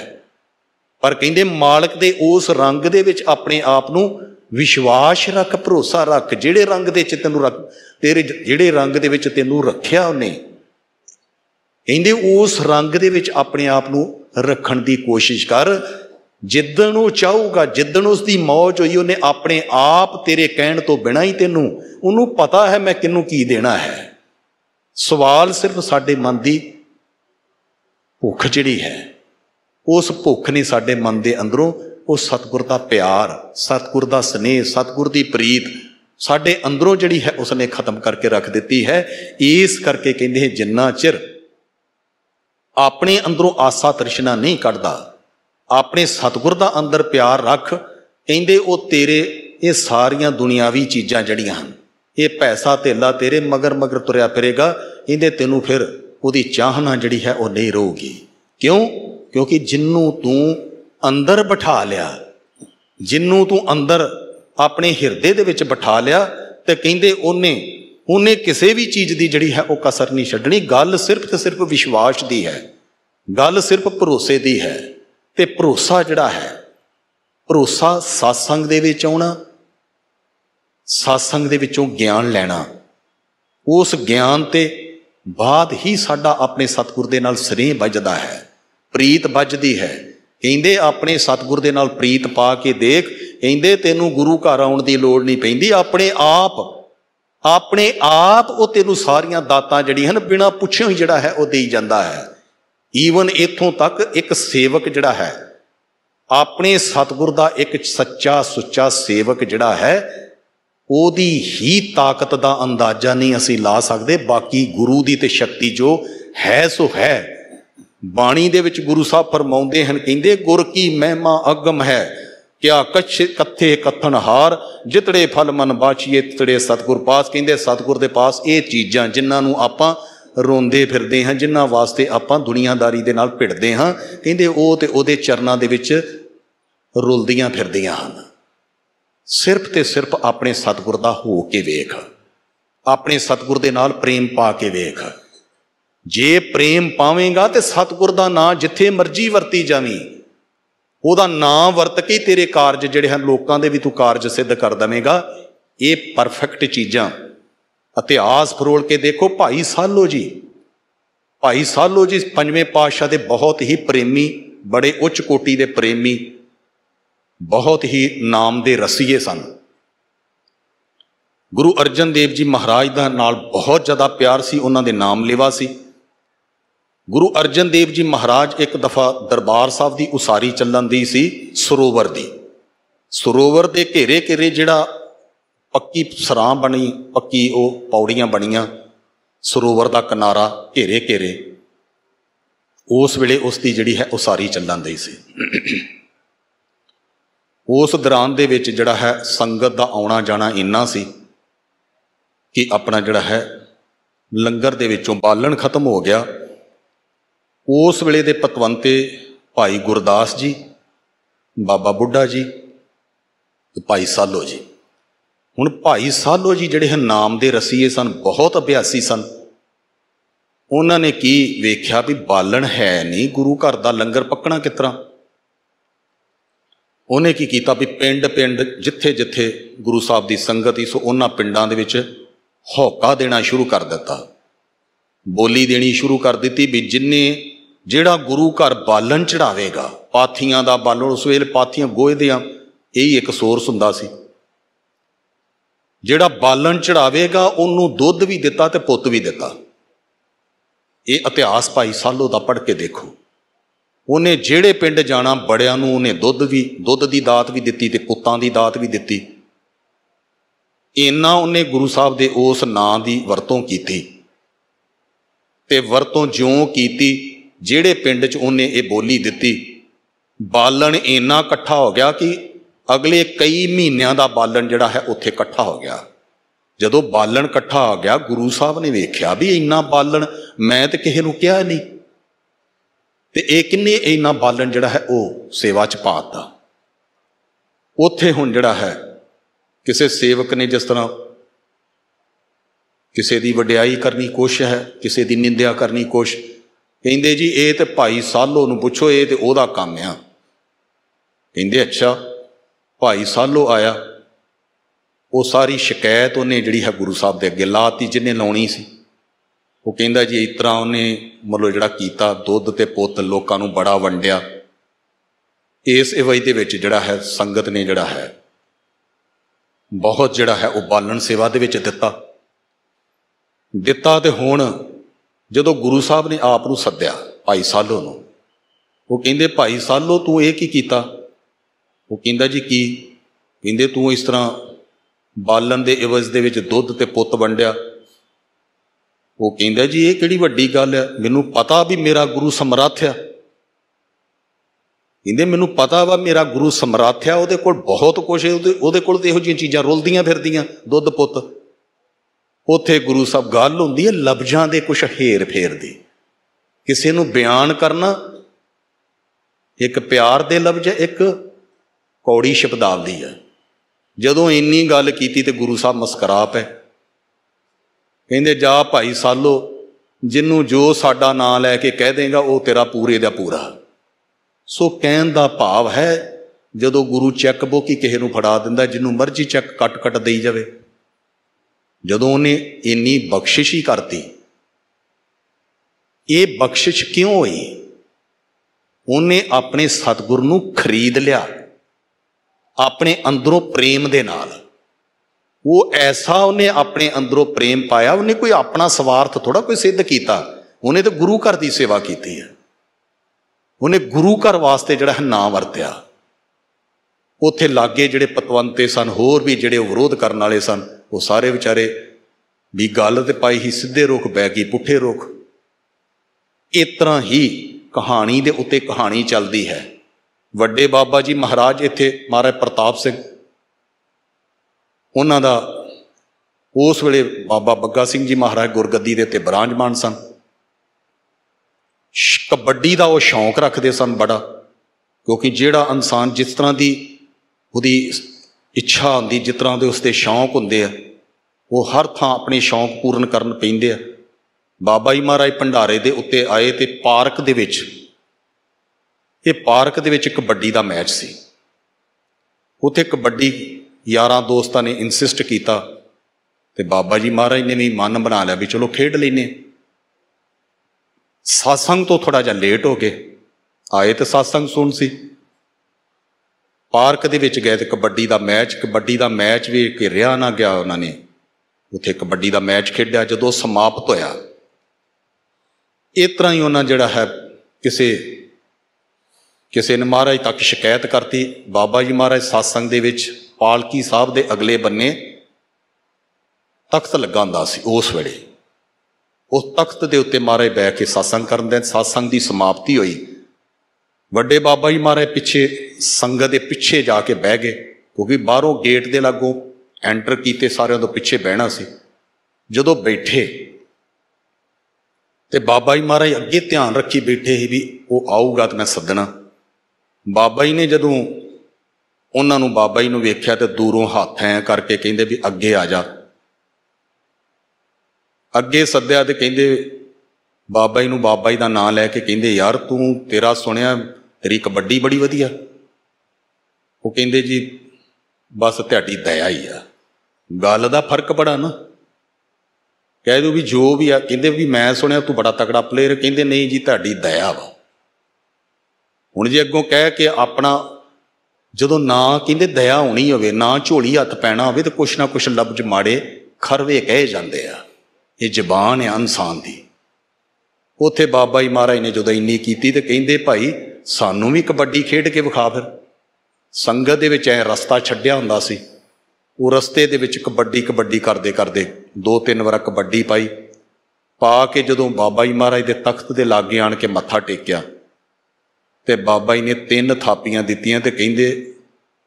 ਪਰ ਕਹਿੰਦੇ ਮਾਲਕ ਦੇ ਉਸ ਰੰਗ ਦੇ ਵਿੱਚ ਆਪਣੇ ਆਪ ਨੂੰ ਵਿਸ਼ਵਾਸ ਰੱਖ ਭਰੋਸਾ ਰੱਖ ਜਿਹੜੇ ਰੰਗ ਦੇ ਚ ਤੈਨੂੰ ਰੱਖ ਤੇਰੇ ਜਿਹੜੇ ਰੰਗ ਦੇ ਵਿੱਚ ਤੈਨੂੰ ਰੱਖਿਆ ਉਹਨੇ ਕਹਿੰਦੇ ਉਸ ਰੰਗ ਦੇ ਵਿੱਚ ਆਪਣੇ ਆਪ ਨੂੰ ਰੱਖਣ ਦੀ ਕੋਸ਼ਿਸ਼ ਕਰ ਜਿੱਦਣ ਉਹ ਚਾਹੂਗਾ ਜਿੱਦਣ ਉਸ ਦੀ ਮੌਜ ਹੋਈ ਉਹਨੇ ਆਪਣੇ ਆਪ ਤੇਰੇ ਕਹਿਣ ਤੋਂ ਬਿਨਾਂ ਹੀ ਤੈਨੂੰ ਉਹਨੂੰ ਪਤਾ ਹੈ ਮੈਂ ਕਿੰਨੂੰ ਕੀ ਦੇਣਾ ਹੈ ਸਵਾਲ ਸਿਰਫ ਸਾਡੇ ਮਨ ਦੀ ਭੁੱਖ ਜਿਹੜੀ ਹੈ ਉਸ ਭੁੱਖ ਨੇ ਸਾਡੇ ਮਨ ਦੇ ਅੰਦਰੋਂ ਉਹ ਸਤਗੁਰ ਦਾ ਪਿਆਰ ਸਤਗੁਰ ਦਾ ਸਨੇਹ ਸਤਗੁਰ ਦੀ ਪ੍ਰੀਤ ਸਾਡੇ ਅੰਦਰੋਂ ਜਿਹੜੀ ਹੈ ਉਸਨੇ ਖਤਮ ਕਰਕੇ ਰੱਖ ਦਿੱਤੀ ਹੈ ਇਸ ਕਰਕੇ ਕਹਿੰਦੇ ਜਿੰਨਾ ਚਿਰ ਆਪਣੇ ਅੰਦਰੋਂ ਆਸਾ ਤ੍ਰਿਸ਼ਨਾ ਨਹੀਂ ਕੱਢਦਾ ਆਪਣੇ ਸਤਿਗੁਰ ਦਾ ਅੰਦਰ ਪਿਆਰ ਰੱਖ ਕਹਿੰਦੇ ਉਹ ਤੇਰੇ ਇਹ ਸਾਰੀਆਂ ਦੁਨਿਆਵੀ ਚੀਜ਼ਾਂ ਜੜੀਆਂ ਹਨ ਇਹ ਪੈਸਾ ਧੇਲਾ ਤੇਰੇ ਮਗਰ ਮਗਰ ਤੁਰਿਆ ਫਿਰੇਗਾ ਇਹਦੇ ਤੈਨੂੰ ਫਿਰ ਉਹਦੀ ਚਾਹਨਾ ਜਿਹੜੀ ਹੈ ਉਹ ਨਹੀਂ ਰਹੂਗੀ ਕਿਉਂ ਕਿਉਂਕਿ ਜਿੰਨੂੰ ਤੂੰ ਅੰਦਰ ਬਿਠਾ ਲਿਆ ਜਿੰਨੂੰ ਤੂੰ ਅੰਦਰ ਆਪਣੇ ਹਿਰਦੇ ਦੇ ਵਿੱਚ ਬਿਠਾ ਲਿਆ ਤੇ ਕਹਿੰਦੇ ਉਹਨੇ ਉਹਨੇ ਕਿਸੇ ਵੀ ਚੀਜ਼ ਦੀ ਜਿਹੜੀ ਹੈ ਉਹ ਕਸਰ ਨਹੀਂ ਛੱਡਣੀ ਗੱਲ ਸਿਰਫ ਤੇ ਸਿਰਫ ਵਿਸ਼ਵਾਸ ਦੀ ਹੈ ਗੱਲ ਸਿਰਫ ਭਰੋਸੇ ਦੀ ਹੈ ਤੇ ਭਰੋਸਾ ਜਿਹੜਾ ਹੈ ਭਰੋਸਾ satsang ਦੇ ਵਿੱਚ ਆਉਣਾ satsang ਦੇ ਵਿੱਚੋਂ ਗਿਆਨ ਲੈਣਾ ਉਸ ਗਿਆਨ ਤੇ ਬਾਅਦ ਹੀ ਸਾਡਾ ਆਪਣੇ ਸਤਿਗੁਰ ਦੇ ਨਾਲ ਸਨੇਹ ਵੱਜਦਾ ਹੈ ਪ੍ਰੀਤ ਵੱਜਦੀ ਹੈ ਕਹਿੰਦੇ ਆਪਣੇ ਸਤਿਗੁਰ ਦੇ ਨਾਲ ਪ੍ਰੀਤ ਪਾ ਕੇ ਦੇਖ ਕਹਿੰਦੇ ਤੈਨੂੰ ਗੁਰੂ ਘਰ ਆਉਣ ਦੀ ਲੋੜ ਨਹੀਂ ਪੈਂਦੀ ਆਪਣੇ ਆਪ ਆਪਣੇ ਆਪ ਉਹ ਤੈਨੂੰ ਸਾਰੀਆਂ ਦਾਤਾਂ ਜਿਹੜੀਆਂ ਹਨ ਬਿਨਾ ਪੁੱਛਿਓ ਹੀ ਜਿਹੜਾ ਹੈ ਉਹ ਦੇਈ ਜਾਂਦਾ ਹੈ ਈਵਨ ਇਥੋਂ ਤੱਕ ਇੱਕ ਸੇਵਕ ਜਿਹੜਾ ਹੈ ਆਪਣੇ ਸਤਿਗੁਰ ਦਾ ਇੱਕ ਸੱਚਾ ਸੁੱਚਾ ਸੇਵਕ ਜਿਹੜਾ ਹੈ ਉਹਦੀ ਹੀ ਤਾਕਤ ਦਾ ਅੰਦਾਜ਼ਾ ਨਹੀਂ ਅਸੀਂ ਲਾ ਸਕਦੇ ਬਾਕੀ ਗੁਰੂ ਦੀ ਤੇ ਸ਼ਕਤੀ ਜੋ ਹੈ ਸੋ ਹੈ ਬਾਣੀ ਦੇ ਵਿੱਚ ਗੁਰੂ ਸਾਹਿਬ ਫਰਮਾਉਂਦੇ ਹਨ ਕਹਿੰਦੇ ਗੁਰ ਕੀ ਮਹਿਮਾ ਅਗਮ ਹੈ ਕਿਆ ਕਛ ਕਥੇ ਕਥਨ ਹਾਰ ਜਿਤੜੇ ਫਲ ਮਨ ਬਾਚੀਏ ਤੜੇ ਸਤਗੁਰ ਪਾਸ ਕਹਿੰਦੇ ਸਤਗੁਰ ਦੇ ਪਾਸ ਇਹ ਚੀਜ਼ਾਂ ਜਿਨ੍ਹਾਂ ਨੂੰ ਆਪਾਂ ਰੋਂਦੇ ਫਿਰਦੇ ਹਾਂ ਜਿਨ੍ਹਾਂ ਵਾਸਤੇ ਆਪਾਂ ਦੁਨੀਆਦਾਰੀ ਦੇ ਨਾਲ ਭਿੜਦੇ ਹਾਂ ਕਹਿੰਦੇ ਉਹ ਤੇ ਉਹਦੇ ਚਰਨਾਂ ਦੇ ਵਿੱਚ ਰੁਲਦੀਆਂ ਫਿਰਦੀਆਂ ਹਨ ਸਿਰਫ ਤੇ ਸਿਰਫ ਆਪਣੇ ਸਤਿਗੁਰ ਦਾ ਹੋ ਕੇ ਵੇਖ ਆਪਣੇ ਸਤਿਗੁਰ ਦੇ ਨਾਲ ਪ੍ਰੇਮ ਪਾ ਕੇ ਵੇਖ ਜੇ ਪ੍ਰੇਮ ਪਾਵੇਂਗਾ ਤੇ ਸਤਿਗੁਰ ਦਾ ਨਾਂ ਜਿੱਥੇ ਮਰਜੀ ਵਰਤੀ ਜਾਵੀਂ ਉਹਦਾ ਨਾਂ ਵਰਤ ਕੇ ਤੇਰੇ ਕਾਰਜ ਜਿਹੜੇ ਹਨ ਲੋਕਾਂ ਦੇ ਵੀ ਤੂੰ ਕਾਰਜ ਸਿੱਧ ਕਰ ਦਵੇਂਗਾ ਇਹ ਪਰਫੈਕਟ ਚੀਜ਼ਾਂ ਇਤਿਹਾਸ ਫਰੋਲ ਕੇ ਦੇਖੋ ਭਾਈ ਸਾਲੋ ਜੀ ਭਾਈ ਸਾਲੋ ਜੀ ਪੰਜਵੇਂ ਪਾਤਸ਼ਾਹ ਦੇ ਬਹੁਤ ਹੀ ਪ੍ਰੇਮੀ ਬੜੇ ਉੱਚ ਕੋਟੀ ਦੇ ਪ੍ਰੇਮੀ ਬਹੁਤ ਹੀ ਨਾਮ ਦੇ ਰਸੀਏ ਸਨ ਗੁਰੂ ਅਰਜਨ ਦੇਵ ਜੀ ਮਹਾਰਾਜ ਦਾ ਨਾਲ ਬਹੁਤ ਜ਼ਿਆਦਾ ਪਿਆਰ ਸੀ ਉਹਨਾਂ ਦੇ ਨਾਮ ਲੇਵਾ ਸੀ ਗੁਰੂ ਅਰਜਨ ਦੇਵ ਜੀ ਮਹਾਰਾਜ ਇੱਕ ਦਫਾ ਦਰਬਾਰ ਸਾਹਿਬ ਦੀ ਉਸਾਰੀ ਚੱਲਣ ਦੀ ਸੀ ਸਰੋਵਰ ਦੀ ਸਰੋਵਰ ਦੇ ਘੇਰੇ ਘੇਰੇ ਜਿਹੜਾ ਪੱਕੀ ਸਰਾਂ ਬਣੀ ਪੱਕੀ ਉਹ ਪੌੜੀਆਂ ਬਣੀਆਂ ਸਰੋਵਰ ਦਾ ਕਿਨਾਰਾ ਘੇਰੇ ਘੇਰੇ ਉਸ ਵੇਲੇ ਉਸ ਦੀ ਜਿਹੜੀ ਹੈ ਉਸਾਰੀ ਚੱਲਣ ਦੀ ਸੀ ਉਸ ਦੌਰਾਨ ਦੇ ਵਿੱਚ ਜਿਹੜਾ ਹੈ ਸੰਗਤ ਦਾ ਆਉਣਾ ਜਾਣਾ ਇੰਨਾ ਸੀ ਕਿ ਆਪਣਾ ਜਿਹੜਾ ਹੈ ਲੰਗਰ ਦੇ ਵਿੱਚੋਂ ਬਾਲਣ ਖਤਮ ਹੋ ਗਿਆ ਉਸ ਵੇਲੇ ਦੇ ਪਤਵੰਤੇ ਭਾਈ ਗੁਰਦਾਸ ਜੀ ਬਾਬਾ ਬੁੱਢਾ ਜੀ ਤੇ ਭਾਈ ਸਾਲੋ ਜੀ ਹੁਣ ਭਾਈ ਸਾਲੋ ਜੀ ਜਿਹੜੇ ਨਾਮ ਦੇ ਰਸੀਏ ਸਨ ਬਹੁਤ ਅਭਿਆਸੀ ਸਨ ਉਹਨਾਂ ਨੇ ਕੀ ਵੇਖਿਆ ਵੀ ਬਾਲਣ ਹੈ ਨਹੀਂ ਗੁਰੂ ਘਰ ਦਾ ਲੰਗਰ ਪੱਕਣਾ ਤਰ੍ਹਾਂ ਉਹਨੇ ਕੀ ਕੀਤਾ ਵੀ ਪਿੰਡ ਪਿੰਡ ਜਿੱਥੇ ਜਿੱਥੇ ਗੁਰੂ ਸਾਹਿਬ ਦੀ ਸੰਗਤ ਹੀ ਸੋ ਉਹਨਾਂ ਪਿੰਡਾਂ ਦੇ ਵਿੱਚ ਹੌਕਾ ਦੇਣਾ ਸ਼ੁਰੂ ਕਰ ਦਿੱਤਾ ਬੋਲੀ ਦੇਣੀ ਸ਼ੁਰੂ ਕਰ ਦਿੱਤੀ ਵੀ ਜਿੰਨੇ ਜਿਹੜਾ ਗੁਰੂ ਘਰ ਬਾਲਣ ਚੜਾਵੇਗਾ ਪਾਥੀਆਂ ਦਾ ਬਾਲਣ ਉਸ ਵੇਲੇ ਪਾਥੀਆਂ ਗੋਹੇ ਦੀਆਂ ਇਹੀ ਇੱਕ ਸੋਰਸ ਹੁੰਦਾ ਸੀ ਜਿਹੜਾ ਬਾਲਣ ਚੜਾਵੇਗਾ ਉਹਨੂੰ ਦੁੱਧ ਵੀ ਦਿੱਤਾ ਤੇ ਪੁੱਤ ਵੀ ਦਿੱਤਾ ਇਹ ਇਤਿਹਾਸ ਭਾਈ ਸਾਲੋ ਦਾ ਪੜ੍ਹ ਕੇ ਦੇਖੋ ਉਹਨੇ ਜਿਹੜੇ ਪਿੰਡ ਜਾਣਾ ਬੜਿਆਂ ਨੂੰ ਉਹਨੇ ਦੁੱਧ ਵੀ ਦੁੱਧ ਦੀ ਦਾਤ ਵੀ ਦਿੱਤੀ ਤੇ ਪੁੱਤਾਂ ਦੀ ਦਾਤ ਵੀ ਦਿੱਤੀ ਇੰਨਾ ਉਹਨੇ ਗੁਰੂ ਸਾਹਿਬ ਦੇ ਉਸ ਨਾਂ ਦੀ ਵਰਤੋਂ ਕੀਤੀ ਤੇ ਵਰਤੋਂ ਜਿਉਂ ਕੀਤੀ ਜਿਹੜੇ ਪਿੰਡ 'ਚ ਉਹਨੇ ਇਹ ਬੋਲੀ ਦਿੱਤੀ ਬਾਲਣ ਇੰਨਾ ਇਕੱਠਾ ਹੋ ਗਿਆ ਕਿ ਅਗਲੇ ਕਈ ਮਹੀਨਿਆਂ ਦਾ ਬਾਲਣ ਜਿਹੜਾ ਹੈ ਉੱਥੇ ਇਕੱਠਾ ਹੋ ਗਿਆ ਜਦੋਂ ਬਾਲਣ ਇਕੱਠਾ ਆ ਗਿਆ ਗੁਰੂ ਸਾਹਿਬ ਨੇ ਵੇਖਿਆ ਵੀ ਇੰਨਾ ਬਾਲਣ ਮੈਂ ਤੇ ਕਿਸੇ ਨੂੰ ਕਿਹਾ ਨਹੀਂ ਤੇ ਇਹ ਕਿੰਨੇ ਇੰਨਾ ਬਾਲਣ ਜਿਹੜਾ ਹੈ ਉਹ ਸੇਵਾ ਚ ਪਾਤਾ ਉੱਥੇ ਹੁਣ ਜਿਹੜਾ ਹੈ ਕਿਸੇ ਸੇਵਕ ਨੇ ਜਿਸ ਤਰ੍ਹਾਂ ਕਿਸੇ ਦੀ ਵਡਿਆਈ ਕਰਨੀ ਕੋਸ਼ਿਸ਼ ਹੈ ਕਿਸੇ ਦੀ ਨਿੰਦਿਆ ਕਰਨੀ ਕੋਸ਼ਿਸ਼ ਕਹਿੰਦੇ ਜੀ ਇਹ ਤੇ ਭਾਈ ਸਾਲੋ ਨੂੰ ਪੁੱਛੋ ਇਹ ਤੇ ਉਹਦਾ ਕੰਮ ਆ ਕਹਿੰਦੇ ਅੱਛਾ ਭਾਈ ਸਾਲੋ ਆਇਆ ਉਹ ਸਾਰੀ ਸ਼ਿਕਾਇਤ ਉਹਨੇ ਜਿਹੜੀ ਹੈ ਗੁਰੂ ਸਾਹਿਬ ਦੇ ਅੱਗੇ ਲਾਤੀ ਜਿਹਨੇ ਲਾਉਣੀ ਸੀ ਉਹ ਕਹਿੰਦਾ ਜੀ ਇਸ ਤਰ੍ਹਾਂ ਉਹਨੇ ਮਤਲਬ ਜਿਹੜਾ ਕੀਤਾ ਦੁੱਧ ਤੇ ਪੁੱਤ ਲੋਕਾਂ ਨੂੰ ਬੜਾ ਵੰਡਿਆ ਇਸ ਇਵਜ ਦੇ ਵਿੱਚ ਜਿਹੜਾ ਹੈ ਸੰਗਤ ਨੇ ਜਿਹੜਾ ਹੈ ਬਹੁਤ ਜਿਹੜਾ ਹੈ ਉਹ ਬਾਲਣ ਸੇਵਾ ਦੇ ਵਿੱਚ ਦਿੱਤਾ ਦਿੱਤਾ ਤੇ ਹੁਣ ਜਦੋਂ ਗੁਰੂ ਸਾਹਿਬ ਨੇ ਆਪ ਨੂੰ ਸੱਦਿਆ ਭਾਈ ਸਾਲੋ ਨੂੰ ਉਹ ਕਹਿੰਦੇ ਭਾਈ ਸਾਲੋ ਤੂੰ ਇਹ ਕੀ ਕੀਤਾ ਉਹ ਕਹਿੰਦਾ ਜੀ ਕੀ ਕਹਿੰਦੇ ਤੂੰ ਇਸ ਤਰ੍ਹਾਂ ਬਾਲਣ ਦੇ ਇਵਜ਼ ਦੇ ਵਿੱਚ ਦੁੱਧ ਤੇ ਪੁੱਤ ਵੰਡਿਆ ਉਹ ਕਹਿੰਦਾ ਜੀ ਇਹ ਕਿਹੜੀ ਵੱਡੀ ਗੱਲ ਹੈ ਮੈਨੂੰ ਪਤਾ ਵੀ ਮੇਰਾ ਗੁਰੂ ਸਮਰੱਥ ਆ ਕਹਿੰਦੇ ਮੈਨੂੰ ਪਤਾ ਵਾ ਮੇਰਾ ਗੁਰੂ ਸਮਰੱਥ ਆ ਉਹਦੇ ਕੋਲ ਬਹੁਤ ਕੁਝ ਹੈ ਉਹਦੇ ਉਹਦੇ ਕੋਲ ਤੇ ਇਹੋ ਜਿਹੀਆਂ ਚੀਜ਼ਾਂ ਰੁਲਦੀਆਂ ਫਿਰਦੀਆਂ ਦੁੱਧ ਪੁੱਤ ਉਥੇ ਗੁਰੂ ਸਾਹਿਬ ਗੱਲ ਹੁੰਦੀ ਹੈ ਲਬਜਾਂ ਦੇ ਕੁਝ ਹੇਰ ਫੇਰ ਦੀ ਕਿਸੇ ਨੂੰ ਬਿਆਨ ਕਰਨਾ ਇੱਕ ਪਿਆਰ ਦੇ ਲਬਜ ਇੱਕ ਪੌੜੀ ਸ਼ਬਦਾਵਲੀ ਹੈ ਜਦੋਂ ਇੰਨੀ ਗੱਲ ਕੀਤੀ ਤੇ ਗੁਰੂ ਸਾਹਿਬ ਮੁਸਕਰਾ ਪਏ ਕਹਿੰਦੇ ਜਾ ਭਾਈ ਸਾਲੋ ਜਿੰਨੂੰ ਜੋ ਸਾਡਾ ਨਾਂ ਲੈ ਕੇ ਕਹਿ ਦੇਗਾ ਉਹ ਤੇਰਾ ਪੂਰੇ ਦਾ ਪੂਰਾ ਸੋ ਕਹਿਣ ਦਾ ਭਾਵ ਹੈ ਜਦੋਂ ਗੁਰੂ ਚੈੱਕ ਕੀ ਕਿਸੇ ਨੂੰ ਫੜਾ ਦਿੰਦਾ ਜਿੰਨੂੰ ਮਰਜ਼ੀ ਚੈੱਕ ਕੱਟ-ਕੱਟ ਦੇਈ ਜਾਵੇ ਜਦੋਂ ਉਹਨੇ ਇੰਨੀ ਬਖਸ਼ਿਸ਼ ਹੀ ਕਰਤੀ ਇਹ ਬਖਸ਼ਿਸ਼ ਕਿਉਂ ਹੋਈ ਉਹਨੇ ਆਪਣੇ ਸਤਗੁਰ ਨੂੰ ਖਰੀਦ ਲਿਆ ਆਪਣੇ ਅੰਦਰੋਂ ਪ੍ਰੇਮ ਦੇ ਨਾਲ ਉਹ ਐਸਾ ਉਹਨੇ ਆਪਣੇ ਅੰਦਰੋਂ ਪ੍ਰੇਮ ਪਾਇਆ ਉਹਨੇ ਕੋਈ ਆਪਣਾ ਸਵਾਰਥ ਥੋੜਾ ਕੋਈ ਸਿੱਧ ਕੀਤਾ ਉਹਨੇ ਤਾਂ ਗੁਰੂ ਘਰ ਦੀ ਸੇਵਾ ਕੀਤੀ ਹੈ ਉਹਨੇ ਗੁਰੂ ਘਰ ਵਾਸਤੇ ਜਿਹੜਾ ਹੈ ਨਾਂ ਵਰਤਿਆ ਉੱਥੇ ਲਾਗੇ ਜਿਹੜੇ ਪਤਵੰਤੇ ਸਨ ਹੋਰ ਵੀ ਜਿਹੜੇ ਵਿਰੋਧ ਕਰਨ ਵਾਲੇ ਸਨ ਉਹ ਸਾਰੇ ਵਿਚਾਰੇ ਵੀ ਗੱਲ ਤੇ ਪਾਈ ਹੀ ਸਿੱਧੇ ਰੁਖ ਬੈ ਗਈ ਪੁੱਠੇ ਰੁਖ ਇਸ ਤਰ੍ਹਾਂ ਹੀ ਕਹਾਣੀ ਦੇ ਉੱਤੇ ਕਹਾਣੀ ਚੱਲਦੀ ਹੈ ਵੱਡੇ ਬਾਬਾ ਜੀ ਮਹਾਰਾਜ ਇੱਥੇ ਮਹਾਰਾਜ ਪ੍ਰਤਾਪ ਸਿੰਘ ਉਹਨਾਂ ਦਾ ਉਸ ਵੇਲੇ ਬਾਬਾ ਬੱਗਾ ਸਿੰਘ ਜੀ ਮਹਾਰਾਜ ਗੁਰਗੱਦੀ ਦੇ ਤੇ ਬਰਾਂਜਮਾਨ ਸਨ ਕਬੱਡੀ ਦਾ ਉਹ ਸ਼ੌਂਕ ਰੱਖਦੇ ਸਨ ਬੜਾ ਕਿਉਂਕਿ ਜਿਹੜਾ ਇਨਸਾਨ ਜਿਸ ਤਰ੍ਹਾਂ ਦੀ ਉਹਦੀ ਇੱਛਾ ਹੁੰਦੀ ਜਿਸ ਤਰ੍ਹਾਂ ਦੇ ਉਸਦੇ ਸ਼ੌਂਕ ਹੁੰਦੇ ਆ ਉਹ ਹਰ ਥਾਂ ਆਪਣੇ ਸ਼ੌਂਕ ਪੂਰਨ ਕਰਨ ਪੈਂਦੇ ਆ ਬਾਬਾ ਜੀ ਮਹਾਰਾਜ ਭੰਡਾਰੇ ਦੇ ਉੱਤੇ ਆਏ ਤੇ ਪਾਰਕ ਦੇ ਵਿੱਚ ਇਹ ਪਾਰਕ ਦੇ ਵਿੱਚ ਕਬੱਡੀ ਦਾ ਮੈਚ ਸੀ ਉੱਥੇ ਕਬੱਡੀ ਯਾਰਾਂ ਦੋਸਤਾਂ ਨੇ ਇਨਸਿਸਟ ਕੀਤਾ ਤੇ ਬਾਬਾ ਜੀ ਮਹਾਰਾਜ ਨੇ ਵੀ ਮਨ ਬਣਾ ਲਿਆ ਵੀ ਚਲੋ ਖੇਡ ਲੈਨੇ ਸਾਸੰਗ ਤੋਂ ਥੋੜਾ ਜਿਹਾ ਲੇਟ ਹੋ ਗਏ ਆਏ ਤੇ ਸਾਸੰਗ ਸੁਣ ਸੀ ਪਾਰਕ ਦੇ ਵਿੱਚ ਗਏ ਤੇ ਕਬੱਡੀ ਦਾ ਮੈਚ ਕਬੱਡੀ ਦਾ ਮੈਚ ਵੀ ਘਿਰਿਆ ਨਾ ਗਿਆ ਉਹਨਾਂ ਨੇ ਉੱਥੇ ਕਬੱਡੀ ਦਾ ਮੈਚ ਖੇਡਿਆ ਜਦੋਂ ਸਮਾਪਤ ਹੋਇਆ ਇਸ ਤਰ੍ਹਾਂ ਹੀ ਉਹਨਾਂ ਜਿਹੜਾ ਹੈ ਕਿਸੇ ਕਿਸੇ ਨੇ ਮਹਾਰਾਜ ਤੱਕ ਸ਼ਿਕਾਇਤ ਕਰਤੀ ਬਾਬਾ ਜੀ ਮਹਾਰਾਜ satsang ਦੇ ਵਿੱਚ ਪਾਲਕੀ ਸਾਹਿਬ ਦੇ ਅਗਲੇ ਬੰਨੇ ਤਖਤ ਲੱਗਾ ਹੁੰਦਾ ਸੀ ਉਸ ਵੇਲੇ ਉਸ ਤਖਤ ਦੇ ਉੱਤੇ ਮਹਾਰਾਜ ਬੈ ਕੇ satsang ਕਰਨ ਦੇ ਦੀ ਸਮਾਪਤੀ ਹੋਈ ਵੱਡੇ ਬਾਬਾ ਜੀ ਮਹਾਰਾਜ ਪਿੱਛੇ ਸੰਗਤ ਦੇ ਪਿੱਛੇ ਜਾ ਕੇ ਬਹਿ ਗਏ ਕਿਉਂਕਿ ਬਾਹਰੋਂ ਗੇਟ ਦੇ ਲਾਗੋਂ ਐਂਟਰ ਕੀਤੇ ਸਾਰਿਆਂ ਤੋਂ ਪਿੱਛੇ ਬਹਿਣਾ ਸੀ ਜਦੋਂ ਬੈਠੇ ਤੇ ਬਾਬਾ ਜੀ ਮਹਾਰਾਜ ਅੱਗੇ ਧਿਆਨ ਰੱਖੀ ਬੈਠੇ ਸੀ ਵੀ ਉਹ ਆਊਗਾ ਤਾਂ ਮੈਂ ਸੱਦਣਾ ਬਾਬਾ ਜੀ ਨੇ ਜਦੋਂ ਉਹਨਾਂ ਨੂੰ ਬਾਬਾ ਜੀ ਨੂੰ ਵੇਖਿਆ ਤੇ ਦੂਰੋਂ ਹੱਥ ਐ ਕਰਕੇ ਕਹਿੰਦੇ ਵੀ ਅੱਗੇ ਆ ਜਾ ਅੱਗੇ ਸੱਦਿਆ ਤੇ ਕਹਿੰਦੇ ਬਾਬਾ ਜੀ ਨੂੰ ਬਾਬਾ ਜੀ ਦਾ ਨਾਮ ਲੈ ਕੇ ਕਹਿੰਦੇ ਯਾਰ ਤੂੰ ਤੇਰਾ ਸੁਣਿਆ ਤੇਰੀ ਕਬੱਡੀ ਬੜੀ ਵਧੀਆ ਉਹ ਕਹਿੰਦੇ ਜੀ ਬਸ ਤੁਹਾਡੀ ਦਇਆ ਹੀ ਆ ਗੱਲ ਦਾ ਫਰਕ ਬੜਾ ਨਾ ਕਹਿ ਦੋ ਵੀ ਜੋ ਵੀ ਆ ਕਹਿੰਦੇ ਵੀ ਮੈਂ ਸੁਣਿਆ ਤੂੰ ਬੜਾ ਤਕੜਾ ਪਲੇਅਰ ਕਹਿੰਦੇ ਨਹੀਂ ਜੀ ਤੁਹਾਡੀ ਦਇਆ ਵਾ ਹੁਣ ਜੇ ਅੱਗੋਂ ਕਹਿ ਕੇ ਆਪਣਾ ਜਦੋਂ ਨਾ ਕਹਿੰਦੇ ਦਇਆ ਹੋਣੀ ਹੋਵੇ ਨਾ ਝੋਲੀ ਹੱਥ ਪੈਣਾ ਹੋਵੇ ਤੇ ਕੁਛ ਨਾ ਕੁਛ ਲਬਜ ਮਾੜੇ ਖਰਵੇ ਕਹੇ ਜਾਂਦੇ ਆ ਇਹ ਜ਼ਬਾਨ ਹੈ ਇਨਸਾਨ ਦੀ ਉਥੇ ਬਾਬਾ ਜੀ ਮਹਾਰਾਜ ਨੇ ਜਦੋਂ ਇੰਨੀ ਕੀਤੀ ਤੇ ਕਹਿੰਦੇ ਭਾਈ ਸਾਨੂੰ ਵੀ ਕਬੱਡੀ ਖੇਡ ਕੇ ਵਿਖਾ ਫਿਰ ਸੰਗਤ ਦੇ ਵਿੱਚ ਐ ਰਸਤਾ ਛੱਡਿਆ ਹੁੰਦਾ ਸੀ ਉਹ ਰਸਤੇ ਦੇ ਵਿੱਚ ਕਬੱਡੀ ਕਬੱਡੀ ਕਰਦੇ ਕਰਦੇ ਦੋ ਤਿੰਨ ਵਾਰ ਕਬੱਡੀ ਪਾਈ ਪਾ ਕੇ ਜਦੋਂ ਬਾਬਾ ਜੀ ਮਹਾਰਾਜ ਦੇ ਤਖਤ ਦੇ ਲਾਗੇ ਆਣ ਕੇ ਮੱਥਾ ਟੇਕਿਆ ਤੇ ਬਾਬਾ ਜੀ ਨੇ ਤਿੰਨ ਥਾਪੀਆਂ ਦਿੱਤੀਆਂ ਤੇ ਕਹਿੰਦੇ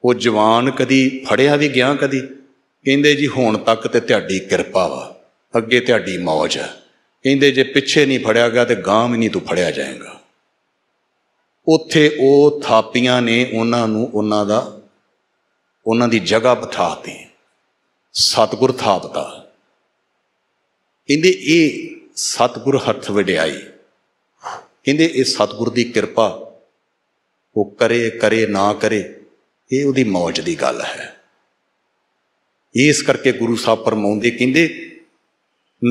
ਉਹ ਜਵਾਨ ਕਦੀ ਫੜਿਆ ਵੀ ਗਿਆ ਕਦੀ ਕਹਿੰਦੇ ਜੀ ਹੁਣ ਤੱਕ ਤੇ ਤੁਹਾਡੀ ਕਿਰਪਾ ਵਾ ਅੱਗੇ ਤੁਹਾਡੀ ਮੌਜ ਆ ਕਹਿੰਦੇ ਜੇ ਪਿੱਛੇ ਨਹੀਂ ਫੜਿਆ ਗਿਆ ਤੇ ਗਾਂ ਵੀ ਨਹੀਂ ਤੂੰ ਫੜਿਆ ਜਾਏਗਾ ਉੱਥੇ ਉਹ ਥਾਪੀਆਂ ਨੇ ਉਹਨਾਂ ਨੂੰ ਉਹਨਾਂ ਦਾ ਉਹਨਾਂ ਦੀ ਜਗ੍ਹਾ ਬਿਠਾਤੀ ਸਤਗੁਰ ਥਾਪਤਾ ਕਹਿੰਦੇ ਇਹ ਸਤਗੁਰ ਹੱਥ ਵਡਿਆਈ ਕਹਿੰਦੇ ਇਹ ਸਤਗੁਰ ਦੀ ਕਿਰਪਾ ਉਹ ਕਰੇ ਕਰੇ ਨਾ ਕਰੇ ਇਹ ਉਹਦੀ ਮੌਜ ਦੀ ਗੱਲ ਹੈ ਇਸ ਕਰਕੇ ਗੁਰੂ ਸਾਹਿਬ ਪਰਮਾਉਂਦੇ ਕਹਿੰਦੇ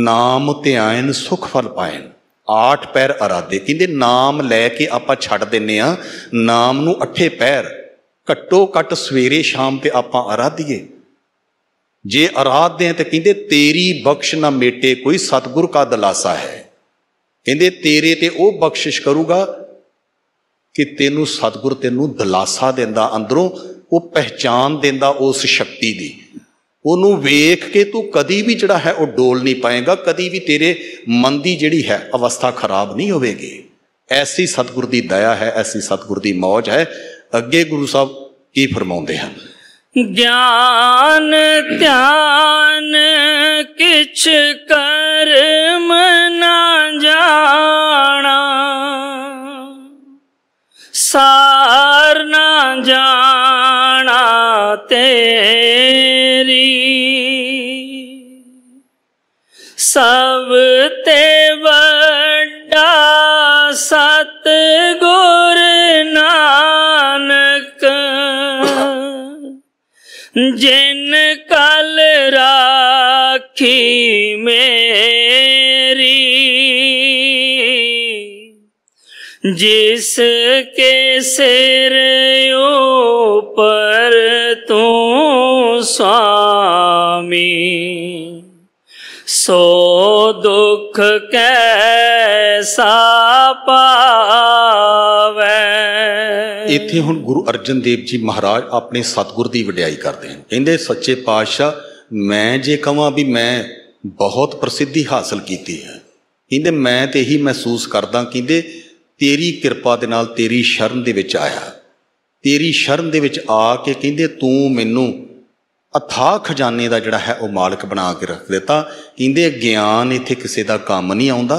ਨਾਮ ਧਿਆਨ ਸੁਖ ਫਲ ਪਾਇਨ ਆਠ ਪੈਰ ਅਰਾਦੇ ਕਹਿੰਦੇ ਨਾਮ ਲੈ ਕੇ ਆਪਾਂ ਛੱਡ ਦਿੰਨੇ ਆ ਨਾਮ ਨੂੰ ਅੱਠੇ ਪੈਰ ਘੱਟੋ ਘੱਟ ਸਵੇਰੇ ਸ਼ਾਮ ਤੇ ਆਪਾਂ ਅਰਾਧੀਏ ਜੇ ਅਰਾਧਦੇ ਆ ਤੇ ਕਹਿੰਦੇ ਤੇਰੀ ਬਖਸ਼ ਨਾ ਮੇਟੇ ਕੋਈ ਸਤਗੁਰ ਕਾ ਦਲਾਸਾ ਹੈ ਕਹਿੰਦੇ ਤੇਰੇ ਤੇ ਉਹ ਬਖਸ਼ਿਸ਼ ਕਰੂਗਾ ਕਿ ਤੈਨੂੰ ਸਤਿਗੁਰ ਤੈਨੂੰ ਦਿਲਾਸਾ ਦਿੰਦਾ ਅੰਦਰੋਂ ਉਹ ਪਹਿਚਾਨ ਦਿੰਦਾ ਉਸ ਸ਼ਕਤੀ ਦੀ ਉਹਨੂੰ ਵੇਖ ਕੇ ਤੂੰ ਕਦੀ ਵੀ ਜਿਹੜਾ ਹੈ ਉਹ ਡੋਲ ਨਹੀਂ ਪਾਏਗਾ ਕਦੀ ਵੀ ਤੇਰੇ ਮਨ ਦੀ ਜਿਹੜੀ ਹੈ ਅਵਸਥਾ ਖਰਾਬ ਨਹੀਂ ਹੋਵੇਗੀ ਐਸੀ ਸਤਿਗੁਰ ਦੀ ਦਇਆ ਹੈ ਐਸੀ ਸਤਿਗੁਰ ਦੀ ਮੌਜ ਹੈ ਅੱਗੇ ਗੁਰੂ ਸਾਹਿਬ ਕੀ ਫਰਮਾਉਂਦੇ ਹਨ ਗਿਆਨ ਧਿਆਨ ਕਿਛ ਕਰਮ ਨਾ ਸਾਰ ਨਾ ਜਾਣਾ ਤੇਰੀ ਸਭ ਤੇ ਵੱਡਾ ਸਤ ਗੁਰ ਨਾਨਕ ਜਿਨ ਕਲ ਰਾਖੀ ਮੇਰੀ ਜਿਸ ਕੇ ਸਿਰ ਉਪਰ ਤੂੰ ਸੁਆਮੀ ਸੋ ਦੁਖ ਕੈਸਾ ਪਾਵੇ ਇੱਥੇ ਹੁਣ ਗੁਰੂ ਅਰਜਨ ਦੇਵ ਜੀ ਮਹਾਰਾਜ ਆਪਣੇ ਸਤਗੁਰ ਦੀ ਵਡਿਆਈ ਕਰਦੇ ਹਨ ਕਹਿੰਦੇ ਸੱਚੇ ਪਾਤਸ਼ਾਹ ਮੈਂ ਜੇ ਕਹਾਂ ਵੀ ਮੈਂ ਬਹੁਤ ਪ੍ਰਸਿੱਧੀ ਹਾਸਲ ਕੀਤੀ ਹੈ ਕਹਿੰਦੇ ਮੈਂ ਤੇ ਇਹੀ ਮਹਿਸੂਸ ਕਰਦਾ ਕਹਿੰਦੇ ਤੇਰੀ ਕਿਰਪਾ ਦੇ ਨਾਲ ਤੇਰੀ ਸ਼ਰਨ ਦੇ ਵਿੱਚ ਆਇਆ ਤੇਰੀ ਸ਼ਰਨ ਦੇ ਵਿੱਚ ਆ ਕੇ ਕਹਿੰਦੇ ਤੂੰ ਮੈਨੂੰ ਅਥਾਹ ਖਜ਼ਾਨੇ ਦਾ ਜਿਹੜਾ ਹੈ ਉਹ ਮਾਲਕ ਬਣਾ ਕੇ ਰੱਖ ਦਿੱਤਾ ਕਹਿੰਦੇ ਗਿਆਨ ਇੱਥੇ ਕਿਸੇ ਦਾ ਕੰਮ ਨਹੀਂ ਆਉਂਦਾ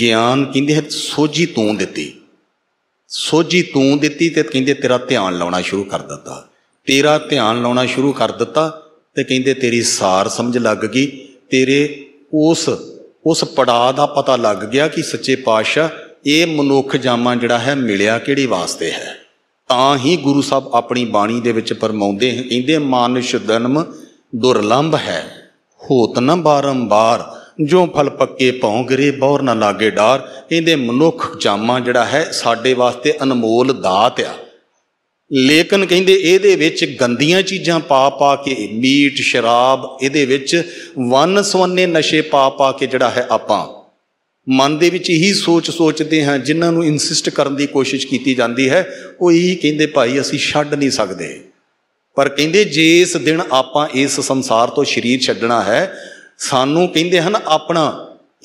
ਗਿਆਨ ਕਹਿੰਦੇ ਹੈ ਸੋਝੀ ਤੂੰ ਦਿੱਤੀ ਸੋਝੀ ਤੂੰ ਦਿੱਤੀ ਤੇ ਕਹਿੰਦੇ ਤੇਰਾ ਧਿਆਨ ਲਾਉਣਾ ਸ਼ੁਰੂ ਕਰ ਦਿੱਤਾ ਤੇਰਾ ਧਿਆਨ ਲਾਉਣਾ ਸ਼ੁਰੂ ਕਰ ਦਿੱਤਾ ਤੇ ਕਹਿੰਦੇ ਤੇਰੀ ਸਾਰ ਸਮਝ ਲੱਗ ਗਈ ਤੇਰੇ ਉਸ ਉਸ ਪੜਾ ਦਾ ਪਤਾ ਲੱਗ ਗਿਆ ਕਿ ਸੱਚੇ ਪਾਤਸ਼ਾਹ ਇਹ ਮਨੁੱਖ ਜਾਮਾ ਜਿਹੜਾ ਹੈ ਮਿਲਿਆ ਕਿਹੜੀ ਵਾਸਤੇ ਹੈ ਤਾਂ ਹੀ ਗੁਰੂ ਸਾਹਿਬ ਆਪਣੀ ਬਾਣੀ ਦੇ ਵਿੱਚ ਪਰਮਾਉਂਦੇ ਹਨ ਕਹਿੰਦੇ ਮਾਨੁਸ਼ ਜਨਮ ਦੁਰਲੰਭ ਹੈ ਹੋਤ ਨ ਬਾਰੰਬਾਰ ਜੋ ਫਲ ਪੱਕੇ ਗਰੇ ਬੌਰ ਨ ਲਾਗੇ ਡਾਰ ਕਹਿੰਦੇ ਮਨੁੱਖ ਜਾਮਾ ਜਿਹੜਾ ਹੈ ਸਾਡੇ ਵਾਸਤੇ ਅਨਮੋਲ ਦਾਤ ਆ ਲੇਕਿਨ ਕਹਿੰਦੇ ਇਹਦੇ ਵਿੱਚ ਗੰਦੀਆਂ ਚੀਜ਼ਾਂ ਪਾ ਪਾ ਕੇ ਮੀਟ ਸ਼ਰਾਬ ਇਹਦੇ ਵਿੱਚ ਵਨ ਸਵੰਨੇ ਨਸ਼ੇ ਪਾ ਪਾ ਕੇ ਜਿਹੜਾ ਹੈ ਆਪਾਂ ਮਨ ਦੇ ਵਿੱਚ ਇਹੀ ਸੋਚ ਸੋਚਦੇ ਹਾਂ ਜਿਨ੍ਹਾਂ ਨੂੰ ਇਨਸਿਸਟ ਕਰਨ ਦੀ ਕੋਸ਼ਿਸ਼ ਕੀਤੀ ਜਾਂਦੀ ਹੈ ਉਹ ਇਹੀ ਕਹਿੰਦੇ ਭਾਈ ਅਸੀਂ ਛੱਡ ਨਹੀਂ ਸਕਦੇ ਪਰ ਕਹਿੰਦੇ ਜੇ ਇਸ ਦਿਨ ਆਪਾਂ ਇਸ ਸੰਸਾਰ ਤੋਂ ਸਰੀਰ ਛੱਡਣਾ ਹੈ ਸਾਨੂੰ ਕਹਿੰਦੇ ਹਨ ਆਪਣਾ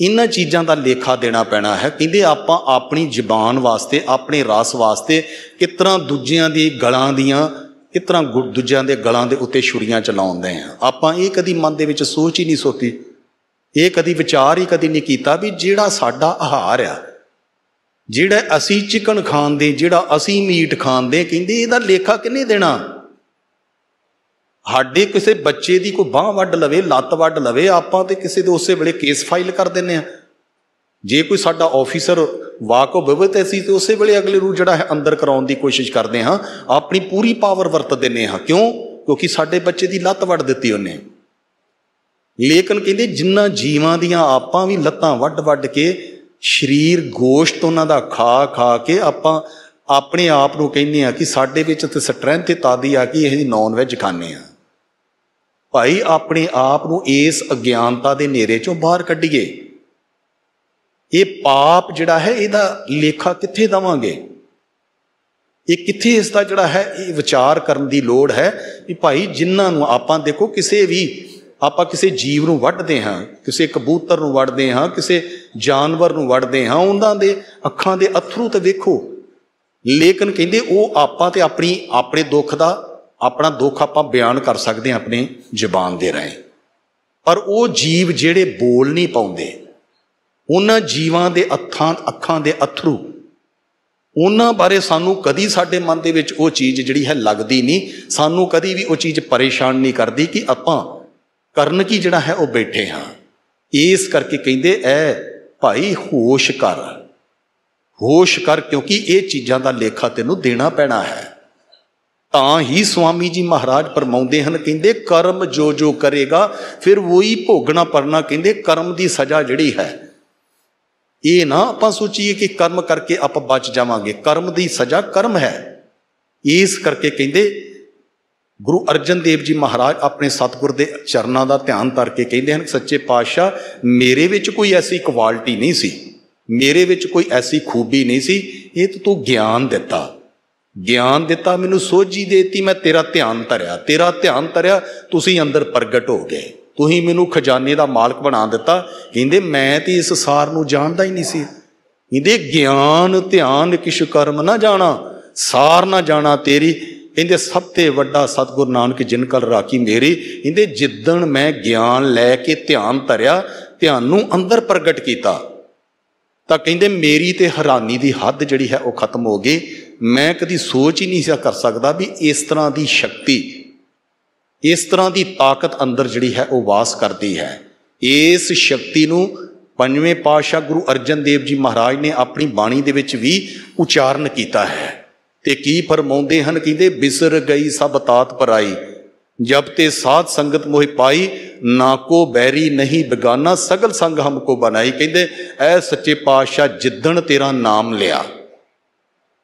ਇਹਨਾਂ ਚੀਜ਼ਾਂ ਦਾ ਲੇਖਾ ਦੇਣਾ ਪੈਣਾ ਹੈ ਕਹਿੰਦੇ ਆਪਾਂ ਆਪਣੀ ਜ਼ਬਾਨ ਵਾਸਤੇ ਆਪਣੇ ਰਸ ਵਾਸਤੇ ਕਿਤਨਾ ਦੂਜਿਆਂ ਦੀ ਗਲਾਂ ਦੀਆਂ ਕਿਤਨਾ ਦੂਜਿਆਂ ਦੇ ਗਲਾਂ ਦੇ ਉੱਤੇ ਛੁਰੀਆਂ ਚਲਾਉਂਦੇ ਆ ਆਪਾਂ ਇਹ ਕਦੀ ਮਨ ਦੇ ਵਿੱਚ ਸੋਚ ਹੀ ਨਹੀਂ ਸੋਚੀ ਇਹ ਕਦੀ ਵਿਚਾਰ ਹੀ ਕਦੀ ਨਹੀਂ ਕੀਤਾ ਵੀ ਜਿਹੜਾ ਸਾਡਾ ਆਹਾਰ ਆ ਜਿਹੜਾ ਅਸੀਂ ਚਿਕਨ ਖਾਂਦੇ ਜਿਹੜਾ ਅਸੀਂ ਮੀਟ ਖਾਂਦੇ ਕਹਿੰਦੇ ਇਹਦਾ ਲੇਖਾ ਕਿੰਨੇ ਦੇਣਾ ਸਾਡੇ ਕਿਸੇ ਬੱਚੇ ਦੀ ਕੋਈ ਬਾਹ ਵੱਢ ਲਵੇ ਲੱਤ ਵੱਢ ਲਵੇ ਆਪਾਂ ਤੇ ਕਿਸੇ ਦੇ ਉਸੇ ਵੇਲੇ ਕੇਸ ਫਾਈਲ ਕਰ ਦਿੰਨੇ ਆ ਜੇ ਕੋਈ ਸਾਡਾ ਆਫੀਸਰ ਵਾਕੋ ਵਿਵਤ ਐਸੀ ਤੇ ਉਸੇ ਵੇਲੇ ਅਗਲੇ ਰੂ ਜਿਹੜਾ ਹੈ ਅੰਦਰ ਕਰਾਉਣ ਦੀ ਕੋਸ਼ਿਸ਼ ਕਰਦੇ ਹਾਂ ਆਪਣੀ ਪੂਰੀ ਪਾਵਰ ਵਰਤ ਦਿੰਨੇ ਹਾਂ ਕਿਉਂ ਕਿਉਂਕਿ ਸਾਡੇ ਬੱਚੇ ਦੀ ਲੱਤ ਵੱਢ ਦਿੱਤੀ ਉਹਨੇ ਲੇਕਿਨ ਕਹਿੰਦੇ ਜਿੰਨਾ ਜੀਵਾਂ ਦੀਆਂ ਆਪਾਂ ਵੀ ਲੱਤਾਂ ਵੱਡ-ਵੱਡ ਕੇ ਸਰੀਰ ਗੋਸ਼ਤ ਉਹਨਾਂ ਦਾ ਖਾ ਖਾ ਕੇ ਆਪਾਂ ਆਪਣੇ ਆਪ ਨੂੰ ਕਹਿੰਦੇ ਆ ਕਿ ਸਾਡੇ ਵਿੱਚ ਤੇ ਸਟਰੈਂਥ ਤੇ ਤਾਦੀ ਆ ਕਿ ਇਹ ਨੌਨ ਵੈਜ ਖਾਣੇ ਆ ਭਾਈ ਆਪਣੇ ਆਪ ਨੂੰ ਇਸ ਅਗਿਆਨਤਾ ਦੇ ਨੇਰੇ ਚੋਂ ਬਾਹਰ ਕੱਢੀਏ ਇਹ ਪਾਪ ਜਿਹੜਾ ਹੈ ਇਹਦਾ ਲੇਖਾ ਕਿੱਥੇ ਦਵਾਂਗੇ ਇਹ ਕਿੱਥੇ ਇਸ ਦਾ ਜਿਹੜਾ ਹੈ ਇਹ ਵਿਚਾਰ ਕਰਨ ਦੀ ਲੋੜ ਹੈ ਕਿ ਭਾਈ ਜਿਨ੍ਹਾਂ ਨੂੰ ਆਪਾਂ ਦੇਖੋ ਕਿਸੇ ਵੀ ਆਪਾਂ ਕਿਸੇ ਜੀਵ ਨੂੰ ਵੱਢਦੇ ਹਾਂ ਕਿਸੇ ਕਬੂਤਰ ਨੂੰ ਵੱਢਦੇ ਹਾਂ ਕਿਸੇ ਜਾਨਵਰ ਨੂੰ ਵੱਢਦੇ ਹਾਂ ਉਹਨਾਂ ਦੇ ਅੱਖਾਂ ਦੇ ਅਥਰੂ ਤੇ ਵੇਖੋ ਲੇਕਿਨ ਕਹਿੰਦੇ ਉਹ ਆਪਾਂ ਤੇ ਆਪਣੀ ਆਪਣੇ ਦੁੱਖ ਦਾ ਆਪਣਾ ਦੁੱਖ ਆਪਾਂ ਬਿਆਨ ਕਰ ਸਕਦੇ ਹਾਂ ਆਪਣੇ ਜ਼ਬਾਨ ਦੇ ਰਾਹੀਂ ਪਰ ਉਹ ਜੀਵ ਜਿਹੜੇ ਬੋਲ ਨਹੀਂ ਪਾਉਂਦੇ ਉਹਨਾਂ ਜੀਵਾਂ ਦੇ ਅੱਖਾਂ ਅੱਖਾਂ ਦੇ ਅਥਰੂ ਉਹਨਾਂ ਬਾਰੇ ਸਾਨੂੰ ਕਦੀ ਸਾਡੇ ਮਨ ਦੇ ਵਿੱਚ ਉਹ ਚੀਜ਼ ਜਿਹੜੀ ਹੈ ਲੱਗਦੀ ਨਹੀਂ ਸਾਨੂੰ ਕਦੀ ਵੀ ਉਹ ਚੀਜ਼ ਪਰੇਸ਼ਾਨ ਨਹੀਂ ਕਰਦੀ ਕਿ ਆਪਾਂ ਕਰਨ ਕੀ ਜਿਹੜਾ ਹੈ ਉਹ ਬੈਠੇ ਹਾਂ ਇਸ ਕਰਕੇ ਕਹਿੰਦੇ ਐ ਭਾਈ ਹੋਸ਼ ਕਰ ਹੋਸ਼ ਕਰ ਕਿਉਂਕਿ ਇਹ ਚੀਜ਼ਾਂ ਦਾ ਲੇਖਾ ਤੈਨੂੰ ਦੇਣਾ ਪੈਣਾ ਹੈ ਤਾਂ ਹੀ ਸੁਆਮੀ ਜੀ ਮਹਾਰਾਜ ਪਰਮਾਉਂਦੇ ਹਨ ਕਹਿੰਦੇ ਕਰਮ ਜੋ ਜੋ ਕਰੇਗਾ ਫਿਰ ਉਹੀ ਭੋਗਣਾ ਪਰਨਾ ਕਹਿੰਦੇ ਕਰਮ ਦੀ ਸਜ਼ਾ ਜਿਹੜੀ ਹੈ ਇਹ ਨਾ ਆਪਾਂ ਸੋਚੀਏ ਕਿ ਕਰਮ ਕਰਕੇ ਆਪਾਂ ਬਚ ਜਾਵਾਂਗੇ ਕਰਮ ਦੀ ਸਜ਼ਾ ਕਰਮ ਹੈ ਇਸ ਕਰਕੇ ਕਹਿੰਦੇ ਗੁਰੂ ਅਰਜਨ ਦੇਵ ਜੀ ਮਹਾਰਾਜ ਆਪਣੇ ਸਤਗੁਰ ਦੇ ਚਰਨਾਂ ਦਾ ਧਿਆਨ ਧਰ ਕੇ ਕਹਿੰਦੇ ਹਨ ਸੱਚੇ ਪਾਤਸ਼ਾਹ ਮੇਰੇ ਵਿੱਚ ਕੋਈ ਐਸੀ ਕੁਆਲਿਟੀ ਨਹੀਂ ਸੀ ਮੇਰੇ ਵਿੱਚ ਕੋਈ ਐਸੀ ਖੂਬੀ ਨਹੀਂ ਸੀ ਇਹ ਤੂੰ ਗਿਆਨ ਦਿੱਤਾ ਗਿਆਨ ਦਿੱਤਾ ਮੈਨੂੰ ਸੋਝੀ ਦੇਤੀ ਮੈਂ ਤੇਰਾ ਧਿਆਨ ਧਰਿਆ ਤੇਰਾ ਧਿਆਨ ਧਰਿਆ ਤੁਸੀਂ ਅੰਦਰ ਪ੍ਰਗਟ ਹੋ ਗਏ ਤੁਸੀਂ ਮੈਨੂੰ ਖਜ਼ਾਨੇ ਦਾ ਮਾਲਕ ਬਣਾ ਦਿੱਤਾ ਕਹਿੰਦੇ ਮੈਂ ਤੇ ਇਸ ਸਾਰ ਨੂੰ ਜਾਣਦਾ ਹੀ ਨਹੀਂ ਸੀ ਕਹਿੰਦੇ ਗਿਆਨ ਧਿਆਨ ਕਿਛ ਕਰਮ ਨਾ ਜਾਣਾ ਸਾਰ ਨਾ ਜਾਣਾ ਤੇਰੀ ਇਹਦੇ ਸਭ ਤੇ ਵੱਡਾ ਸਤਗੁਰ ਨਾਨਕ ਜਿਨ ਕਲ ਰਾਖੀ ਮੇਰੀ ਇਹਦੇ ਜਿੱਦਣ ਮੈਂ ਗਿਆਨ ਲੈ ਕੇ ਧਿਆਨ ਧਰਿਆ ਧਿਆਨ ਨੂੰ ਅੰਦਰ ਪ੍ਰਗਟ ਕੀਤਾ ਤਾਂ ਕਹਿੰਦੇ ਮੇਰੀ ਤੇ ਹੈਰਾਨੀ ਦੀ ਹੱਦ ਜਿਹੜੀ ਹੈ ਉਹ ਖਤਮ ਹੋ ਗਈ ਮੈਂ ਕਦੀ ਸੋਚ ਹੀ ਨਹੀਂ ਕਰ ਸਕਦਾ ਵੀ ਇਸ ਤਰ੍ਹਾਂ ਦੀ ਸ਼ਕਤੀ ਇਸ ਤਰ੍ਹਾਂ ਦੀ ਤਾਕਤ ਅੰਦਰ ਜਿਹੜੀ ਹੈ ਉਹ ਵਾਸ ਕਰਦੀ ਹੈ ਇਸ ਸ਼ਕਤੀ ਨੂੰ ਪੰਜਵੇਂ ਪਾਤਸ਼ਾਹ ਗੁਰੂ ਅਰਜਨ ਦੇਵ ਜੀ ਮਹਾਰਾਜ ਨੇ ਆਪਣੀ ਬਾਣੀ ਦੇ ਵਿੱਚ ਵੀ ਉਚਾਰਨ ਕੀਤਾ ਹੈ ਤੇ ਕੀ ਫਰਮਾਉਂਦੇ ਹਨ ਕਹਿੰਦੇ ਬਿਸਰ ਗਈ ਸਭ ਤਾਤ ਪਰਾਈ ਜਬ ਤੇ ਸਾਧ ਸੰਗਤ ਮੋਹਿ ਪਾਈ ਨਾ ਕੋ ਬੈਰੀ ਨਹੀਂ ਬਗਾਨਾ ਸਗਲ ਸੰਗ ਹਮ ਕੋ ਬਨਾਈ ਕਹਿੰਦੇ ਐ ਸੱਚੇ ਪਾਤਸ਼ਾਹ ਜਿੱਦਣ ਤੇਰਾ ਨਾਮ ਲਿਆ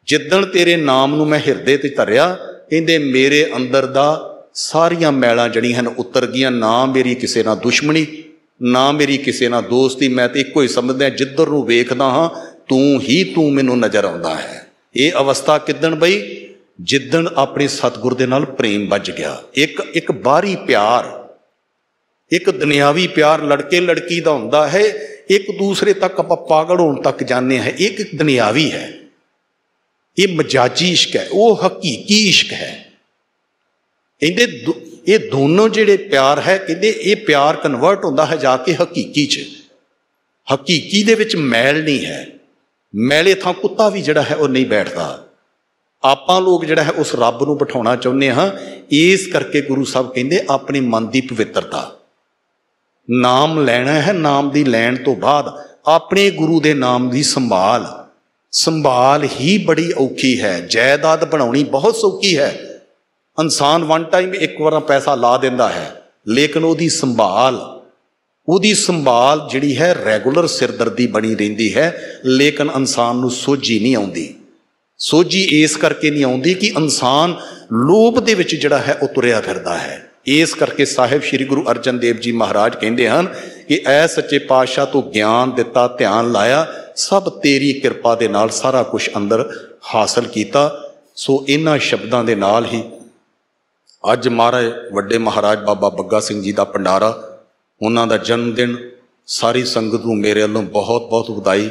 ਜਿੱਦਣ ਤੇਰੇ ਨਾਮ ਨੂੰ ਮੈਂ ਹਿਰਦੇ ਤੇ ਧਰਿਆ ਕਹਿੰਦੇ ਮੇਰੇ ਅੰਦਰ ਦਾ ਸਾਰੀਆਂ ਮੈਲਾਂ ਜਣੀ ਹਨ ਉਤਰ ਗਈਆਂ ਨਾ ਮੇਰੀ ਕਿਸੇ ਨਾਲ ਦੁਸ਼ਮਣੀ ਨਾ ਮੇਰੀ ਕਿਸੇ ਨਾਲ ਦੋਸਤੀ ਮੈਂ ਤੇ ਇੱਕੋ ਹੀ ਸਮਝਦਾ ਜਿੱਧਰ ਨੂੰ ਵੇਖਦਾ ਹਾਂ ਤੂੰ ਹੀ ਤੂੰ ਮੈਨੂੰ ਨਜ਼ਰ ਆਉਂਦਾ ਹੈ ਇਹ ਅਵਸਥਾ ਕਿਦਣ ਬਈ ਜਿੱਦਣ ਆਪਣੇ ਸਤਗੁਰ ਦੇ ਨਾਲ ਪ੍ਰੇਮ ਵੱਜ ਗਿਆ ਇੱਕ ਇੱਕ ਬਾਹਰੀ ਪਿਆਰ ਇੱਕ ਦੁਨਿਆਵੀ ਪਿਆਰ ਲੜਕੇ ਲੜਕੀ ਦਾ ਹੁੰਦਾ ਹੈ ਇੱਕ ਦੂਸਰੇ ਤੱਕ ਆਪਾਂ ਪਾਗਲ ਹੋਣ ਤੱਕ ਜਾਂਦੇ ਹਾਂ ਇੱਕ ਇੱਕ ਦੁਨਿਆਵੀ ਹੈ ਇਹ ਮਜਾਜੀ ਇਸ਼ਕ ਹੈ ਉਹ ਹਕੀਕੀ ਇਸ਼ਕ ਹੈ ਇਹਦੇ ਇਹ ਦੋਨੋਂ ਜਿਹੜੇ ਪਿਆਰ ਹੈ ਕਹਿੰਦੇ ਇਹ ਪਿਆਰ ਕਨਵਰਟ ਹੁੰਦਾ ਹੈ ਜਾ ਕੇ ਹਕੀਕੀ 'ਚ ਹਕੀਕੀ ਦੇ ਵਿੱਚ ਮੈਲ ਨਹੀਂ ਹੈ ਮੈਲੇ ਥਾਂ ਕੁੱਤਾ ਵੀ ਜਿਹੜਾ ਹੈ ਉਹ ਨਹੀਂ ਬੈਠਦਾ ਆਪਾਂ ਲੋਕ ਜਿਹੜਾ ਹੈ ਉਸ ਰੱਬ ਨੂੰ ਬਿਠਾਉਣਾ ਚਾਹੁੰਦੇ ਹਾਂ ਇਸ ਕਰਕੇ ਗੁਰੂ ਸਾਹਿਬ ਕਹਿੰਦੇ ਆਪਣੇ ਮਨ ਦੀ ਪਵਿੱਤਰਤਾ ਨਾਮ ਲੈਣਾ ਹੈ ਨਾਮ ਦੀ ਲੈਣ ਤੋਂ ਬਾਅਦ ਆਪਣੇ ਗੁਰੂ ਦੇ ਨਾਮ ਦੀ ਸੰਭਾਲ ਸੰਭਾਲ ਹੀ ਬੜੀ ਔਖੀ ਹੈ ਜਾਇਦਾਦ ਬਣਾਉਣੀ ਬਹੁਤ ਸੌਖੀ ਹੈ ਇਨਸਾਨ ਵਨ ਟਾਈਮ ਇੱਕ ਵਾਰ ਪੈਸਾ ਲਾ ਦਿੰਦਾ ਹੈ ਲੇਕਿਨ ਉਹਦੀ ਸੰਭਾਲ ਉਹਦੀ ਸੰਭਾਲ ਜਿਹੜੀ ਹੈ ਰੈਗੂਲਰ ਸਿਰਦਰਦੀ ਬਣੀ ਰਹਿੰਦੀ ਹੈ ਲੇਕਿਨ ਇਨਸਾਨ ਨੂੰ ਸੋਝੀ ਨਹੀਂ ਆਉਂਦੀ ਸੋਝੀ ਇਸ ਕਰਕੇ ਨਹੀਂ ਆਉਂਦੀ ਕਿ ਇਨਸਾਨ ਲੋਭ ਦੇ ਵਿੱਚ ਜਿਹੜਾ ਹੈ ਉਹ ਤੁਰਿਆ ਫਿਰਦਾ ਹੈ ਇਸ ਕਰਕੇ ਸਾਹਿਬ ਸ੍ਰੀ ਗੁਰੂ ਅਰਜਨ ਦੇਵ ਜੀ ਮਹਾਰਾਜ ਕਹਿੰਦੇ ਹਨ ਕਿ ਐ ਸੱਚੇ ਪਾਤਸ਼ਾਹ ਤੂੰ ਗਿਆਨ ਦਿੱਤਾ ਧਿਆਨ ਲਾਇਆ ਸਭ ਤੇਰੀ ਕਿਰਪਾ ਦੇ ਨਾਲ ਸਾਰਾ ਕੁਝ ਅੰਦਰ ਹਾਸਲ ਕੀਤਾ ਸੋ ਇਹਨਾਂ ਸ਼ਬਦਾਂ ਦੇ ਨਾਲ ਹੀ ਅੱਜ ਮਹਾਰਾਜ ਵੱਡੇ ਮਹਾਰਾਜ ਬਾਬਾ ਬੱਗਾ ਸਿੰਘ ਜੀ ਦਾ ਪੰਡਾਰਾ ਉਹਨਾਂ ਦਾ ਜਨਮ ਦਿਨ ਸਾਰੀ ਸੰਗਤ ਨੂੰ ਮੇਰੇ ਵੱਲੋਂ ਬਹੁਤ-ਬਹੁਤ ਵਧਾਈ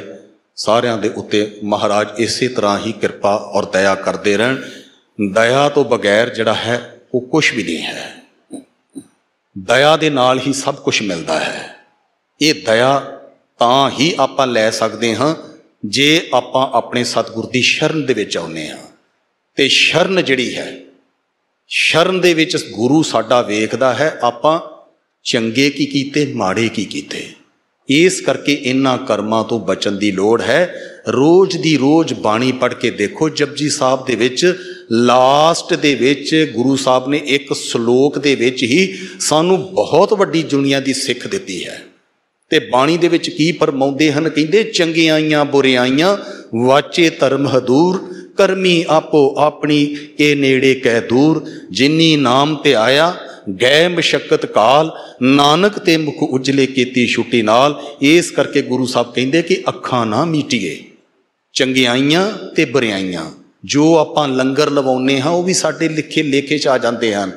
ਸਾਰਿਆਂ ਦੇ ਉੱਤੇ ਮਹਾਰਾਜ ਇਸੇ ਤਰ੍ਹਾਂ ਹੀ ਕਿਰਪਾ ਔਰ ਦਇਆ ਕਰਦੇ ਰਹਿਣ ਦਇਆ ਤੋਂ ਬਗੈਰ ਜਿਹੜਾ ਹੈ ਉਹ ਕੁਝ ਵੀ ਨਹੀਂ ਹੈ ਦਇਆ ਦੇ ਨਾਲ ਹੀ ਸਭ ਕੁਝ ਮਿਲਦਾ ਹੈ ਇਹ ਦਇਆ ਤਾਂ ਹੀ ਆਪਾਂ ਲੈ ਸਕਦੇ ਹਾਂ ਜੇ ਆਪਾਂ ਆਪਣੇ ਸਤਿਗੁਰ ਦੀ ਸ਼ਰਨ ਦੇ ਵਿੱਚ ਆਉਨੇ ਹਾਂ ਤੇ ਸ਼ਰਨ ਜਿਹੜੀ ਹੈ ਸ਼ਰਨ ਦੇ ਵਿੱਚ ਗੁਰੂ ਸਾਡਾ ਵੇਖਦਾ ਹੈ ਆਪਾਂ ਚੰਗੇ ਕੀ ਕੀਤੇ ਮਾੜੇ ਕੀ ਕੀਤੇ ਇਸ ਕਰਕੇ ਇਹਨਾਂ ਕਰਮਾਂ ਤੋਂ ਬਚਣ ਦੀ ਲੋੜ ਹੈ ਰੋਜ਼ ਦੀ ਰੋਜ਼ ਬਾਣੀ ਪੜ੍ਹ ਕੇ ਦੇਖੋ ਜਪਜੀ ਸਾਹਿਬ ਦੇ ਵਿੱਚ ਲਾਸਟ ਦੇ ਵਿੱਚ ਗੁਰੂ ਸਾਹਿਬ ਨੇ ਇੱਕ ਸ਼ਲੋਕ ਦੇ ਵਿੱਚ ਹੀ ਸਾਨੂੰ ਬਹੁਤ ਵੱਡੀ ਦੁਨੀਆ ਦੀ ਸਿੱਖ ਦਿੱਤੀ ਹੈ ਤੇ ਬਾਣੀ ਦੇ ਵਿੱਚ ਕੀ ਫਰਮਾਉਂਦੇ ਹਨ ਕਹਿੰਦੇ ਚੰਗਿਆਈਆਂ ਬੁਰਿਆਈਆਂ ਵਾਚੇ ਧਰਮ ਹਦੂਰ ਕਰਮੀ ਆਪੋ ਆਪਣੀ ਇਹ ਨੇੜੇ ਕਹਿ ਦੂਰ ਜਿਨੀ ਨਾਮ ਤੇ ਆਇਆ ਗੈ ਮਸ਼ਕਤ ਕਾਲ ਨਾਨਕ ਤੇ ਮੁਖ ਉਜਲੇ ਕੀਤੀ ਛੁੱਟੀ ਨਾਲ ਇਸ ਕਰਕੇ ਗੁਰੂ ਸਾਹਿਬ ਕਹਿੰਦੇ ਕਿ ਅੱਖਾਂ ਨਾ ਮੀਟੀਏ ਚੰਗਿਆਈਆਂ ਤੇ ਬਰਿਆਈਆਂ ਜੋ ਆਪਾਂ ਲੰਗਰ ਲਵਾਉਨੇ ਹਾਂ ਉਹ ਵੀ ਸਾਡੇ ਲਿਖੇ ਲੇਖੇ 'ਚ ਆ ਜਾਂਦੇ ਹਨ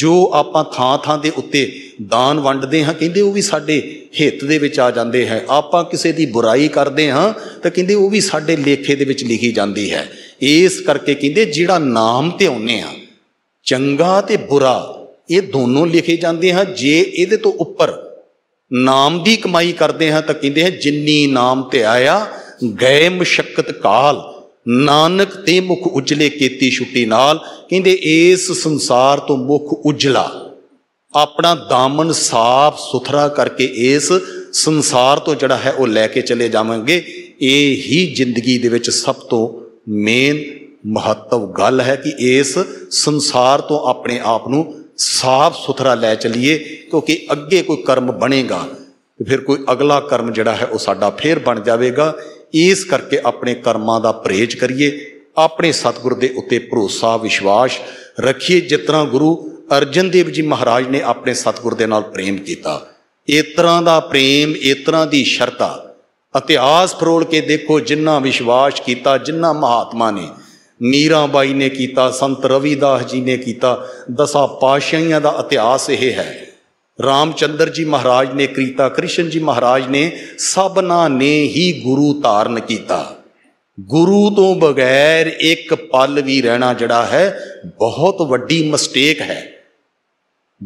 ਜੋ ਆਪਾਂ ਥਾਂ ਥਾਂ ਦੇ ਉੱਤੇ ਦਾਨ ਵੰਡਦੇ ਹਾਂ ਕਹਿੰਦੇ ਉਹ ਵੀ ਸਾਡੇ ਹਿੱਤ ਦੇ ਵਿੱਚ ਆ ਜਾਂਦੇ ਹੈ ਆਪਾਂ ਕਿਸੇ ਦੀ ਬੁਰਾਈ ਕਰਦੇ ਹਾਂ ਤਾਂ ਕਹਿੰਦੇ ਉਹ ਵੀ ਸਾਡੇ ਲੇਖੇ ਦੇ ਵਿੱਚ ਲਿਖੀ ਜਾਂਦੀ ਹੈ ਇਸ ਕਰਕੇ ਕਹਿੰਦੇ ਜਿਹੜਾ ਨਾਮ ਤੇ ਆਉਨੇ ਆ ਚੰਗਾ ਤੇ ਬੁਰਾ ਇਹ ਦੋਨੋਂ ਲਿਖੇ ਜਾਂਦੇ ਹਨ ਜੇ ਇਹਦੇ ਤੋਂ ਉੱਪਰ ਨਾਮ ਦੀ ਕਮਾਈ ਕਰਦੇ ਹਾਂ ਤਾਂ ਕਹਿੰਦੇ ਹੈ ਜਿੰਨੀ ਨਾਮ ਤੇ ਆਇਆ ਗਏ ਮੁਸ਼ਕਤ ਕਾਲ ਨਾਨਕ ਤੇ ਮੁਖ ਉਜਲੇ ਕੀਤੀ ਛੁੱਟੀ ਨਾਲ ਕਹਿੰਦੇ ਇਸ ਸੰਸਾਰ ਤੋਂ ਮੁਖ ਉਜਲਾ ਆਪਣਾ ਦਾਮਨ ਸਾਫ਼ ਸੁਥਰਾ ਕਰਕੇ ਇਸ ਸੰਸਾਰ ਤੋਂ ਜਿਹੜਾ ਹੈ ਉਹ ਲੈ ਕੇ ਚਲੇ ਜਾਵਾਂਗੇ ਇਹ ਹੀ ਜ਼ਿੰਦਗੀ ਦੇ ਵਿੱਚ ਸਭ ਤੋਂ ਮੇਨ ਮਹੱਤਵ ਗੱਲ ਹੈ ਕਿ ਇਸ ਸੰਸਾਰ ਤੋਂ ਆਪਣੇ ਆਪ ਨੂੰ ਸਾਫ਼ ਸੁਥਰਾ ਲੈ ਚੱਲੀਏ ਕਿਉਂਕਿ ਅੱਗੇ ਕੋਈ ਕਰਮ ਬਣੇਗਾ ਤੇ ਫਿਰ ਕੋਈ ਅਗਲਾ ਕਰਮ ਜਿਹੜਾ ਹੈ ਉਹ ਸਾਡਾ ਫੇਰ ਬਣ ਜਾਵੇਗਾ ਇਸ ਕਰਕੇ ਆਪਣੇ ਕਰਮਾਂ ਦਾ ਪ੍ਰੇਜ ਕਰੀਏ ਆਪਣੇ ਸਤਿਗੁਰ ਦੇ ਉੱਤੇ ਭਰੋਸਾ ਵਿਸ਼ਵਾਸ ਰੱਖੀਏ ਜਿਸ ਤਰ੍ਹਾਂ ਗੁਰੂ ਅਰਜਨ ਦੇਵ ਜੀ ਮਹਾਰਾਜ ਨੇ ਆਪਣੇ ਸਤਿਗੁਰ ਦੇ ਨਾਲ ਪ੍ਰੇਮ ਕੀਤਾ ਇਸ ਤਰ੍ਹਾਂ ਦਾ ਪ੍ਰੇਮ ਇਸ ਤਰ੍ਹਾਂ ਦੀ ਸ਼ਰਤਾ ਇਤਿਹਾਸ ਫਰੋਲ ਕੇ ਦੇਖੋ ਜਿੰਨਾ ਵਿਸ਼ਵਾਸ ਕੀਤਾ ਜਿੰਨਾ ਮਹਾਤਮਾ ਨੇ ਨੀਰਾ ਬਾਈ ਨੇ ਕੀਤਾ ਸੰਤ ਰਵੀਦਾਸ ਜੀ ਨੇ ਕੀਤਾ ਦਸਾਂ ਪਾਸ਼ਾਹੀਆਂ ਦਾ ਇਤਿਹਾਸ ਇਹ ਹੈ ਰਾਮਚੰਦਰ ਜੀ ਮਹਾਰਾਜ ਨੇ ਕੀਤਾ ਕ੍ਰਿਸ਼ਨ ਜੀ ਮਹਾਰਾਜ ਨੇ ਸਭਨਾ ਨੇ ਹੀ ਗੁਰੂ ਧਾਰਨ ਕੀਤਾ ਗੁਰੂ ਤੋਂ ਬਗੈਰ ਇੱਕ ਪਲ ਵੀ ਰਹਿਣਾ ਜਿਹੜਾ ਹੈ ਬਹੁਤ ਵੱਡੀ ਮਿਸਟੇਕ ਹੈ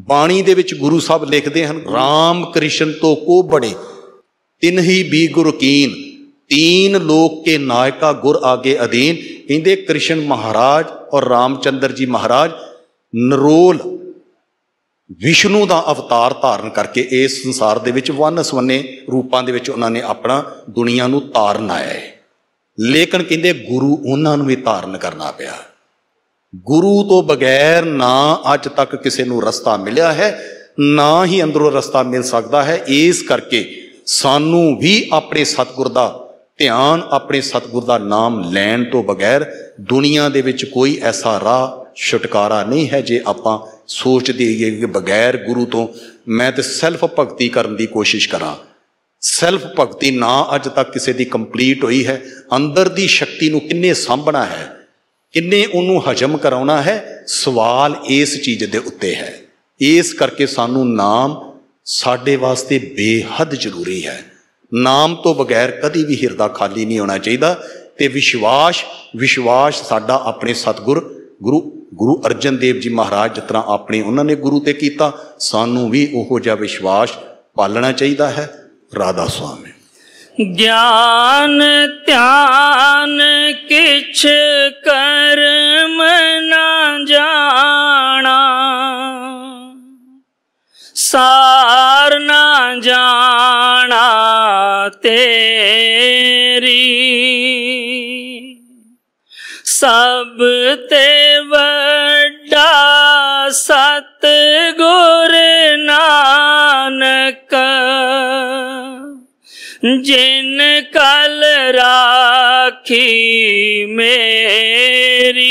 ਬਾਣੀ ਦੇ ਵਿੱਚ ਗੁਰੂ ਸਾਹਿਬ ਲਿਖਦੇ ਹਨ ਰਾਮ ਕ੍ਰਿਸ਼ਨ ਤੋਂ ਕੋ ਬੜੇ ਤਿਨਹੀ ਵੀ ਗੁਰੂ ਕੀਨ ਤੀਨ ਲੋਕ ਕੇ ਨਾਇਕਾ ਗੁਰ ਆਗੇ ਅਦੀਨ ਕਹਿੰਦੇ ਕ੍ਰਿਸ਼ਨ ਮਹਾਰਾਜ ਔਰ ਰਾਮਚੰਦਰ ਜੀ ਮਹਾਰਾਜ ਨਰੋਲ ਵਿਸ਼ਨੂੰ ਦਾ ਅਵਤਾਰ ਧਾਰਨ ਕਰਕੇ ਇਸ ਸੰਸਾਰ ਦੇ ਵਿੱਚ ਵਨ ਸਵਨੇ ਰੂਪਾਂ ਦੇ ਵਿੱਚ ਉਹਨਾਂ ਨੇ ਆਪਣਾ ਦੁਨੀਆ ਨੂੰ ਤਾਰਨ ਆਇਆ ਹੈ ਲੇਕਿਨ ਕਹਿੰਦੇ ਗੁਰੂ ਉਹਨਾਂ ਨੂੰ ਵੀ ਤਾਰਨ ਕਰਨਾ ਪਿਆ ਗੁਰੂ ਤੋਂ ਬਗੈਰ ਨਾ ਅੱਜ ਤੱਕ ਕਿਸੇ ਨੂੰ ਰਸਤਾ ਮਿਲਿਆ ਹੈ ਨਾ ਹੀ ਅੰਦਰੋਂ ਰਸਤਾ ਮਿਲ ਸਕਦਾ ਹੈ ਇਸ ਕਰਕੇ ਸਾਨੂੰ ਵੀ ਆਪਣੇ ਸਤਿਗੁਰ ਦਾ ਧਿਆਨ ਆਪਣੇ ਸਤਿਗੁਰ ਦਾ ਨਾਮ ਲੈਣ ਤੋਂ ਬਗੈਰ ਦੁਨੀਆ ਦੇ ਵਿੱਚ ਕੋਈ ਐਸਾ ਰਾਹ ਛੁਟਕਾਰਾ ਨਹੀਂ ਹੈ ਜੇ ਆਪਾਂ ਸੋਚ ਦੇਈਏ ਕਿ ਬਗੈਰ ਗੁਰੂ ਤੋਂ ਮੈਂ ਤੇ ਸੈਲਫ ਭਗਤੀ ਕਰਨ ਦੀ ਕੋਸ਼ਿਸ਼ ਕਰਾਂ ਸੈਲਫ ਭਗਤੀ ਨਾ ਅੱਜ ਤੱਕ ਕਿਸੇ ਦੀ ਕੰਪਲੀਟ ਹੋਈ ਹੈ ਅੰਦਰ ਦੀ ਸ਼ਕਤੀ ਨੂੰ ਕਿੰਨੇ ਸਾਂਭਣਾ ਹੈ ਕਿੰਨੇ ਉਹਨੂੰ ਹਜਮ ਕਰਾਉਣਾ ਹੈ ਸਵਾਲ ਇਸ ਚੀਜ਼ ਦੇ ਉੱਤੇ ਹੈ ਇਸ ਕਰਕੇ ਸਾਨੂੰ ਨਾਮ ਸਾਡੇ ਵਾਸਤੇ ਬੇਹੱਦ ਜ਼ਰੂਰੀ ਹੈ ਨਾਮ ਤੋਂ ਬਗੈਰ ਕਦੀ ਵੀ ਹਿਰਦਾ ਖਾਲੀ ਨਹੀਂ ਹੋਣਾ ਚਾਹੀਦਾ ਤੇ ਵਿਸ਼ਵਾਸ ਵਿਸ਼ਵਾਸ ਸਾਡਾ ਆਪਣੇ ਸਤਿਗੁਰ ਗੁਰੂ ਗੁਰੂ ਅਰਜਨ ਦੇਵ ਜੀ ਮਹਾਰਾਜ ਜਿਸ ਤਰ੍ਹਾਂ ਆਪਣੇ ਉਹਨਾਂ ਨੇ ਗੁਰੂ ਤੇ ਕੀਤਾ ਸਾਨੂੰ ਵੀ ਉਹੋ ਜਿਹਾ ਵਿਸ਼ਵਾਸ ਪਾਲਣਾ ਚਾਹੀਦਾ ਹੈ ਰਾਧਾ ਸੁਆਮੀ ਗਿਆਨ ਧਿਆਨ ਕਿਛ ਕਰਮ ਨਾ ਜਾਣਾ ਸਾ ਤੇਰੀ ਸਭ ਤੇ ਵੱਡਾ ਸਤ ਗੁਰ ਨਾਨਕ ਜਿਨ ਕਲ ਰਾਖੀ ਮੇਰੀ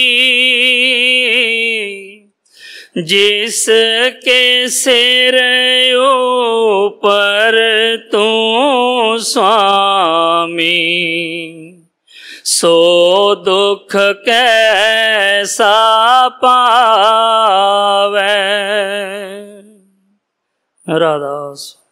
जिस के सिर ऊपर तू स्वामी सो दुख कैसा पावे राधा